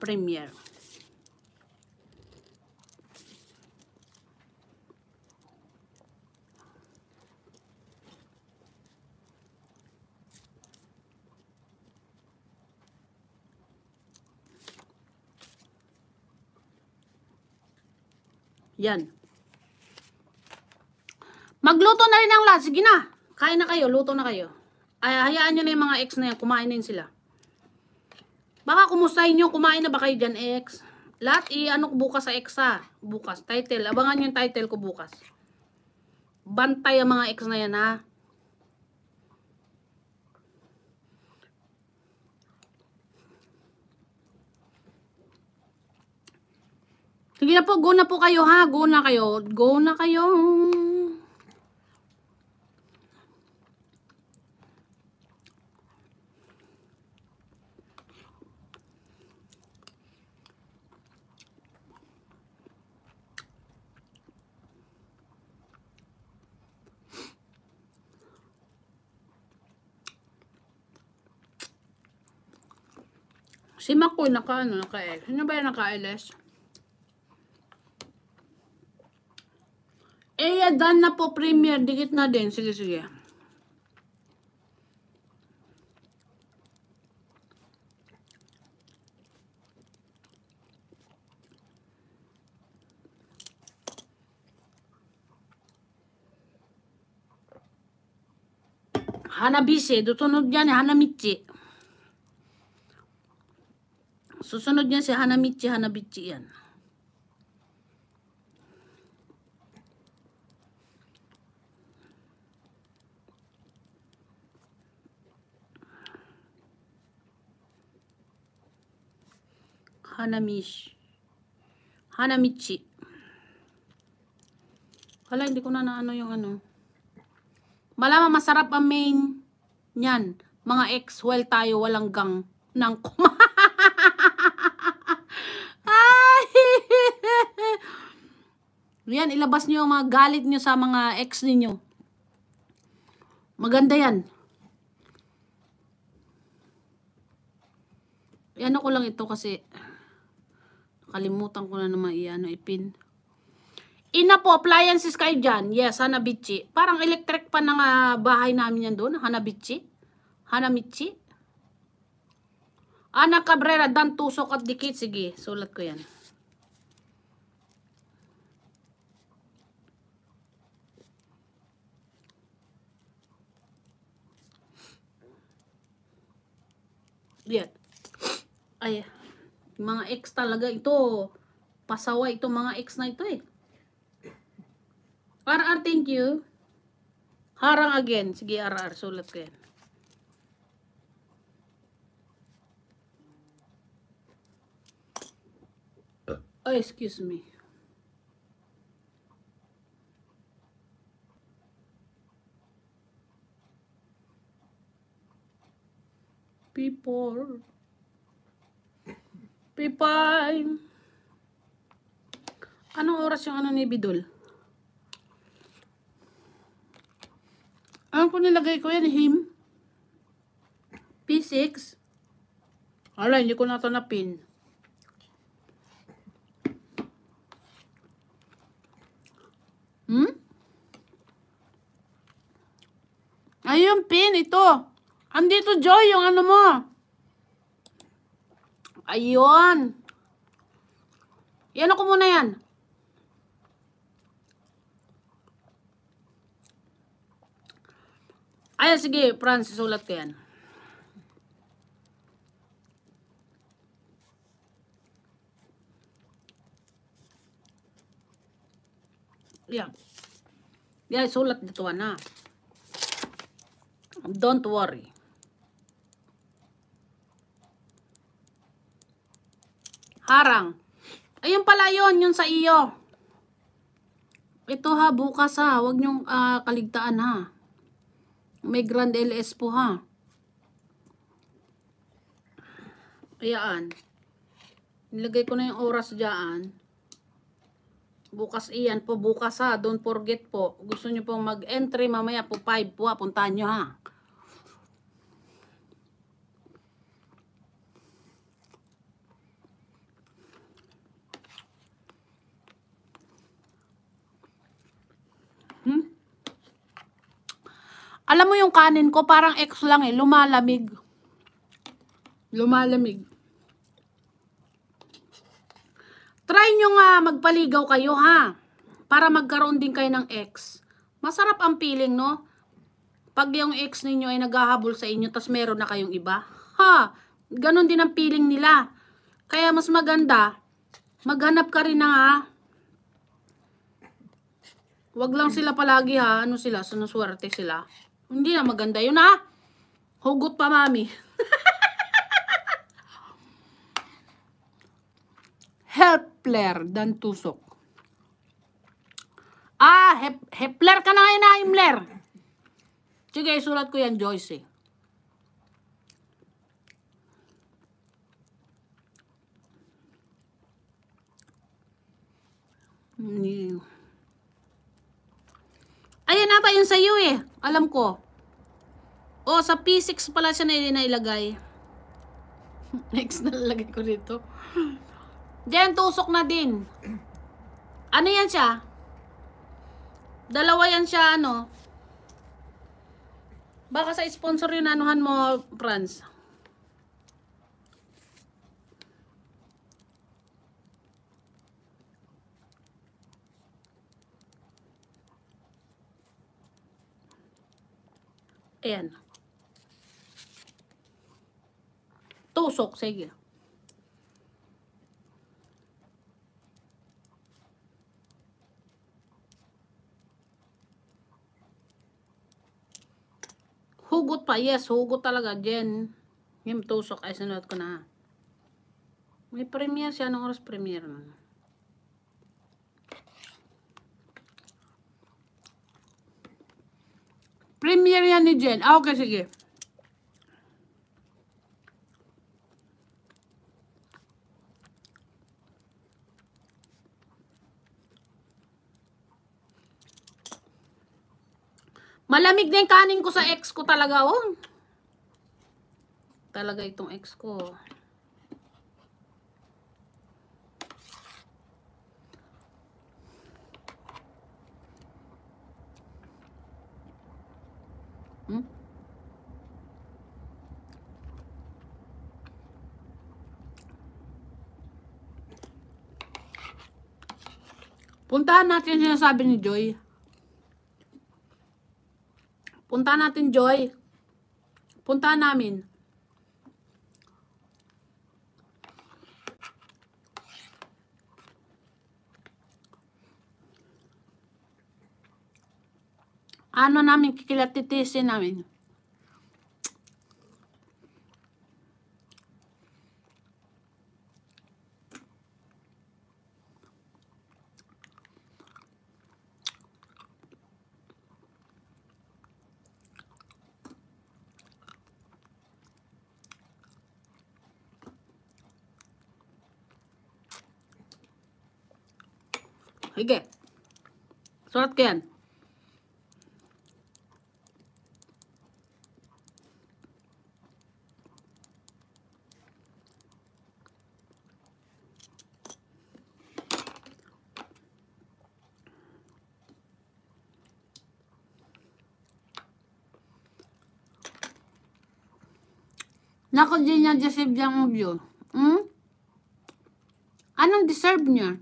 Premier. Yan. Magluto na rin ang lahat. Sige na. Kain na kayo. Luto na kayo. Ay, hayaan nyo na yung mga ex na yan. Kumain na yun sila. Baka kumustahin nyo. Kumain na ba kayo dyan, ex? Lahat i-ano bukas sa ex ha. Bukas. Title. Abangan yung title ko bukas. Bantay ang mga ex na yan ha. Sige na po, go na po kayo ha. Go na kayo. Go na kayo. Si Makoy naka ano, naka-L. Ano ba yung naka-LS? Eh, done na po premier. Dikit na din. Sige, sige. Hanabise. Tutunod yan. Hanamichi. Susunod niya si Hanamichi. Hanabichi yan. Hanamichi. Hanamichi. Hala, hindi ko na naano yung ano malamang masarap ang main niyan mga ex well tayo walang gang ng kuma yan ilabas niyo ang mga galit niyo sa mga ex niyo maganda yan Iano eh, ko lang ito kasi Kalimutan ko na naman i-ano, ipin. Ina po, appliances kayo dyan. Yes, Hanabichi. Parang electric pa ng uh, bahay namin yan doon. Hanabichi. Hanamichi. Ana Cabrera, dan tusok at dikit. Sige, sulat ko yan. Yan. Ay, mga ex talaga ito. Pasaway ito mga ex na ito eh. RR, thank you. Harang again. Sige, RR, sulat ko yan. Oh, excuse me. People. Pipay! Anong oras yung ano ni Bidol? Ano ko nilagay ko yan? Him? P6? Ala, hindi ko na ito na pin. Hmm? Ayun, yung pin, ito. Andito, Joy, yung ano mo. Ayun. Yan ako muna yan. Ayan, sige, Francis, sulat ko yan. Yan. Yan, sulat dito na. Don't worry. harang. Ayun pala yon yun sa iyo. Ito ha, bukas ha. Huwag niyong uh, kaligtaan ha. May Grand LS po ha. Ayan. Nilagay ko na yung oras dyan. Bukas iyan po. Bukas ha. Don't forget po. Gusto niyo pong mag-entry mamaya po 5 po ha. Puntahan nyo ha. Alam mo yung kanin ko, parang X lang eh. Lumalamig. Lumalamig. Try nyo nga magpaligaw kayo ha. Para magkaroon din kayo ng X. Masarap ang feeling, no? Pag yung ex ninyo ay naghahabol sa inyo, tas meron na kayong iba. Ha! Ganon din ang feeling nila. Kaya mas maganda, maghanap ka rin na ha. Huwag lang sila palagi ha. Ano sila? Sunuswerte sila. Hindi na maganda yun ha. Hugot pa mami. Helpler dan tusok. Ah, hep hepler ka na ngayon ha, Himmler. Sige, sulat ko yan, Joyce eh. Mm. Ayan ata yun sa iyo eh. Alam ko. Oh, sa P6 pala siya na ilagay. Next na lagay ko dito. Diyan, tusok na din. Ano yan siya? Dalawa yan siya, ano? Baka sa sponsor yun, anuhan mo, Franz. Ayan. Tusok, sige. Hugot pa, yes, hugot talaga, Jen. Yung tusok, ay sinuot ko na. May premiere siya, anong oras premiere na? Premier yan ni Jen. Ah, okay, sige. Malamig din kanin ko sa ex ko talaga, oh. Talaga itong ex ko. Hmm? Puntahan natin yung sinasabi ni Joy. Puntahan natin, Joy. Puntahan namin. ano namin, kikilatitisin namin. Sige. Surat ko yan. gdzie indziej siebie mówił? Hmm? Anong deserve niya?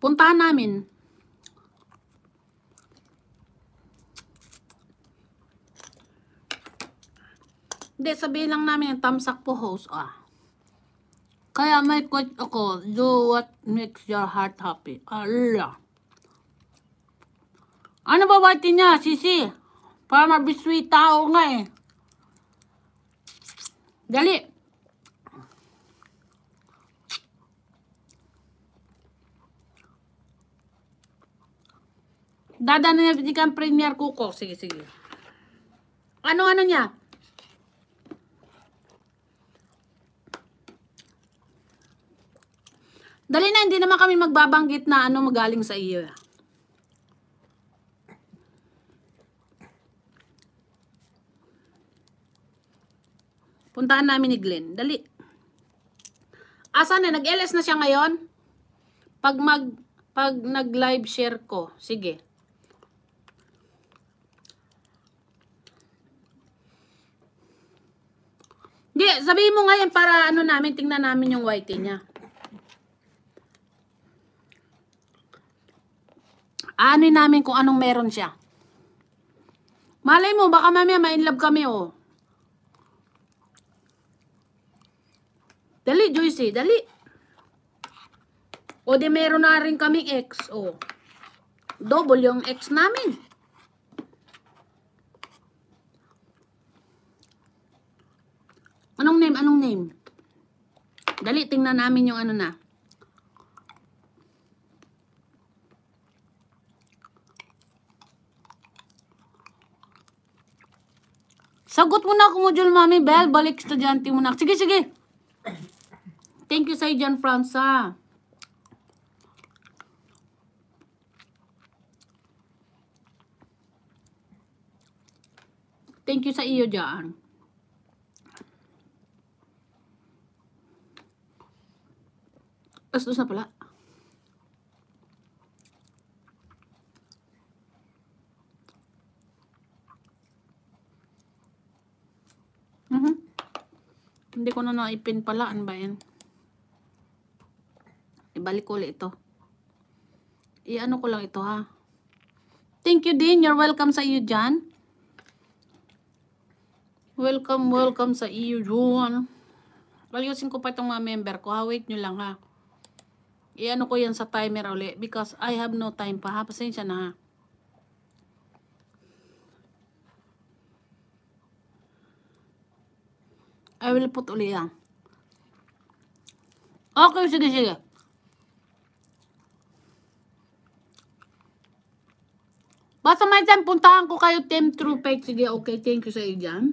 Puntahan namin. Hindi, sabihin lang namin yung thumbs up po host. Ah. Kaya may quote ako, do what makes your heart happy. Allah. Ano ba bati niya, sisi? Para mabiswi tao nga eh. Dali. na niya, bitikan premier kuko. Sige, sige. Ano-ano niya? Dali na, hindi naman kami magbabanggit na ano magaling sa iyo. Puntahan namin ni Glenn. Dali. Asan na? Nag-LS na siya ngayon? Pag mag pag nag-live share ko. Sige. Di, sabihin mo ngayon para ano namin, tingnan namin yung white niya. Ano namin kung anong meron siya. Malay mo, baka mamaya ma-inlove kami, oh. Dali, Joyce, dali. O di meron na rin kaming X, oh. Double yung X namin. Anong name? Anong name? Dali, tingnan namin yung ano na. Sagot mo na ako module, Mami Bell. Balik estudyante mo na. Sige, sige. Thank you sa'yo dyan, Franza. Thank you sa iyo dyan. Astos na pala. Hindi ko na naipin pala. Ano ba yan? Ibalik ko ulit ito. Iano ko lang ito ha. Thank you din. You're welcome sa iyo dyan. Welcome, welcome sa iyo dyan. Ayusin ko pa itong mga member ko ha. Wait nyo lang ha. Iano ko yan sa timer ulit because I have no time pa ha. Pasensya na ha. I will put uli yan. Ah. Okay, sige, sige. Basta may time, puntahan ko kayo Team True Page. Sige, okay. Thank you sa iyo dyan.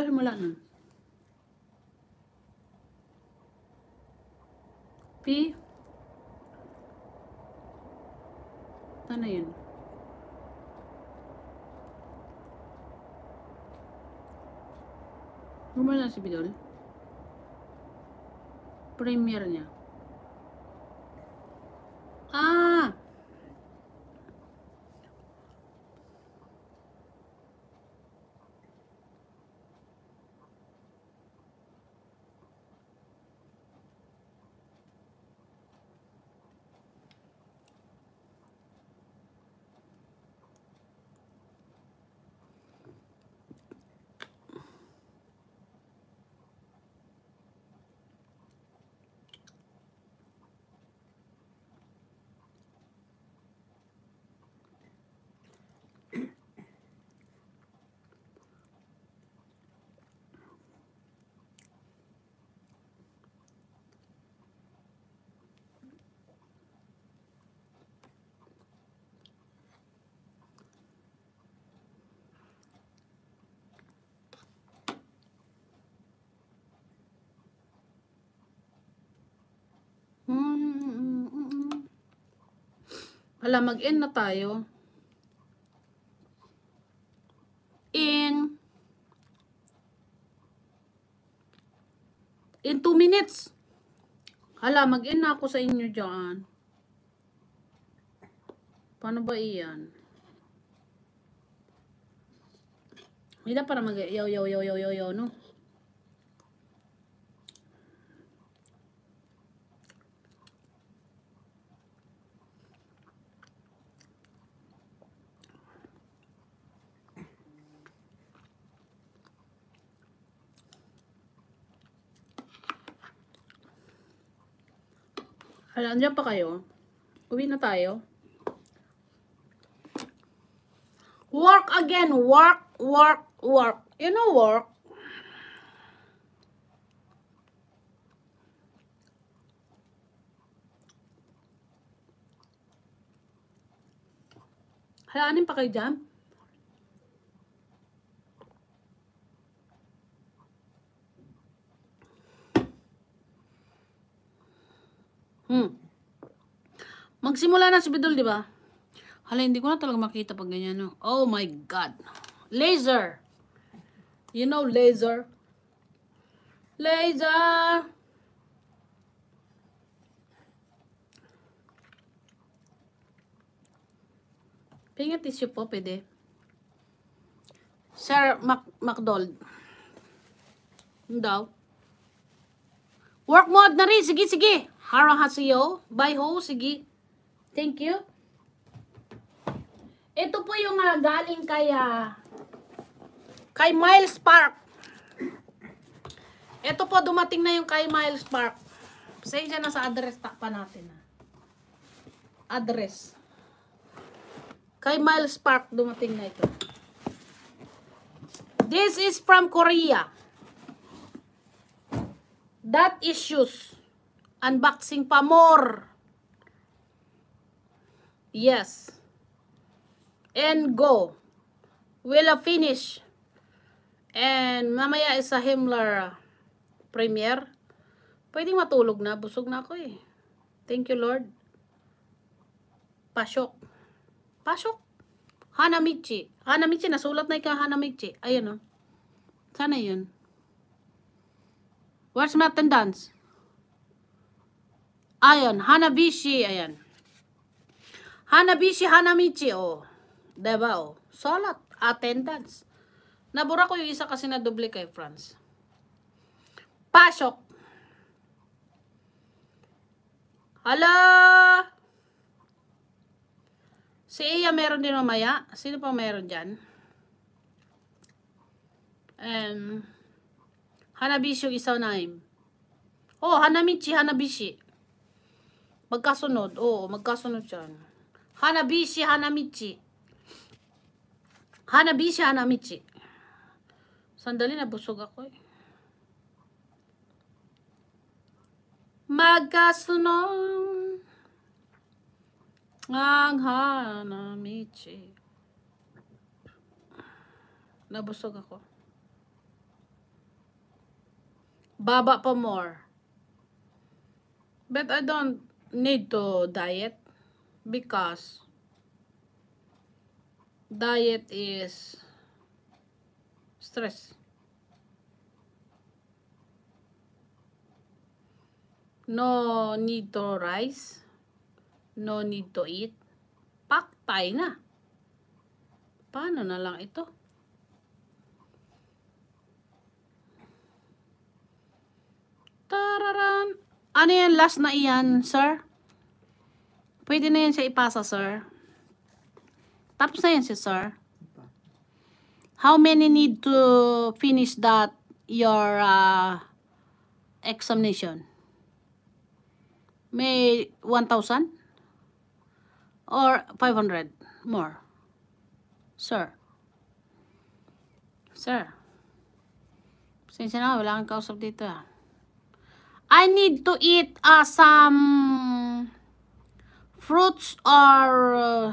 ba? Simula na. P. Ano yun? Gumana si Bidol. Premier niya. Hmm. Hala, mag-end na tayo. In in 2 minutes. Hala, mag-end na ako sa inyo diyan. Paano ba iyan? Hindi para mag-yaw-yaw-yaw-yaw-yaw, no? Hala, andiyan pa kayo? Uwi na tayo? Work again. Work, work, work. You know work? Halaan pa kayo dyan? Hmm. Magsimula na si Bidol, di ba? Hala, hindi ko na talaga makita pag ganyan. No? Oh my God. Laser. You know laser? Laser. Pinga tissue po, pwede. Sir Mac McDonald. Daw. Work mode na rin. Sige, sige. Hara hasiyo. Bye ho. Sige. Thank you. Ito po yung uh, galing kay uh, kay Miles Park. Ito po dumating na yung kay Miles Park. Pasensya na sa address takpa natin. Ha. Ah. Address. Kay Miles Park dumating na ito. This is from Korea. That issues. Unboxing pa more. Yes. And go. Will a finish. And mamaya isa Himmler premiere. Pwedeng matulog na. Busog na ako eh. Thank you Lord. Pasok. Pasok. Hanamichi. Hanamichi. Nasulat na ikaw Hanamichi. Ayan o. Oh. Sana yun. Where's my attendance? Ayan, Hanabishi, ayan. Hanabishi, Hanamichi, oh. Diba, oh. Salat, attendance. Nabura ko yung isa kasi na doble kay France. Pasok. Hello? Si Iya meron din mamaya. Sino pa meron dyan? Um, Hanabishi yung isaw na im. Oh, Hanamichi, Hanabishi. Magkasunod. oh, magkasunod yan. Hanabishi, Hanamichi. Hanabishi, Hanamichi. Sandali, nabusog ako eh. Magkasunod ang Hanamichi. Nabusog ako. baba pa more. But I don't need to diet because diet is stress. No need to rice. No need to eat. Pak Paktay na. Paano na lang ito? Tararan. Ano yan? Last na iyan, sir? Pwede na yan siya ipasa, sir. Tapos na yan si sir. How many need to finish that your uh, examination? May 1,000? Or 500 more? Sir. Sir. Since na, wala kang kausap dito ah. I need to eat uh, some fruits or uh,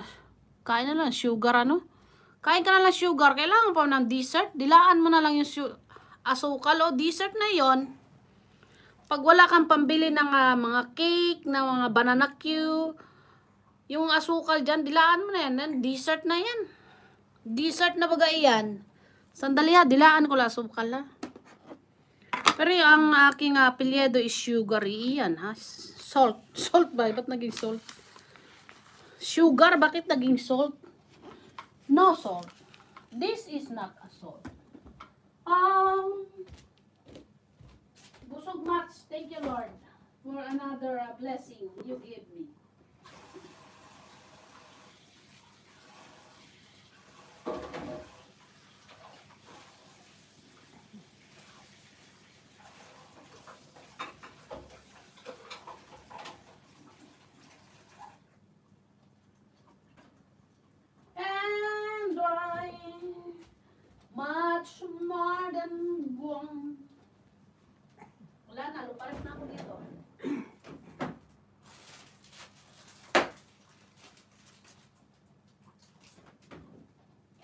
kain na lang sugar ano. Kain ka na lang sugar. Kailangan pa ng dessert. Dilaan mo na lang yung asukal o dessert na yon. Pag wala kang pambili ng uh, mga cake, na mga banana cue, yung asukal dyan, dilaan mo na yan. yan dessert na yan. Dessert na baga yan. Sandali ha, dilaan ko lang asukal ha. Pero yung aking uh, apelyedo is sugary. Iyan ha. Salt. Salt ba? Ba't naging salt? Sugar? Bakit naging salt? No salt. This is not a salt. Um, busog much. Thank you Lord for another uh, blessing you give me. Thank you. much more than guwang. Wala na, luparit na ako dito.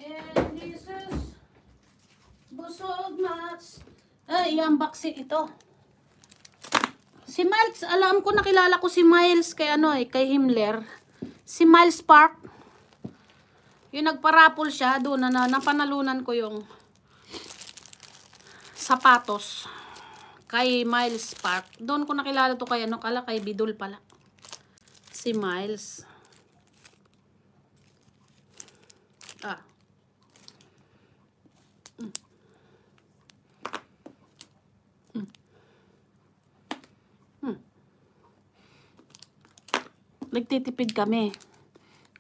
And this is busog nuts. Ay, yung baksi ito. Si Miles, alam ko nakilala ko si Miles kay ano eh, kay Himmler. Si Miles Park. Yung nagparapol siya, doon na, na napanalunan ko yung sapatos kay Miles Park. Doon ko nakilala to kay ano kala kay Bidol pala. Si Miles. Ah. Mm. Mm. Mm. Nagtitipid kami.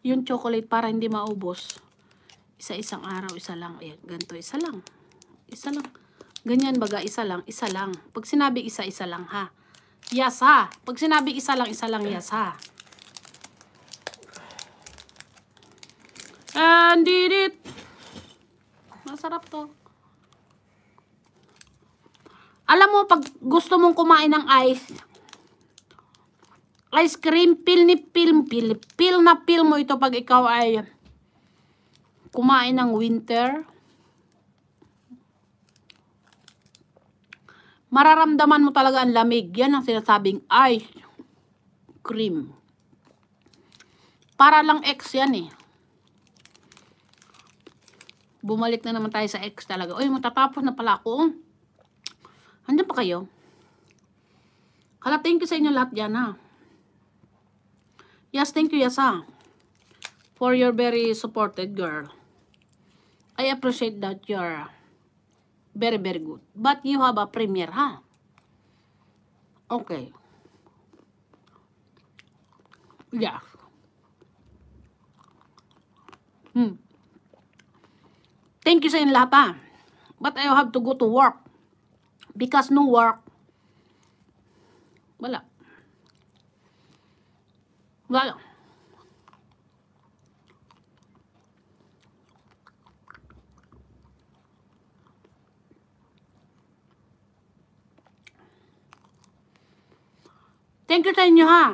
Yung chocolate para hindi maubos. Isa-isang araw, isa lang. Ayan, eh, ganito, isa lang. Isa lang Ganyan baga, isa lang, isa lang. Pag sinabi isa, isa lang ha. Yes ha. Pag sinabi isa lang, isa lang yes ha. And did it. Masarap to. Alam mo, pag gusto mong kumain ng ice, ice cream, pil ni pil, pil, pil na pil mo ito pag ikaw ay kumain ng winter. mararamdaman mo talaga ang lamig. Yan ang sinasabing ice cream. Para lang X yan eh. Bumalik na naman tayo sa X talaga. Uy, matatapos na pala ako. Andiyan pa kayo? Hala, thank you sa inyo lahat dyan ha. Yes, thank you, yes ha. For your very supported girl. I appreciate that you're Very, very good. But you have a premier, ha? Huh? Okay. Yeah. Hmm. Thank you sa inyo lahat, ha? But I have to go to work. Because no work, wala. Wala. Thank you sa inyo ha.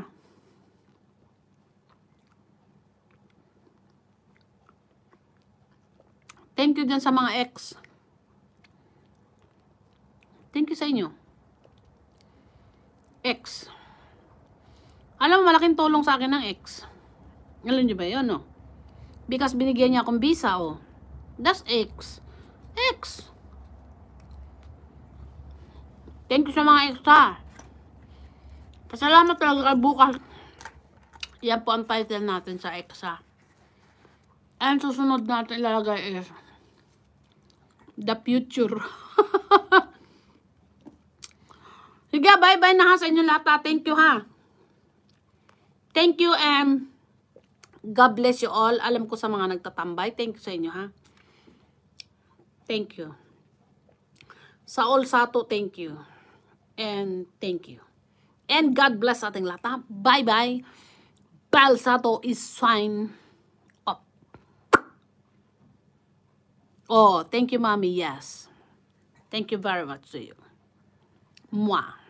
Thank you din sa mga ex. Thank you sa inyo. Ex. Alam mo, malaking tulong sa akin ng ex. Alam niyo ba yun, no? Because binigyan niya akong visa, oh. That's ex. Ex. Thank you sa mga ex, ha. Pasalamat talaga kay bukas. Yan po ang title natin sa EXA. And susunod natin ilalagay is The Future. Sige, bye-bye na ha sa inyo lahat ha. Thank you ha. Thank you and God bless you all. Alam ko sa mga nagtatambay. Thank you sa inyo ha. Thank you. Sa all sato, thank you. And thank you. And God bless ating lahat. Bye-bye. Balsato is sign up. Oh, thank you, Mommy. Yes. Thank you very much to you. Mwah.